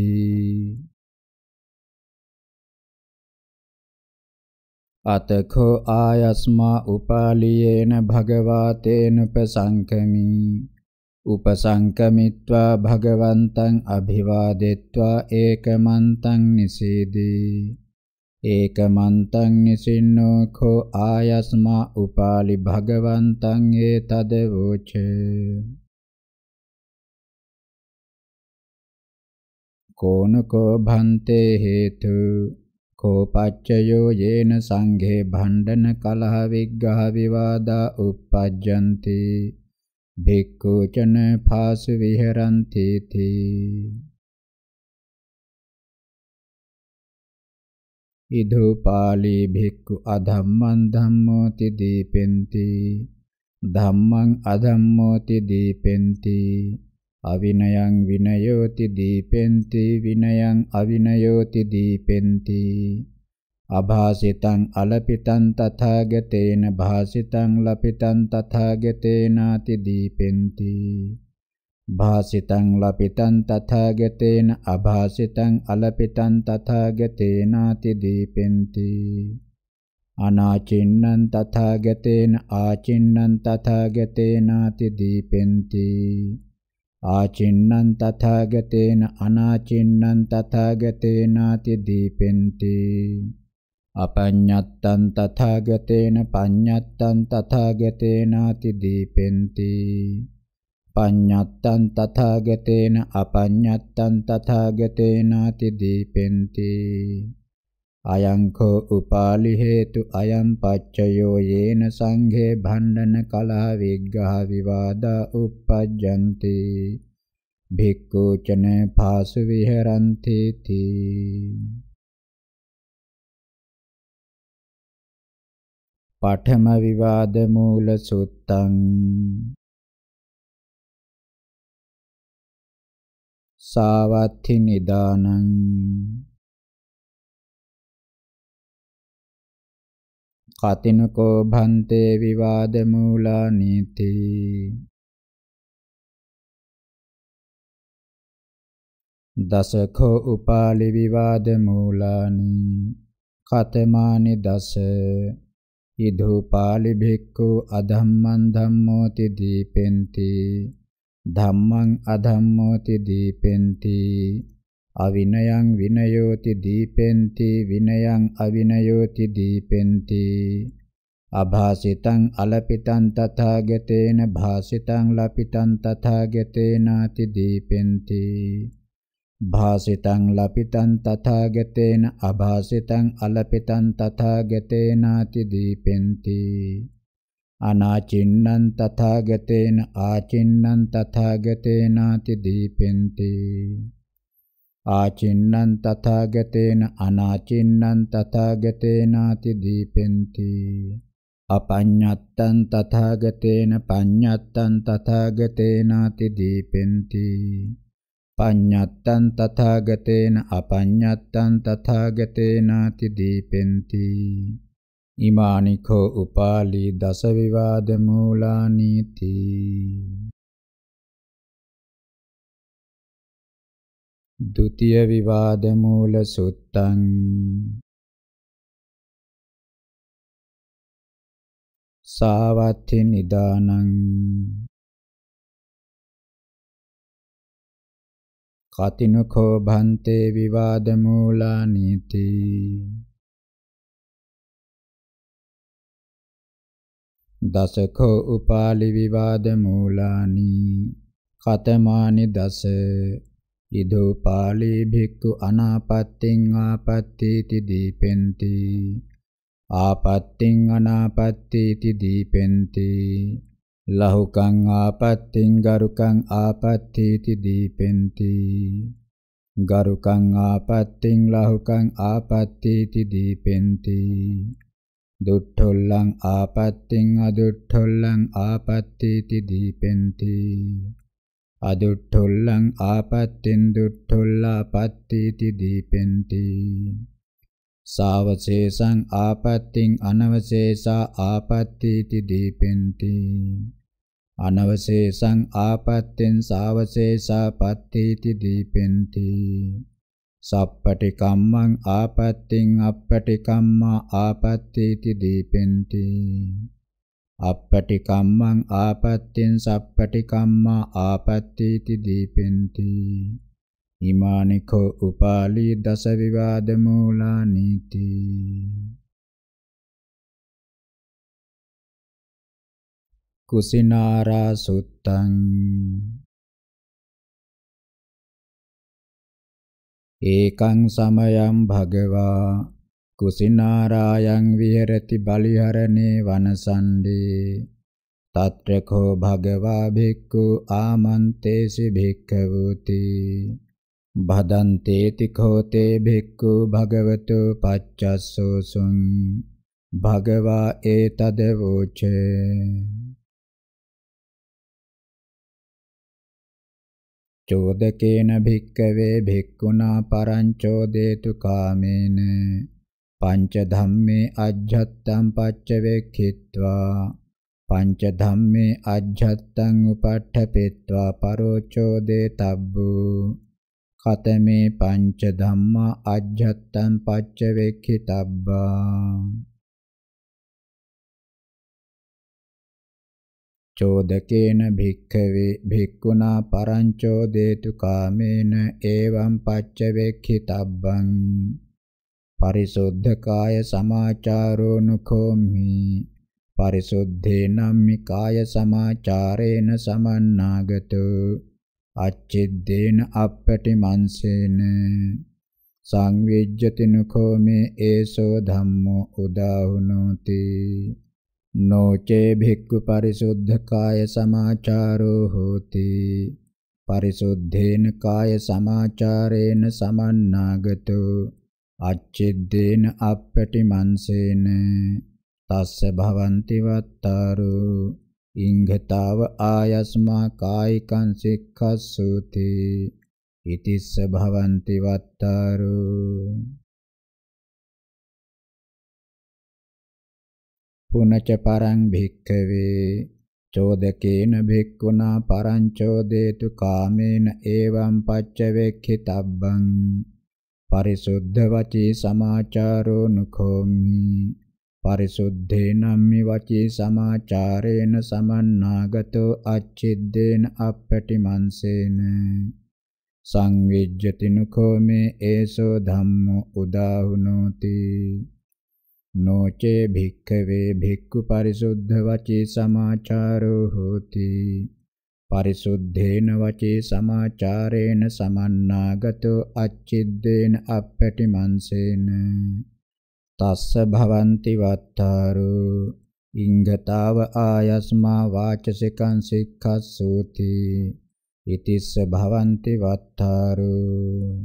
අතකෝ ආයස්මා උපාලියේන භගවා තේනුපසංකමී උපසංකමිත්වා භගවන්තං අභිවාදෙත්වා ඒකමන්තං නිසීදී ඒකමන්තං නිසින්නෝ කෝ ආයස්මා උපාලි භගවන්තං ඒතද වූච කෝනකෝ භන්තේ හේතු කෝ පච්චයෝ යේන සංඝේ භණ්ඩන කලහ විග්ඝහ විවාදා uppajjanti භික්ඛු චන පාසු විහෙරಂತಿ තී ඉදු පාලි භික්ඛු අධම්මං ධම්මෝති දීපෙන්ති ධම්මං අධම්මෝති දීපෙන්ති අවිනයං විනයෝති දීපෙන්ති විනයං අවිනයෝති දීපෙන්ති අභාසිතං අලපිතං තථාගතේන භාසිතං ලපිතං තථාගතේනාති දීපෙන්ති භාසිතං ලපිතං තථාගතේන අභාසිතං අලපිතං තථාගතේනාති දීපෙන්ති අනාචින්නං තථාගතේන ආචින්නං තථාගතේනාති දීපෙන්ති ආචින්නං තථාගතේන අනාචින්නං තථාගතේනාති දීපෙන්ති අපඤ්ඤත්තං තථාගතේන පඤ්ඤත්තං තථාගතේනාති දීපෙන්ති පඤ්ඤත්තං තථාගතේන අපඤ්ඤත්තං තථාගතේනාති දීපෙන්ති අයං කෝ උපාලි හේතු අයං පච්චයෝ යේන සංඝේ භණ්ඩන කලහ විග්ඝහ විවාදා uppajjanti භික්ඛූචන පාසු විහෙරන්ති තී පඨම විවාද මූල සුත්තං සාවත්ථි නිදානං කතිනකෝ භන්තේ විවාද මූලා නීති දසකෝ උපාලි විවාද මූලානි කතමානි දස ඉදෝ පාලි භික්ඛු අධම්මං ධම්මෝති දීපෙන්ති ධම්මං අධම්මෝති දීපෙන්ති අවිනයං විනයෝති දීපෙන්ති විනයං අවිනයෝති දීපෙන්ති අභාසිතං අලපිතං තථාගතේන භාසිතං ලපිතං තථාගතේනාති දීපෙන්ති භාසිතං ලපිතං තථාගතේන අභාසිතං අලපිතං තථාගතේනාති දීපෙන්ති අනාචින්නං තථාගතේන ආචින්නං තථාගතේනාති දීපෙන්ති ආචින්නං තථාගතේන අනාචින්නං තථාගතේනාති දීපෙන්ති අපඤ්ඤත්තං තථාගතේන පඤ්ඤත්තං තථාගතේනාති දීපෙන්ති පඤ්ඤත්තං තථාගතේන අපඤ්ඤත්තං තථාගතේනාති දීපෙන්ති ඉමානිකෝ උපාලි දස විවාද මූලානීති ද ุติ ය විවාද මූල සුත්තං සාවත්ති නිදානං කතිනකෝ භන්තේ විවාද මූලානීති දසකෝ උපාලි විවාද මූලානි කතමානි දස ඉදෝ පාලී භික්ඛු අනාපත්තිං ආපත්තීති දීපෙන්ති ආපත්තිං අනාපත්තීති දීපෙන්ති ලහුකං ආපත්තිං ගරුකං ආපත්තීති දීපෙන්ති ගරුකං ආපත්තිං ලහුකං ආපත්තීති දීපෙන්ති දුට්ඨොල්ලං ආපත්තිං අදුට්ඨොල්ලං ආපත්තීති දීපෙන්ති අදුට්ඨොල්ලං ආපත්තින් දුට්ඨොල්ලාපත්තීති දීපෙන්ති සාවශේෂං ආපත්තින් අනවශේෂා ආපත්තීති දීපෙන්ති අනවශේෂං ආපත්තෙන් සාවශේෂා පත්තේති දීපෙන්ති සප්පටි කම්මං ආපත්තින් අප්පටි කම්මා ආපත්තේති දීපෙන්ති අප්පටි කම්මං ආපත්තෙන් සප්පටි කම්මා ආපත්තේති දීපෙන්ති හිමානිකෝ උපාලි දස විවාද මූලා නීති කුසිනාරා සුත්තං ඒකං සමයං භගවා කුසිනාරායන් විහෙරති බලිහරණේ වනසණ්ඩේ තත්‍රකෝ භගවා භික්ඛු ආමන්තේසි භික්ඛවෝති භදන්තේති කෝතේ භික්ඛු භගවතු පච්චස්සෝසුං භගවා ඒතදවෝචේ චෝදකේන භික්කවේ භික්ඛුනා පරංචෝදේතු කාමේන පංච ධම්මේ අජ්ජත්තං පච්ච වේක්ඛිත්වා පංච ධම්මේ අජ්ජත්තං උපට්ඨපෙත්වා පරෝචෝදේ තබ්බු කතමේ පංච ධම්මා අජ්ජත්තං පච්ච වේක්ඛිතබ්බා චෝදකේන භික්ඛවේ භික්ඛුනා පරංචෝ දේතු කාමේන එවං පච්ච වේක්ඛිතබ්බං පරිසුද්ධ කාය සමාචාරෝ නුඛෝමි පරිසුද්ධේ නම්මි කාය සමාචාරේන සමන්නාගතෝ අච්චිද්දේන අපපටි මන්සේන සංවිජ්ජති නුඛෝ මේ ඒසෝ ධම්මෝ උදාහුනෝති නොචේ භික්ඛු පරිසුද්ධ කාය සමාචාරෝ හෝති පරිසුද්ධේන කාය සමාචාරේන සමන්නාගතෝ අච්චිද්දේන අපපටි මන්සේන තස්ස භවಂತಿ වත්තාරෝ ඉංඝතාව ආයස්මා කායිකං සික්ඛස්සුති ඉතිස්ස භවಂತಿ වත්තාරෝ පුනච පරං භික්ඛවේ චෝදකේන භික්ඛුනා පරං චෝදේතු කාමේන එවං පච්චවෙක්ඛිතබ්බං පරිසුද්ධ වචී සමාචාරෝ නුඛෝමි පරිසුද්ධේනම්මි වචී සමාචාරේන සමන්නාගතෝ අච්චිද්දේන අපපටිමන්සේන සංවිජ්ජති නුඛෝමේ ඒසෝ ධම්මෝ උදාහුනෝති නොචේ භික්ඛවේ භික්ඛු පරිසුද්ධ වචේ සමාචාරෝ හෝති පරිසුද්ධේන වචේ සමාචාරේන සමන්නාගතෝ අච්චිද්දේන අපපටි මන්සේන තස්ස භවಂತಿ වත්තාරෝ ඉංගතාව ආයස්මා වාචසිකං සික්ඛස්සෝති ඉතිස්ස භවಂತಿ වත්තාරෝ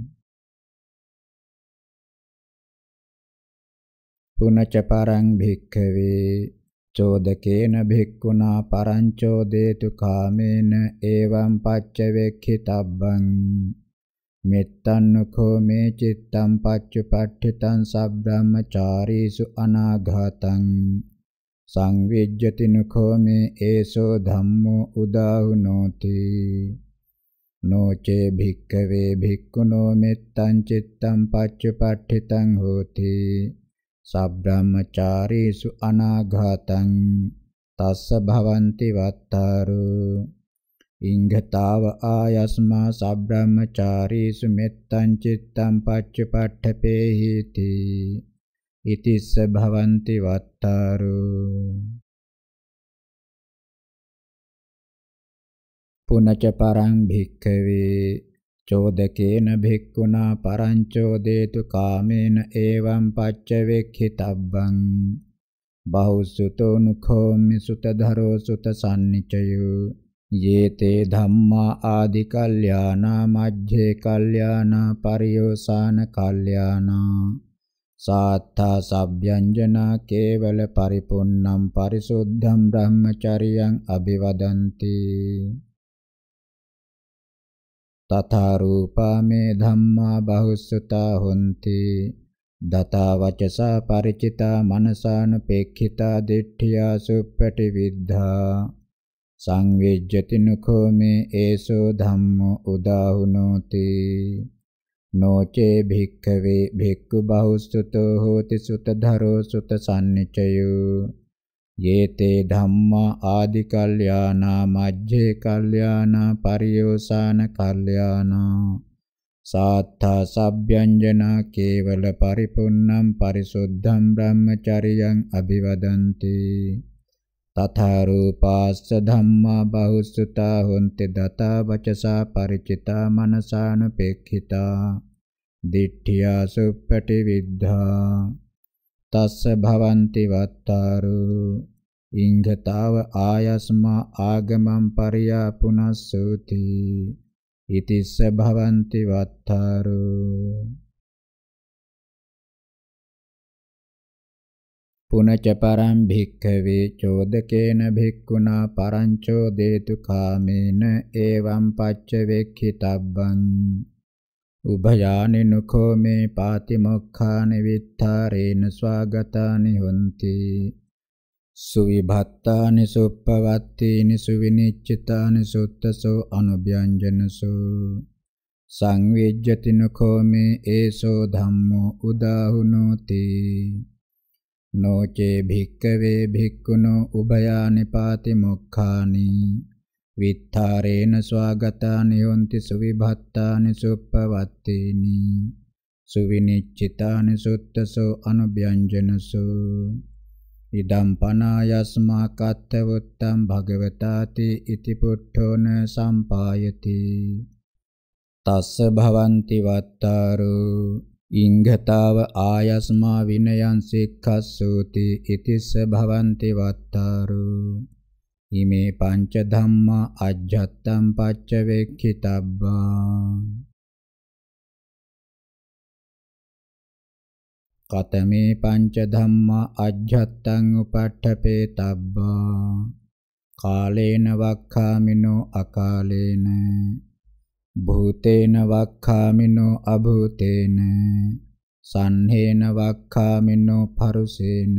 පුනච පරං භික්ඛවේ චෝදකේන භික්ඛුනා පරං චෝදේතු කාමේන එවං පච්ච වෙක්ඛිතබ්බං මෙත්තන්නුඛෝ මේ චිත්තං පච්චපට්ඨිතං සබ්බ්‍රහ්මචාරීසු අනාඝාතං සංවිජ්ජති නුඛෝ මේ ඒසෝ ධම්මෝ උදාහුනෝති නෝචේ භික්කවේ භික්ඛුනෝ මෙත්තං චිත්තං පච්චපට්ඨිතං හෝති සබ්‍රාහ්මචාරීසු අනාඝාතං තස්ස භවಂತಿ වත්තාරු ඉංඝතාව ආයස්මා සබ්‍රාහ්මචාරීසු මෙත්තං චිත්තං පච්චපට්ඨපේහිති ඉතිස්ස භවಂತಿ වත්තාරු පුනච පරං භික්ඛවේ චෝදකේන භික්ඛුනා පරංචෝදේතු කාමේන එවං පච්ච වෙක්ඛිතබ්බං බහුසුතෝ නුඛෝමි සුතධරෝ සුත සම්නිචයෝ යේතේ ධම්මා ආදි කල්යානා මජ්ජේ කල්යානා පරියෝසాన කල්යානා සාත්තා සබ්යංජනා කේවල පරිපුන්නම් පරිසුද්ධම් බ්‍රහ්මචරියං අභිවදන්ති තථා රූපා මේ ධම්මා බහුසුතා හොಂತಿ දතා වචසා ಪರಿචිතා මනසානුපේක්ඛිතා දිට්ඨියා සුප්පටි විද්ධා සංවේජ්ජති නුඛෝ මේ ඒසෝ ධම්මෝ උදාහුනෝති නොචේ භික්ඛවේ භික්ඛු බහුසුතෝ හෝති සුත ධරෝ සුත සම්නිචයෝ යේතේ ධම්මා ආදි කල්යානා මජ්ජේ කල්යානා පරියෝසాన කල්යානා සාත්තා සබ්බ්‍යංජනා කේවල පරිපුන්නම් පරිසුද්ධම් බ්‍රහ්මචරියං අභිවදಂತಿ තථා රූපාස්ස ධම්මා බහුසුතා හොන්ති දතා වචසා ಪರಿචිතා මනසානුපෙක්ඛිතා දිට්ඨියා සුප්පටි විද්ධා තස්ස භවಂತಿ වත්තාරු ඉංගතාව ආයස්මා ආගමං පරියා පුනස්සෝති ඉතිස්ස භවಂತಿ වත්තාරු පුනච පරම් භික්ඛවේ චෝදකේන භික්ඛුනා පරං චෝදේතු කාමේන එවං පච්ච වෙක්ඛිතබ්බං උභයානිනුකෝ මේ පාතිමොක්ඛානි විත්තරේන ස්වාගතානි හොಂತಿ සුවිභත්තානි සුප්පවත්තේනි සුවිනිච්චිතානි සුත්තසෝ අනුභ්‍යංජනසෝ සංවේජ්‍යතිනකෝ මේ ඒසෝ ධම්මෝ උදාහුනෝති නොචේ භික්කවේ භික්ඛුනෝ උභයානි පාතිමොක්ඛානි විත්තරේන ස්වාගතානි හොಂತಿ සුවිභත්තානි සුප්පවත්තේනි සුවිනිච්චිතානි සුත්තසෝ අනුභ්‍යංජනසෝ ඉදම් පනායස්මා කත්තවත්තම් භගවතාති ඉති පුට්ඨෝන සම්පායති තස්ස භවಂತಿ වත්තාරෝ ඉංඝතාව ආයස්මා විනයං සික්ඛස්සෝති ඉතිස්ස භවಂತಿ වත්තාරෝ ඉමේ පංච ධම්මා අජ්ජත්තම් පච්ච වෙක්ඛිතබ්බා කතමේ පංච ධම්මා අජ්ජත්තං උපට්ඨපේතබ්බා කාලේන වක්ඛාමිනෝ අකාලේන භූතේන වක්ඛාමිනෝ අභූතේන සන්හේන වක්ඛාමිනෝ පරුසේන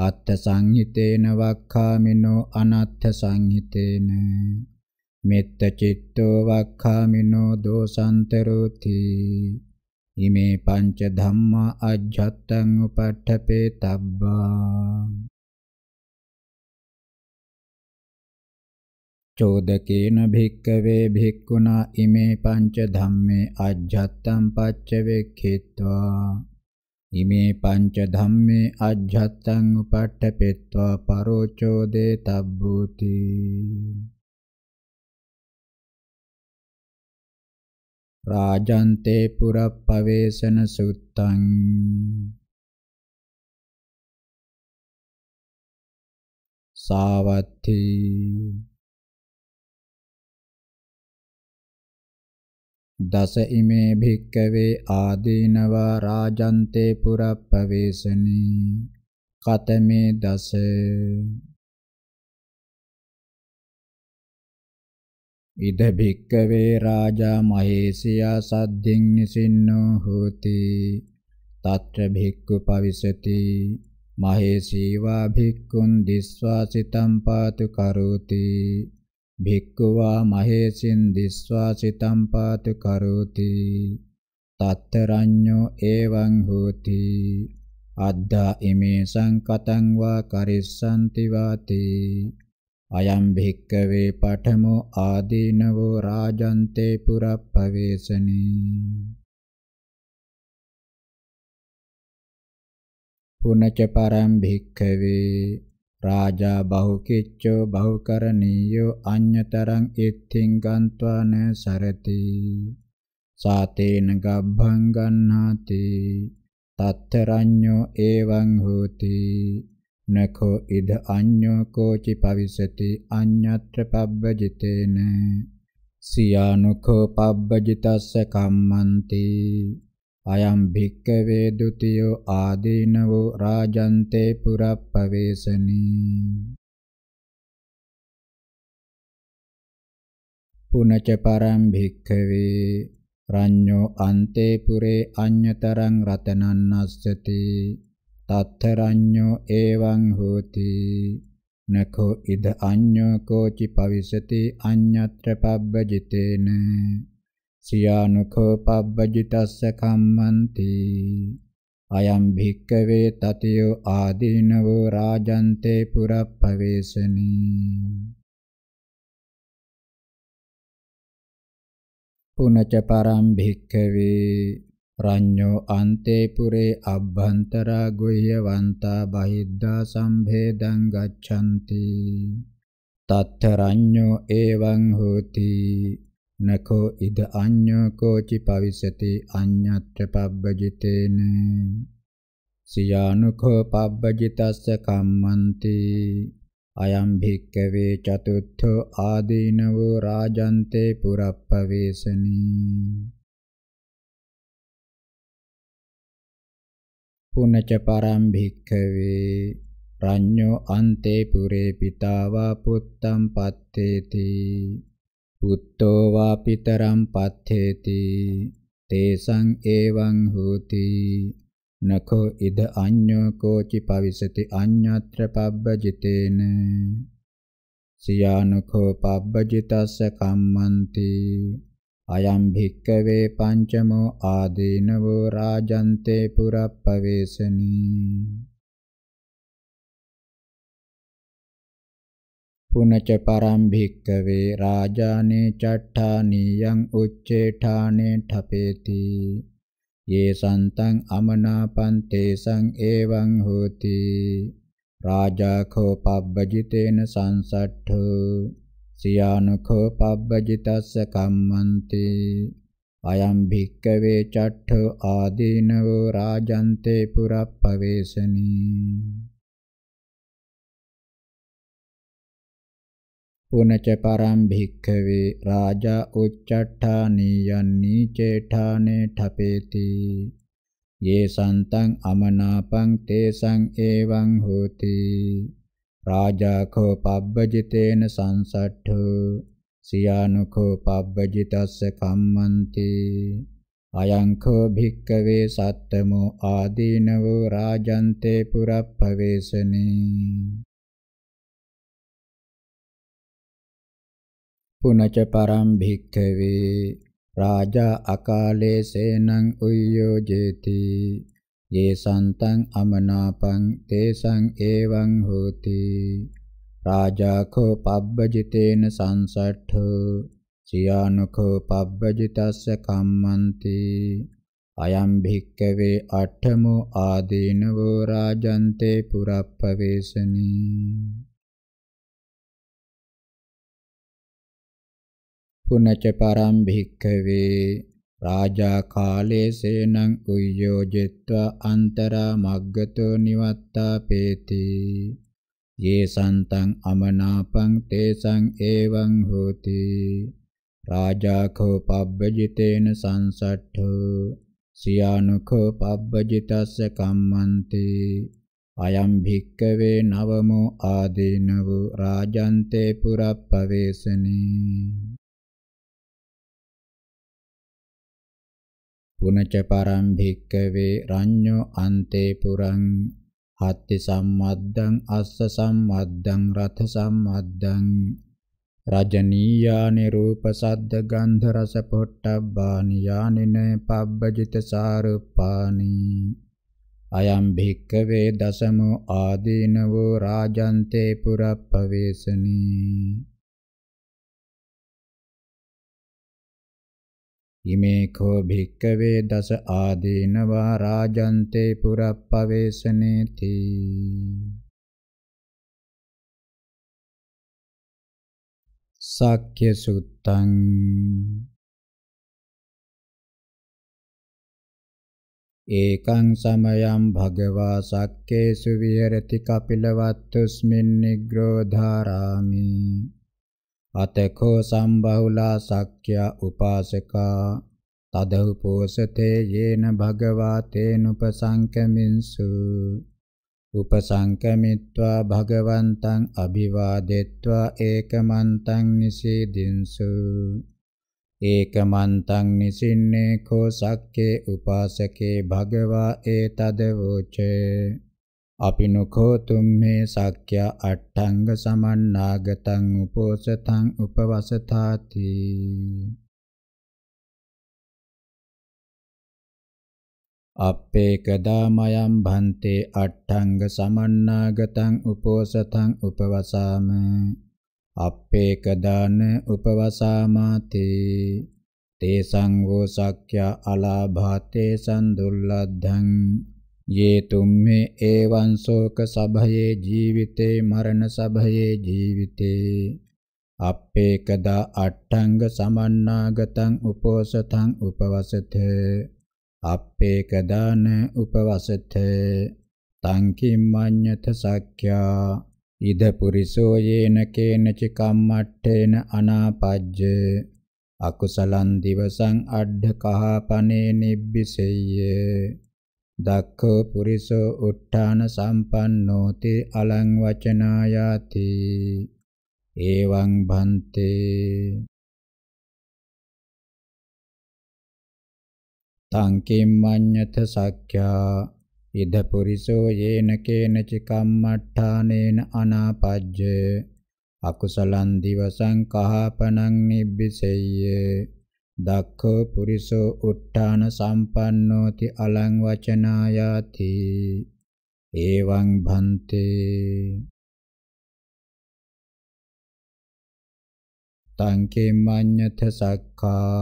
අත්ථ සංහිතේන වක්ඛාමිනෝ අනත්ථ සංහිතේන මෙත්ත චිත්තෝ වක්ඛාමිනෝ දෝසන්තරෝති ඉමේ පංච ධම්මා අජ්ජත්තං උපට්ඨපේ තබ්බා චෝදකේන භික්කවේ භික්ඛුනා ඉමේ පංච ධම්මේ අජ්ජත්තං පච්ච වෙක්ඛිත්වා ඉමේ පංච ධම්මේ අජ්ජත්තං උපට්ඨපෙත්වා පරෝචෝදේ තබ්බූති රාජන්තේ පුරප්පවේසන සුත්තං සාවත්ථී දස ඉමේ භික්කවේ ආදීනවා රාජන්තේ පුරප්පවේසනී කතමේ දස ඉද භික්කවේ රාජා මහේසියා සද්ධින් නිසින්නෝ හෝති තත්‍ර භික්ඛු පවිසති මහේසීවා භික්ඛුන් දිස්වාසිතම් පාතු කරෝති භික්ඛවා මහේසින් දිස්වා සිතම් පාත කරෝති තත්තරඤ්ඤෝ එවං හෝති අද්දා ඉමේ සංකතං වා කරිස්සන්ති වාති අයම් භික්කවේ පඨමෝ ආදීනවෝ රාජන්තේ පුරප්පවේසනේ පුනච පරම් භික්කවේ රාජා බහුකිච්චෝ බහුකරණීයෝ අඤ්‍යතරං ඉත්තිං ගන්්වා න සරති සාතේන ගබ්බං ගන්නාති තත්තරඤ්ඤෝ එවං හෝති නකෝ ඉද අඤ්ඤෝ කෝචි පවිසති අඤ්ඤත්‍ර පබ්බජිතේන සියානුකෝ පබ්බජිතස්ස කම්මන්ති අයම් භික්කවේ ဒ ුතියෝ ආදීනවෝ රාජන්තේ පුරප්පවේසනී පුනච පරම් භික්කවේ රඤ්ඤෝ අන්තේ පුරේ අඤ්‍යතරං රතනන්නස්සති තත්තරඤ්ඤෝ එවං හෝති නකෝ ඉද අඤ්ඤෝ කෝචි පවිසති අඤ්ඤත්‍ර පබ්බජිතේන සියානුකෝ පබ්බජිතස්ස කම්මන්ති අයම් භික්කවේ තතියෝ ආදීනවෝ රාජන්තේ පුරප්පවේසනී පුනච පරම් භික්කවේ රඤ්ඤෝ අන්තේ පුරේ අබ්බන්තරා ගොය්‍යවන්තා බහිද්ධා සම්භේදං ගච්ඡanti තත්තරඤ්ඤෝ එවං හෝති නකෝ ඉද අඤ්ඤෝ කෝචි පවිසති අඤ්ඤත්‍ය පබ්බජිතේන සියානුඛෝ පබ්බජිතස්ස කම්මන්ති අයම් භික්කවේ චතුත්ථෝ ආදීනවෝ රාජන්තේ පුරප්පවේසනී පුනච පරම් භික්කවේ රඤ්ඤෝ අන්තේ පුරේ පිතාවා පුත්තම් පත්තේති පුත්තෝ වා පිතරම් පත්ථේති තේසං එවං හෝති නඛෝ ඉද අඤ්ඤෝ කෝචි පවිසති අඤ්ඤත්‍ර පබ්බජිතේන සියානුඛෝ පබ්බජිතස්ස කම්මන්ති අයම් භික්කවේ පංචමෝ ආදීනවෝ රාජන්තේ පුරප්පවේසනී පුනච පරම් භික්කවේ රාජානේ චට්ඨානියං උච්චේඨානේ ඨපේති යේ සන්තං අමනාපන්තේ සං එවං හෝති රාජාඛෝ පබ්බජිතේන සංසට්ඨෝ සියානඛෝ පබ්බජිතස්ස කම්මන්ති අයම් භික්කවේ චට්ඨෝ ආදීනවෝ රාජන්තේ පුරප්පවේසනී උනච පරම් භික්ඛවේ රාජා උච්චට්ඨානීයන්නී චේඨානේ ඨපේති යේ සන්තං අමනාපං තේසං එවං හෝති රාජාකෝ පබ්බජිතේන සංසට්ඨෝ සියානුකෝ පබ්බජිතස්ස කම්මන්ති අයංකෝ භික්කවේ සත්තමෝ ආදීනවෝ රාජන්තේ පුරප්පවේසනේ පුනච පරම් භික්ඛවේ රාජා අකාලේ සේනං උයෝජේති යේ සන්තං අමනාපං තේසං එවං හෝති රාජාඛෝ පබ්බජිතේන සංසට්ඨෝ සියානුඛෝ පබ්බජිතස්ස කම්මන්ති අයම් භික්කවේ අට්ඨමෝ ආදීනවෝ රාජන්තේ පුරප්පවේසනී පුනච පරම් භික්ඛවේ රාජා කාලේ සේනං උය්‍යෝ ජෙත්වා අන්තරා මග්ගතෝ නිවත්තා පේති යේ සන්තං අමනාපං තේසං එවං හෝති රාජා කෝ පබ්බජිතේන සංසට්ඨෝ සියානුකෝ පබ්බජිතස්ස කම්මන්ති අයම් භික්කවේ නවමෝ ආදීනව රාජන්තේ පුරප්පවේසනේ පුනච පරම් භික්කවේ රඤ්ඤෝ අන්තේ පුරං හත්ති සම්මද්දං අස්ස සම්මද්දං රත සම්මද්දං රජනීයානි රූප සද්ද ගන්ධ රස පොට්ටබ්බානි යානින පබ්බජිත සාරුපානි අයම් භික්කවේ දසමෝ ආදීනවෝ රාජන්තේ පුරප්පවේසනී ඉමේකෝ භික්කවේ දස ආදීනවා රාජන්තේ පුරප්පවේසනේති සක්්‍ය සුත්තං ඒකං සමයං භගවා සක්කේසු විහෙරති කපිලවත්තුස්මින් නිග්‍රෝධාරාමි අතකෝ සම්බහුලා සක්ඛ්‍ය උපාසකා තදඋපෝසතේ යේන භගවා තේනුපසංකමින්සු උපසංකමිත්වා භගවන්තං අභිවාදෙත්වා ඒකමන්තං නිසීදින්සු ඒකමන්තං නිසින්නේ කෝ සක්කේ උපාසකේ භගවා ඒ තදවෝචේ අපිනුකෝතුම් මේ සක්‍ය අට්ඨංග සමන්නාගතං උපෝසතං උපවසතාති අප්පේකදා මයම් භන්තේ අට්ඨංග සමන්නාගතං උපෝසතං උපවසාම අප්පේකදාන උපවසාමාති තේසං වෝ සක්‍ය අලාභාතේ සම්දුල්ලද්ධං ये तुमे एवं शोक सभये जीविते मरण सभये जीविते අප්පේකදා අට්ඨංග සමන්නාගතං උපෝසතං උපවසත අප්පේකදාන උපවසත තං කිම්මඤ්ඤත සක්ඛ්‍යා ඉද පුරිසෝ යේන කේනච කම්මට්ඨේන අනාපජ්ජ අකුසලං දිවසං අඩ්ඩ කහපනේ නිබ්බිසෙය්‍ය දක්ඛෝ පුරිසෝ උත්තාන සම්පන්නෝති අලං වචනායාති එවං භන්තේ තංකිම්මඤ්ඤත සක්ඛ්‍යා ඉද පුරිසෝ යේන කේන චිකම්මට්ඨානේන අනාපජ්ජ අකුසලං දිවසං කහපනං නිබ්බිසෙය්‍ය දක්ඛෝ පුරිසෝ උට්ඨාන සම්පන්නෝති අලං වචනායාති එවං භන්තේ තංකේ මඤ්ඤත සක්ඛා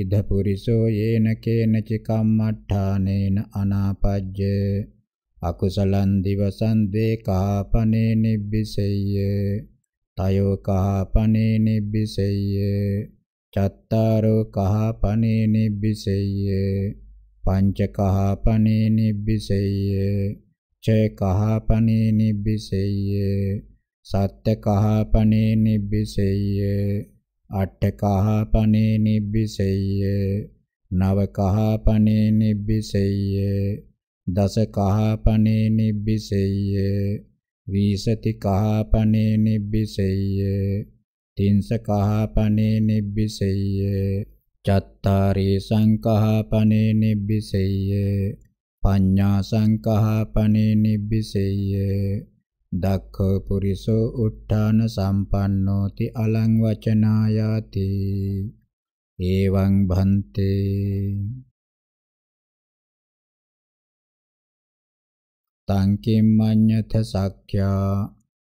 ඉද පුරිසෝ යේන කේන චිකම්මඨානේන අනාපජ්ජ අකුසලං දිවසං දේකාපනේ නිබ්බිසෙය්‍ය තයෝ කාපනේ නිබ්බිසෙය්‍ය චත්තාරෝ කහපනේ නිබ්බිසෙය්‍ය පංච කහපනේ නිබ්බිසෙය්‍ය ච කහපනේ නිබ්බිසෙය්‍ය සත්ත කහපනේ නිබ්බිසෙය්‍ය අට කහපනේ නිබ්බිසෙය්‍ය නව කහපනේ නිබ්බිසෙය්‍ය දස කහපනේ නිබ්බිසෙය්‍ය වීසති කහපනේ නිබ්බිසෙය්‍ය තින්ස කහපනේ නිබ්බිසෙය්‍ය චත්තාරී සංකහපනේ නිබ්බිසෙය්‍ය පඤ්ඤා සංකහපනේ නිබ්බිසෙය්‍ය දක්ඛ පුරිසෝ උත්තාන සම්පන්නෝති අලං වචනායාති එවං භන්තේ තං කිම්මඤ්ඤත සක්ඛ්‍යා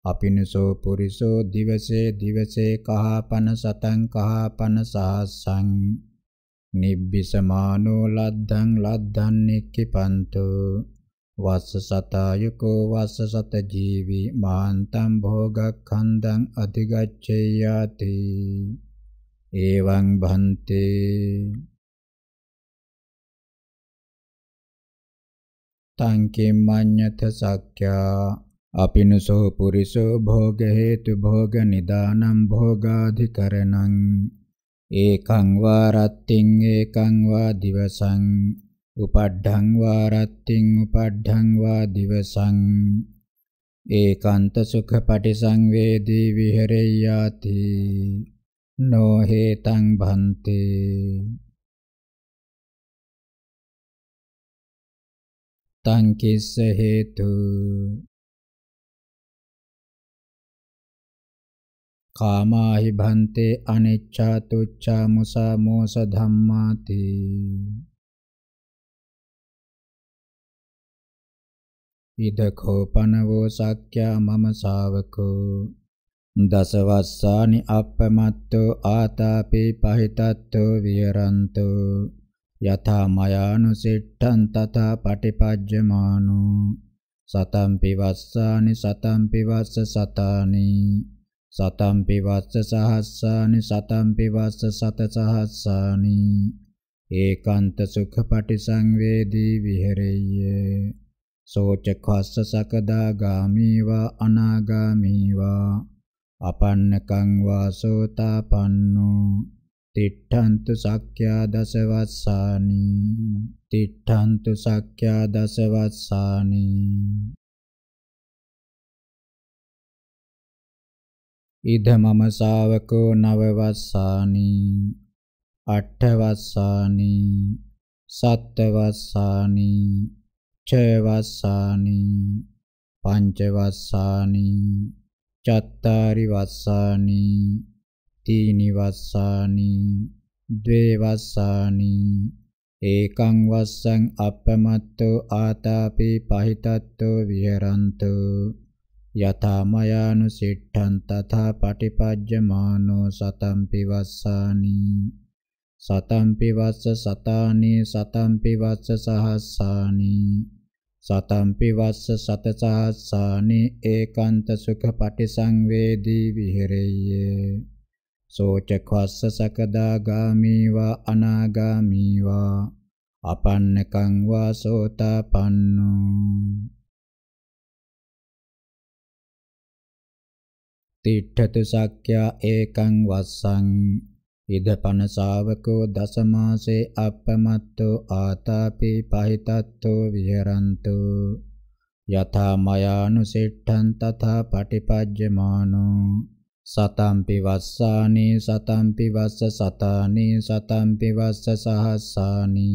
අපිනසෝ පුරිසෝ දිවසේ දිවසේ කහපන සතං කහපන සහස්සං නිබ්බිසමානෝ ලද්ධං ලද්ධං නික්කිපන්තු වස්ස සතායකෝ වස්ස සත ජීවි මාන්තං භෝගක්ඛන්දං අධිගච්ඡේයාති එවං භන්තේ තං කිම්මඤ්ඤත සක්ඛ්‍යා අපිනුසෝ පුරිසෝ භෝග හේතු භෝග නිදානම් භෝගාධිකරණං ඒකං වාරත්තිං ඒකං වා දිවසං උපඩ්ඩං වාරත්තිං උපඩ්ඩං වා දිවසං ඒකාන්ත සුඛ පටිසංවේදී විහෙරෙය්‍යාති නෝ හේතං භන්තේ තං කිස්ස හේතු කාමාහි භන්තේ අනිච්චා තුච්චා මුසා මෝස ධම්මාති ඉදකෝ පනවෝ සක්ඛ්‍යා මම ශාවකෝ දසවස්සානි අප්පමත්තෝ ආතාපේ පහිතත්තෝ විහරන්තෝ යථා මයානුසෙට්ඨං තථා පටිපජ්ජමානෝ සතම්පි වස්සානි සතම්පි වස්ස සතානි සතම්පි වස්ස සහස්සානි සතම්පි වස්ස සත සහස්සානි ඒකාන්ත සුඛ පටිසංවේදී විහෙරෙය්‍ය සෝචකස්ස සකදාගාමීවා අනාගාමීවා අපන්නකං වාසෝතාපන්නෝ තිට්ඨන්තු සක්ඛ්‍යා දසවස්සානි තිට්ඨන්තු සක්ඛ්‍යා දසවස්සානි ඉද මම ශාවකෝ නවවස්සානි අටවස්සානි සත්වස්සානි චවස්සානි පංචවස්සානි චත්තාරි වස්සානි තීනි වස්සානි ද්වේ වස්සානි ඒකං වස්සං අපමත්තෝ ආතාපි පහිතත්තෝ විහෙරන්තෝ යතාමයානුසිට්ඨං තථා පටිපජ්ජමානෝ සතම්පි වස්සානි සතම්පි වස්ස සතානි සතම්පි වස්ස සහස්සානි සතම්පි වස්ස සතසහස්සානි ඒකාන්ත සුඛ පටිසංවේදී විහෙරෙය්‍ය සෝචක්ඛස්ස සකදාගාමීවා අනාගාමීවා අපන්නකං වා සෝතාපන්නෝ තිට්ඨතු සක්ඛ්‍යා ඒකං වස්සං ඉදපන ශාවකෝ දසමාසේ අපමත්තෝ ආතාපි පහිතත්තෝ විහරන්තු යථා මයානුසෙට්ඨං තථා පටිපජ්ජමානෝ සතම්පි වස්සානි සතම්පි වස්ස සතානි සතම්පි වස්ස සහස්සානි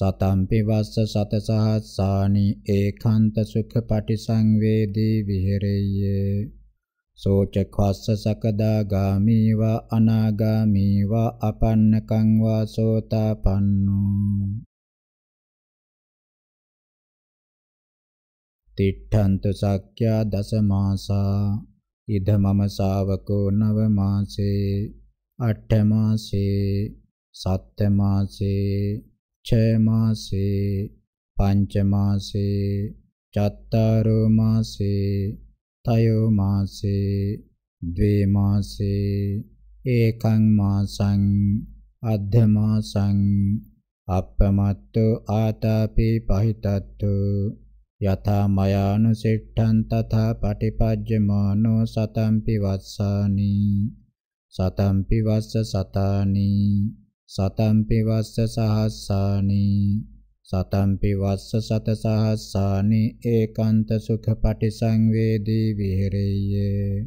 සතම්පි වස්ස සතසහස්සානි ඒකාන්ත සුඛ පටිසංවේදී විහෙරෙය්‍යේ සෝචකස්ස සකදාගාමීවා අනාගාමීවා අපන්නකං වා සෝතාපන්නෝ තිට්ඨන්තු සක්ඛ්‍යා දසමාසා ඉද මම ශාවකෝ නව මාසේ අට මාසේ සත්‍ය මාසේ ඡය මාසේ පංච මාසේ චත්තාරෝ මාසේ තයෝ මාසේ ද්වේ මාසේ ඒකං මාසං අද්ධ මාසං අප්පමත්තෝ ආතාපේ පහිතත්තෝ යථා මයානුසෙට්ඨං තථා පටිපජ්ජමානෝ සතම්පි වස්සානි සතම්පි වස්ස සතානි සතම්පි වස්ස සහස්සානි සතම්පි වස්ස සත සහස්සානි ඒකාන්ත සුඛ පටිසංවේදී විහෙරෙය්‍ය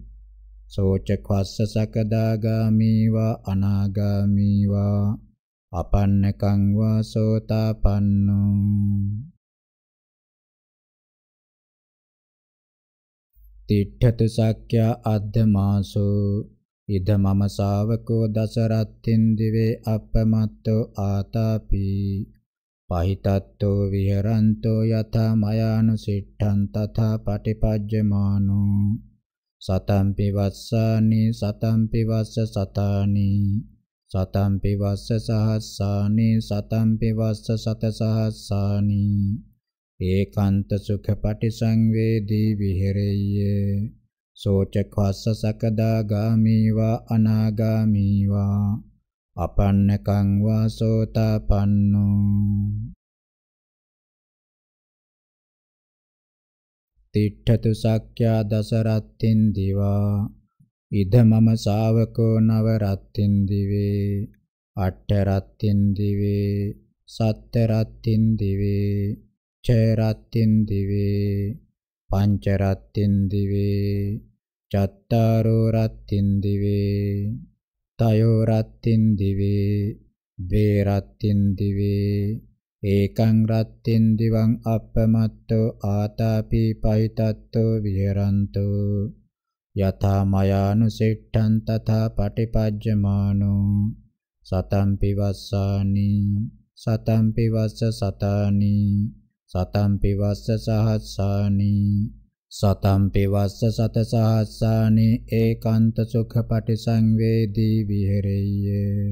සෝච ඛස්ස සකදාගාමීවා අනාගාමීවා අපන්නකං වා සෝතාපන්නෝ තිට්ඨතු සක්ඛ්‍යා අද්ධමාසෝ ඉද මම ශාවකෝ දසරත්තින් දිවේ අපමත්තෝ ආතාපි පහිතත්තෝ විහරන්තෝ යථා මයානුසිට්ඨං තථා පටිපජ්ජමානෝ සතම්පි වස්සානි සතම්පි වස්ස සතානි සතම්පි වස්ස සහස්සානි සතම්පි වස්ස සත සහස්සානි ඒකාන්ත සුඛ පටිසංවේදී විහෙරෙය්‍ය සෝච ඛස්ස සකදාගාමීවා අනාගාමීවා අපන්නකං වා සෝතාපන්නෝ තිට්ඨතු සක්ඛ්‍යා දසරත්තින් දිවා ඉද මම ශාවකෝ නව රත්තින් දිවේ අට්ඨ රත්තින් දිවේ සත්‍ය රත්තින් දිවේ ඡය රත්තින් දිවේ පංච රත්තින් දිවේ චත්තාරෝ රත්තින් දිවේ තයෝ රත්තින් දිවේ ද්වේ රත්තින් දිවේ ඒකං රත්තින් දිවං අප්පමත්තෝ ආතාපි පයිතත්තෝ විහෙරන්තෝ යථා මයානුසෙට්ඨං තථා පටිපජ්ජමානෝ සතම් පිවස්සානි සතම් පිවස්ස සතානි සතම් පිවස්ස සහස්සානි සතම්පිවස්ස සත සහස්සානි ඒකාන්ත සුඛ පටිසංවේදී විහෙරෙය්‍ය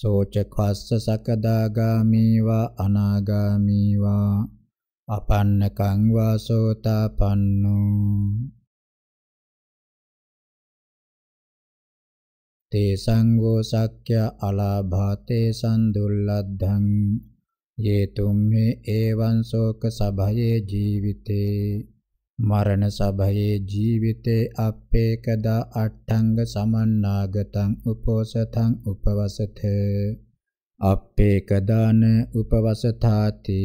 සෝචකස්ස සකදාගාමීවා අනාගාමීවා අපන්නකං වා සෝතාපන්නෝ තේ සංඝෝ සක්ඛ්‍ය අලාභා තේ සම්දුල්ලද්ධං යේතුම්හි ඒවං ශෝක සභයේ ජීවිතේ මරණ සභයේ ජීවිතේ අපේකදා අට්ඨංග සමන්නාගතං උපෝසතං උපවසත අපේකදාන උපවසතාති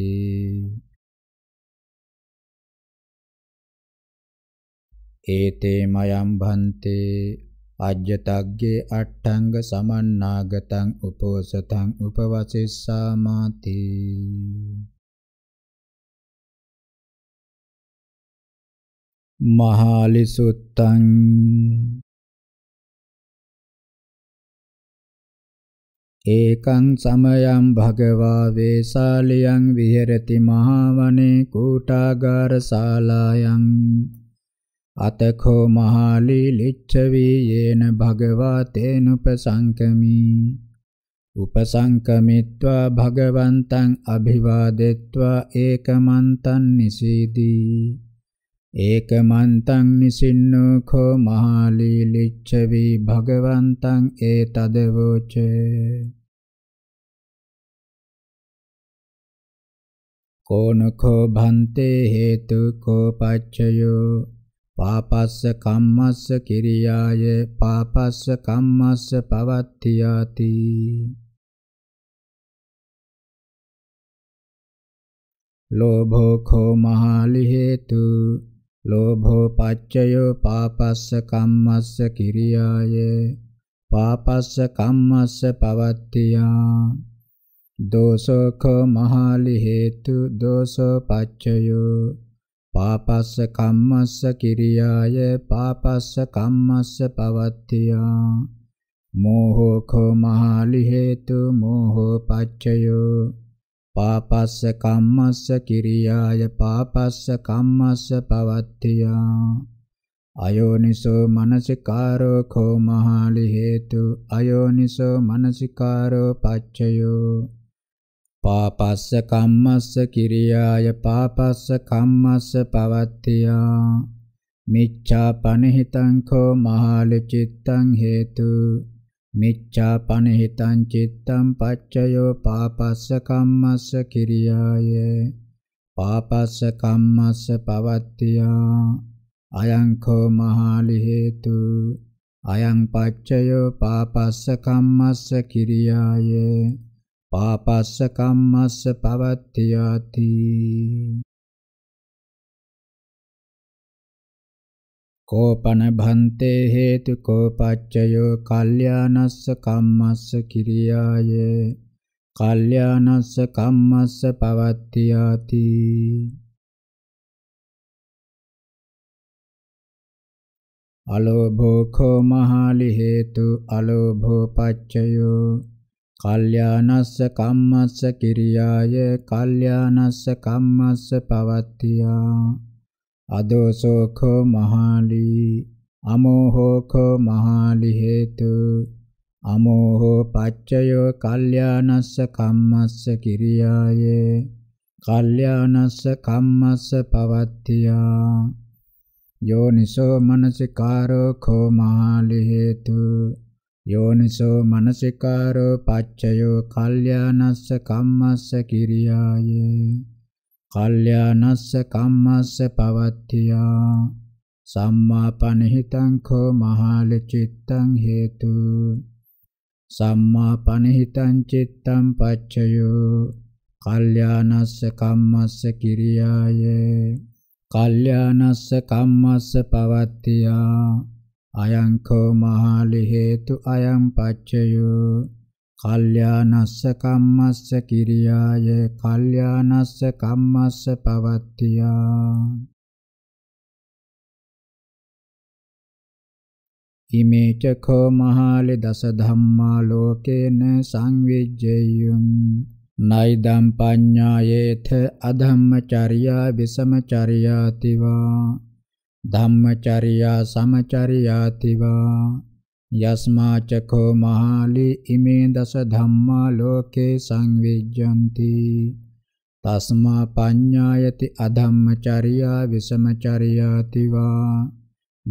ඒතේ මයම් භන්තේ අජ්‍යතග්ගේ අට්ඨංග සමන්නාගතං උපෝසතං උපවසෙස්සාමාති මහාලිසුත්තං ඒකං සමයං භගවා වේසාලියං විහෙරති මහාවනේ කූටාගාර ශාලායන් අතඛෝ මහාලි ලිච්ඡවී යේන භගවා තේනුපසංකමි උපසංකමිත්වා භගවන්තං අභිවාදෙත්වා ඒකමන්තං නිසීදී ඒකමන්තං නිසින්නෝ khෝ මහාලි ලිච්ඡවී භගවන්තං ඒතදවෝච කෝනඛෝ භන්තේ හේතු කෝපච්චයෝ පාපස්ස කම්මස්ස කිරියාය පාපස්ස කම්මස්ස පවත්තියාති ලෝභෝ කෝ මහාලි හේතු ලෝභෝ පච්චයෝ පාපස්ස කම්මස්ස කිරියාය පාපස්ස කම්මස්ස පවත්තියා දෝසෝ කෝ මහාලි හේතු දෝසෝ පච්චයෝ පාපස්ස කම්මස්ස කිරියාය පාපස්ස කම්මස්ස පවත්තියා මෝහෝ කෝ මහලි හේතු මෝහෝ පච්චයෝ පාපස්ස කම්මස්ස කිරියාය පාපස්ස කම්මස්ස පවත්තියා අයෝනිසෝ මනසිකාරෝ කෝ මහලි හේතු අයෝනිසෝ මනසිකාරෝ පච්චයෝ පාපස්ස කම්මස්ස කිරියාය පාපස්ස කම්මස්ස පවත්තියා මිච්ඡා පනහිතං කෝ මහල චිත්තං හේතු මිච්ඡා පනහිතං චිත්තං පච්චයෝ පාපස්ස කම්මස්ස කිරියාය පාපස්ස කම්මස්ස පවත්තියා අයං කෝ මහලි හේතු අයං පච්චයෝ පාපස්ස කම්මස්ස කිරියාය පාපස්ස කම්මස්ස පවත්තියාති කෝපන භන්තේ හේතු කෝපච්චයෝ කල්යානස්ස කම්මස්ස කිරියාය කල්යානස්ස කම්මස්ස පවත්තියාති අලෝභෝ කෝ මහලි හේතු අලෝභෝ පච්චයෝ කල්යානස්ස කම්මස්ස කිරියාය කල්යානස්ස කම්මස්ස පවත්තියා අදෝසෝඛෝ මහාලි අමෝහෝඛෝ මහාලි හේතු අමෝහෝ පච්චයෝ කල්යානස්ස කම්මස්ස කිරියාය කල්යානස්ස කම්මස්ස පවත්තියා යෝනිසෝ මනසිකාරෝ කෝ මහාලි හේතු යෝනිසෝ මනසිකාරෝ පච්චයෝ කල්යානස්ස කම්මස්ස කිරියායේ කල්යානස්ස කම්මස්ස පවත්තියා සම්මා පනිහිතං කෝ මහාල චිත්තං හේතු සම්මා පනිහිතං චිත්තං පච්චයෝ කල්යානස්ස කම්මස්ස කිරියායේ කල්යානස්ස කම්මස්ස පවත්තියා අයං කෝ මහලි හේතු අයං පච්චයෝ කල්යානස්ස කම්මස්ස කිරියාය කල්යානස්ස කම්මස්ස පවත්තියා ඉමේච කෝ මහලි දස ධම්මා ලෝකේන සංවිජ්ජයං නයිදම් පඤ්ඤායේත අධම්මචර්යා විසමචර්යාතිවා ධම්මචර්යා සමචරියාතිවා යස්මාචකෝ මහාලි ඉමේ දස ධම්මා ලෝකේ සංවිජ්ජಂತಿ තස්මා පඤ්ඤායති අධම්මචර්යා විසමචරියාතිවා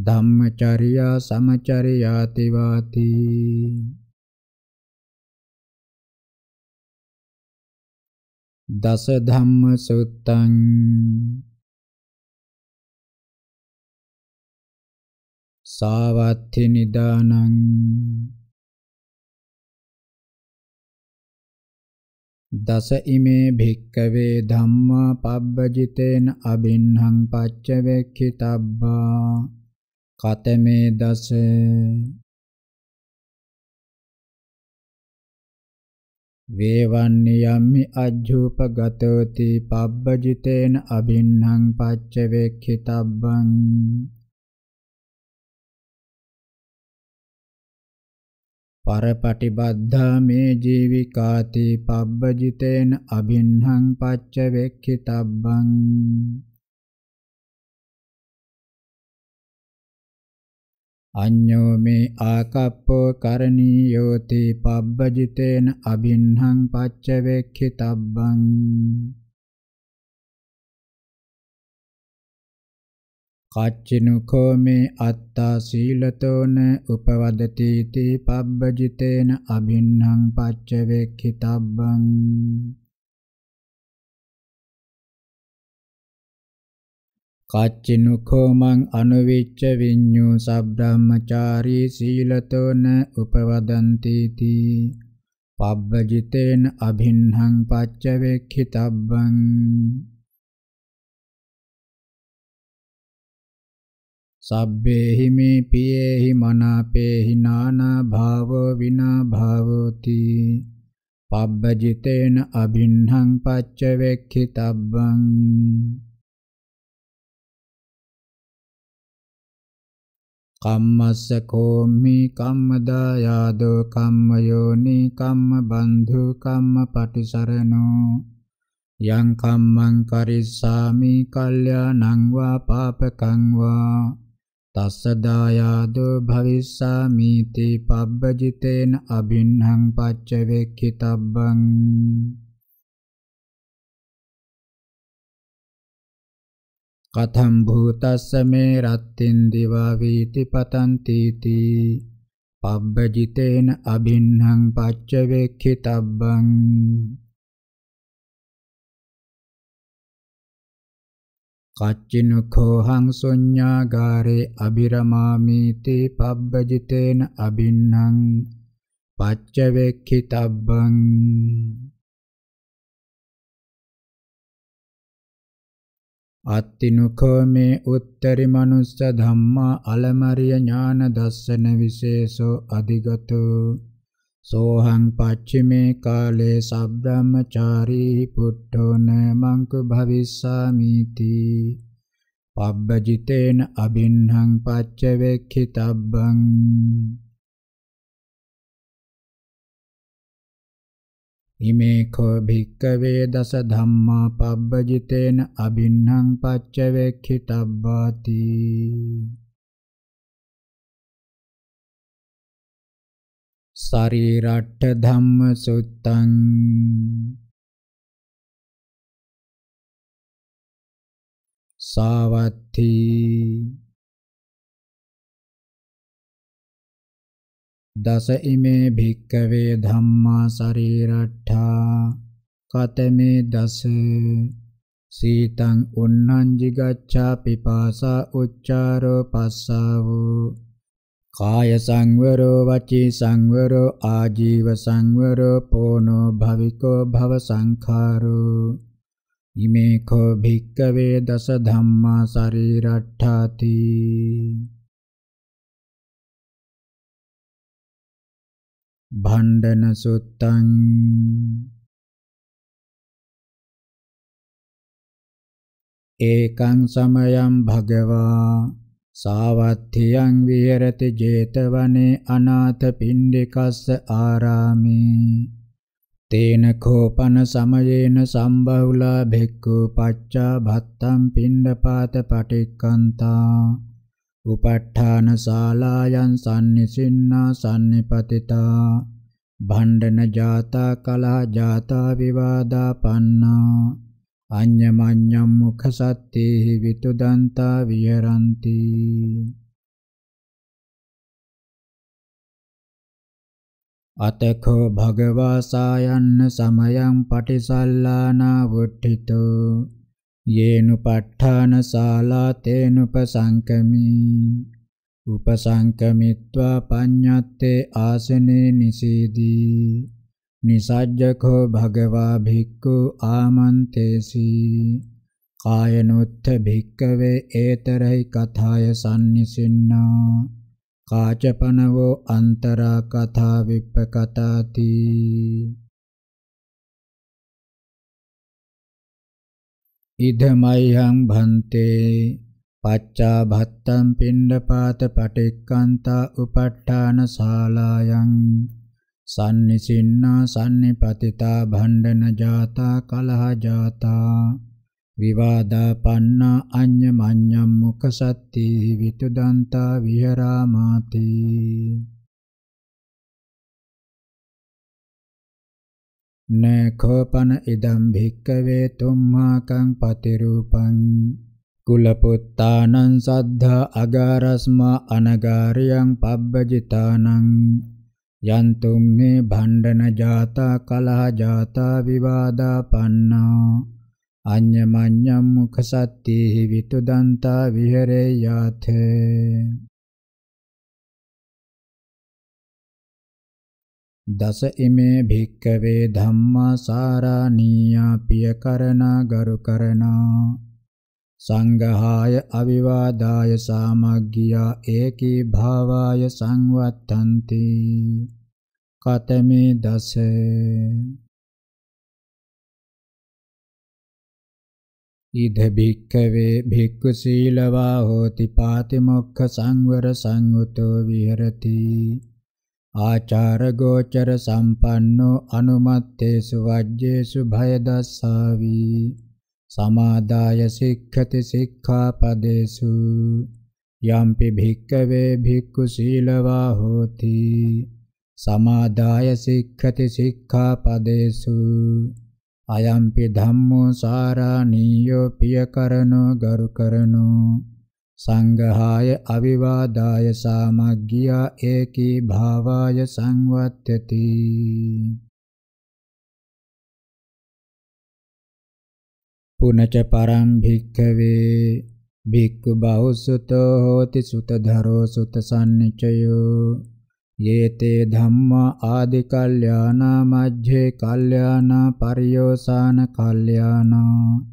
ධම්මචර්යා සමචරියාතිවාති දස ධම්ම සුත්තං සාවත්ථි නිදානං දස ඉමේ භික්කවේ ධම්මා පබ්බජිතේන අබින්හං පච්චවෙක්ඛිතබ්බා කතමේ දස වේවන්නියම්මි අජ්ජූපගතෝති පබ්බජිතේන අබින්හං පච්චවෙක්ඛිතබ්බං පරපටිබද්ධා මේ ජීවිකාති පබ්බජිතේන අභින්හං පච්ච වෙක්ඛිතබ්බං අඤ්ඤෝ මේ ආකප්පෝ කරණීයෝති පබ්බජිතේන අභින්හං පච්ච වෙක්ඛිතබ්බං කච්චිනුකෝ මේ අත්තා සීලතෝන උපවදති තී පබ්බජිතේන අභින්නම් පච්ච වෙක්ඛිතබ්බං කච්චිනුකෝ මං අනුවිච්ච විඤ්ඤෝ සබ්‍රාහ්මචාරී සීලතෝන උපවදන්ති තී පබ්බජිතේන අභින්නම් පච්ච වෙක්ඛිතබ්බං සබ්බේහි මේ පියේහි මනාපේහි නානා භාව විනා භාවති පබ්බජිතේන අභින්හං පච්ච වෙක්ඛිතබ්බං කම්මස්ස කෝමි කම්මදායාදෝ කම්මයෝනි කම්ම බන්ධු කම්ම පටිසරණෝ යං කම්මං කරිස්සාමි කල්යාණං වා පාපකං වා තස්සදායාදෝ භවිස්සාමීති පබ්බජිතේන අභින්හං පච්චවෙක්ඛිතබ්බං කතම් භූතස්ස මේ රත්තින් දිවා වීති පතන්ති තී පබ්බජිතේන අභින්හං පච්චවෙක්ඛිතබ්බං කච්චිනකෝහං සුඤ්ඤාගාරේ අබිරමාමීති පබ්බජිතේන අබින්නම් පච්චවෙක්ඛිතබ්බං අත්තිනුකෝ මේ උත්තරි මනුස්ස ධම්මා අලමරිය ඥාන දස්සන විශේෂෝ අධිගතෝ සෝහං පච්චිමේ කාලේ සබ්‍රාහ්මචාරී පුට්ඨෝන මංක භවිස්සාමිති පබ්බජිතේන අබින්හං පච්ච වෙක්ඛිතබ්බං ඉමේ කෝ භික්කවේ දස ධම්මා පබ්බජිතේන අබින්හං පච්ච වෙක්ඛිතබ්බාති ශරීරට්ඨ ධම්ම සුත්තං සාවත්ති දස ඉමේ භික්කවේ ධම්මා ශරීරට්ඨා කතමේ දස සීතං උන්නං jigacchā pipāsā uccāro passāvo කාය සංවරෝ වචී සංවරෝ ආජීව සංවරෝ පෝනෝ භවිකෝ භව සංඛාරෝ ඉමේ කෝ භික්කවේ දස ධම්මා ශරීරට්ඨාති භණ්ඩන සුත්තං ඒකං සමයං භගවා සාවත්තියං විහෙරති 제තවනේ අනාථ පිණ්ඩිකස්ස ආරාමේ තේන කෝපන සමයේන සම්බහුලා භික්ඛු පච්චා භත්තම් පිණ්ඩපාත පටික්කන්තා උපට්ඨාන ශාලායන් sannisinna sannipatita භණ්ඩන ජාතා කලහ ජාතා විවාදා පන්නා අඤ්ඤමඤ්ඤම් මුඛ සත්තේහි විතුදන්තා විහරಂತಿ අතකෝ භගවා සායන්න සමයං පටිසල්ලානා වුට්ඨිතෝ යේනු ප ဋ ාණ සාලා තේනුපසංකමි උපසංකමිත්වා පඤ්ඤත්තේ ආසනේ නිසීදී නිසජ්ජකෝ භගවා භික්ඛු ආමන්තේසි කායනොත්ථ භික්කවේ ඒතරයි කථාය sannisinnā කාචපනවෝ අන්තරා කථා විප්පකතාති ඉදමයිහං භන්තේ පච්චා භත්තම් පිණ්ඩපාත පටික්කන්තා උපට්ඨාන ශාලායන් සම්නිසින්නා සම්නිපතිතා භණ්ඩන ජාතා කලහ ජාතා විවාදා පන්නා අඤ්ඤ මඤ්ඤම් මුඛ සත්ති විතුදන්තා විහරාමාති නඛෝපන ඉදම් භික්කවේ තුම්මාකං පතිරූපං කුලපුත්තානං සද්ධා අගාරස්මා අනගාරියං පබ්බජිතානං යන්තුම් මේ භණ්ඩන ජාතා කලහ ජාතා විවාදා පන්නා අඤ්ඤමඤ්ඤම් මුඛ සත්‍තිහි විතුදන්තා විහෙරේ යාතේ දස ඉමේ භික්කවේ ධම්මා සාරාණීයා පිය කරනා ගරු කරනා සංඝහාය අවිවාදාය සාමග්ගියා ඒකී භාවාය සංවත්තන්ති කතමේ දස ඉද භික්කවේ භික්ඛු සීලවා හෝති පාතිමොක්ඛ සංවර සංයුතෝ විහෙරති ආචාර ගෝචර සම්පන්නෝ අනුමත්තේසු වජ්ජේසු භය දස්සාවී සමාදාය සික්ඛති සික්ඛාපදේසු යම්පි භික්කවේ භික්ඛු සීලවා හෝති සමාදාය සික්ඛති සික්ඛාපදේසු අයම්පි ධම්මෝ සාරාණීයෝ පියකරණෝ ගරුකරණෝ සංඝාය අවිවාදාය සාමග්ගියා ඒකී භාවාය සංවත්තති පුනච පරම් භික්ඛවේ භික්ඛු බහුසුතෝ හෝති සුතධරෝ සුතසන්නිචයෝ යේතේ ධම්මා ආදි කල්යාණා මජ්ජේ කල්යාණා පරියෝසాన කල්යාණා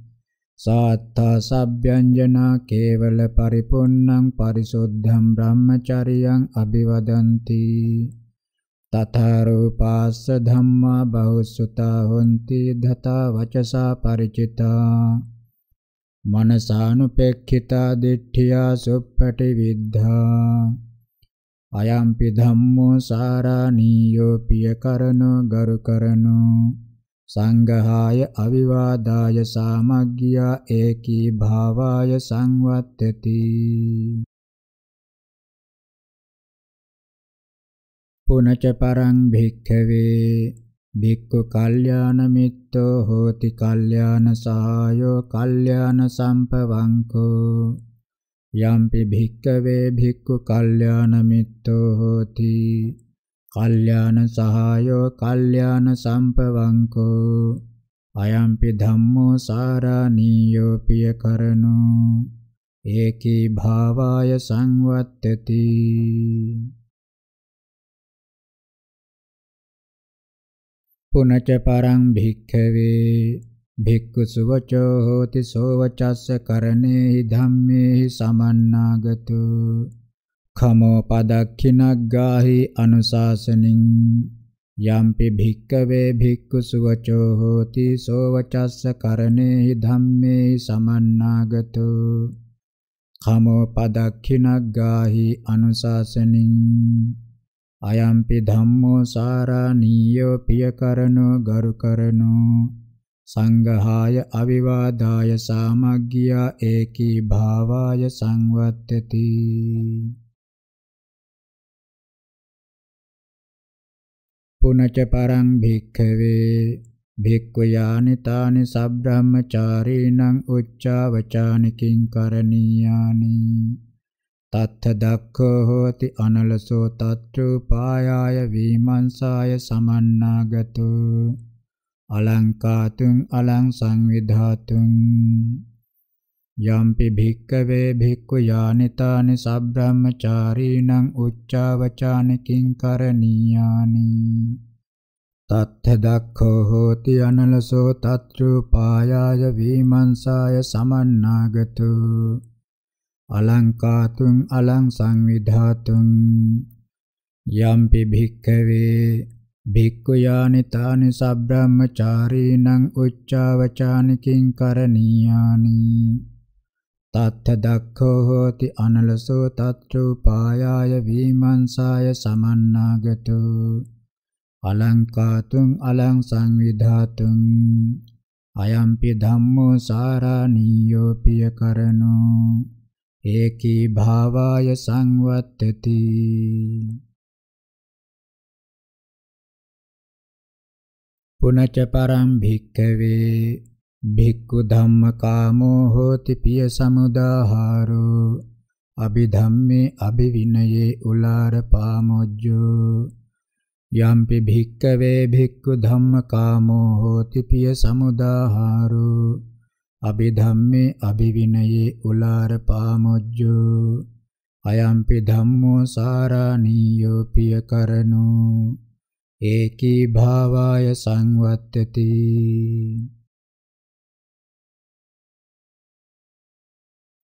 සාත්තා සබ්බ්‍යංජනා කේවල පරිපුන්නං පරිසුද්ධං බ්‍රහ්මචරියං අභිවදಂತಿ තථාරූපාස්ස ධම්මා බහුසුතා හොಂತಿ ධතා වචසා ಪರಿචිතා මනසානුපෙක්ඛිතා දිට්ඨියා සුප්පටි විද්ධා අයම්පි ධම්මෝ සාරාණීයෝ පියකරණෝ ගරුකරණෝ සංඝහාය අවිවාදාය සාමග්ගියා ඒකී භාවාය සංවත්තති පුනච පරං භික්ඛවේ භික්ඛු කල්යාණ මිත්තෝ හෝති කල්යාණ සහායෝ කල්යාණ සම්පවංකෝ යම්පි භික්ඛවේ භික්ඛු කල්යාණ මිත්තෝ හෝති කල්යාණ සහායෝ කල්යාණ සම්පවංකෝ අයම්පි ධම්මෝ සාරාණීයෝ පිය කරණෝ ඒකී භාවාය සංවත්තති පුනච පරං භික්ඛවේ භික්ඛුසු වචෝ හෝති සෝවචස්ස කරණේ ධම්මේ සමන්නාගතු khamo padakkhinaggahi අනුශාසනින් යම්පි භික්කවේ භික්ඛුසු වචෝ හෝති සෝවචස්ස කරණේ ධම්මේ සමන්නාගතු khamo padakkhinaggahi අනුශාසනින් අයම්පි ධම්මෝ සාරාණීයෝ පියකරණෝ ගරුකරණෝ සංඝහාය අවිවාදාය සාමග්ගියා ඒකී භාවාය සංවත්තති පුනච පරං භික්ඛවේ භික්ඛු යානි තානි සබ්‍රාහ්මචාරීණං උච්චාවචානි කිං කරණීයානි තත්ථ දක්ඛෝ හෝති අනලසෝ තත්ත්‍රුපායාය විමංසාය සමන්නාගතෝ අලංකාතුං අලං සංවිධාතුං යම්පි භික්කවේ භික්ඛු යානිතානි සබ්‍රාහ්මචාරීණං උච්චාවචානි කිංකරණීයානි තත්ථ දක්ඛෝ හෝති අනලසෝ තත්ත්‍රුපායාය විමංසාය සමන්නාගතෝ අලංකාතුං අලං සංවිධාතුං යම්පි භික්ඛවේ භික්ඛු යානි තානි සබ්‍රාහ්මචාරීණං උච්චාවචානි කිං කරණීයානි තත්ථ දක්ඛෝ හෝති අනලසෝ තත්රූපායාය විමංසාය සමන්නාගතෝ අලංකාතුං අලං සංවිධාතුං අයම්පි ධම්මෝ සාරාණීයෝ පියකරණෝ ඒකී භාවාය සංවත්තති පුනච පරම් භික්ඛවේ භික්ඛු ධම්මකාමෝ හෝති පිය සමුදාහාරෝ අභිධම්මේ අභිවිනයේ උලාර පාමොජ්ජෝ යම්පි භික්ඛවේ භික්ඛු ධම්මකාමෝ හෝති පිය සමුදාහාරෝ අභිධම්මේ අභිවිනයේ උලාර පාමොජ්ජෝ අයම්පි ධම්මෝ සාරාණීයෝ පියකරණෝ ඒකී භාවාය සංවත්තති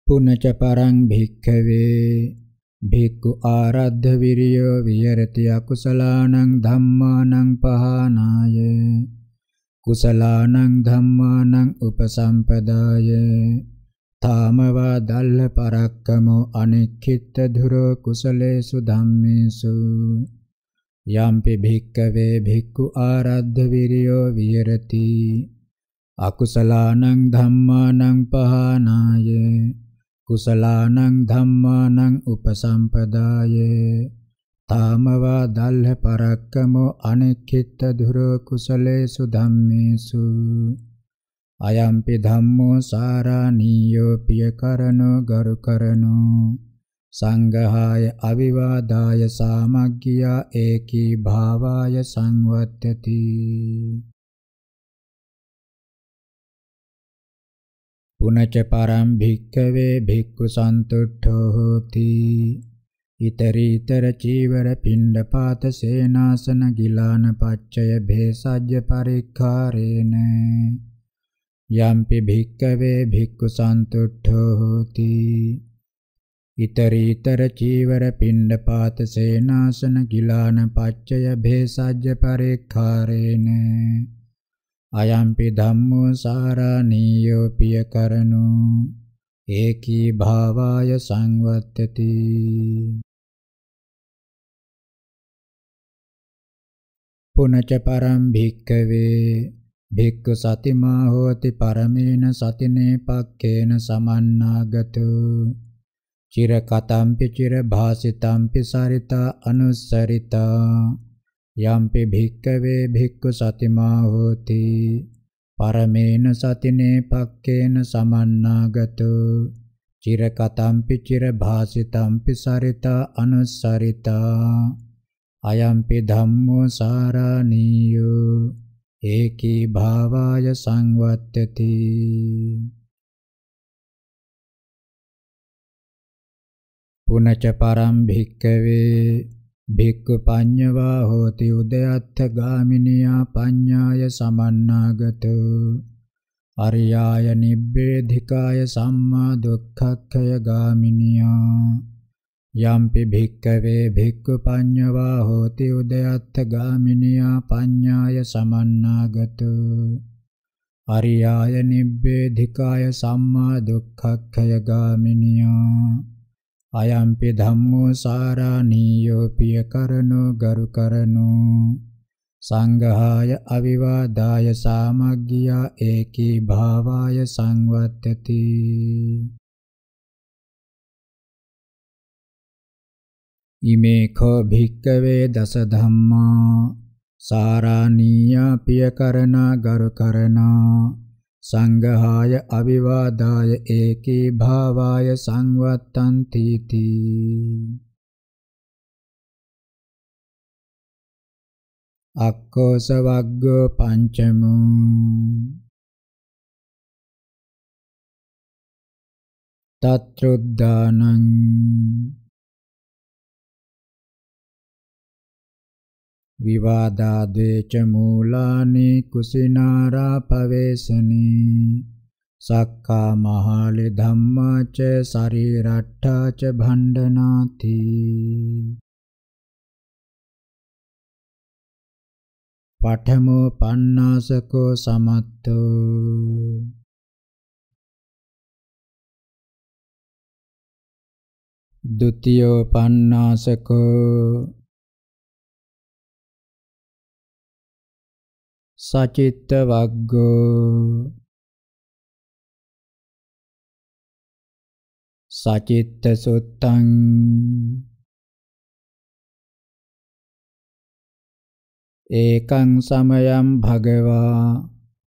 පුනච පරං භික්ඛවේ භික්ඛු ආරද්ධ විරියෝ විහෙරති අකුසලානං ධම්මානං පහනාය කුසලානං ධම්මානං උපසම්පදාය තාමවා දල්ල පරක්කමෝ අනික්ඛිත ධුරෝ කුසලේසු ධම්මේසු යම්පි භික්කවේ භික්ඛු ආරද්ධ විරියෝ විහෙරති අකුසලානං ධම්මානං පහනාය කුසලානං ධම්මානං උපසම්පදායේ තාමවා දල්හ පරක්කමෝ අනෙක්ඛිත දුරෝ කුසලේසු ධම්මේසු අයම්පි ධම්මෝ සාරාණීයෝ පියකරණෝ ගරුකරණෝ සංඝහාය අවිවාදාය සාමග්ගියා ඒකී භාවාය සංවත්තති පුනච පරම් භික්කවේ භික්ඛු සන්තුට්ඨෝ හෝති ඉතරීතර චීවර පිණ්ඩපාත සේනාසන ගිලාන පච්චය භේසජ්‍ය පරික්ඛාරේන යම්පි භික්කවේ භික්ඛු සන්තුට්ඨෝ හෝති ඉතරීතර චීවර පිණ්ඩපාත සේනාසන ගිලාන පච්චය භේසජ්‍ය පරික්ඛාරේන අයම්පි ධම්මෝ සාරාණීයෝ පියකරණෝ ඒකී භාවාය සංවත්තති පුනච පරම් භික්කවේ භික්ඛු සතිමා හෝති පරමේන සතිනේ පක්ඛේන සමන්නාගතු චිර කතම්පි චිර භාසිතම්පි සරිතා අනුස්සරිතා යම්පි භික්කවේ භික්ඛු සතිමා හෝති පරමේන සතිනේ පක්ඛේන සමන්නාගතු චිර කතම්පි චිර භාසිතම්පි සරිතා අනුස්සරිතා අයම්පි ධම්මෝ සාරාණීයෝ ඒකී භාවාය සංවත්තති පුනච පරම් භික්කවේ භික්ඛු පඤ්ඤවා හෝති උදයත්ථ ගාමිනියා පඤ්ඤාය සමන්නාගතෝ අරියාය නිබ්බේධිකාය සම්මා දුක්ඛක්ඛය ගාමිනියා යම්පි භික්කවේ භික්ඛු පඤ්ඤවා හෝති උදයත්ථ ගාමිනියා පඤ්ඤාය සමන්නාගතු අරියාය නිබ්බේධිකාය සම්මා දුක්ඛක්ඛය ගාමිනියා අයම්පි ධම්මෝ සාරාණීයෝ පියකරණෝ ගරුකරණෝ සංඝාය අවිවාදාය සාමග්ගියා ඒකී භාවාය සංවත්තති ඉමේකෝ භික්කවේ දස ධම්මා සාරාණීයා පියකරණා ගරුකරණා සංඝහාය අවිවාදාය ඒකී භාවාය සංවත්තං තීති අක්කෝස වග්ගෝ පංචමෝ තත්රුද්ධානං විවාදා ද්වේච මූලානි කුසිනාරා පවේසනේ සක්කා මහලි ධම්මාච ශරීරට්ඨාච භණ්ඩනාති පඨමෝ පන්නාසකෝ සමත්තෝ ද්විතියෝ පන්නාසකෝ සචිත්ත වග්ගෝ සචිත්ත සුත්තං ඒකං සමයං භගවා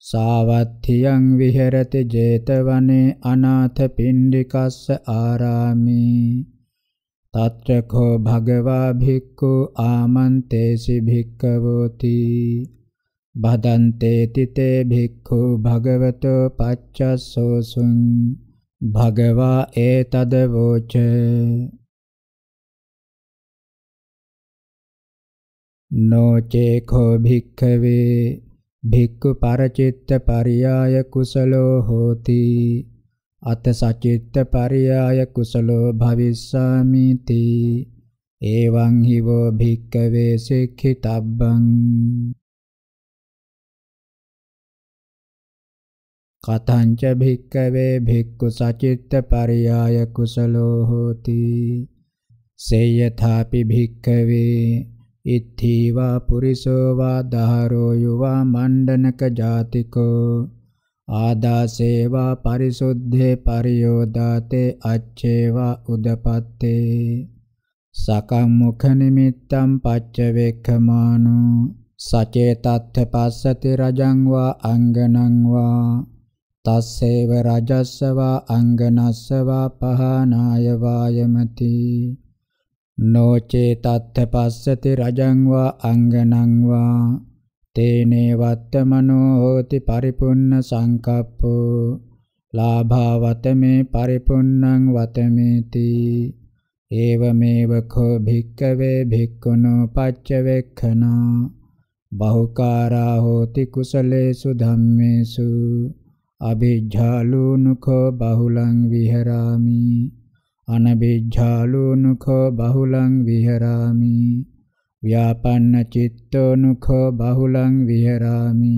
සාවත්තියං විහෙරති 제තවනේ අනාථ පිණ්ඩිකස්ස ආරාමේ තත්‍රකෝ භගවා භික්ඛු ආමන්තේසි භික්ඛවෝති බදන්තේති තේ භික්ඛු භගවතෝ පච්චස්සෝසුං භගවා ඒතද වෝච නොචේ කෝ භික්ඛවේ භික්ඛු පරචිත්ත පරියාය කුසලෝ හෝති අත සචිත්ත පරියාය කුසලෝ භවිස්සාමි තී එවං හිවෝ භික්ඛවේ සික්ඛිතබ්බං කතංච භික්කවේ භික්ඛු සචිත්ත පරියාය කුසලෝ හෝති සේයථාපි භික්කවේ ඉත්ථීවා පුරිසෝ වා දහරෝ යුවා මණ්ඩනක ජාතිකෝ ආදාසේවා පරිසුද්ධේ පරියෝදාතේ අච්චේවා උදපත්තේ සකං මුඛ නිමිත්තම් පච්ච වේක්ඛමානෝ සචේතත්ථ පස්සති රජං වා අංගනං වා තස්සේව රජස්සවා අංගනස්සවා පහනාය වායමති නොචේ තත්ත පස්සති රජං වා අංගනං වා තේනේ වත්තමනෝ හෝති පරිපුන්න සංකප්පෝ ලාභාවත මේ පරිපුන්නං වතමේති ඒවමේව කෝ භික්කවේ භික්ඛුනෝ පච්චවෙක්ඛනා බහුකාරා හෝති කුසලේසු ධම්මේසු අබේජ්ජාලුනුකෝ බහුලං විහරාමි අනබේජ්ජාලුනුකෝ බහුලං විහරාමි ව්‍යාපන්න චිත්තෝනුකෝ බහුලං විහරාමි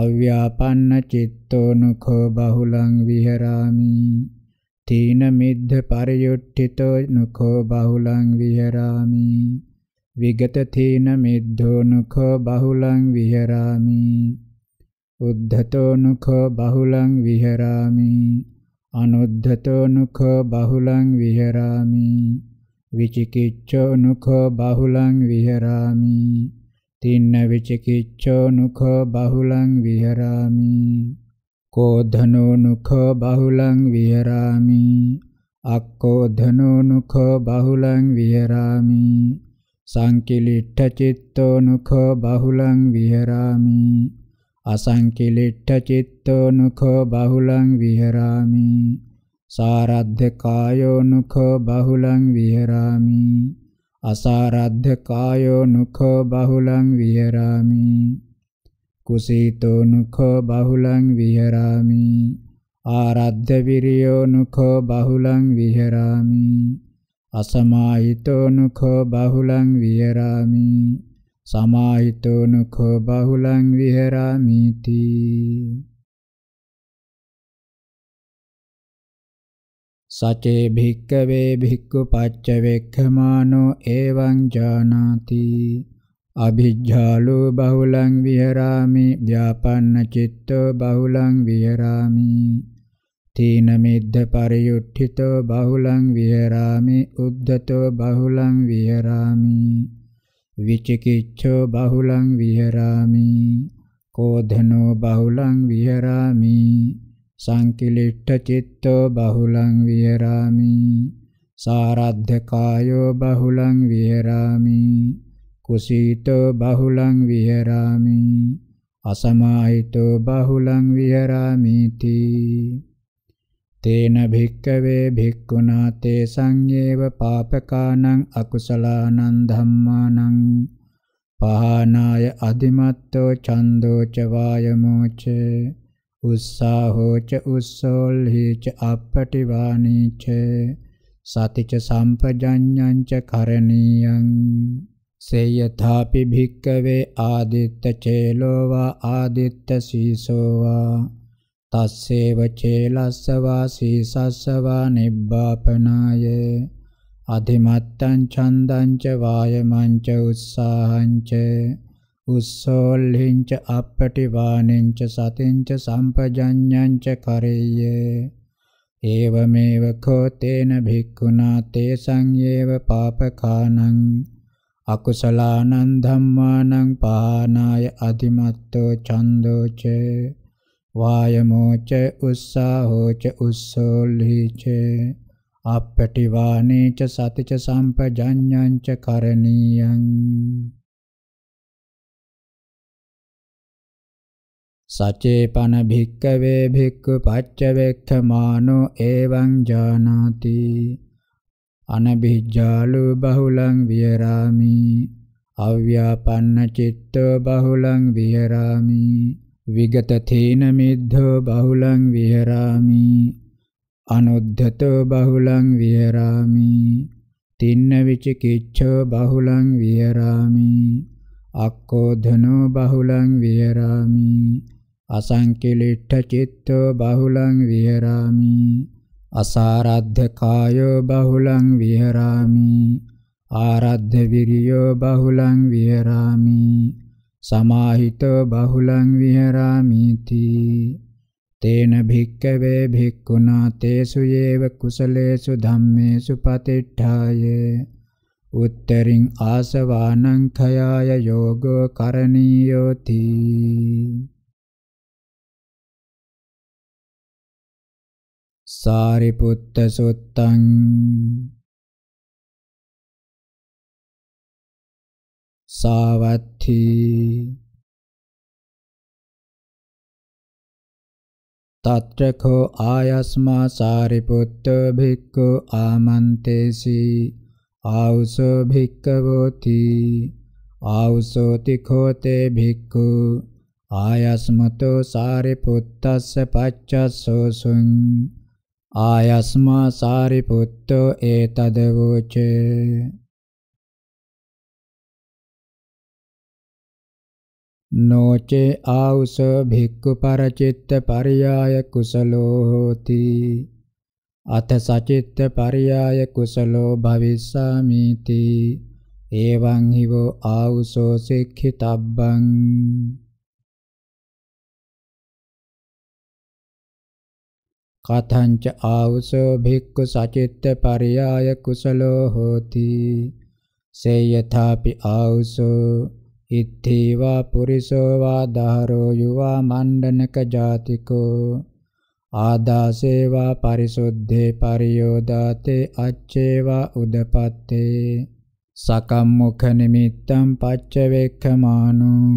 අව්‍යාපන්න චිත්තෝනුකෝ බහුලං විහරාමි තීන මිද්ධ පරියුට්ඨිතෝ නුකෝ බහුලං විහරාමි විගත තීන මිද්ධෝ නුකෝ බහුලං විහරාමි උද්ධතෝ නුඛෝ බහුලං විහෙරාමි අනුද්ධතෝ නුඛෝ බහුලං විහෙරාමි විචිකිච්ඡෝ නුඛෝ බහුලං විහෙරාමි තින්න විචිකිච්ඡෝ නුඛෝ බහුලං විහෙරාමි කෝධනෝ නුඛෝ බහුලං විහෙරාමි අක්කෝධනෝ නුඛෝ බහුලං විහෙරාමි සංකිලිට්ඨ චිත්තෝ නුඛෝ බහුලං විහෙරාමි අසංකිලිට්ඨ චිත්තෝනුඛෝ බහුලං විහෙරාමි සාරද්ධ කායෝනුඛෝ බහුලං විහෙරාමි අසාරද්ධ කායෝනුඛෝ බහුලං විහෙරාමි කුසීතෝනුඛෝ බහුලං විහෙරාමි ආරද්ධ විරියෝනුඛෝ බහුලං විහෙරාමි අසමාහිතෝනුඛෝ බහුලං විහෙරාමි සමාහිතෝ නුඛෝ බහුලං විහෙරාමිති සචේ භික්කවේ භික්ඛු පච්ච වෙක්ඛමානෝ එවං ජානාති අභිජ්ජාලෝ බහුලං විහෙරාමි ව්‍යාපන්න චිත්තෝ බහුලං විහෙරාමි තීන මිද්ද පරියුට්ඨිතෝ බහුලං විහෙරාමි උද්ධතෝ බහුලං විහෙරාමි විචිකිච්ඡෝ බහුලං විහෙරාමි කෝධනෝ බහුලං විහෙරාමි සංකිලිට්ඨ චිත්තෝ බහුලං විහෙරාමි සාරද්ධ කායෝ බහුලං විහෙරාමි කුසීතෝ බහුලං විහෙරාමි අසමාහිතෝ බහුලං විහෙරාමි තී තේන භික්කවේ භික්ඛුනා තේ සංයේව පාපකානං අකුසලානං ධම්මානං පහනාය අධිමත්තෝ චන්தோ ච වායමෝ ච උස්සාහෝ ච උස්සෝල්හි ච අපටිවානී ච සතිච සම්පජඤ්ඤං ච කරණීයං සේයථාපි භික්කවේ ආදිත්ත චේලෝ වා ආදිත්ත සීසෝ වා තස්සේව චේලස්සවා සීසස්සවා නිබ්බාපනාය අධිමත්තං ඡන්දං ච වායමං ච උස්සාහං ච උස්සෝල්හිං ච අපපටිවාණං ච සතින් ච සම්පජඤ්ඤං ච කරෙය්‍ය ඒවමේව කෝ තේන භික්ඛුනා තේ සංයේව පාපකානං අකුසලානං ධම්මානං පානාය අධිමත්තෝ ඡන්தோචේ වායමෝච උස්සාහෝච උස්සෝල්හිච අප්පටිවානේච සතිච සම්පජඤ්ඤංච කරණීයං සචේපන භික්කවේ භික්ඛු පච්චවෙක්ඛමානෝ එවං ජානාති අනබිජ්ජාලු බහුලං විහරාමි අව්‍යාපන්න චිත්තෝ බහුලං විහරාමි විගත තේන මිද්ධෝ බහුලං විහෙරාමි අනුද්ධතෝ බහුලං විහෙරාමි තින්න විචිකිච්ඡෝ බහුලං විහෙරාමි අක්කෝධනෝ බහුලං විහෙරාමි අසංකලිට්ඨ චිත්තෝ බහුලං විහෙරාමි අසාරද්ධ කායෝ බහුලං විහෙරාමි ආරද්ධ විරියෝ බහුලං විහෙරාමි සමාහිතෝ බහුලං විහරාමිති තේන භික්කවේ භික්ඛුනා තේසු යේව කුසලේසු ධම්මේසු පතිට්ඨාය උත්තරින් ආසවානං khයාය යෝගෝ කරණීයෝති සාරිපුත්ත සුත්තං සාවත්ථි තත්‍රකෝ ආයස්මා සාරිපුත්තෝ භික්ඛු ආමන්තේසි ආවුසෝ භික්ඛවෝති ආවුසෝ තිඛෝතේ භික්ඛු ආයස්මතෝ සාරිපුත්තස්ස පච්චස්සෝසුං ආයස්මා සාරිපුත්තෝ ඒතදවෝචේ නොචේ ආවුස භික්ඛු පරචිත්ත පරියාය කුසලෝ හෝති අත සචිත්ත පරියාය කුසලෝ භවිස්සාමිති එවං හිවෝ ආවුසෝ සික්ඛිතබ්බං කතංච ආවුසෝ භික්ඛු සචිත්ත පරියාය කුසලෝ හෝති සේයථාපි ආවුසෝ ඉත්තේවා පුරිසෝ වා දහරෝ යුවා මණ්ඩනක ජාතිකෝ ආදාසේවා පරිසුද්ධේ පරියෝදාතේ අච්චේවා උදපත්තේ සකම්මුඛ නිමිත්තං පච්චවේක්ඛමානෝ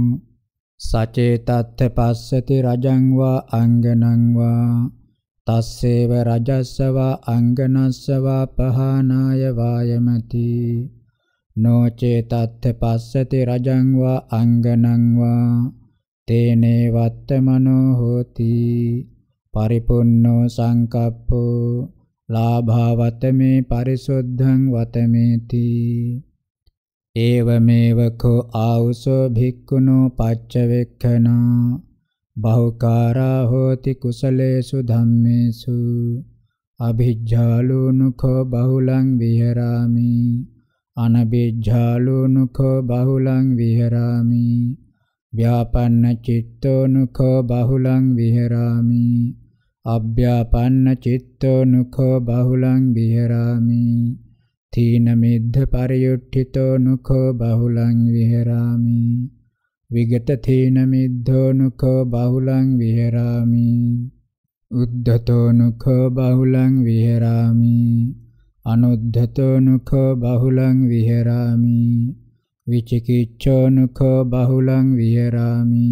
සචේතත්ථ පස්සති රජං වා අංගනං වා තස්සේව රජස්සවා අංගනස්සවා පහනාය වායමති නොචේ තත්ථ පස්සති රජං වා අංගනං වා තේනේ වත්තමනෝ හෝති පරිපුන්නෝ සංකප්පෝ ලාභවතමේ පරිසුද්ධං වතමේති ඒවමේව කෝ ආවුසෝ භික්ඛුනෝ පච්චවෙක්ඛනා බහුකාරා හෝති කුසලේසු ධම්මේසු අභිජ්ජාලුනුඛෝ බහුලං විහෙරාමි අනබිජ්ජාලුනුඛෝ බහුලං විහෙරාමි ව්‍යාපන්න චිත්තෝනුඛෝ බහුලං විහෙරාමි අභ්‍යාපන්න චිත්තෝනුඛෝ බහුලං විහෙරාමි තීන මිද්ධ පරියුට්ඨිතෝනුඛෝ බහුලං විහෙරාමි විගත තීන මිද්ධෝනුඛෝ බහුලං විහෙරාමි උද්ධතෝනුඛෝ බහුලං විහෙරාමි අනුද්ධතෝනුඛ බහුලං විහෙරාමි විචිකිච්ඡෝනුඛ බහුලං විහෙරාමි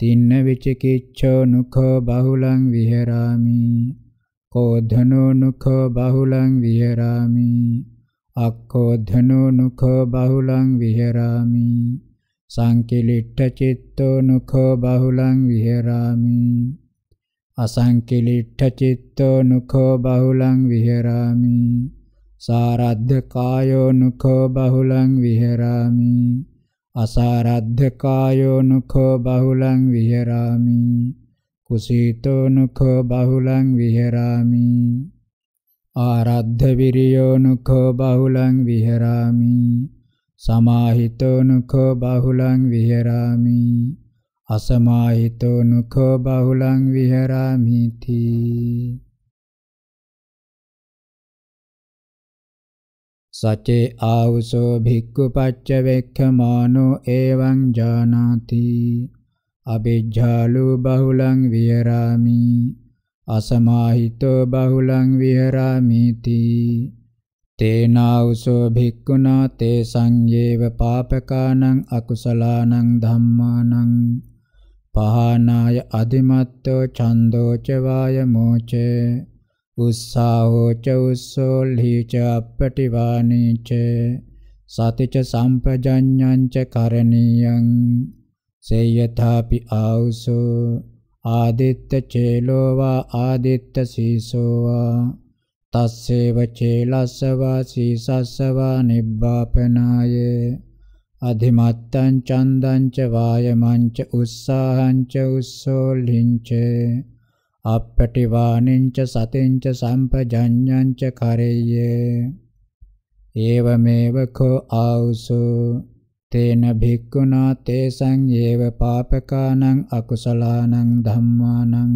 තින්න විචිකිච්ඡෝනුඛ බහුලං විහෙරාමි කෝධනෝනුඛ බහුලං විහෙරාමි අක්කෝධනෝනුඛ බහුලං විහෙරාමි සංකිලිට්ඨ චිත්තෝනුඛ බහුලං විහෙරාමි අසංකිලිට්ඨ චිත්තෝ නුඛෝ බහුලං විහෙරාමි සාරද්ධ කායෝ නුඛෝ බහුලං විහෙරාමි අසාරද්ධ කායෝ නුඛෝ බහුලං විහෙරාමි කුසීතෝ නුඛෝ බහුලං විහෙරාමි ආරද්ධ විරියෝ නුඛෝ බහුලං විහෙරාමි සමාහිතෝ නුඛෝ බහුලං විහෙරාමි අසමාහිතෝ නුඛෝ බහුලං විහෙරාමිති සචේ ආවුසෝ භික්ඛු පච්ච වෙක්ඛමානෝ එවං ජානාති අබිජ්ජාලු බහුලං විහෙරාමි අසමාහිතෝ බහුලං විහෙරාමිති තේනාවුසෝ භික්ඛුනා තේ සංයේව පාපකානං අකුසලානං ධම්මානං පහනාය අධිමත්තෝ ඡන්தோච වායමෝච උස්සාහෝච උස්සෝල්හිච අපටිවානීච සතිච සම්පජඤ්ඤංච කරණීයං සේයථාපි ආවුසෝ ආදිත්ත චේලෝ වා ආදිත්ත සීසෝ වා තස්සේව චේලස්සවා සීසස්සවා නිබ්බාපනායේ අධිමත්තං චන්දංච වායමංච උස්සාහංච උස්සෝල්හිංච අප්පටිවානිංච සතිංච සම්පජඤ්ඤංච කරෙය්‍ය ඒවමේව කෝ ආවුසු තේන භික්ඛුනා තේසං ඒව පාපකානං අකුසලානං ධම්මානං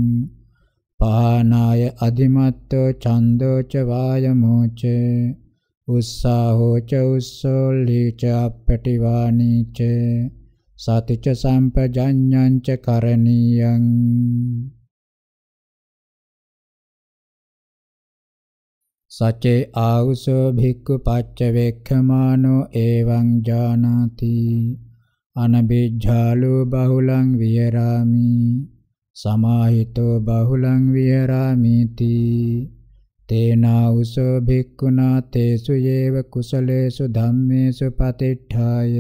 පහනාය අධිමත්තෝ චන්දෝච වායමෝචේ උස්සාහෝ ච උස්සෝලි ච අපටිවානි ච සතිච සම්පජඤ්ඤං ච කරණීයං සචේ ආවුසෝ භික්ඛු පච්ච වේක්ඛමානෝ එවං ජානාති අනබිජ්ජාලෝ බහුලං විහෙරාමි සමාහිතෝ බහුලං විහෙරාමිති තේනා උසෝ භික්ඛුනා තේසු යේව කුසලේසු ධම්මේසු පතිට්ඨාය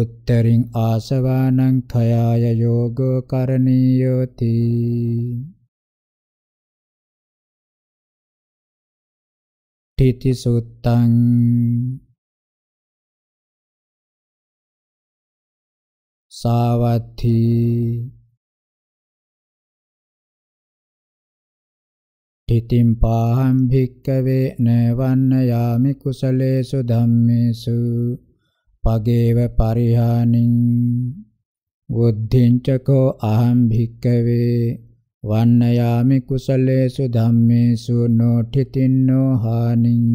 උත්තරින් ආසවානං khයාය යෝගෝ කරණීයෝති ඨිති සුත්තං සාවත්ථී තිතින් පාහම් භික්කවේ නවන්නයාමි කුසලේසු ධම්මේසු පගේව පරිහානින් බුද්ධින් චකෝ අහම් භික්කවේ වන්නයාමි කුසලේසු ධම්මේසු නොඨිතින්නෝ හානින්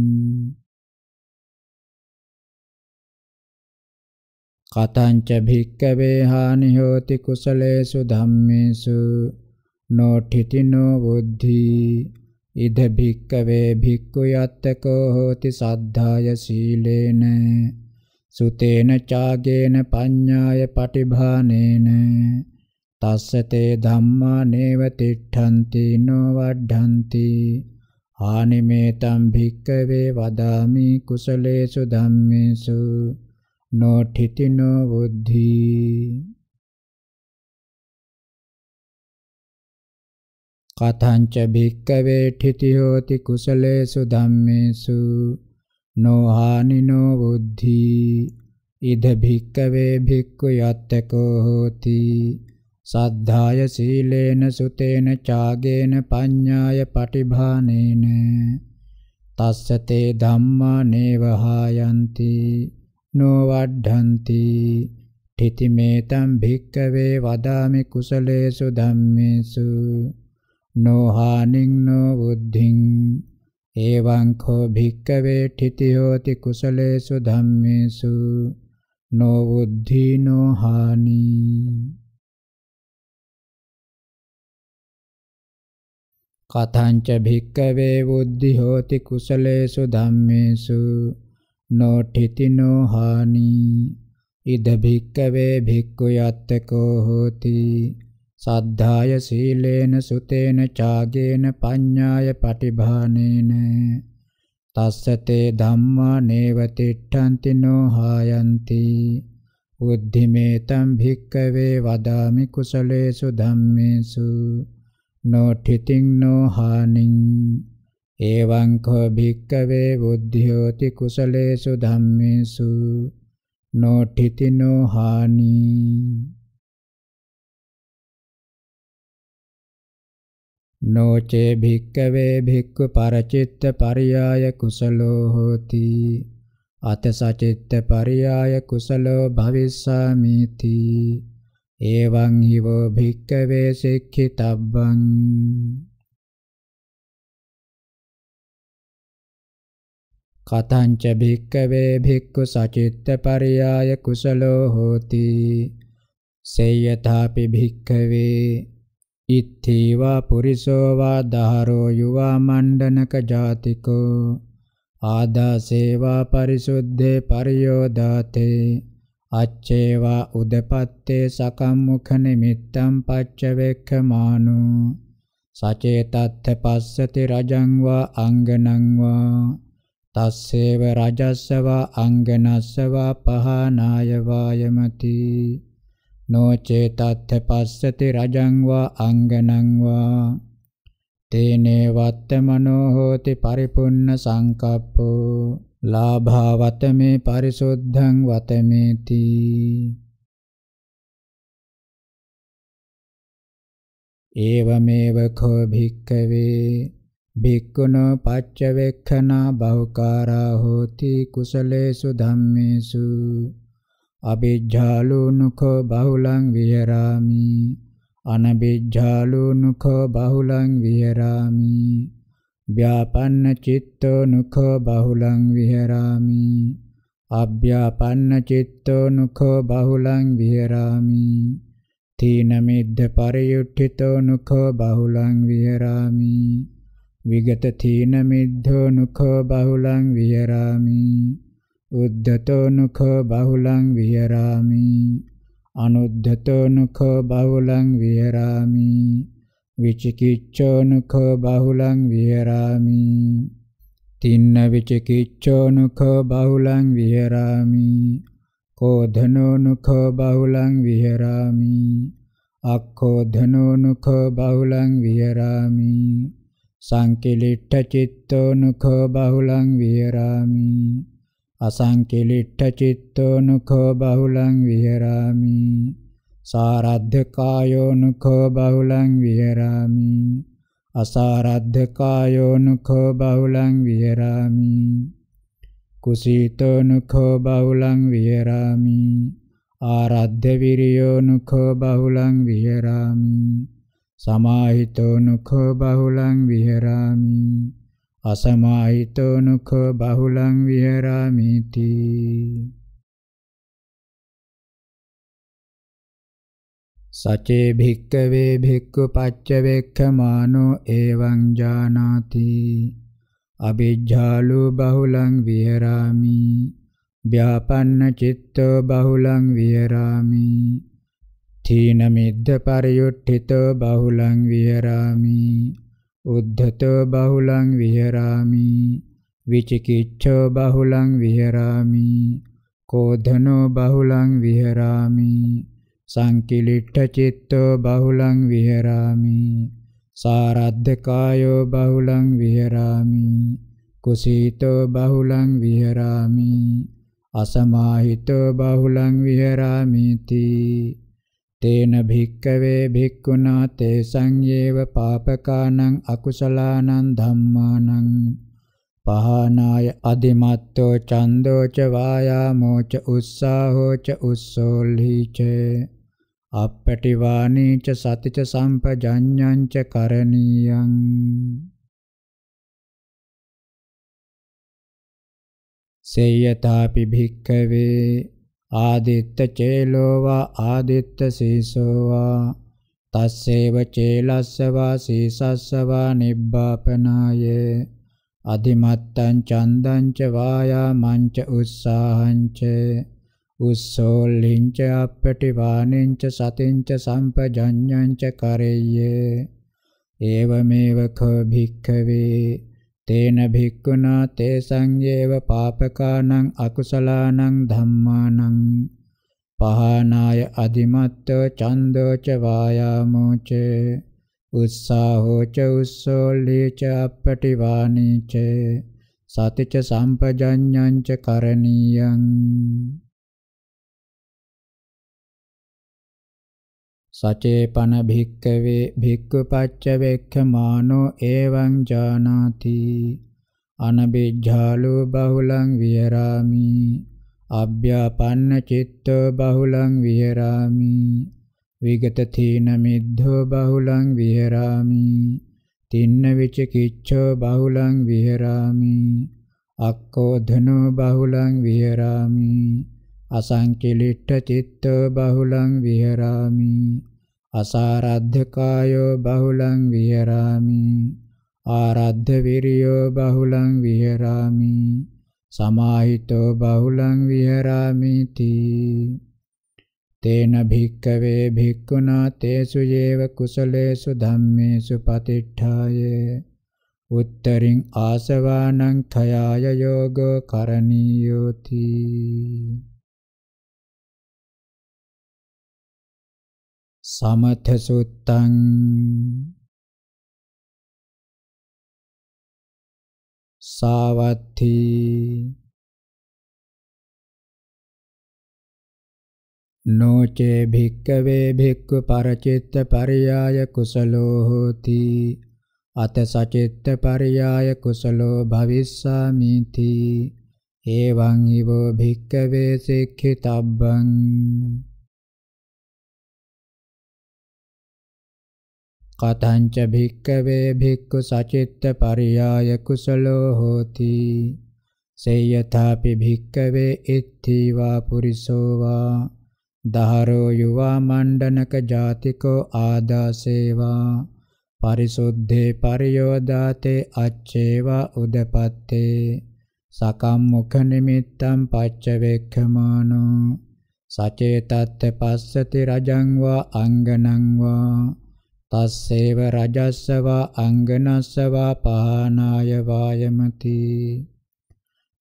කතංච භික්කවේ හානි හෝති කුසලේසු ධම්මේසු නොඨිතිනෝ බුද්ධි ඉද භික්කවේ භික්ඛු යත්තකෝ හෝති සද්ධාය සීලේන සුතේන චාගේන පඤ්ඤාය පටිභානේන තස්සතේ ධම්මා නේව තිට්ඨන්ති නොවඩ්ඩಂತಿ ආනිමේතම් භික්කවේ වදාමි කුසලේසු ධම්මේසු නොඨිතිනෝ බුද්ධී කතංච භික්කවේ ඨිති හෝති කුසලේසු ධම්මේසු නොහානිනෝ බුද්ධි ඉද භික්කවේ භික්ඛු යත්තකෝ හෝති සද්ධාය සීලේන සුතේන චාගේන පඤ්ඤාය පටිභානේන තස්සතේ ධම්මා නේවහායන්ති නොවඩ්ඩಂತಿ තිතිමේතම් භික්කවේ වදාමි කුසලේසු ධම්මේසු no hanin no buddhin evaං khෝ භික්කවේ ඨිතියෝති කුසලේසු ධම්මේසු no buddhi no hani කතංච භික්කවේ බුද්ධි හෝති කුසලේසු ධම්මේසු no ඨිති no hani ඉද භික්කවේ භික්ඛු යත්තකෝ හෝති සද්ධාය සීලේන සුතේන චාගේන පඤ්ඤාය පටිභානේන තස්සතේ ධම්මා නේවතිට්ඨන්ති නොහායන්ති උද්ධිමේතම් භික්කවේ වදාමි කුසලේසු ධම්මේසු නොඨිතින් නොහානින් එවං කෝ භික්කවේ බුද්ධියෝති කුසලේසු ධම්මේසු නොඨිතිනෝ හානි නොචේ භික්කවේ භික්ඛු පරචිත්ත පරියාය කුසලෝ හෝති අත සචිත්ත පරියාය කුසලෝ භවිස්සාමිති එවං හිවෝ භික්කවේ සික්ඛිතබ්බං කතංච භික්කවේ භික්ඛු සචිත්ත පරියාය කුසලෝ හෝති සේයථාපි භික්කවේ ඉත්තේවා පුරිසෝවා දහරෝ යුවා මණ්ඩනක ජාතිකෝ ආදාසේවා පරිසුද්ධේ පරියෝදාතේ අච්චේවා උදපත්තේ සකම්මුඛ නිමිත්තම් පච්චවෙක්ඛමානු සචේතත්ථ පස්සති රජං වා අංගනං වා තස්සේව රජස්සවා අංගනස්සවා පහනාය වායමති නොචේතත්ථ පස්සති රජං වා අංගනං වා තේනේ වත්තමනෝ හෝති පරිපුන්න සංකප්පෝ ලාභා වතමේ පරිසුද්ධං වතමේති ඒවමේව කෝ භික්ඛවේ භික්ඛුනෝ පච්චවෙක්ඛනා බහුකාරා හෝති කුසලේසු ධම්මේසු අබිජ්ජාලුනුකෝ බහුලං විහෙරාමි අනබිජ්ජාලුනුකෝ බහුලං විහෙරාමි ව්‍යාපන්න චිත්තෝනුකෝ බහුලං විහෙරාමි අභ්‍යාපන්න චිත්තෝනුකෝ බහුලං විහෙරාමි තීන මිද්ද පරියුට්ඨිතෝනුකෝ බහුලං විහෙරාමි විගත තීන මිද්ධෝනුකෝ බහුලං විහෙරාමි උද්ධතෝනුඛ බහුලං විහරාමි අනුද්ධතෝනුඛ බහුලං විහරාමි විචිකිච්ඡෝනුඛ බහුලං විහරාමි තින්න විචිකිච්ඡෝනුඛ බහුලං විහරාමි කෝධනෝනුඛ බහුලං විහරාමි අක්ඛෝධනෝනුඛ බහුලං විහරාමි සංකිලිට්ඨ චිත්තෝනුඛ බහුලං විහරාමි අසංකලිට්ඨ චිත්තෝනුඛෝ බහුලං විහෙරාමි සාරද්ධ කායෝනුඛෝ බහුලං විහෙරාමි අසාරද්ධ කායෝනුඛෝ බහුලං විහෙරාමි කුසීතෝනුඛෝ බහුලං විහෙරාමි ආරද්ධ විරියෝනුඛෝ බහුලං විහෙරාමි සමාහිතෝනුඛෝ බහුලං විහෙරාමි අසමාහිතෝ නුඛෝ බහුලං විහෙරාමිති සචේ භික්කවේ භික්ඛු පච්චවේක්ඛමානෝ එවං ජානාති අවිජ්ජාලු බහුලං විහෙරාමි ව්‍යාපන්න චිත්තෝ බහුලං විහෙරාමි තීන මිද්ද පරියුට්ඨිතෝ බහුලං විහෙරාමි උද්ධතෝ බහුලං විහෙරාමි විචිකිච්ඡෝ බහුලං විහෙරාමි කෝධනෝ බහුලං විහෙරාමි සංකිලිට්ඨ චිත්තෝ බහුලං විහෙරාමි සාරද්ධකායෝ බහුලං විහෙරාමි කුසීතෝ බහුලං විහෙරාමි අසමාහිතෝ බහුලං විහෙරාමිති තේන භික්කවේ භික්ඛුනා තේ සංයේව පාපකානං අකුසලානං ධම්මානං පහනාය අදිමත්තෝ චන්දෝච වායාමෝච උස්සාහෝච උස්සෝල්හිච අපපටිවානීච සතිච සම්පජඤ්ඤංච කරණීයං සේයතාපි භික්ඛවේ ආදිත්ත චේලෝවා ආදිත්ත සීසෝවා තස්සේව චේලස්සවා සීසස්සවා නිබ්බාපනාය අධිමත්තං චන්දං ච වායාමං ච උස්සාහං ච උස්සෝලින් ච අපටිවාණෙන් ච සතින් ච සම්පජඤ්ඤං ච කරෙය්‍ය ඒවමේව කෝ භික්ඛවේ තේන භික්ඛුනා තේ සංයේව පාපකානං අකුසලානං ධම්මානං පහනාය අදිමත්තෝ චන්දෝච වායාමෝච උස්සාහෝච උස්සෝලීච අපටිවානීච සතිච සම්පජඤ්ඤං ච කරණීයං සචේපන භික්කවේ භික්ඛු පච්ච වේක්ඛමානෝ එවං ජානාති අනබිජ්ජාලෝ බහුලං විහෙරාමි අබ්භ්‍යාපන්න චිත්තෝ බහුලං විහෙරාමි විගත තීන මිද්ධෝ බහුලං විහෙරාමි තින්න විචිකිච්ඡෝ බහුලං විහෙරාමි අක්කෝධනෝ බහුලං විහෙරාමි අසංකිලිට්ඨ චිත්තෝ බහුලං විහරාමි අසාරද්ධකායෝ බහුලං විහරාමි ආරද්ධ විරියෝ බහුලං විහරාමි සමාහිතෝ බහුලං විහරාමි තී තේන භික්කවේ භික්ඛුනා තේසු යේව කුසලේසු ධම්මේසු පතිට්ඨාය උත්තරින් ආසවානං khයාය යෝගෝ කරණීයෝති සමථ සුත්තං සාවත්ති නොචේ භික්කවේ භික්ඛු පරචිත්ත පරියාය කුසලෝ හෝති අත සචිත්ත පරියාය කුසලෝ භවිස්සාමිති එවං ඊවෝ භික්කවේ සික්ඛිතබ්බං කතංච භික්කවේ භික්ඛු සචිත්ත පරියාය කුසලෝ හෝති සේයථාපි භික්කවේ ඉත්ථීවා පුරිසෝ වා දහරෝ යුවා මණ්ඩනක ජාතිකෝ ආදාසේවා පරිසුද්ධේ පරියෝදාතේ අච්චේවා උදපත්තේ සකම්මුඛ නිමිත්තම් පච්ච වේක්ඛමානෝ සචේතත්ත පස්සති රජං වා අංගනං වා තස්සේව රජස්සවා අංගනස්සවා පහනාය වායමති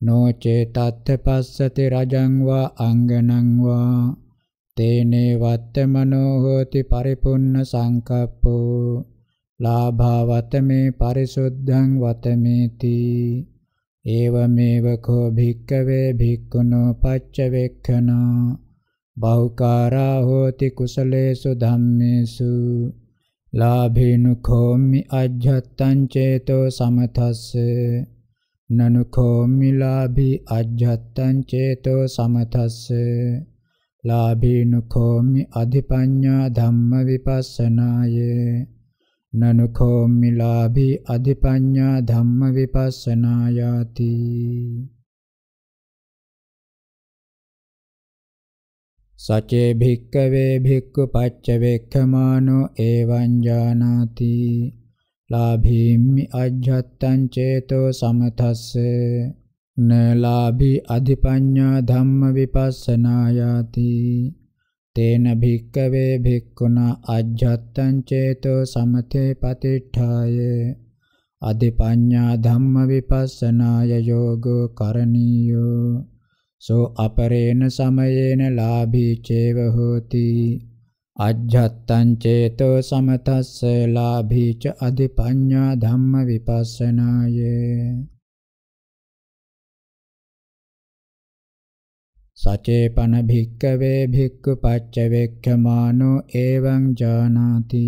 නොචේ තත්ථපස්සති රජං වා අංගනං වා තේනේ වත්තමනෝ හෝති පරිපුන්න සංකප්පෝ ලාභාවත මේ පරිසුද්ධං වතමේති ඒවමේව කෝ භික්කවේ භික්ඛුනෝ පච්චවෙක්ඛනා බහුකාරා හෝති කුසලේසු ධම්මේසු ලාභේනුඛෝමි අජ්ජත්තං චේතෝ සමතස්ස නනුඛෝමි ලාභී අජ්ජත්තං චේතෝ සමතස්ස ලාභේනුඛෝමි අධිපඤ්ඤා ධම්ම විපස්සනාය නනුඛෝමි ලාභී අධිපඤ්ඤා ධම්ම විපස්සනායාති සචේ භික්කවේ භික්ඛු පච්ච වේක්ඛමානෝ එවං ජානාති ලාභීම්මි අජ්ජත්තං චේතෝ සමතස්සේ නලාභී අධිපඤ්ඤා ධම්ම විපස්සනායාති තේන භික්කවේ භික්ඛුනා අජ්ජත්තං චේතෝ සමතේ පතිඨාය අධිපඤ්ඤා ධම්ම විපස්සනාය යෝගෝ කරණීයෝ සෝ අපරේන සමයේන ලාභී චේව හෝති අජ්ජත්තං චේතෝ සමතස්ස ලාභී ච අධිපඤ්ඤා ධම්ම විපස්සනාය සචේපන භික්කවේ භික්ඛු පච්චවේක්ඛමානෝ එවං ජානාති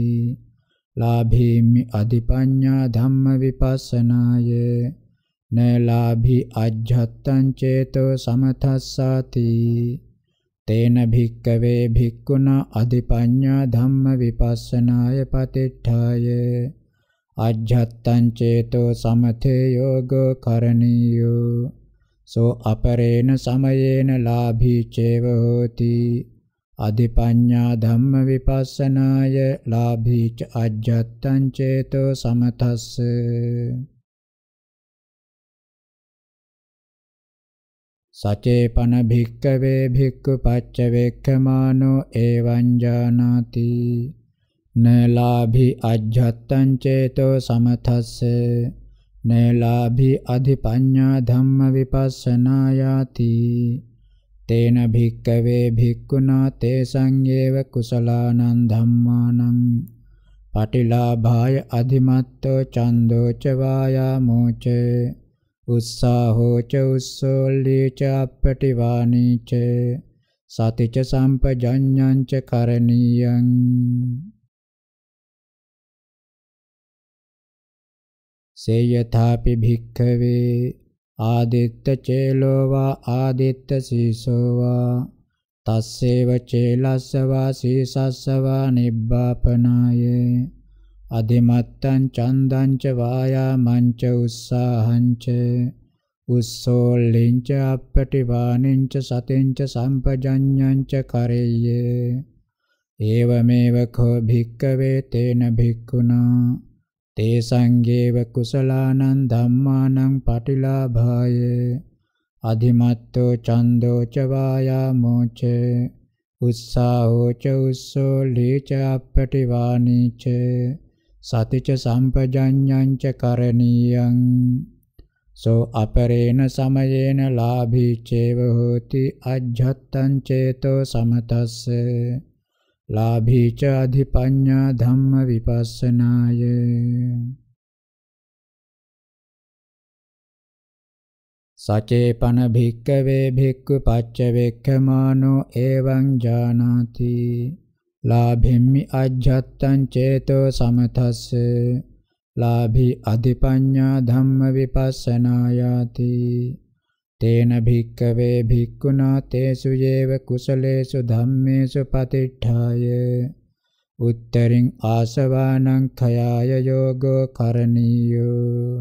ලාභීමි අධිපඤ්ඤා ධම්ම විපස්සනාය නලාභි අජ්ජත්තං චේතෝ සමතස්සාති තේන භික්කවේ භික්ඛුනා අධිපඤ්ඤා ධම්ම විපස්සනාය පතිට්ඨාය අජ්ජත්තං චේතෝ සමතේ යෝගෝ කරණීයෝ සෝ අපරේණ සමයේන ලාභී චේව හෝති අධිපඤ්ඤා ධම්ම විපස්සනාය ලාභී ච අජ්ජත්තං චේතෝ සමතස්ස සචේපන භික්කවේ භික්ඛු පච්ච වේක්ඛමානෝ එවං ජානාති නලාභි අජ්ජත්තං චේතෝ සමතස්ස නලාභි අධිපඤ්ඤා ධම්ම විපස්සනා යාති තේන භික්කවේ භික්ඛුනා තේ සංයේව කුසලානං ධම්මානං පටිලාභාය අධිමත්තෝ චන්දෝච වායාමෝචේ උස්සාහෝ ච උස්සෝලී ච අපටිවාණී ච සතිච සම්පජඤ්ඤං ච කරණීයං සේයථාපි භික්ඛවේ ආදිත්ත චේලෝ වා ආදිත්ත සීසෝ වා තස්සේව චේලස්ස වා සීසස්ස වා නිබ්බාපනායේ අධිමත්තං චන්දංච වායාමංච උස්සාහංච උස්සෝල්ලින්ච අපටිවානින්ච සතින්ච සම්පජඤ්ඤංච කරෙය්‍ය ඒවමේව කෝ භික්කවේ තේන භික්ඛුනා තේ සංගේව කුසලානං ධම්මානං පටිලාභාය අධිමත්තෝ චන්දෝ ච වායාමෝ ච උස්සාහෝ ච උස්සෝල්ලී ච අපටිවානී ච සතිච සම්පජඤ්ඤංච කරණීයං සෝ අපරේණ සමයේන ලාභී චේව හෝති අජ්ජත්තං චේතෝ සමතස්ස ලාභී ච අධිපඤ්ඤා ධම්ම විපස්සනාය සචේපන භික්කවේ භික්ඛු පච්ච වේක්ඛමානෝ එවං ජානාති ලාභෙම්මි අජ්ජත්තං චේතෝ සමතස්ස ලාභි අධිපඤ්ඤා ධම්ම විපස්සනායාති තේන භික්කවේ භික්ඛුනා තේසු යේව කුසලේසු ධම්මේසු පතිට්ඨාය උත්තරින් ආසවානං khයාය යෝගෝ කරණීයෝ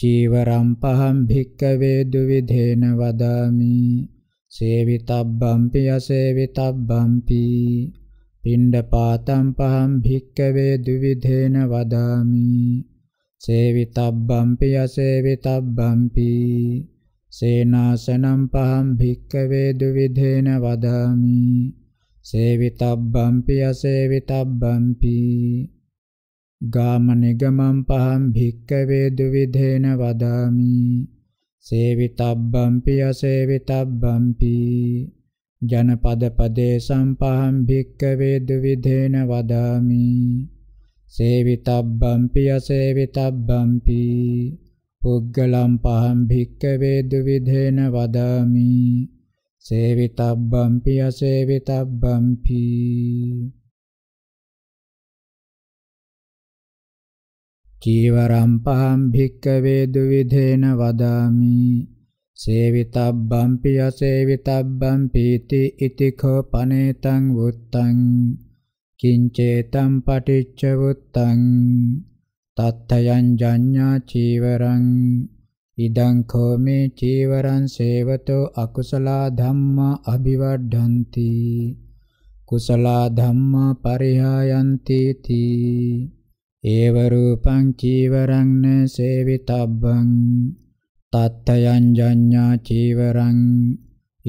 චීවරම් පහම් භික්කවේ දුවිධේන වදාමි සේවිතබ්බම්පි අසේවිතබ්බම්පි පිණ්ඩපාතම් පහම් භික්කවේ දුවිධේන වදාමි සේවිතබ්බම්පි අසේවිතබ්බම්පි සේනාසනම් පහම් භික්කවේ දුවිධේන වදාමි සේවිතබ්බම්පි අසේවිතබ්බම්පි ගාමනිගමම් පහම් භික්කවේ දුවිධේන වදාමි සේවිතබ්බම්පි අසේවිතබ්බම්පි ජනපද පදේ සම්පහම් භික්කවේ දුවිධේන වදාමි සේවිතබ්බම්පි අසේවිතබ්බම්පි පුග්ගලම් පහම් භික්කවේ දුවිධේන වදාමි සේවිතබ්බම්පි අසේවිතබ්බම්පි චීවරම් පහම් භික්කවේ දුවිධේන වදාමි සේවිතබ්බම්පි අසේවිතබ්බම්පි ඉති කෝපනේතං වුත්තං කිංචේතම් පටිච්ච වුත්තං තත්තයන් ජඤ්ඤා චීවරං ඉදං කෝමේ චීවරං සේවතෝ අකුසලා ධම්මා අභිවඩ්ඩಂತಿ කුසලා ධම්මා පරිහායන්ති තී ඒව රූපං චීවරං න සේවිතබ්බං තත්තයන් ජඤ්ඤා චීවරං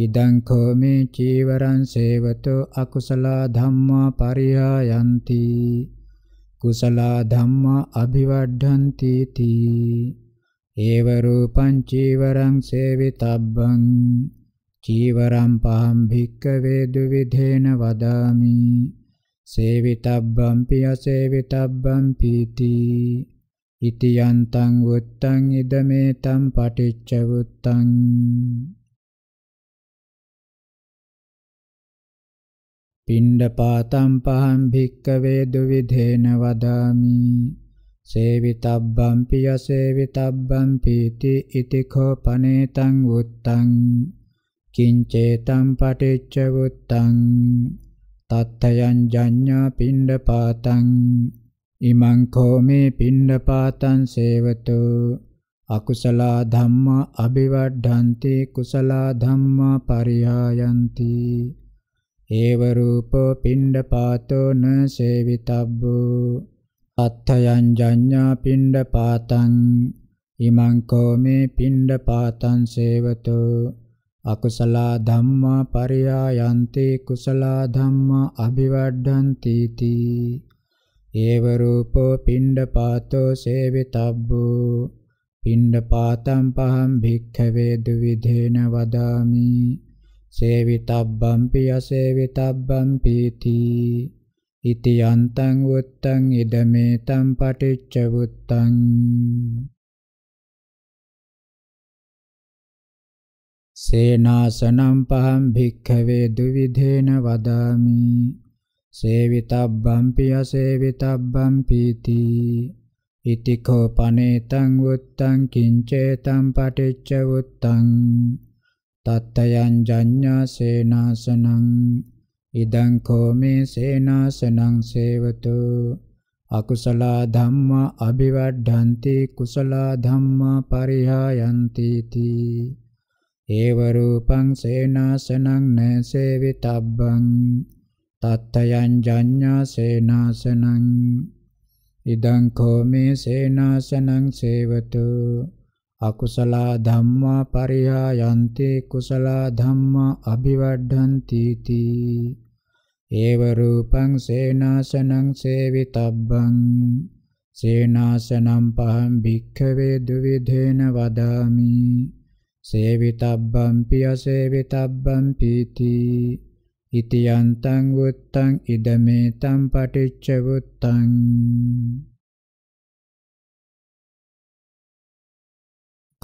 ඉදං කෝමේ චීවරං සේවතෝ අකුසල ධම්මා පරිහායಂತಿ කුසල ධම්මා අභිවඩ්ඩಂತಿ තී ඒව රූපං චීවරං සේවිතබ්බං චීවරං පහම් භික්කවේ දුවිධේන වදාමි සේවිතබ්බම්පි අසේවිතබ්බම්පීති ඉති යන්තං වුත්තං ඉදමේතම් පටිච්ච වුත්තං පිණ්ඩපාතම් පහම් භික්කවේ දුවිධේන වදාමි සේවිතබ්බම්පි අසේවිතබ්බම්පීති ඉති කෝපනේතං වුත්තං කිංචේතම් පටිච්ච වුත්තං තත්තයන් ජඤ්ඤා පිණ්ඩපාතං ඉමං කෝමේ පිණ්ඩපාතං සේවතු අකුසලා ධම්මා අභිවඩ්ඩಂತಿ කුසලා ධම්මා පරිහායಂತಿ ඒව රූපෝ පිණ්ඩපාතෝ න සේවිතබ්බෝ අත්තයන් ජඤ්ඤා පිණ්ඩපාතං ඉමං කෝමේ පිණ්ඩපාතං සේවතු අකුසලා ධම්මා පරියායන්ති කුසලා ධම්මා අභිවඩ්ඩಂತಿ තී ඒව රූපෝ පිණ්ඩපාතෝ සේවිතබ්බෝ පිණ්ඩපාතම් පහම් භික්ඛවේ දුවිධේන වදාමි සේවිතබ්බම් පියසේවිතබ්බම් පීති ඉති යන්තං උත්තං ඉදමේ තම් පටිච්ච උත්තං සේනාසනම් පහම් භික්ඛවේ දුවිධේන වදාමි සේවිතබ්බම් පිය සේවිතබ්බම් පීති ඉතිකෝ පනේතං උත්තං කිංචේතං පටිච්ච උත්තං තත්තයන් ජඤ්ඤා සේනාසනං ඉදං කෝමේ සේනාසනං සේවතු අකුසලා ධම්මා අභිවඩ්ඩಂತಿ කුසලා ධම්මා පරිහායಂತಿ තී ඒව රූපං සේනාසනං න සේවිතබ්බං තත්තයන් ජඤ්ඤා සේනාසනං ඉදං කෝමේ සේනාසනං සේවතු අකුසලා ධම්මා පරියායන්ති කුසලා ධම්මා අභිවඩ්ඩಂತಿ තී ඒව රූපං සේනාසනං සේවිතබ්බං සේනාසනම් පහම් භික්ඛවේ දුවිධේන වදාමි සේවිතබ්බම් පිය සේවිතබ්බම් පීති ඉතියන්තං වුත්තං ඉදමේ තම් පටිච්ච වුත්තං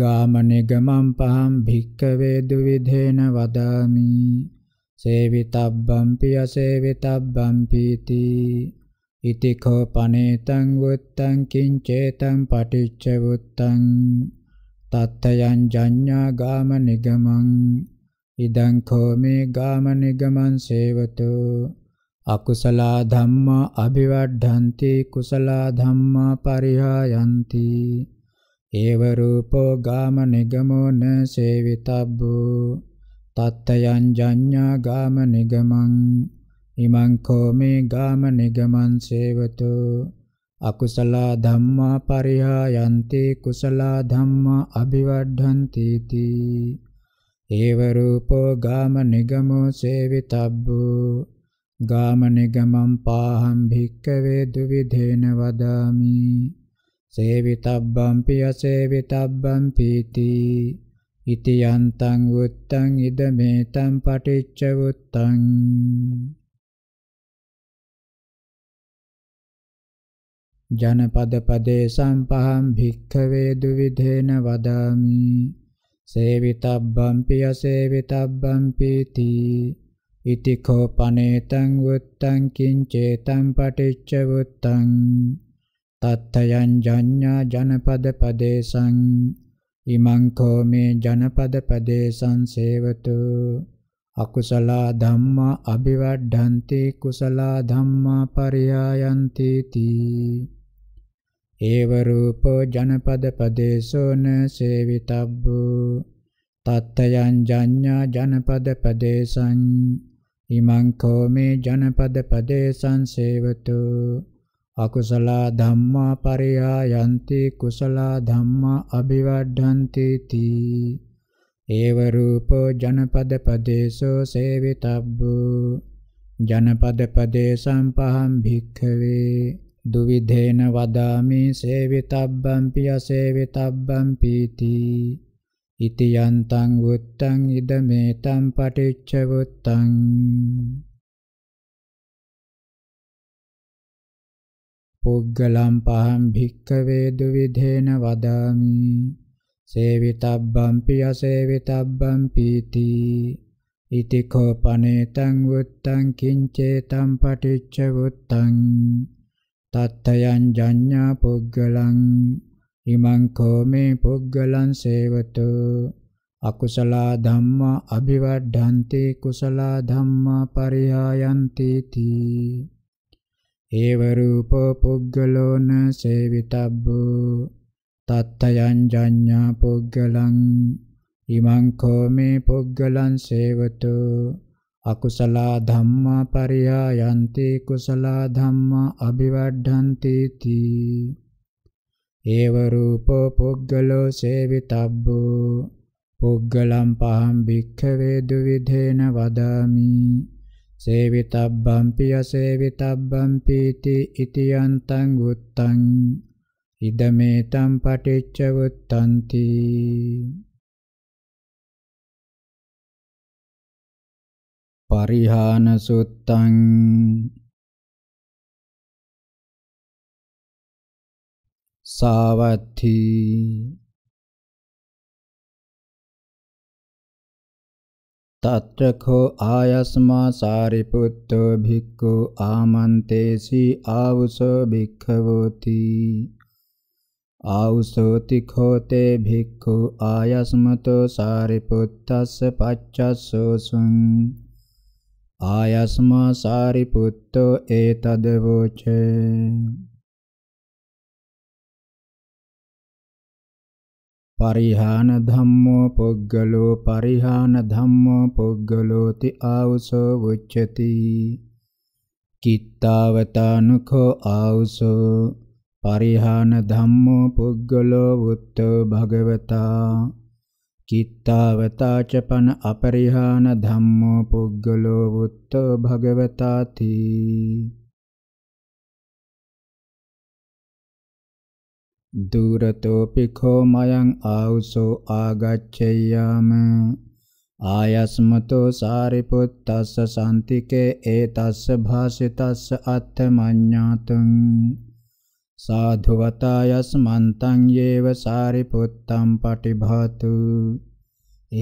ගාමනිගමම් පහම් භික්කවේ දුවිධේන වදාමි සේවිතබ්බම් පිය සේවිතබ්බම් පීති ඉතිකෝ පනේතං වුත්තං කිංචේතං පටිච්ච වුත්තං තත්තයන් ජඤ්ඤා ගාම නිගමං ඉදං කෝමේ ගාම නිගමං සේවතු අකුසලා ධම්මා අභිවඩ්ඩಂತಿ කුසලා ධම්මා පරිහායಂತಿ ඒව රූපෝ ගාම නිගමෝ න සේවිතබ්බෝ තත්තයන් ජඤ්ඤා ගාම නිගමං ඉමං කෝමේ ගාම නිගමං සේවතු අකුසල ධම්මා පරිහායන්ති කුසල ධම්මා අභිවර්ධන්ති තී ඒව රූපෝ ගාම නිගමෝ සේවිතබ්බෝ ගාම නිගමං පාහම් භික්කවේ දුවිධේන වදාමි සේවිතබ්බම් පිය සේවිතබ්බම් පීති ඉති යන්තං උත්තං ඉදමෙතං පටිච්ච උත්තං ජනපද පදේ සම්පහම් භික්ඛවේ දුවිධේන වදාමි සේවිතබ්බම්පි අසේවිතබ්බම්පි තී ඉති කෝ පනේතං වුත්තං කිංචේතං පටිච්ච වුත්තං තත්තයන් ජඤ්ඤා ජනපද පදේසං ඉමං කෝ මේ ජනපද පදේසං සේවතු අකුසලා ධම්මා අභිවඩ්ඩಂತಿ කුසලා ධම්මා පරියායන්ති තී ඒව රූපෝ ජනපද පදේසෝන සේවිතබ්බු තත්තයන් ජඤ්ඤා ජනපද පදේසං ඉමං කෝමේ ජනපද පදේසං සේවතු අකුසල ධම්මා පරියායන්ති කුසල ධම්මා අභිවඩ්ඩಂತಿ තී ඒව රූපෝ ජනපද පදේසෝ සේවිතබ්බු ජනපද පදේසං පහම් භික්ඛවේ දුවිධේන වදාමි සේවිතබ්බං පිය සේවිතබ්බං පීති ඉතියන්තං වුත්තං ඉදමෙතං පටිච්ච වුත්තං පුග්ගලම් පහම් භික්ඛවේ දුවිධේන වදාමි සේවිතබ්බං පිය සේවිතබ්බං පීති ඉතිකෝපනේතං වුත්තං කිංචේතං පටිච්ච වුත්තං තත්තයන් ජඤ්ඤා පුග්ගලං ඉමං කෝමේ පුග්ගලං සේවතු අකුසල ධම්මා අභිවඩ්ඩಂತಿ කුසල ධම්මා පරියායන්ති තී ඒව රූපෝ පුග්ගලෝන සේවිතබ්බෝ තත්තයන් ජඤ්ඤා පුග්ගලං ඉමං කෝමේ පුග්ගලං සේවතු අකුසලා ධම්මා පරියායන්ති කුසලා ධම්මා අභිවර්ධන්ති තී ඒව රූපෝ පුද්ගලෝ සේවිතබ්බෝ පුද්ගලම් පහම් භික්ඛවේ දුවිධේන වදාමි සේවිතබ්බම් පිය සේවිතබ්බම් පීති ඉති යන්තං උත්තං ඉදමේතම් පටිච්ච උත්තන්ති පරිහාන සුත්තං සාවත්ථි තත්‍රකෝ ආයස්මා සාරිපුත්තෝ භික්ඛු ආමන්තේසි ආවුසෝ භික්ඛවෝති ආවුසෝති කෝතේ භික්ඛු ආයස්මතෝ සාරිපුත්තස්ස පච්චස්සෝසුං ආයස්මා සාරිපුත්තෝ ඒතද වූච පරිහාන ධම්මෝ පුග්ගලෝ පරිහාන ධම්මෝ පුග්ගලෝති ආවුසෝ වුච්චති කිත්තාවතානුකෝ ආවුසෝ පරිහාන ධම්මෝ පුග්ගලෝ වුත්තෝ භගවතා කිත්තාවතාචපන අපරිහාන ධම්මෝ පුග්ගලෝ වුත්තෝ භගවතාති දුරතෝ පිඛෝ මයං ආවුසෝ ආගච්ඡයාම ආයස්මතෝ සාරිපුත්තස්ස සම්තිකේ ඒතස්ස භාසිතස්ස අත්ථමඤ්ඤාතං සාධුවතායස්මන්තං යේව සාරිපුත්තම් පටිභාතු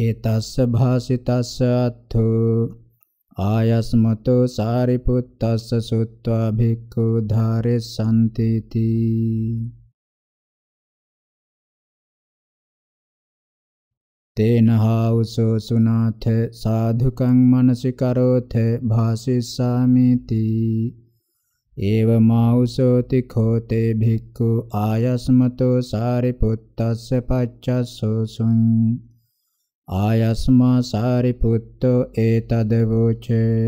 ඒතස්ස භාසිතස්ස අත්ථු ආයස්මතෝ සාරිපුත්තස්ස සුත්වා භික්ඛු ධාරෙසන්ති තී තේනහාවසෝ සුනාථ සාධුකං මනසිකරෝථ භාසිස්සාමි තී ඒව මාඋසෝති කෝතේ භික්ඛු ආයස්මතෝ සාරිපුත්තස්ස පච්චස්සෝසුං ආයස්මා සාරිපුත්තෝ ඒතද වූචේ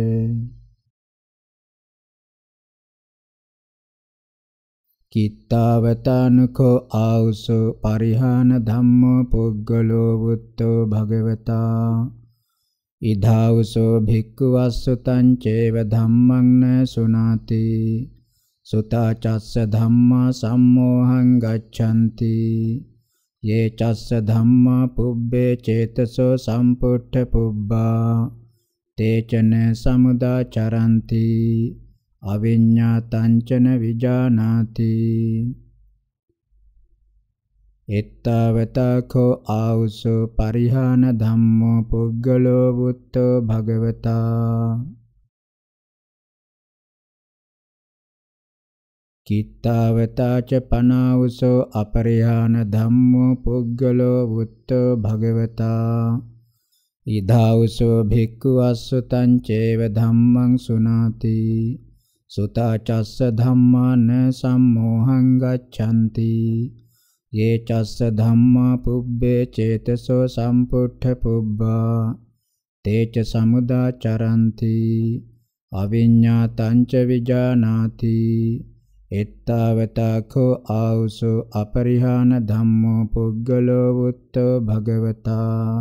කිත්තාවතානුකෝ ආවුසෝ පරිහාන ධම්මෝ පුග්ගලෝ වුත්තෝ භගවතා ඉදාවුසෝ භික්ඛු වස්සුතං චේව ධම්මං න සුනාති සුතා චස්ස ධම්මා සම්මෝහං ගච්ඡanti යේ චස්ස ධම්මා පුබ්බේ චේතසෝ සම්පුට්ඨ පුබ්බා තේචන සමුදා චරಂತಿ අවිඤ්ඤාතං චන විජානාති එත්තවතකෝ ආවුසෝ පරිහාන ධම්මෝ පුද්ගලෝ වුත්තෝ භගවතා කිත්තවතාච පනාවුසෝ අපරිහාන ධම්මෝ පුද්ගලෝ වුත්තෝ භගවතා ඉදාවුසෝ භික්ඛු අස්සතං චේව ධම්මං සුනාති සුතාචස්ස ධම්මාන සම්මෝහං ගච්ඡanti ये චස්ස ධම්මා පුබ්බේ චේතසෝ සම්පුට්ඨ පුබ්බා තේච සමුදා චරಂತಿ අවිඤ්ඤාතං ච විජානාති එත්තාවතකෝ ආවුසෝ අපරිහාන ධම්මෝ පුද්ගලෝ වුත්තෝ භගවතා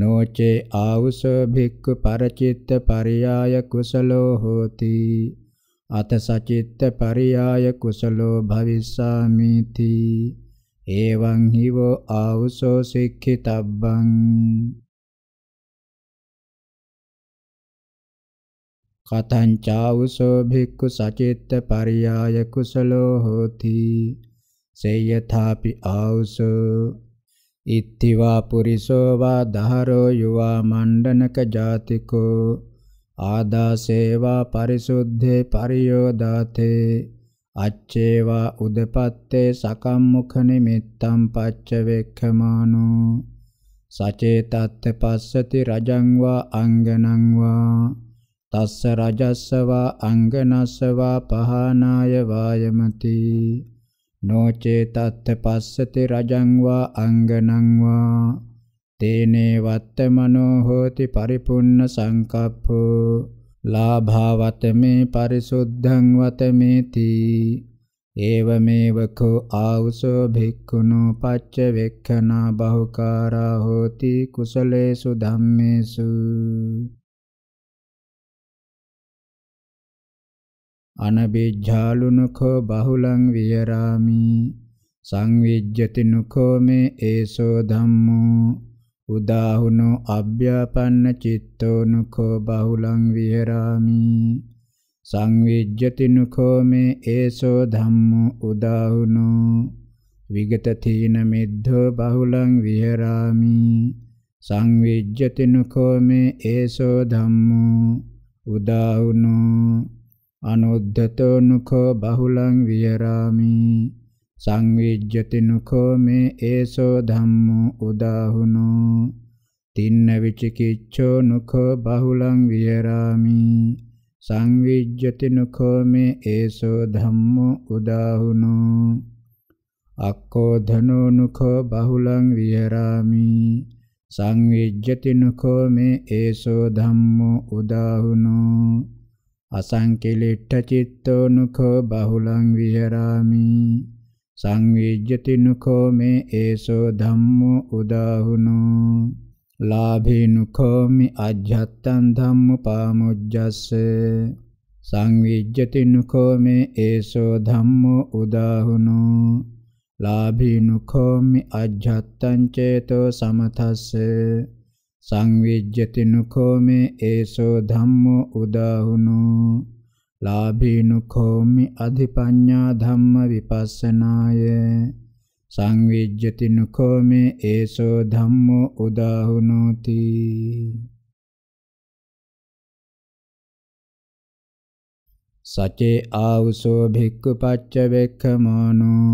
නොචේ ආවුසෝ භික්ඛු පරචිත්ත පරියාය කුසලෝ හෝති අත සචිත්ත පරියාය කුසලෝ භවිස්සාමිති එවං හිවෝ ආවුසෝ සික්ඛිතබ්බං කතං චාවුසෝ භික්ඛු සචිත්ත පරියාය කුසලෝ හෝති සේයථාපි ආවුසෝ ඉත්තිවා පුරිසෝ වා දහරෝ යුවා මණ්ඩනක ජාතිකෝ ආදා සේවා පරිසුද්ධේ පරියෝදාතේ අච්චේවා උදපත්තේ සකම්මුඛ නිමිත්තම් පච්ච වෙක්ඛමානෝ සචේතත්ත පස්සති රජං වා අංගනං වා තස්ස රජස්සවා අංගනස්සවා පහනාය වායමති නොචේතත්ත පස්සති රජං වා අංගනං වා තේනේ වත්තමනෝ හෝති පරිපුන්න සංකප්පෝ ලාභාවතමේ පරිසුද්ධං වතමේති ඒවමේවකෝ ආවුසෝ භික්ඛුනෝ පච්ච වෙක්ඛනා බහුකාරා හෝති කුසලේසු ධම්මේසු අනබිජ්ජාලුනකෝ බහුලං වියරාමි සංවිජ්ජතිනුකෝ මේ ඒසෝ ධම්මෝ උදාහුනෝ අභ්‍යාපන්න චිත්තෝනුකෝ බහුලං විහෙරාමි සංවිජ්ජතිනුකෝ මේ ඒසෝ ධම්මෝ උදාහුනෝ විගත තීන මිද්ධෝ බහුලං විහෙරාමි සංවිජ්ජතිනුකෝ මේ ඒසෝ ධම්මෝ උදාහුනෝ අනුද්ධතෝනුකෝ බහුලං විහෙරාමි සංවිජ්ජති නුකෝ මේ ඒසෝ ධම්මෝ උදාහුනෝ තින්න විචිකිච්ඡෝ නුකෝ බහුලං විහෙරාමි සංවිජ්ජති නුකෝ මේ ඒසෝ ධම්මෝ උදාහුනෝ අක්කෝ ධනෝ නුකෝ බහුලං විහෙරාමි සංවිජ්ජති නුකෝ මේ ඒසෝ ධම්මෝ උදාහුනෝ අසංකලිට්ඨ චිත්තෝ නුකෝ බහුලං විහෙරාමි සංවේජ්‍යති නුඛෝ මේ ඒසෝ ධම්මෝ උදාහුනෝ ලාභේ නුඛෝ මි අජ්ජත්තං ධම්මපාමුජ්ජස්ස සංවේජ්‍යති නුඛෝ මේ ඒසෝ ධම්මෝ උදාහුනෝ ලාභේ නුඛෝ මි අජ්ජත්තං චේතෝ සමතස්ස සංවේජ්‍යති නුඛෝ මේ ඒසෝ ධම්මෝ උදාහුනෝ ලාභීනුඛෝමි අධිපඤ්ඤා ධම්ම විපස්සනාය සංවිජ්ජති නුඛෝමේ ඒසෝ ධම්මෝ උදාහුනෝති සචේ ආවුසෝ භික්ඛු පච්ච වෙක්ඛමානෝ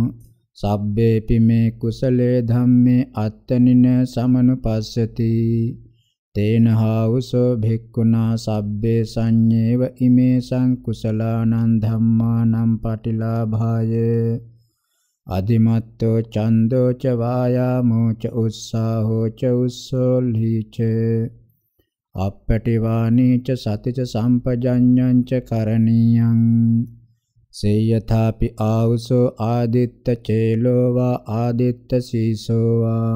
සබ්බේපි මේ කුසලේ ධම්මේ අත්තනින සමනුපස්සති තේන හාවසෝ භික්ඛුනා සබ්බේ සංඤේව ඉමේ සංකුසලානං ධම්මානං පටිලාභාය අදිමත්තෝ චන්දෝ ච වායාමෝ ච උස්සාහෝ ච උස්සෝල්හි ච අප්පටිවානී ච සතිච සම්පජඤ්ඤං ච කරණීයං සේයථාපි ආවසෝ ආදිත්ත චේලෝ වා ආදිත්ත සීසෝ වා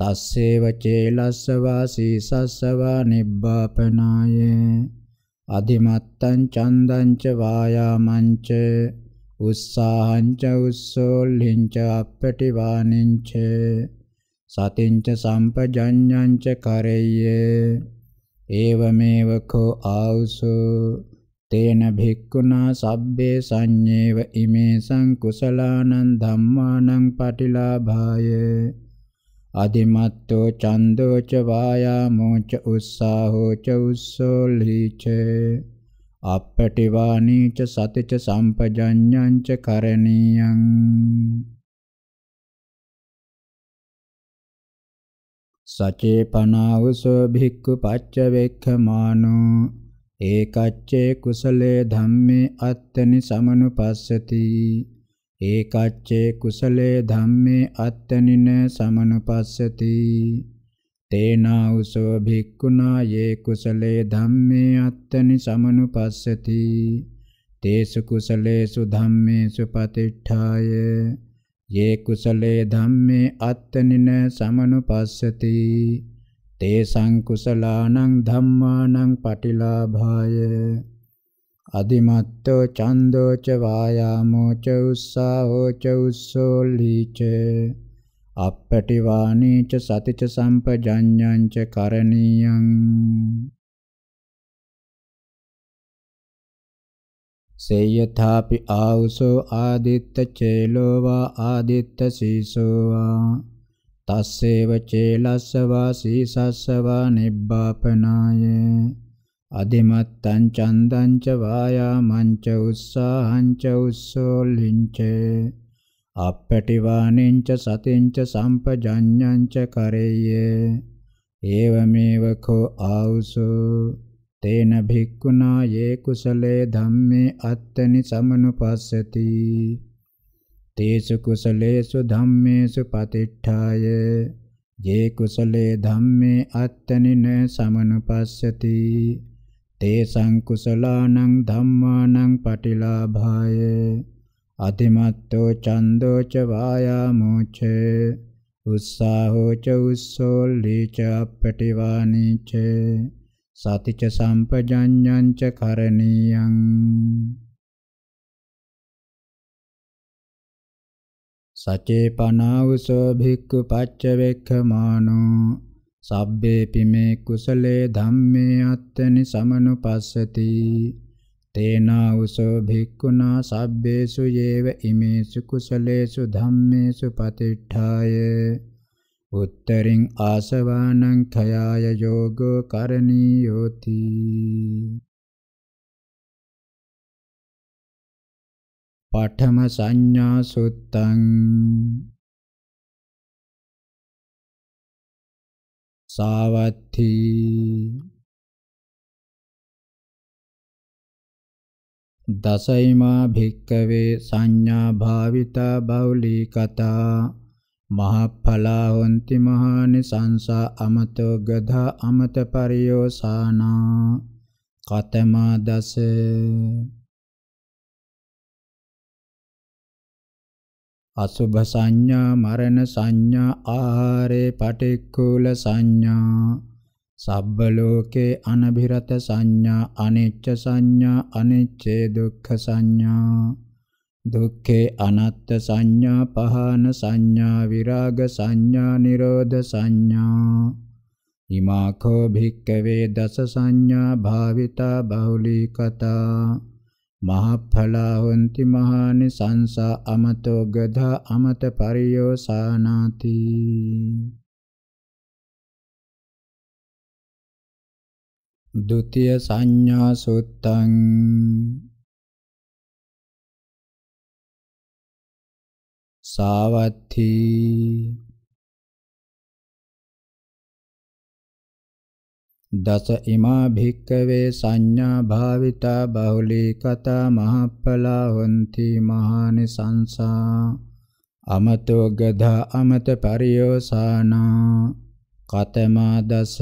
තස්සේව චේලස්සවා සීසස්සවා නිබ්බාපනාය අධිමත්තං චන්දං ච වායාමං ච උස්සාහං ච උස්සෝල්හිං ච අප්පටිවාණින් ච සතින් ච සම්පජඤ්ඤං ච කරෙය්‍ය ඒවමේව කෝ ආවුසෝ තේන භික්ඛුනා සබ්බේ සංඤේව ඉමේ සංකුසලානං ධම්මානං පටිලාභාය අදිමත්තෝ චන්දෝච වායාමෝච උස්සාහෝච උස්සෝලිච අපටිවානීච සතිච සම්පජඤ්ඤංච කරණීයං සචේපනාවසෝ භික්ඛු පච්ච වෙක්ඛමානෝ ඒකච්චේ කුසලේ ධම්මේ අත්තනි සමනුපස්සති ඒකච්චේ කුසලේ ධම්මේ අත්තනින සමනුපස්සති තේනා උසව භික්ඛුනා යේ කුසලේ ධම්මේ අත්තනි සමනුපස්සති තේසු කුසලේසු ධම්මේසු පතිට්ඨාය යේ කුසලේ ධම්මේ අත්තනින සමනුපස්සති තේසං කුසලානං ධම්මානං පටිලාභාය අදිමත්තෝ චන්දෝ ච වායාමෝ ච උස්සාහෝ ච උස්සෝලී ච අප්පටිවාණී ච සති ච සම්පජඤ්ඤං ච කරණීයං සේයථාපි ආවුසෝ ආදිත්ත චේලෝ වා ආදිත්ත සීසෝ වා තස්සේව චේලස්ස වා සීසස්ස වා නිබ්බාපනායේ අදිමත්තං චන්දං ච වායාමං ච උස්සාහං ච උස්සෝලිං ච අප්පටිවාණෙන් ච සතින් ච සම්පජඤ්ඤං ච කරෙය්‍ය ඒවමේව කෝ ආවුසෝ තේන භික්ඛුනා යේ කුසලේ ධම්මේ අත්තනි සමනුපස්සති තේසු කුසලේසු ධම්මේසු පතිට්ඨාය යේ කුසලේ ධම්මේ අත්තනි න සමනුපස්සති තේසං කුසලානං ධම්මානං පටිලාභාය අතිමත්තෝ චන්දෝ ච වායාමෝ ච උස්සාහෝ ච උස්සෝල්ලී ච අපටිවානී ච සතිච සම්පජඤ්ඤං ච කරණීයං සචේ පනාවසෝ භික්ඛු පච්චවෙක්ඛමානෝ සබ්බේ පිමේ කුසලේ ධම්මේ අත්තනි සමනුපස්සති තේනා උසෝ භික්ඛුනා සබ්බේසු යේව ඉමේසු කුසලේසු ධම්මේසු පතිට්ඨාය උත්තරින් ආසවානං khයාය යෝගෝ කරණීයෝති පඨම සංඥා සුත්තං සාවත්ති දසයිමා භික්කවේ සංඥා භාවිතා බෞලී කතා මහප්ඵලා හොන්ති මහානි සංසා අමතෝ ගධා අමත පරියෝසානා කතමා දසේ අසුභ සංඥා මරණ සංඥා ආහාරේ පටික්කුල සංඥා සබ්බ ලෝකේ අනභිරත සංඥා අනිච්ච සංඥා අනිච්චේ දුක්ඛ සංඥා දුක්ඛේ අනත්ත් සංඥා පහන සංඥා විරාග සංඥා නිරෝධ සංඥා ඉමාකෝ භික්කවේ දස සංඥා භාවිතා බහුලී කතා මහඵලා හොಂತಿ මහානි සංසා අමතෝ ගධා අමත පරියෝ සානාති දුතිය සංඥා සුත්තං සාවත්ථී දස ඉමා භික්කවේ සංඥා භාවිතා බහුලී කතා මහප්පලා හොಂತಿ මහානි සංසා අමතෝ ගධා අමත පරියෝසානා කතමා දස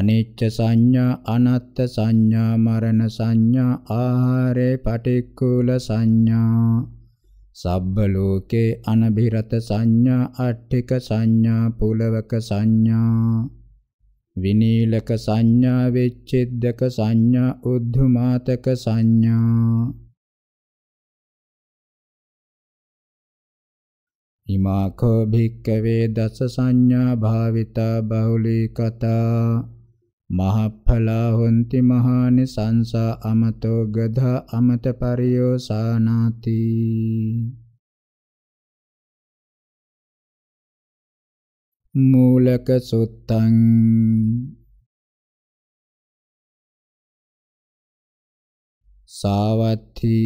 අනිච්ච සංඥා අනත්ත් සංඥා මරණ සංඥා ආහාරේ පටික්කුල සංඥා සබ්බ ලෝකේ අනභිරත සංඥා අට්ඨික සංඥා පුලවක සංඥා විනීලක සංඥා වෙච්ඡෙද්දක සංඥා උද්ධමාතක සංඥා ඉමාකෝ භික්කවේ දස සංඥා භාවිතා බහුලී කතා මහඵලා හොಂತಿ මහානි සංසා අමතෝ ගධා අමත පරියෝ සානාති මූලක සුත්තං සාවත්ථී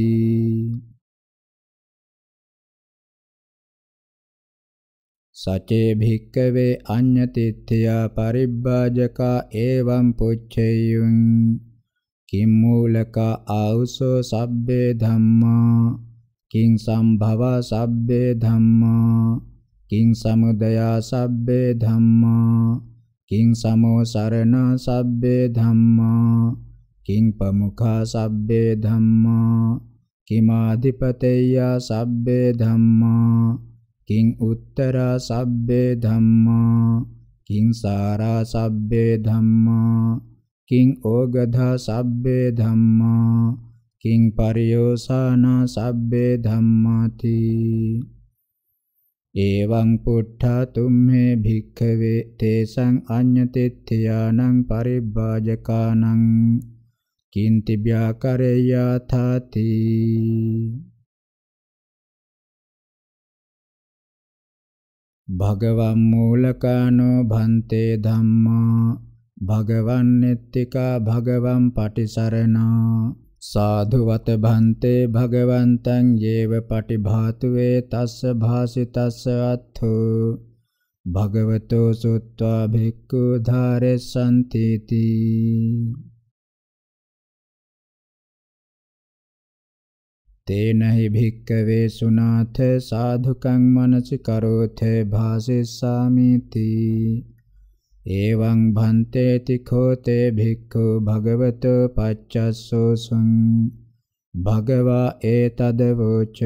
සචේ භික්කවේ අඤ්ඤතිත්ත්‍යා පරිබ්බාජකා එවං පුච්චේයුං කිම්මූලක ආවුසෝ සබ්බේ ධම්මා කිං සම්භව සබ්බේ ධම්මා කිං සමුදයා සබ්බේ ධම්මා කිං සමෝ සරණ සබ්බේ ධම්මා කිං පමුඛා සබ්බේ ධම්මා කිමාධිපතේය සබ්බේ ධම්මා කිං උත්තරා සබ්බේ ධම්මා කිං සාරා සබ්බේ ධම්මා කිං ඕගධා සබ්බේ ධම්මා කිං පරියෝසානා සබ්බේ ධම්මාති එවං පුට්ඨා තුම්හේ භික්ඛවේ තේසං අඤ්ඤතිත්‍යානං පරිබ්බාජකානං කින්ති ව්‍යාකරේයාථාති භගවම් මූලකානෝ භන්තේ ධම්මා භගවන් නිත්තිකා භගවම් පටිසරණා සාධුවත භන්තේ භගවන්තං යේව පටිභාතුවේ තස්ස භාසිතස්ස අත්ථු භගවතෝ සුත්වා භික්ඛු ධාරේ සම්තිති තේන හි භික්කවේ සුනාථ සාධුකං මනසිකරෝථ භාසෙස්සාමිති එවං භන්තේ තිඛෝ තේ භික්ඛු භගවතෝ පච්චස්සෝසං භගවා ඒතද වූච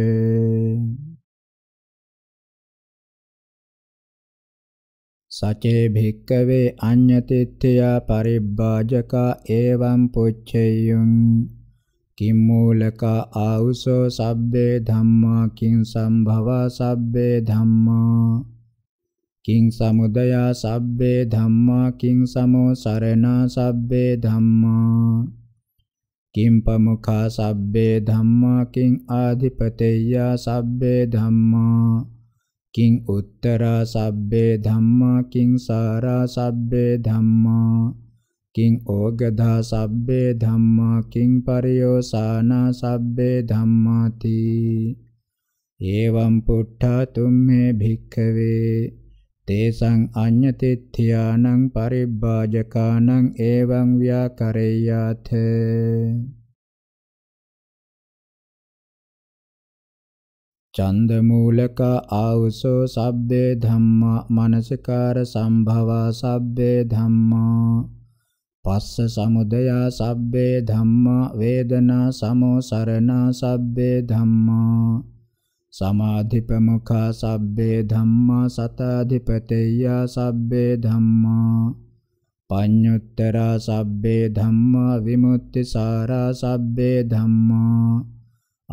සචේ භික්කවේ අඤ්ඤතිත්ත්‍යා පරිබ්බාජකා එවං පුච්චේයං කිම්මූලක ආවුසෝ සබ්බේ ධම්මා කිං සම්භවා සබ්බේ ධම්මා කිං සමුදයා සබ්බේ ධම්මා කිං සමෝ සරණා සබ්බේ ධම්මා කිං පමුඛා සබ්බේ ධම්මා කිං ආධිපතේයා සබ්බේ ධම්මා කිං උත්තරා සබ්බේ ධම්මා කිං සාරා සබ්බේ ධම්මා කිං ඕගධා සබ්බේ ධම්මා කිං පරියෝසානා සබ්බේ ධම්මාති එවං පුට්ඨා තුම්මේ භික්ඛවේ තේසං අඤ්ඤතිත්‍යානං පරිබ්බාජකානං එවං ව්‍යාකරේයාත චන්දමූලක ආවුසෝ සබ්බේ ධම්මා මනසකාර සම්භවා සබ්බේ ධම්මා පස්ස සමුදයා සබ්බේ ධම්මා වේදනා සමෝ සරණා සබ්බේ ධම්මා සමාධිපමඛා සබ්බේ ධම්මා සතාධිපතේය සබ්බේ ධම්මා පඤ්ඤුත්තරා සබ්බේ ධම්මා විමුක්ති සාරා සබ්බේ ධම්මා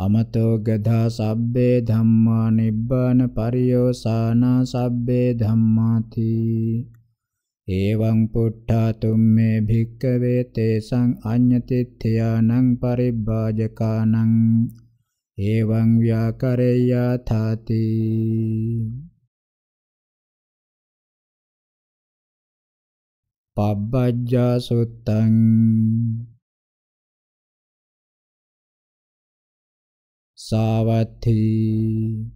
අමතෝ ගධා සබ්බේ ධම්මා නිබ්බාන පරියෝසాన සබ්බේ ධම්මාති එවං පුට්ඨාතුම් මේ භික්කවේ තේසං අඤ්ඤතිත්‍යානං පරිබ්බාජකානං එවං ව්‍යාකරේයා තාති පබ්බජ්ජා සුත්තං සාවත්ථී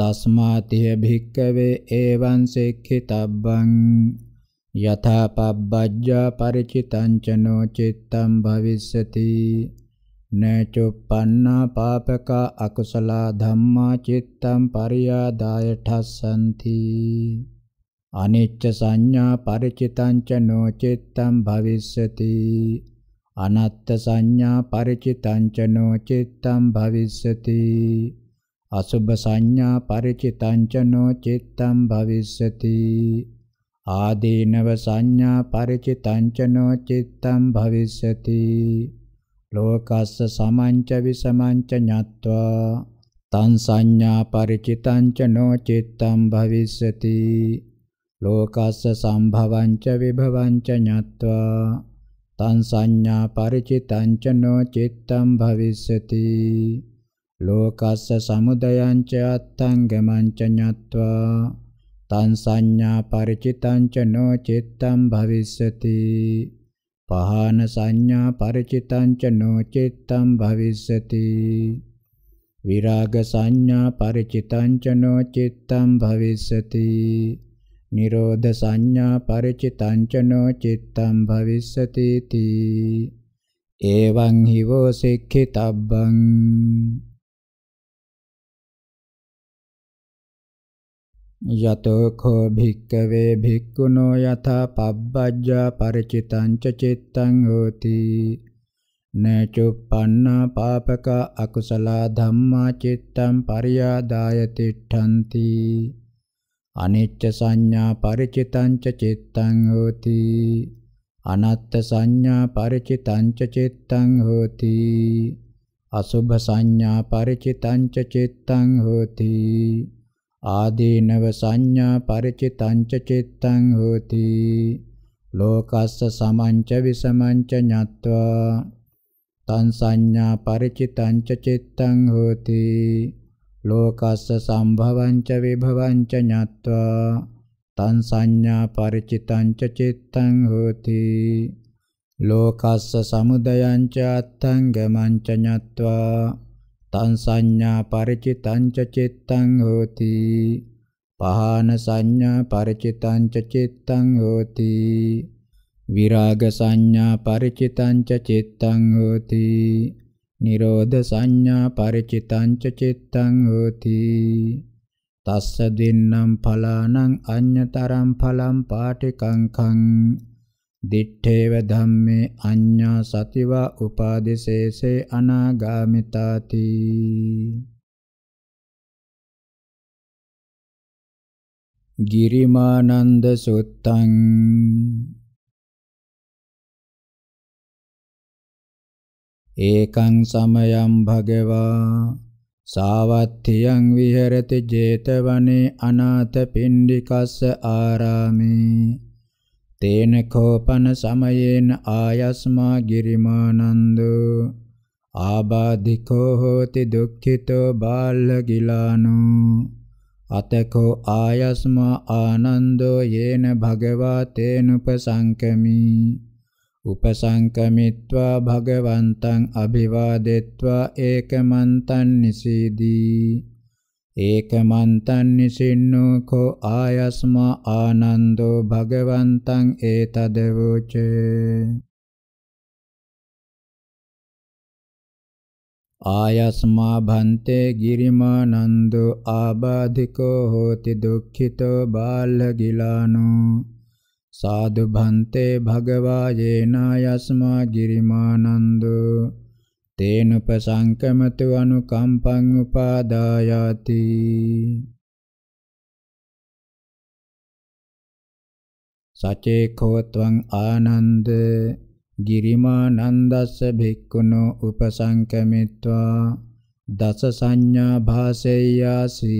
තස්මාතිය භික්කවේ ඒවං සික්ඛිතබ්බං යථා පබ්බජ්ජා ಪರಿචිතං චනෝ චිත්තං භවිස්සති නචුප්පන්නා පාපක අකුසල ධම්මා චිත්තං පරියාදාය ඨස්සන්ති අනිච්ච සංඥා ಪರಿචිතං ච නොචිත්තං භවිස්සති අනත්ත් සංඥා ಪರಿචිතං ච නොචිත්තං භවිස්සති අසුභ සංඥා ಪರಿචිතං චනෝ චිත්තං භවිස්සති ආදීනව සංඥා ಪರಿචිතං චනෝ චිත්තං භවිස්සති ලෝකස්ස සමංච විසමංච ඤත්වා තං සංඥා ಪರಿචිතං ච නෝ චිත්තං භවිස්සති ලෝකස්ස සම්භවං ච විභවං ච ඤත්වා තං සංඥා ಪರಿචිතං ච නෝ චිත්තං භවිස්සති ලෝකස්ස සමුදයං ච අත්තංගමං ච ඤත්වා තං සංඥා ಪರಿචිතං ච නෝ චිත්තං භවිස්සති පහන සංඥා ಪರಿචිතං ච නෝ චිත්තං භවිස්සති විරාග සංඥා ಪರಿචිතං ච නෝ චිත්තං භවිස්සති නිරෝධ සංඥා ಪರಿචිතං ච නෝ චිත්තං භවිස්සති තී එවං හිවෝ සික්ඛිතබ්බං යතෝ කෝ භික්කවේ භික්ඛුනෝ යථා පබ්බජ්ජා ಪರಿචිතං ච චිත්තං හෝති නචුප්පන්නා පාපක අකුසල ධම්මා චිත්තං පරියාදාය තිට්ඨಂತಿ අනිච්ච සංඥා ಪರಿචිතං ච චිත්තං හෝති අනත්ත් සංඥා ಪರಿචිතං ච චිත්තං හෝති අසුභ සංඥා ಪರಿචිතං ච චිත්තං හෝති ආදීනව සංඥා පරිචිතංච චිත්තං හෝති ලෝකස්ස සමංච විසමංච ඤත්වා තං සංඥා පරිචිතංච චිත්තං හෝති ලෝකස්ස සම්භවංච විභවංච ඤත්වා තං සංඥා පරිචිතංච චිත්තං හෝති ලෝකස්ස සමුදයංච අත්තං ගමංච ඤත්වා තං සංඥා පරිචිතං ච චිත්තං හෝති පහන සංඥා පරිචිතං ච චිත්තං හෝති විරාග සංඥා පරිචිතං ච චිත්තං හෝති නිරෝධ සංඥා පරිචිතං ච චිත්තං හෝති තස්ස දින්නම් ඵලානං අඤ්‍යතරම් ඵලම් පාටිකං කං දිත්තේව ධම්මේ අඤ්ඤා සතිවා උපාදිසේසේ අනාගාමිතාති ගිරිමානන්ද සුත්තං ඒකං සමයං භගවා සාවත්තියං විහෙරති 제තවනේ අනාථ පිණ්ඩිකස්ස ආරාමේ තේන කෝපන සමයේන ආයස්මා ගිරිමානන්දෝ ආබාධිකෝ හෝති දුක්ඛිතෝ බාලගිලානෝ අතකෝ ආයස්මා ආනන්දෝ යේන භගවා තේනුපසංකමි උපසංකමිත්වා භගවන්තං අභිවාදෙත්වා ඒකමන්තං නිසීදී ඒකමන්තං නිසින්නෝ කෝ ආයස්මා ආනන්දෝ භගවන්තං ඒතදවෝච ආයස්මා භන්තේ ගිරිමානන්දෝ ආබාධිකෝ හෝති දුක්ඛිතෝ බාලගිලානෝ සාදු භන්තේ භගවා යේනායස්මා ගිරිමානන්දෝ තේනුපසංකමතු අනුකම්පං උපාදායාති සචේකෝ ත්වං ආනන්ද ගිරිමානන්දස්ස භික්ඛුනෝ උපසංකමිත්වා දස සංඥා භාසෙය්‍යාසි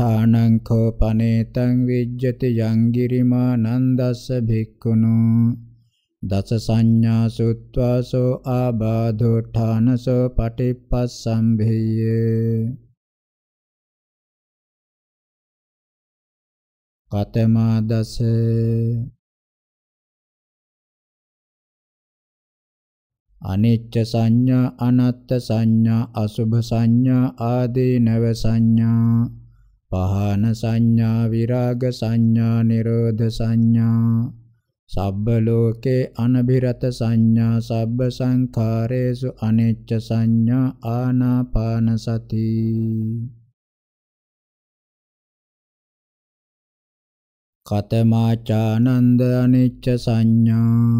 ථානං කෝ පනේතං විජ්ජති යං ගිරිමානන්දස්ස භික්ඛුනෝ දස සංඥා සුත්වාසෝ ආබාධෝ ඨානසෝ පටිපස්සම්භියේ කතමා දස අනිච්ච සංඥා අනත්ත් සංඥා අසුභ සංඥා ආදීනව සංඥා පහන සංඥා විරාග සංඥා නිරෝධ සංඥා සබ්බ ලෝකේ අනබිරත සංඥා සබ්බ සංඛාරේසු අනිච්ච සංඥා ආනාපාන සති කතමාචානන්ද අනිච්ච සංඥා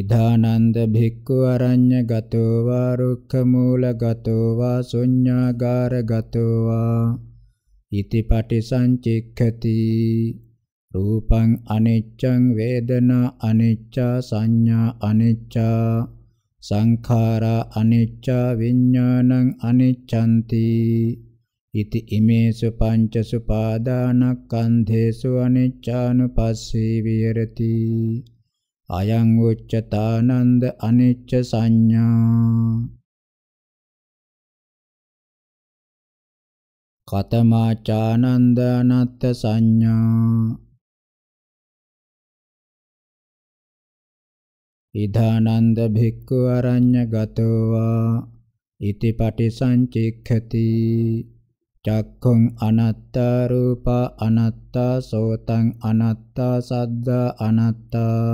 ඉදානන්ද භික්ඛු අරඤ්‍ය ගතෝ වා රුක්ඛ මූල ගතෝ වා ශුඤ්ඤාගාර ගතෝ වා ඉති පටිසංචික්ඛති රූපං අනිච්චං වේදනා අනිච්චා සංඥා අනිච්චා සංඛාරා අනිච්චා විඥානං අනිච්ඡන්ති ඉති ඉමේසු පංචසු පාදානක්ඛන්ධේසු අනිච්චානුපස්සී විහෙරති අයං උච්චතානන්ද අනිච්ච සංඥා කතමාචානන්ද අනත්ත සංඥා ඉදානන්ද භික්ඛු අරඤ්‍ය ගතෝවා ඉති පටිසංචික්ඛති චක්ඛුං අනත්තා රූපා අනත්තා සෝතං අනත්තා සද්දා අනත්තා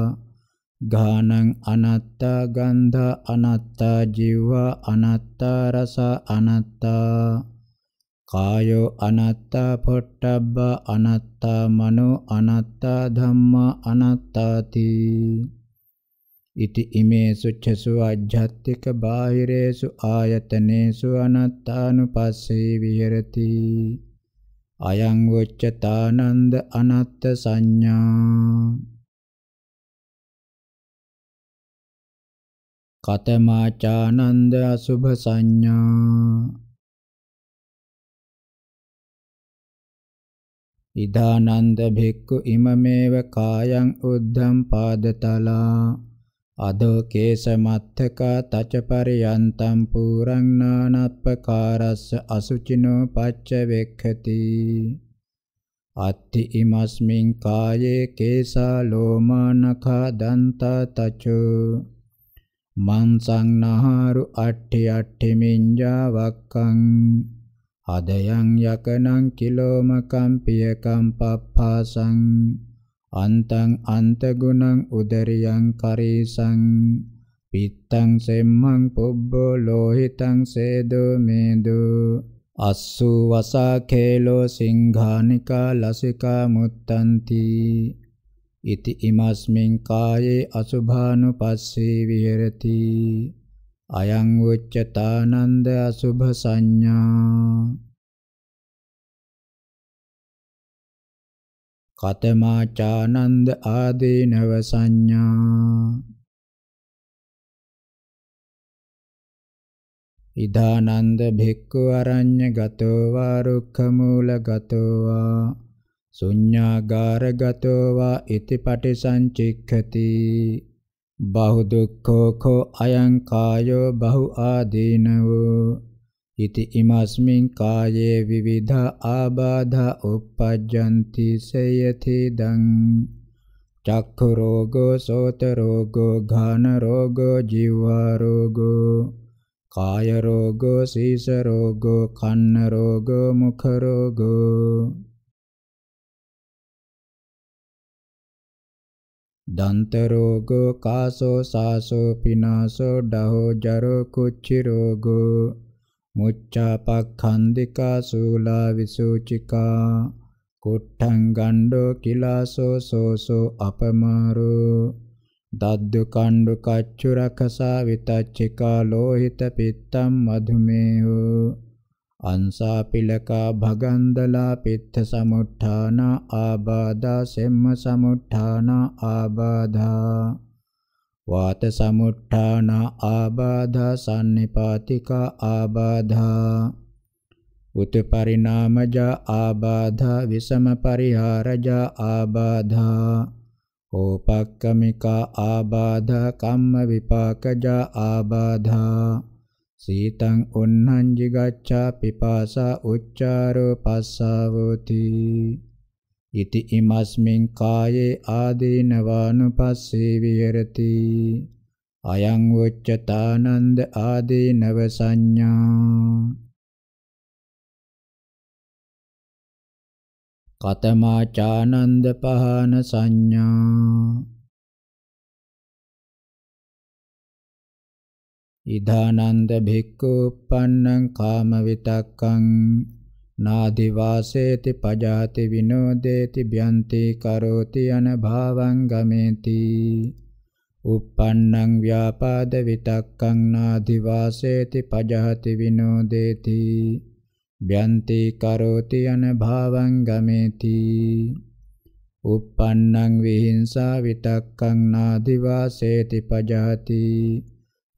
ගානං අනත්තා ගන්ධ අනත්තා ජීවා අනත්තා රස අනත්තා කායෝ අනාත්තා පොට්ටබ්බ අනාත්තා මනෝ අනාත්තා ධම්මා අනාත්තාති ඉති ඉමේසු චසු අජ්ජත්තික බාහිරේසු ආයතනේසු අනත්තානුපස්සේ විහෙරති අයං වොච්චතානන්ද අනත්ත සංඥා කතමාචානන්ද අසුභ සංඥා ඉදානන්ද භික්ඛු ඉමමේව කායං උද්ධම් පාදතලා අදෝ කේස මත්තකා තච පරියන්තම් පුරං නානප්පකාරස්ස අසුචිනෝ පච්ච වෙක්ඛති අත්ති ඉමස්මින් කායේ කේසා ලෝමානඛා දන්තා තචෝ මං සංනහාරු අට්ඨි අට්ඨි මිඤ්ඤා වක්ඛං අදයන් යකනං කිලෝමකම් පියකම් පප්පාසං අන්තං අන්තගුණං උදරියං කරීසං පිත්තං සෙම්මං පුබ්බෝ ලෝහිතං සේදෝ මේදෝ අස්සු වසා කේලෝ සිංහානිකා ලසිකා මුත්තන්ති ඉති ඉමස්මින් කායේ අසුභානුපස්සී විහෙරති අයං උච්චතානන්ද අසුභ සංඥා කතමාචානන්ද ආදීනව සංඥා ඉදානන්ද භික්ඛු අරඤ්‍ය ගතෝ වා රුක්ඛ මූල ගතෝ වා ශුඤ්ඤාගාර ගතෝ වා ඉතිපටි සංචික්ඛති බහු දුක්ඛෝ කෝ අයං කායෝ බහු ආදීනවෝ ඉති ඉමස්මින් කායේ විවිධ ආබාධා uppajjanti සේයති දං චක්ඛු රෝගෝ සෝත රෝගෝ ඝාන රෝගෝ ජීවා රෝගෝ කාය රෝගෝ සීස රෝගෝ කන්න රෝගෝ මුඛ රෝගෝ දන්ත රෝගෝ කාසෝ සාසෝ පිනාසෝ ඩහෝ ජරෝ කුච්චි රෝගෝ මුච්ඡාපක්ඛන්දිකා සූලා විසූචිකා කුට්ඨං ගණ්ඩෝ කිලාසෝ සෝසෝ අපමාරෝ දද්දු කණ්ඩු කච්චු රකසා විතච්චිකා ලෝහිත පිත්තම් මధుමේහෝ අංසා පිලකා භගන්දලා පිත්ත සමුට්ඨාන ආබාධා සෙම්ම සමුට්ඨාන ආබාධා වාත සමුට්ඨාන ආබාධා සම්නිපාතිකා ආබාධා උත්පරිණාමජා ආබාධා විසම පරිහාරජා ආබාධා ඕපක්කමිකා ආබාධා කම්ම විපාකජා ආබාධා සීතං උන්හං ජිගච්ඡා පිපාසා උච්චාරෝ පස්සාවෝති ඉති ඉමස්මින් කායේ ආදීනවානුපස්සේ විහෙරති අයං උච්චතානන්ද ආදීනව සංඥා කතමාචානන්ද පහන සංඥා ඉදානන්ද භික්ඛු uppannං කාම විතක්කං නාදි වාසේති පජාති විනෝදේති බ්‍යන්ති කරෝති අනභාවං ගමේති uppannං ව්‍යාපාද විතක්කං නාදි වාසේති පජාති විනෝදේති බ්‍යන්ති කරෝති අනභාවං ගමේති uppannං විහිංසා විතක්කං නාදි වාසේති පජාති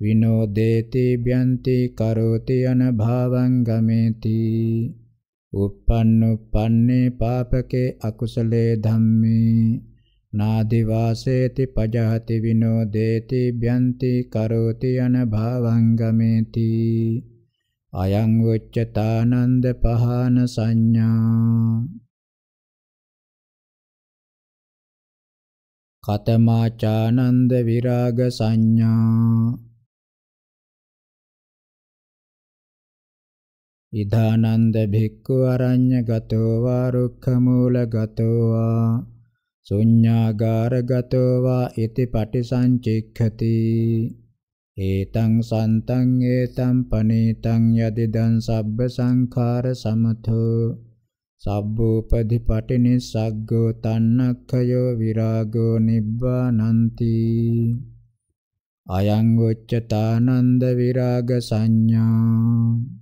විනෝදේති බ්‍යන්ති කරෝති අනභාවං ගමේති uppannuppanne papake akusale dhamme nadivaseeti pajahati vinodeeti byanti karoti anabhavangameti ayang uccatananda pahana sanya katamacaananda viraga sanya ඉදානන්ද භික්ඛු අරඤ්‍ය ගතෝ වා රුක්ඛ මූල ගතෝ වා ශුඤ්ඤාගාර ගතෝ වා इति පටිසංචික්ඛති ඒතං සන්තං ඒතං පනීතං යදිදං සබ්බ සංඛාර සමතෝ සබ්බෝපදි පටිනිස්සග්ගෝ තන්නක්ඛයෝ විරාගෝ නිබ්බානන්ති අයං උච්චතානන්ද විරාග සංඥා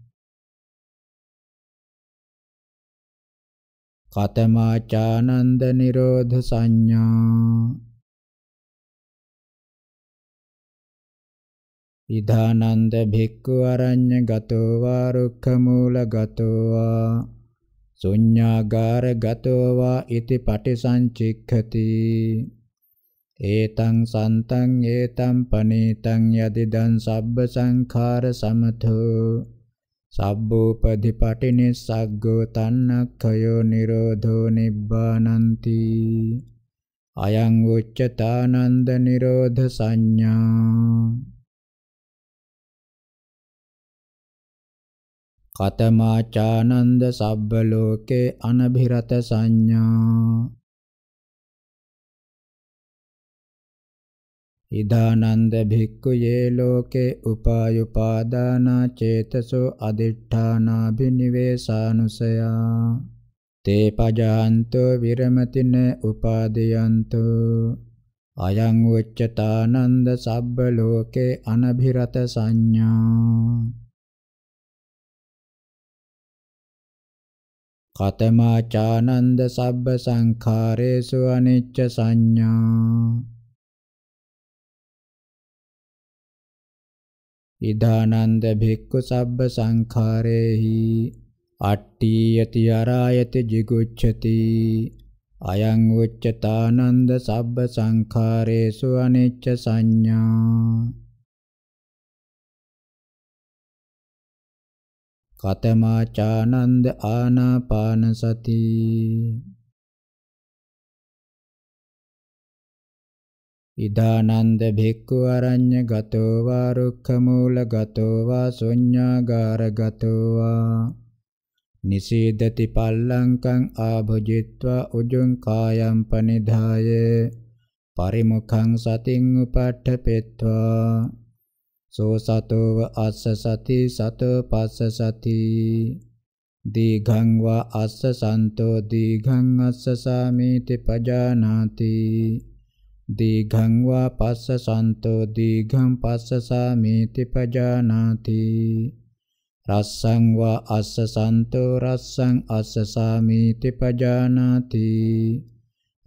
කතමාචානන්ද නිරෝධ සංඥා ඉදානන්ද භික්ඛු අරඤ්‍ය ගතෝ වා රුක්ඛ මූල ගතෝ වා ශුඤ්ඤාගාර ගතෝ වා इति පටිසංචික්ඛති ඒතං සන්තං ඒතං පනීතං යදිදං සබ්බ සංඛාර සමතෝ සබ්බෝපදි පටිනිස්සග්ගෝ තන්නක්ඛයෝ නිරෝධෝ නිබ්බානಂತಿ අයං උච්චතානන්ද නිරෝධ සංඥා කතමාචානන්ද සබ්බ ලෝකේ අනභිරත සංඥා ඉදානන්ද භික්ඛුයේ ලෝකේ උපායුපාදානා චේතසෝ අදිඨානාභිනිවේසානුසයා තේ පජාන්තෝ විරමතින උපාදීයන්තෝ අයං උච්චතානන්ද සබ්බ ලෝකේ අනභිරත සංඥා කතමාචානන්ද සබ්බ සංඛාරේසු අනිච්ච සංඥා ඉදානන්ද භික්ඛු සබ්බ සංඛාරේහි අට්ටි යති අරායති jigucchati අයං උච්චතානන්ද සබ්බ සංඛාරේසු අනිච්ච සංඥා කතමාචානන්ද ආනාපාන සතිය ඉදානන්ද භික්ඛු අරඤ්‍ය ගතෝ වා රුක්ඛ මූල ගතෝ වා ශුඤ්ඤාගාර ගතෝ වා නිසීදති පල්ලංකං ආභුජිත්වා උජුං කායම් පනිධාය පරිමුඛං සතින් උපට්ඨපෙත්වා සෝ සතෝව අස්ස සති සතෝ පස්ස සති දීඝං වා අස්ස සන්තෝ දීඝං අස්ස සාමීති පජානාති දීඝං වා පස්ස සන්තෝ දීඝං පස්ස සාමේති පජානාති රස්සං වා අස්ස සන්තෝ රස්සං අස්ස සාමේති පජානාති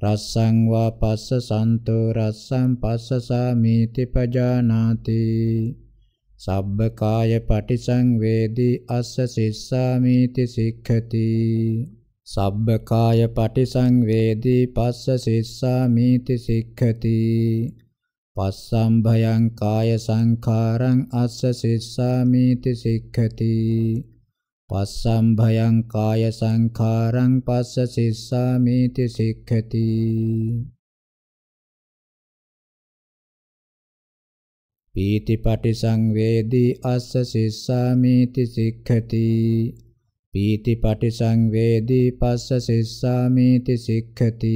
රස්සං වා පස්ස සන්තෝ රස්සං පස්ස සාමේති පජානාති සබ්බ කාය පටිසංවේදී අස්ස සිස්සාමේති සික්ඛති සබ්බකාය පටිසංවේදී පස්ස සිස්සාමීති සික්ඛති පස්සම් භයං කාය සංඛාරං අස්ස සිස්සාමීති සික්ඛති පස්සම් භයං කාය සංඛාරං පස්ස සිස්සාමීති සික්ඛති පීති පටිසංවේදී අස්ස සිස්සාමීති සික්ඛති පීති පටිසංවේදී පස්ස සිස්සාමීති සික්ඛති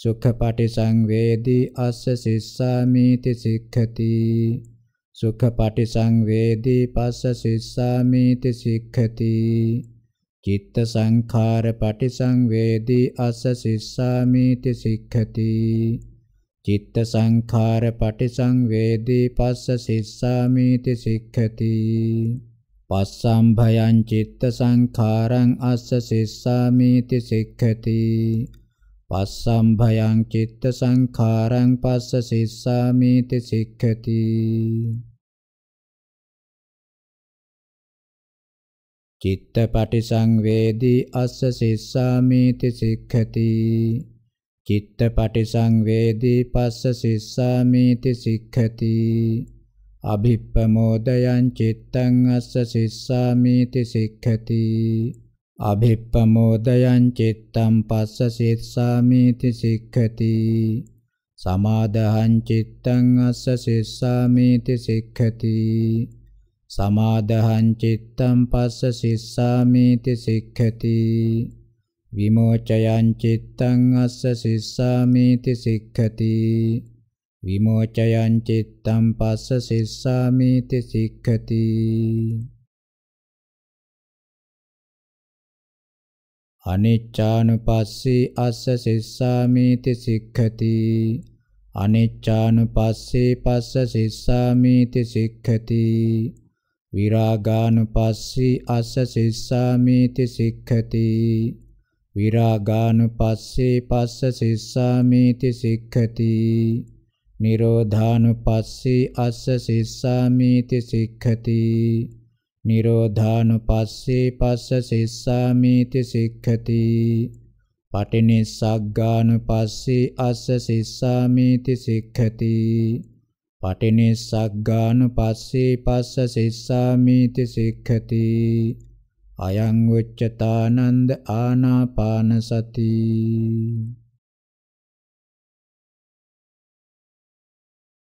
සුඛ පටිසංවේදී අස්ස සිස්සාමීති සික්ඛති සුඛ පටිසංවේදී පස්ස සිස්සාමීති සික්ඛති චිත්ත සංඛාර පටිසංවේදී අස්ස සිස්සාමීති සික්ඛති චිත්ත සංඛාර පටිසංවේදී පස්ස සිස්සාමීති සික්ඛති පස්සම් භයං චිත්ත සංඛාරං අස්ස සිස්සාමීති සික්ඛති පස්සම් භයං චිත්ත සංඛාරං පස්ස සිස්සාමීති සික්ඛති චිත්ත පටිසංවේදී අස්ස සිස්සාමීති සික්ඛති චිත්ත පටිසංවේදී පස්ස සිස්සාමීති සික්ඛති අභිප්පමෝදයං චිත්තං අස්ස සිස්සාමීති සික්ඛති අභිප්පමෝදයං චිත්තං පස්ස සිස්සාමීති සික්ඛති සමාදහං චිත්තං අස්ස සිස්සාමීති සික්ඛති සමාදහං චිත්තං පස්ස සිස්සාමීති සික්ඛති විමෝචයං චිත්තං අස්ස සිස්සාමීති සික්ඛති විමෝචයං චිත්තං පස්ස සිස්සාමිති සික්ඛති අනිච්ඡානුපස්සී අස්ස සිස්සාමිති සික්ඛති අනිච්ඡානුපස්සී පස්ස සිස්සාමිති සික්ඛති විරාගානුපස්සී අස්ස සිස්සාමිති සික්ඛති විරාගානුපස්සී පස්ස සිස්සාමිති සික්ඛති නිරෝධානුපස්සී අස්ස සිස්සාමීති සික්ඛති නිරෝධානුපස්සී පස්ස සිස්සාමීති සික්ඛති පටිනිස්සග්ගානුපස්සී අස්ස සිස්සාමීති සික්ඛති පටිනිස්සග්ගානුපස්සී පස්ස සිස්සාමීති සික්ඛති අයං උච්චතානන්ද ආනාපාන සති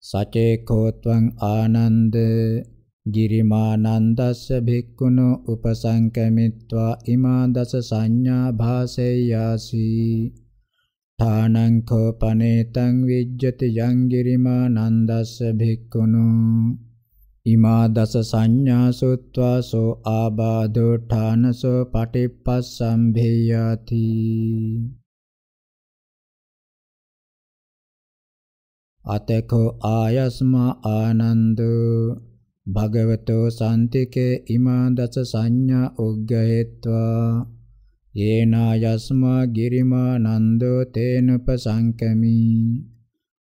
සචේකෝත්වං ආනන්ද ගිරිමානන්දස්ස භික්ඛුනු උපසංකමිත්වා ඉමා දස සංඥා භාසෙයාසි තානං කෝපනේතං විජ්ජති යං ගිරිමානන්දස්ස භික්ඛුනු ඉමා දස සංඥා සොත්වා සෝ ආබාධෝ ඨානසෝ පටිප්පස්සම්භේයාති අතකෝ ආයස්මා ආනන්දෝ භගවතෝ සම්තිකේ ඉමා දස සංඥා උග්ගහෙත්වා යේනා යස්මා ගිරිමානන්දෝ තේනුපසංකමි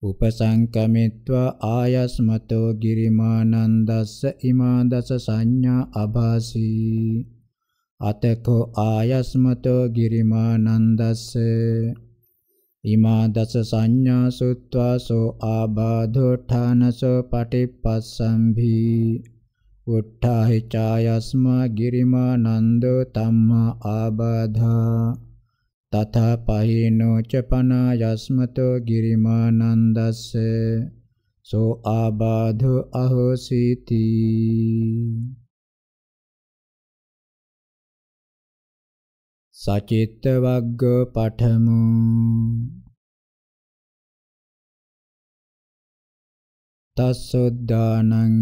උපසංකමිත්වා ආයස්මතෝ ගිරිමානන්දස්ස ඉමා දස සංඥා අභාසී අතකෝ ආයස්මතෝ ගිරිමානන්දස්සේ ඉමා දස සංඥා සුත්වාසෝ ආබාධෝ ඨානසෝ පටිපස්සම්භි උට්ඨාහි ඡායස්මා ගිරිමානන්දෝ තම්මා ආබාධා තථා පහිනෝ ච පනායස්මතෝ ගිරිමානන්දස්ස සෝ ආබාධෝ අහෝසීති සචිත්ත වග්ග පඨමු තස්සොද්දානං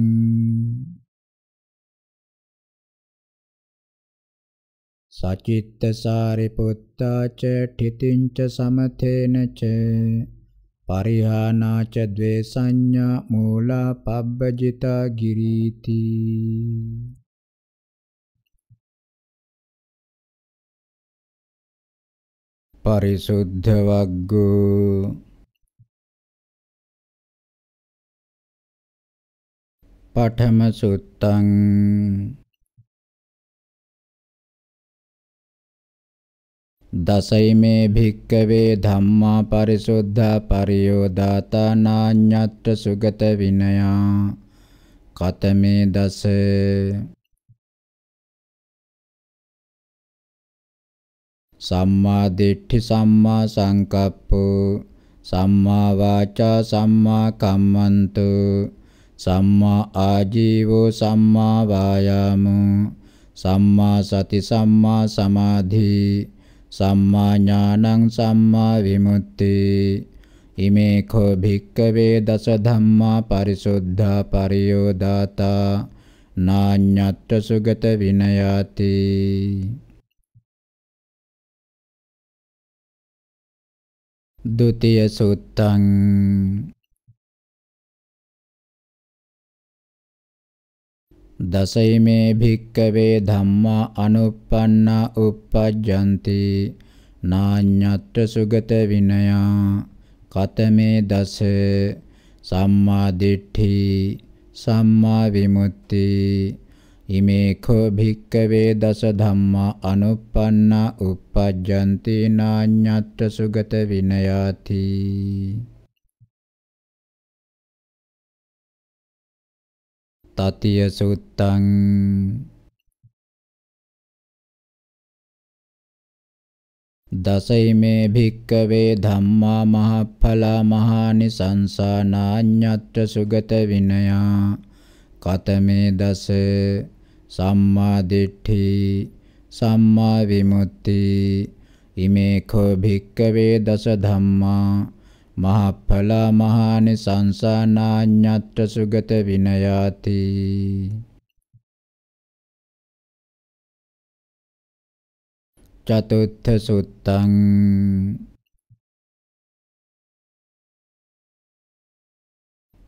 සචිත්ත සාරිපුත්තාච ඨිතින්ච සමතේනච පරිහානාච ද්වේ සංඥා මූලා පබ්බජිතා ගිරීති පරිසුද්ධ වග්ගෝ පඨම සුත්තං දසයිමේ භික්කවේ ධම්මා පරිසුද්ධා පරියෝදාතානාඤ්ඤත්ත සුගත විනයා කතමේ දස සම්මා දිට්ඨි සම්මා සංකප්පෝ සම්මා වාචා සම්මා කම්මන්තු සම්මා ආජීවෝ සම්මා වායාමෝ සම්මා සති සම්මා සමාධි සම්මා ඥානං සම්මා විමුක්ති ඉමේ කෝ භික්කවේ දස ධම්මා පරිසුද්ධා පරියෝදාතා නාඤ්ඤත්ත සුගත විනයාති ဒုတိယစုတံ දසයිමේ භික්කවේ ධම්මා අනුප්පන්න උප්පජ්ජන්ති නාඤ්ඤත්‍ර සුගත විනයා කතමේ දස සම්මා දිට්ඨි සම්මා විමුක්ති ඉමේඛෝ භික්කවේ දස ධම්මා අනුප්පන්නා uppajjanti නාඤ්ඤත්ත සුගත විනයාති තතිය සුත්තං දසයිමේ භික්කවේ ධම්මා මහඵලා මහානිසංසා නාඤ්ඤත්ත සුගත විනයා කතමේ දස සම්මා දිට්ඨි සම්මා විමුක්ති ඉමේ කෝ භික්කවේ දස ධම්මා මහඵල මහානි සංසානාඤ්ඤත්ත සුගත විනයාති චතුත්ථ සුත්තං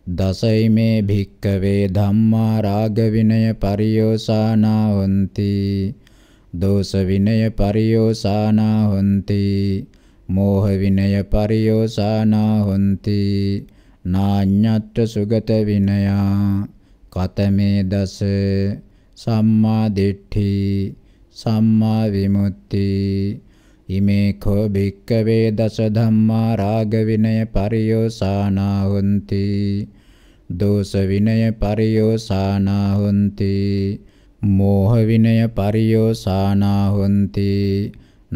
दशैमे भिक्खवे धम्मा रागविनय पर्योषा न दोषविनय पर्योषा मोहविनय पर्योषा न नान्यत्र सुगतविनया कतमे दश सम्मादिमा सम्माविमुक्ति ඉමේකෝ භික්කවේ දස ධම්මා රාග විනය පරියෝසානා හොಂತಿ දෝෂ විනය පරියෝසානා හොಂತಿ මෝහ විනය පරියෝසානා හොಂತಿ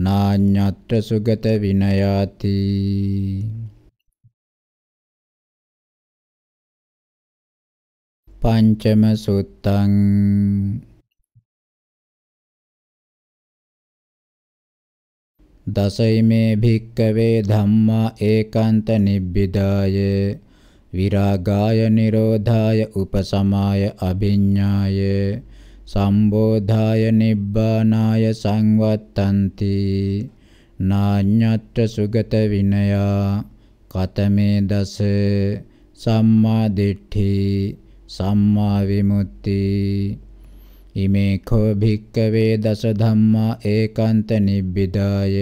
නාඤ්ඤත්‍ර සුගත විනයාති පංචම සුත්තං දසයිමේ භික්කවේ ධම්මා ඒකාන්ත නිබ්බිදාය විරාගාය නිරෝධාය උපසමාය අභිඤ්ඤාය සම්බෝධාය නිබ්බානාය සංවත්තන්ති නාඤ්ඤත්‍ර සුගත විනයා කතමේ දස සම්මා දිට්ඨි සම්මා විමුක්ති ඉමේඛෝ භික්කවේ දස ධම්මා ඒකාන්ත නිබ්බිදාය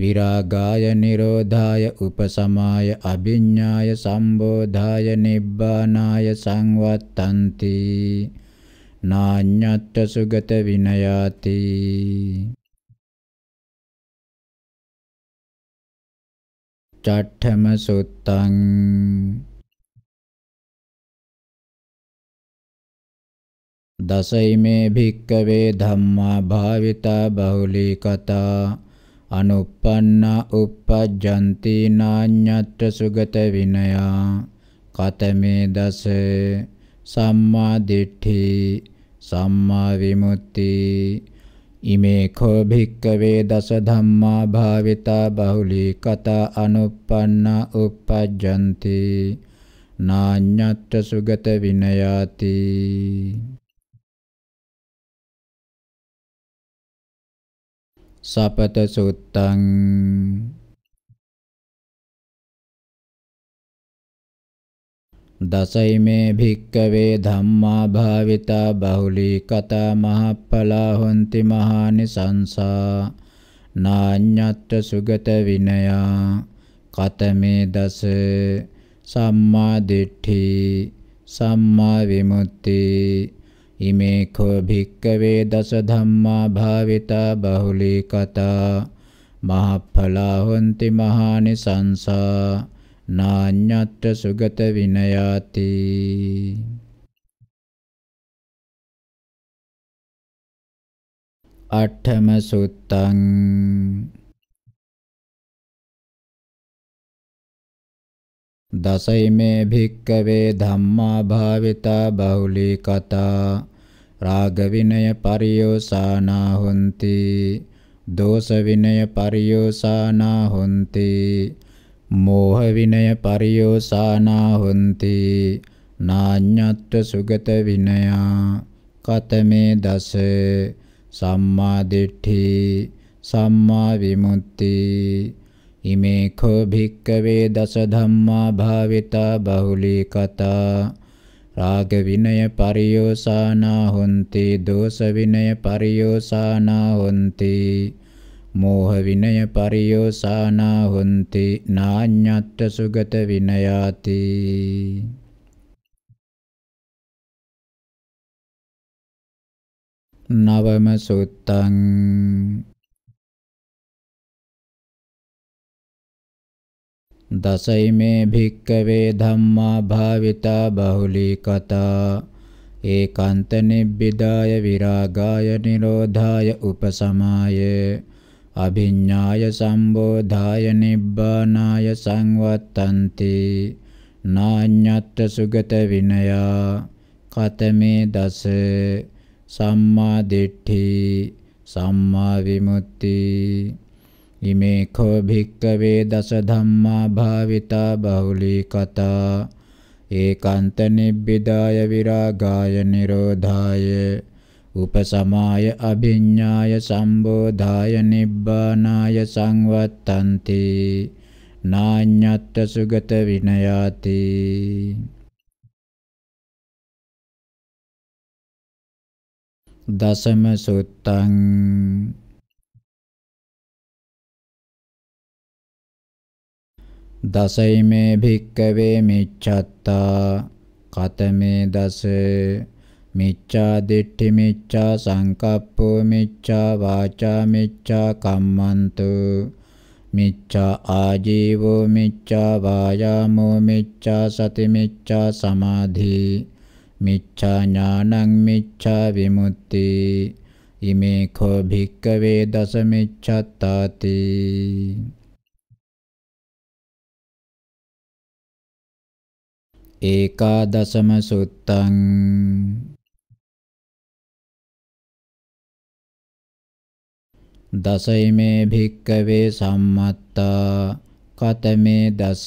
විරාගාය නිරෝධාය උපසමාය අභිඤ්ඤාය සම්බෝධාය නිබ්බානාය සංවත්තಂತಿ නාඤ්ඤත්ත සුගත විනයාති චට්ඨම සුත්තං දසයිමේ භික්කවේ ධම්මා භාවිතා බහුලී කතා අනුප්පන්න uppajjanti නාඤ්ඤත්‍ර සුගත විනයා කතමේ දස සම්මා දිට්ඨි සම්මා විමුක්ති ඉමේ කෝ භික්කවේ දස ධම්මා භාවිතා බහුලී කතා අනුප්පන්න uppajjanti නාඤ්ඤත්‍ර සුගත විනයාති සපත සුත්තං දසයිමේ භික්කවේ ධම්මා භාවිතා බහුලී කතා මහප්පලා හොಂತಿ මහානි සංසා නාඤ්ඤත්ත සුගත විනයා කතමේ දස සම්මා දිට්ඨි සම්මා විමුක්ති ඉමේකෝ භික්කවේ දස ධම්මා භාවිතා බහුලී කතා මහඵලා හොಂತಿ මහානි සංසා නාඤ්ඤත්‍ය සුගත විනයාති අට්ඨම සුත්තං දසයිමේ භික්කවේ ධම්මා භාවිතා බහුලී කතා රාග විනය පරියෝසානා හොಂತಿ දෝෂ විනය පරියෝසානා හොಂತಿ මෝහ විනය පරියෝසානා හොಂತಿ නාඤ්ඤත්ව සුගත විනයා කතමේ දස සම්මා දිට්ඨි සම්මා විමුක්ති ඉමේ කෝ භික්කවේ දස ධම්මා භාවිතා බහුලී කතා රාග විනය පරියෝසානා හොಂತಿ දෝෂ විනය පරියෝසානා හොಂತಿ මෝහ විනය පරියෝසානා හොಂತಿ නාඤ්ඤත්ත සුගත විනයාති නවම සුත්තං දසයිමේ භික්කවේ ධම්මා භාවිතා බහුලී කතා ඒකාන්ත නිබ්බිදාය විරාගාය නිරෝධාය උපසමාය අභිඤ්ඤාය සම්බෝධාය නිබ්බානාය සංවත්තන්ති නාඤ්ඤත්ත සුගත විනයා කතමේ දස සම්මා දිට්ඨි සම්මා විමුක්ති ඉමේකෝ භික්කවේ දස ධම්මා භාවිතා බහුලී කතා ඒකාන්ත නිබ්බිදාය විරාගාය නිරෝධාය උපසමාය අභිඤ්ඤාය සම්බෝධාය නිබ්බානාය සංවත්තන්ති නාඤ්ඤත්ත සුගත විනයාති දසම සුත්තං දසයිමේ භික්කවේ මිච්ඡත්තා කතමේ දස මිච්ඡා දිට්ඨි මිච්ඡා සංකප්පෝ මිච්ඡා වාචා මිච්ඡා කම්මන්තු මිච්ඡා ආජීවෝ මිච්ඡා වායාමෝ මිච්ඡා සති මිච්ඡා සමාධි මිච්ඡා ඥානං මිච්ඡා විමුක්ති ඉමේ කෝ භික්කවේ දස මිච්ඡත්තාති ඒකාදසම සුත්තං දසයිමේ භික්කවේ සම්මත්තා කතමේ දස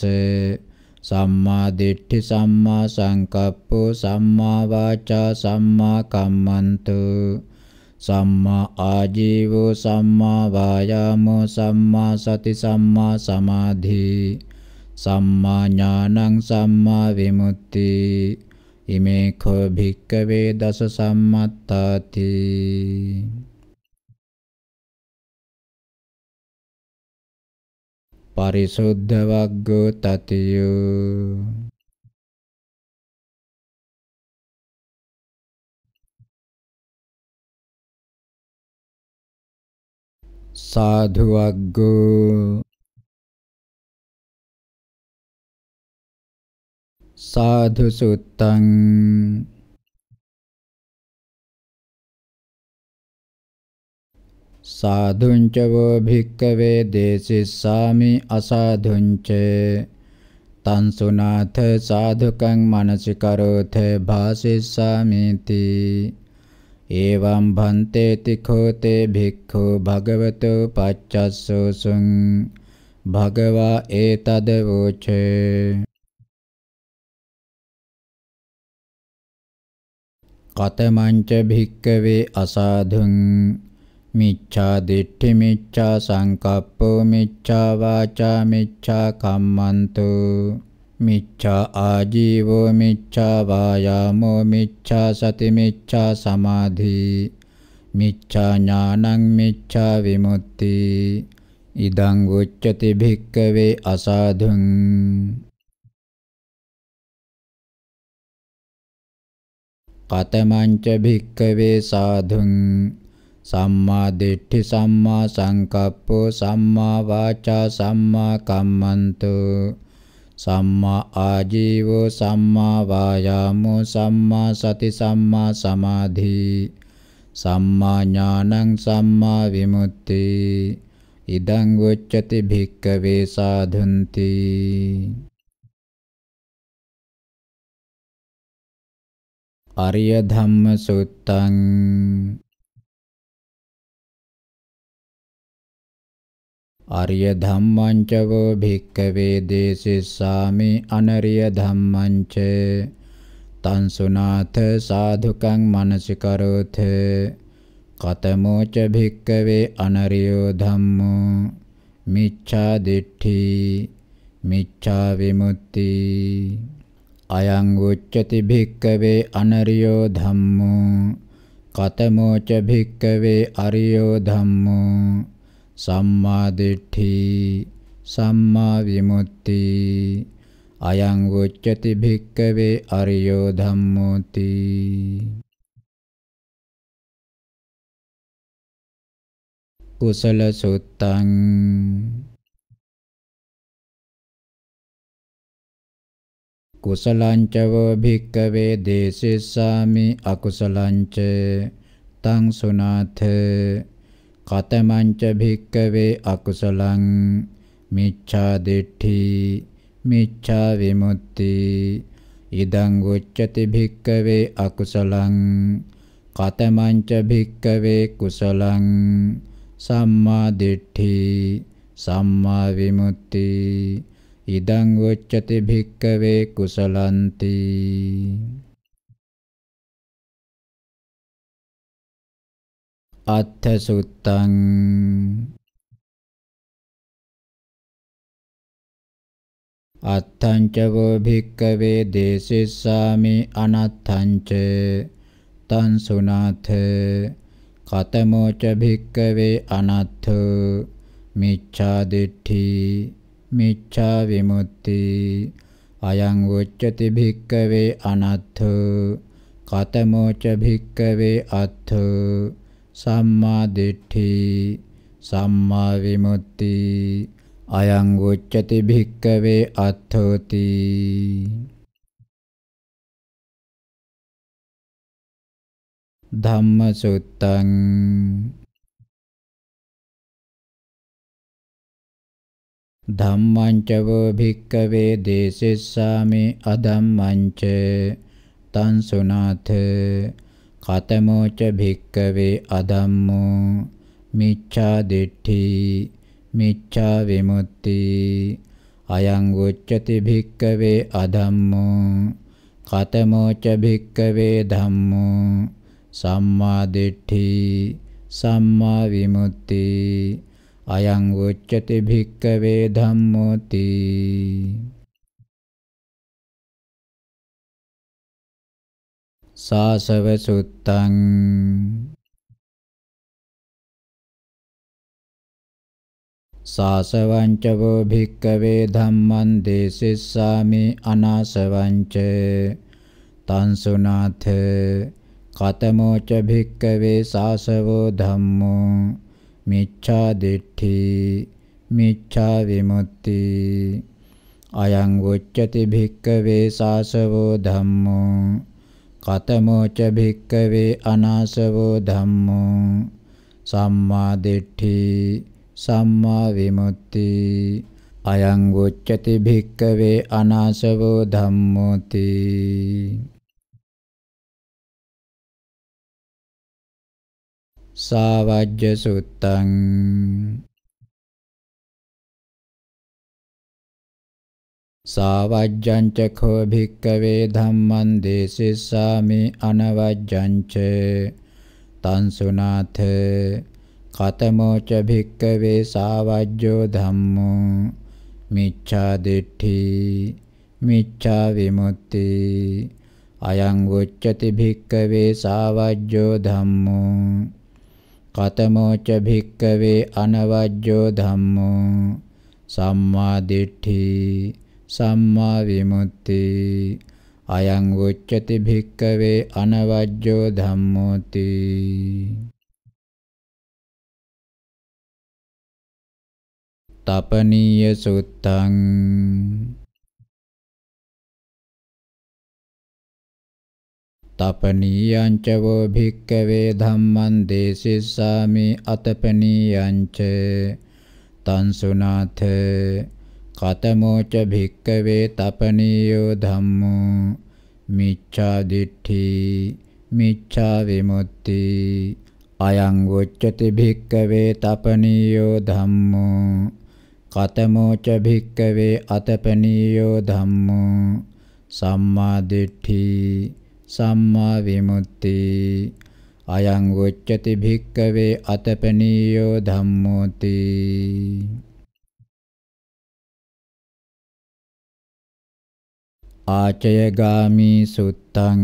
සම්මා දිට්ඨි සම්මා සංකප්පෝ සම්මා වාචා සම්මා කම්මන්තු සම්මා ආජීවෝ සම්මා වායාමෝ සම්මා සති සම්මා සමාධි සම්මා ඥානං සම්මා විමුක්ති ඉමේ කෝ භික්කවේ දස සම්මත්තාති පරිසුද්ධ වග්ගෝ තතියෝ සාධු වග්ගෝ සාධු සුත්තං සාධුංච වෝ භික්කවේ දේසිස්සාමි අසාධුංච තං සුනාථ සාධුකං මනසිකරෝථ භාසිස්සාමිති එවං භන්තේති කෝතේ භික්ඛු භගවතෝ පච්චස්සෝසුං භගවා ඒතද වූචේ කතමංච භික්කවේ අසාධුං මිච්ඡා දිට්ඨි මිච්ඡා සංකප්පෝ මිච්ඡා වාචා මිච්ඡා කම්මන්තු මිච්ඡා ආජීවෝ මිච්ඡා වායාමෝ මිච්ඡා සති මිච්ඡා සමාධි මිච්ඡා ඥානං මිච්ඡා විමුක්ති ඉදං උච්චති භික්කවේ අසාධුං කතමංච භික්කවේ සාධුං සම්මා දිට්ඨි සම්මා සංකප්පෝ සම්මා වාචා සම්මා කම්මන්තෝ සම්මා ආජීවෝ සම්මා වායාමෝ සම්මා සති සම්මා සමාධි සම්මා ඥානං සම්මා විමුක්ති ඉදං උච්චති භික්කවේ සාධුන්ති අරිය ධම්ම සුත්තං අරිය ධම්මං ච වෝ භික්ඛවේ දේසිස්සාමි අනරිය ධම්මං ච තං සුනාථ සාධුකං මනසිකරෝථ කතමෝ ච භික්ඛවේ අනරියෝ ධම්මෝ මිච්ඡා දිට්ඨි මිච්ඡා විමුක්ති අයං උච්චති භික්කවේ අනරියෝ ධම්මෝ කතමෝ ච භික්කවේ අරියෝ ධම්මෝ සම්මා දිට්ඨි සම්මා විමුක්ති අයං උච්චති භික්කවේ අරියෝ ධම්මෝති කුසල සුත්තං කුසලංච වෝ භික්කවේ දේසිස්සාමි අකුසලංච තං සුනාථ කතමංච භික්කවේ අකුසලං මිච්ඡා දිට්ඨි මිච්ඡා විමුක්ති ඉදං උච්චති භික්කවේ අකුසලං කතමංච භික්කවේ කුසලං සම්මා දිට්ඨි සම්මා විමුක්ති ඉදං උච්චති භික්කවේ කුසලන්ති අත්ථ සුත්තං අත්තං ච වෝ භික්කවේ දේසිස්සාමි අනත්තං ච තං සුනාථ කතමෝ ච භික්කවේ අනත්ථ මිච්ඡා දිට්ඨි මිච්ඡා විමුක්ති අයං උච්චති භික්කවේ අනත්ථ කතමෝච භික්කවේ අත්ථ සම්මා දිට්ඨි සම්මා විමුක්ති අයං උච්චති භික්කවේ අත්ථෝති ධම්මසුත්තං ධම්මං ච වෝ භික්කවේ දේසෙස්සාමි අධම්මං ච තං සුනාථ කතමෝ ච භික්කවේ අධම්මෝ මිච්ඡා දිට්ඨි මිච්ඡා විමුක්ති අයං උච්චති භික්කවේ අධම්මෝ කතමෝ ච භික්කවේ ධම්මෝ සම්මා දිට්ඨි සම්මා විමුක්ති අයං උච්චති භික්කවේ ධම්මෝති සාසව සුත්තං සාසවංච වෝ භික්කවේ ධම්මං දේසිස්සාමි අනාසවංච තංසුනාථ කතමෝච භික්කවේ සාසවෝ ධම්මෝ මිච්ඡා දිට්ඨි මිච්ඡා විමුක්ති අයං උච්චති භික්කවේ සාසවෝ ධම්මෝ කතමෝ ච භික්කවේ අනාසවෝ ධම්මෝ සම්මා දිට්ඨි සම්මා විමුක්ති අයං උච්චති භික්කවේ අනාසවෝ ධම්මෝති සාවජ්‍ය සුත්තං සාවජ්ජංච කෝ භික්කවේ ධම්මං දේසිස්සාමි අනවජ්ජංච තං සුනාථ කතමෝ ච භික්කවේ සාවජ්ජෝ ධම්මෝ මිච්ඡා දිට්ඨි මිච්ඡා විමුක්ති අයං උච්චති භික්කවේ සාවජ්ජෝ ධම්මෝ කතමෝච භික්කවේ අනවජ්ජෝ ධම්මෝ සම්මා දිට්ඨි සම්මා විමුක්ති අයං උච්චති භික්කවේ අනවජ්ජෝ ධම්මෝති තපනීය සුත්තං තපනීයංච වෝ භික්කවේ ධම්මං දේසිස්සාමි අතපනීයංච තං සුනාථ කතමෝ ච භික්කවේ තපනීයෝ ධම්මෝ මිච්ඡා දිට්ඨි මිච්ඡා විමුක්ති අයං වොච්චති භික්කවේ තපනීයෝ ධම්මෝ කතමෝ ච භික්කවේ අතපනීයෝ ධම්මෝ සම්මා දිට්ඨි සම්මා විමුක්ති අයං උච්චති භික්කවේ අතපනීයෝ ධම්මෝති ආචයගාමි සුත්තං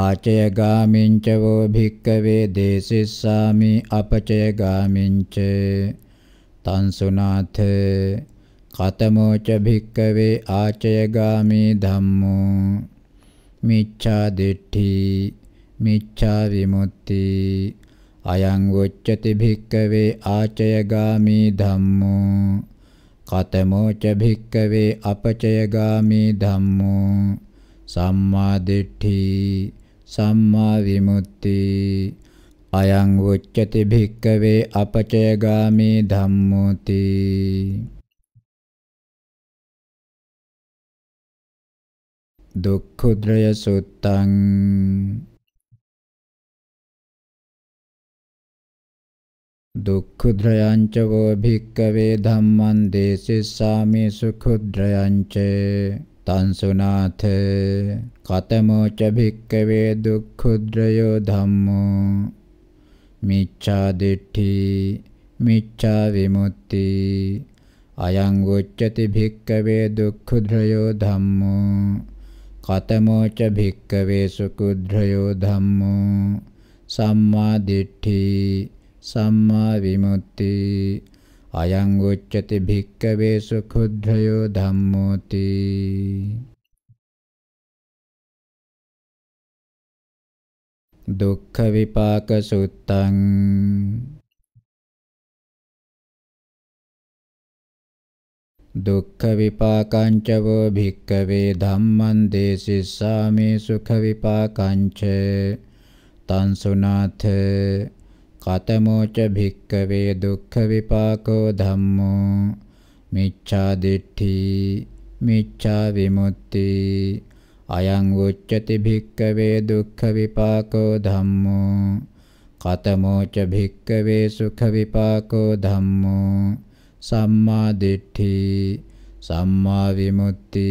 ආචයගාමිංච වෝ භික්කවේ දේසිස්සාමි අපචයගාමිංච තං සුනාථ කතමෝ ච භික්කවේ ආචයගාමි ධම්මෝ මිච්ඡා දිට්ඨි මිච්ඡා විමුක්ති අයං උච්චති භික්කවේ ආචයගාමි ධම්මෝ කතමෝ ච භික්කවේ අපචයගාමි ධම්මෝ සම්මා දිට්ඨි සම්මා විමුක්ති අයං උච්චති භික්කවේ අපචයගාමි ධම්මෝති දුක්ඛුද්‍රය සුත්තං දුක්ඛුද්‍රයංච වෝ භික්ඛවේ ධම්මං දේසිස්සාමි සුඛුද්‍රයංච තංසුනාථ කතමෝ ච භික්ඛවේ දුක්ඛුද්‍රයෝ ධම්මෝ මිච්ඡා දිට්ඨි මිච්ඡා විමුක්ති අයං උච්චති භික්ඛවේ දුක්ඛුද්‍රයෝ ධම්මෝ කතමෝ ච භික්කවේ සුකුද්ධයෝ ධම්මෝ සම්මා දිට්ඨි සම්මා විමුක්ති අයං උච්චති භික්කවේ සුකුද්ධයෝ ධම්මෝති දුක්ඛ විපාක සුත්තං දුක්ඛ විපාකංච වෝ භික්ඛවේ ධම්මං දේසිස්සාමි සුඛ විපාකංච තං සුනාථ කතමෝ ච භික්ඛවේ දුක්ඛ විපාකෝ ධම්මෝ මිච්ඡා දිට්ඨි මිච්ඡා විමුක්ති අයං උච්චති භික්ඛවේ දුක්ඛ විපාකෝ ධම්මෝ කතමෝ ච භික්ඛවේ සුඛ විපාකෝ ධම්මෝ සම්මා දිට්ඨි සම්මා විමුක්ති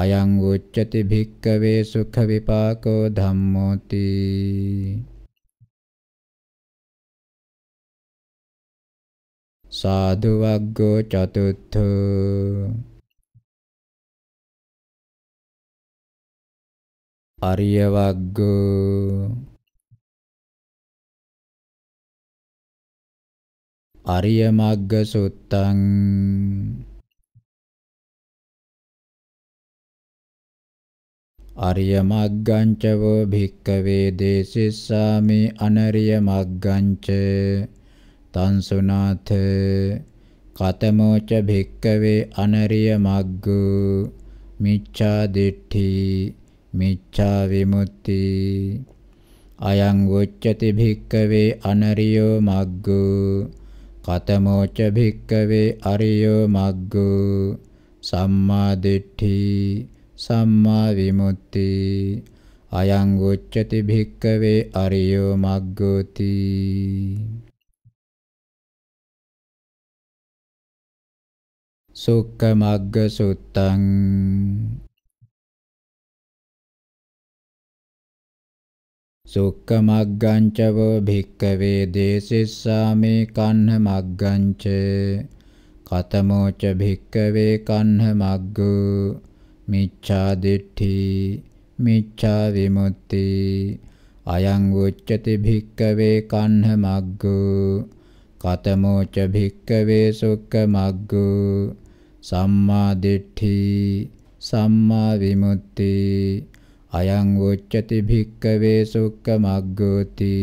අයං උච්චති භික්කවේ සුඛ විපාකෝ ධම්මෝති සාදු වග්ගෝ චතුත්ථ අරිය වග්ගෝ අරිය මග්ග සුත්තං අරිය මග්ගංච වෝ භික්කවේ දේසිස්සාමි අනරිය මග්ගංච තං සුනාථ කතමෝච භික්කවේ අනරිය මග්ගු මිච්ඡා දිට්ඨි මිච්ඡා විමුක්ති අයං වොච්චති භික්කවේ අනරියෝ මග්ගෝ කතමෝච භික්කවේ අරියෝ මග්ගෝ සම්මා දිට්ඨි සම්මා විමුක්ති අයං උච්චති භික්කවේ අරියෝ මග්ගෝති සුක්ඛ මග්ග සුත්තං සුක්කමග්ගංච වෝ භික්කවේ දේසිස්සාමේ කන්හ මග්ගංච කතමෝච භික්කවේ කන්හ මග්ගෝ මිච්ඡා දිට්ඨි මිච්ඡා විමුක්ති අයං උච්චති භික්කවේ කන්හ මග්ගෝ කතමෝච භික්කවේ සුක්ඛ මග්ගෝ සම්මා දිට්ඨි සම්මා විමුක්ති අයං උච්චති භික්කවේ සුක්ඛමග්ගෝති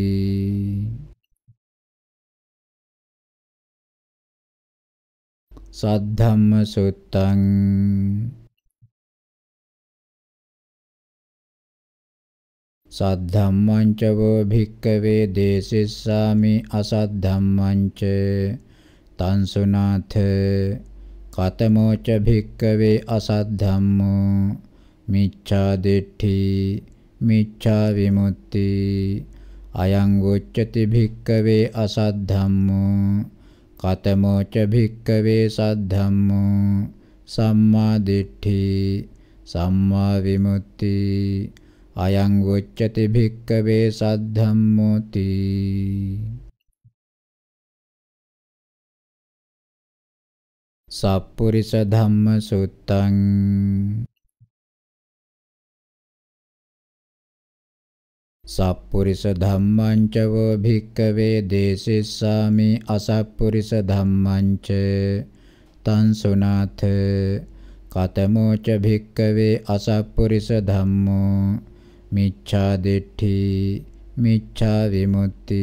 සද්ධම්ම සුත්තං සද්ධම්මං ච වෝ භික්කවේ දේසිස්සාමි අසද්ධම්මං ච තං සුනාථ කතමෝ ච භික්කවේ අසද්ධම්මෝ මිච්ඡා දිට්ඨි මිච්ඡා විමුක්ති අයං උච්චති භික්කවේ අසද්ධම්මෝ කතමෝච භික්කවේ සද්ධම්මෝ සම්මා දිට්ඨි සම්මා විමුක්ති අයං උච්චති භික්කවේ සද්ධම්මෝති සප්පුරිස ධම්ම සුත්තං සප්පුරිස ධම්මංච වෝ භික්කවේ දේසිස්සාමි අසප්පුරිස ධම්මංච තං සුනාථ කතමෝ ච භික්කවේ අසප්පුරිස ධම්මෝ මිච්ඡා දිට්ඨි මිච්ඡා විමුක්ති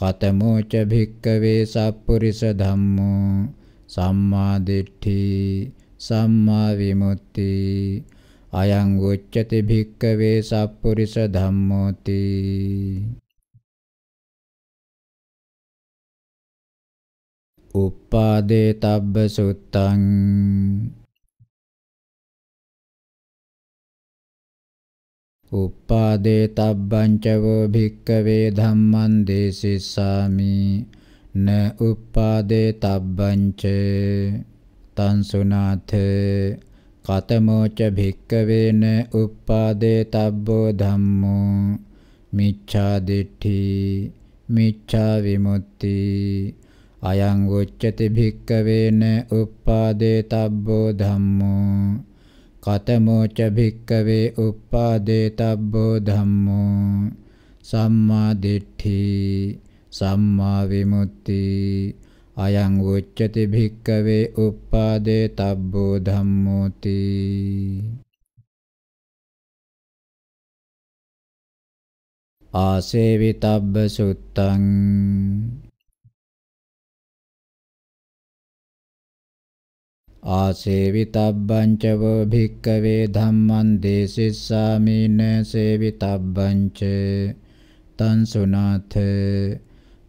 කතමෝ ච භික්කවේ සප්පුරිස ධම්මෝ සම්මා දිට්ඨි සම්මා විමුක්ති අයං උච්චති භික්කවේ සප්පුරිස ධම්මෝති උප්පාදේ තබ්බ සුත්තං උප්පාදේ තබ්බං ච වෝ භික්කවේ ධම්මං දේසිස්සාමි න උප්පාදේ තබ්බං ච තං සුනාථේ කතමෝච භික්කවේන uppādē tabbෝ ධම්මෝ මිච්ඡා දිට්ඨි මිච්ඡා විමුක්ති අයං උච්චති භික්කවේන uppādē tabbෝ ධම්මෝ කතමෝච භික්කවේ uppādē tabbෝ ධම්මෝ සම්මා දිට්ඨි සම්මා විමුක්ති අයං උච්චති භික්කවේ uppādē tabbō dhammōti ආසේවිතබ්බ සුත්තං ආසේවිතබ්බං ච වෝ භික්කවේ ධම්මං දේසිස්සාමීන සේවිතබ්බං ච තං සුනාථේ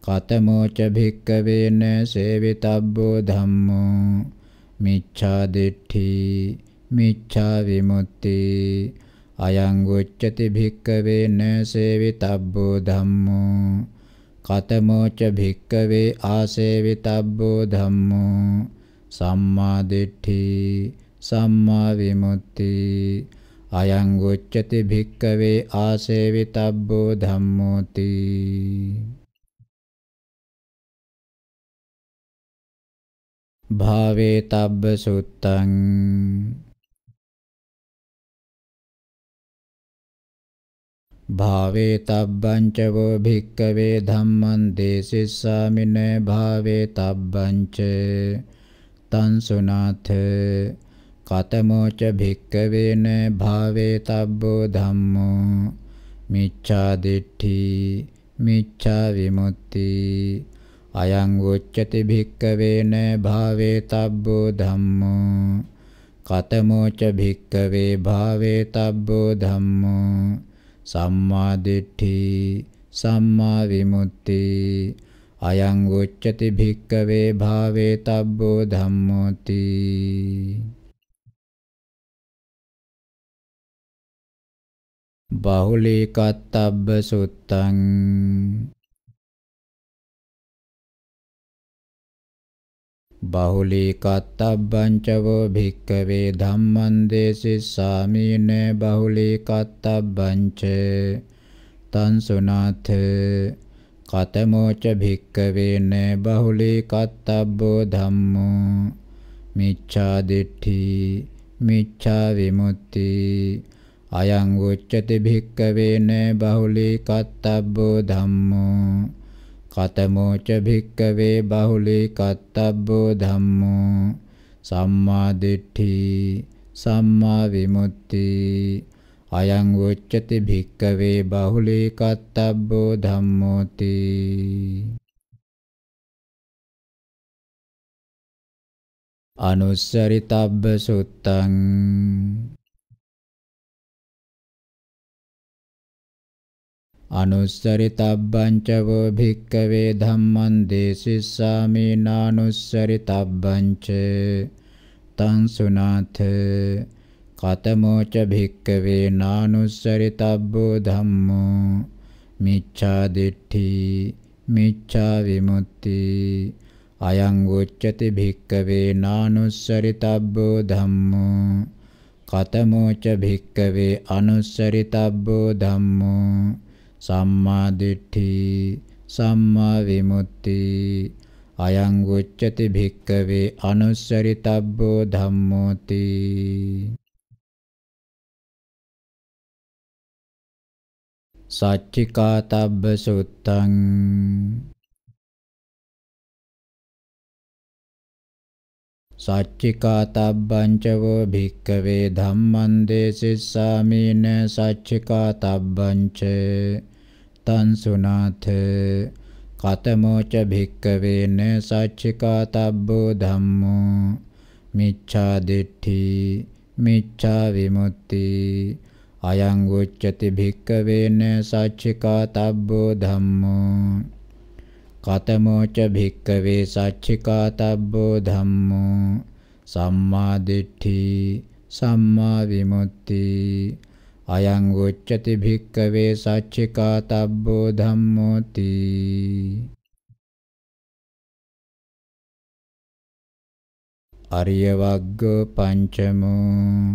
කතමෝච භික්කවේන සේවිතබ්බෝ ධම්මෝ මිච්ඡා දිට්ඨි මිච්ඡා විමුක්ති අයං උච්චති භික්කවේන සේවිතබ්බෝ ධම්මෝ කතමෝච භික්කවේ ආසේවිතබ්බෝ ධම්මෝ සම්මා දිට්ඨි සම්මා විමුක්ති අයං උච්චති භික්කවේ ආසේවිතබ්බෝ ධම්මෝති භාවේතබ්බ සුත්තං භාවේතබ්බං ච වෝ භික්කවේ ධම්මං දේසිස්සාමින භාවේතබ්බං ච තං සුනාථ කතමෝ ච භික්කවේන භාවේතබ්බෝ ධම්මෝ මිච්ඡා දිට්ඨි මිච්ඡා විමුක්ති අයං උච්චති භික්කවේන භාවේ තබ්බෝ ධම්මෝ කතමෝච භික්කවේ භාවේ තබ්බෝ ධම්මෝ සම්මා දිට්ඨි සම්මා විමුක්ති අයං උච්චති භික්කවේ භාවේ තබ්බෝ ධම්මෝති බහුලී කත්තබ්බ සුත්තං බහුලීකත්තබ්බංචවෝ භික්කවේ ධම්මං දේසිස්සාමීන බහුලීකත්තබ්බංච තං සුනාථ කතමෝච භික්කවේන බහුලීකත්තබ්බෝ ධම්මෝ මිච්ඡා දිට්ඨි මිච්ඡා විමුක්ති අයං උච්චති භික්කවේන බහුලීකත්තබ්බෝ ධම්මෝ කතමෝච භික්කවේ බහුලී කත්තබ්බෝ ධම්මෝ සම්මා දිට්ඨි සම්මා විමුක්ති අයං උච්චති භික්කවේ බහුලී කත්තබ්බෝ ධම්මෝති අනුස්සරිතබ්බ සුත්තං අනුස්සරිතබ්බං ච වෝ භික්කවේ ධම්මං දේසිස්සාමි නානුස්සරිතබ්බං ච තං සුනාථ කතමෝ ච භික්කවේ නානුස්සරිතබ්බෝ ධම්මෝ මිච්ඡා දිට්ඨි මිච්ඡා විමුක්ති අයං උච්චති භික්කවේ නානුස්සරිතබ්බෝ ධම්මෝ කතමෝ ච භික්කවේ අනුස්සරිතබ්බෝ ධම්මෝ සම්මා දිට්ඨි සම්මා විමුක්ති අයං උච්චති භික්කවේ අනුස්සරිතබ්බෝ ධම්මෝති සච්චිකාතබ්බ සුත්තං සච්චිකාතබ්බං ච වෝ භික්කවේ ධම්මං දේසිස්සාමීන සච්චිකාතබ්බං ච तंसुनाथ कतमो च भिक्कवे न साक्षिका तब्बो धम्मो मिच्छादिट्ठि मिच्छाविमुत्ति अयं उच्यति भिक्कवे न साक्षिका तब्बो धम्मो कतमो च भिक्कवे साक्षिका तब्बो धम्मो दिट्ठि सम्मा विमुत्ति අයං උච්චති භික්කවේ සච්චිකා තබ්බෝ ධම්මෝති අරිය වග්ග පංචමෝ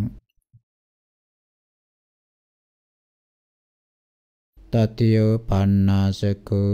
තතියෝ පන්නාසකෝ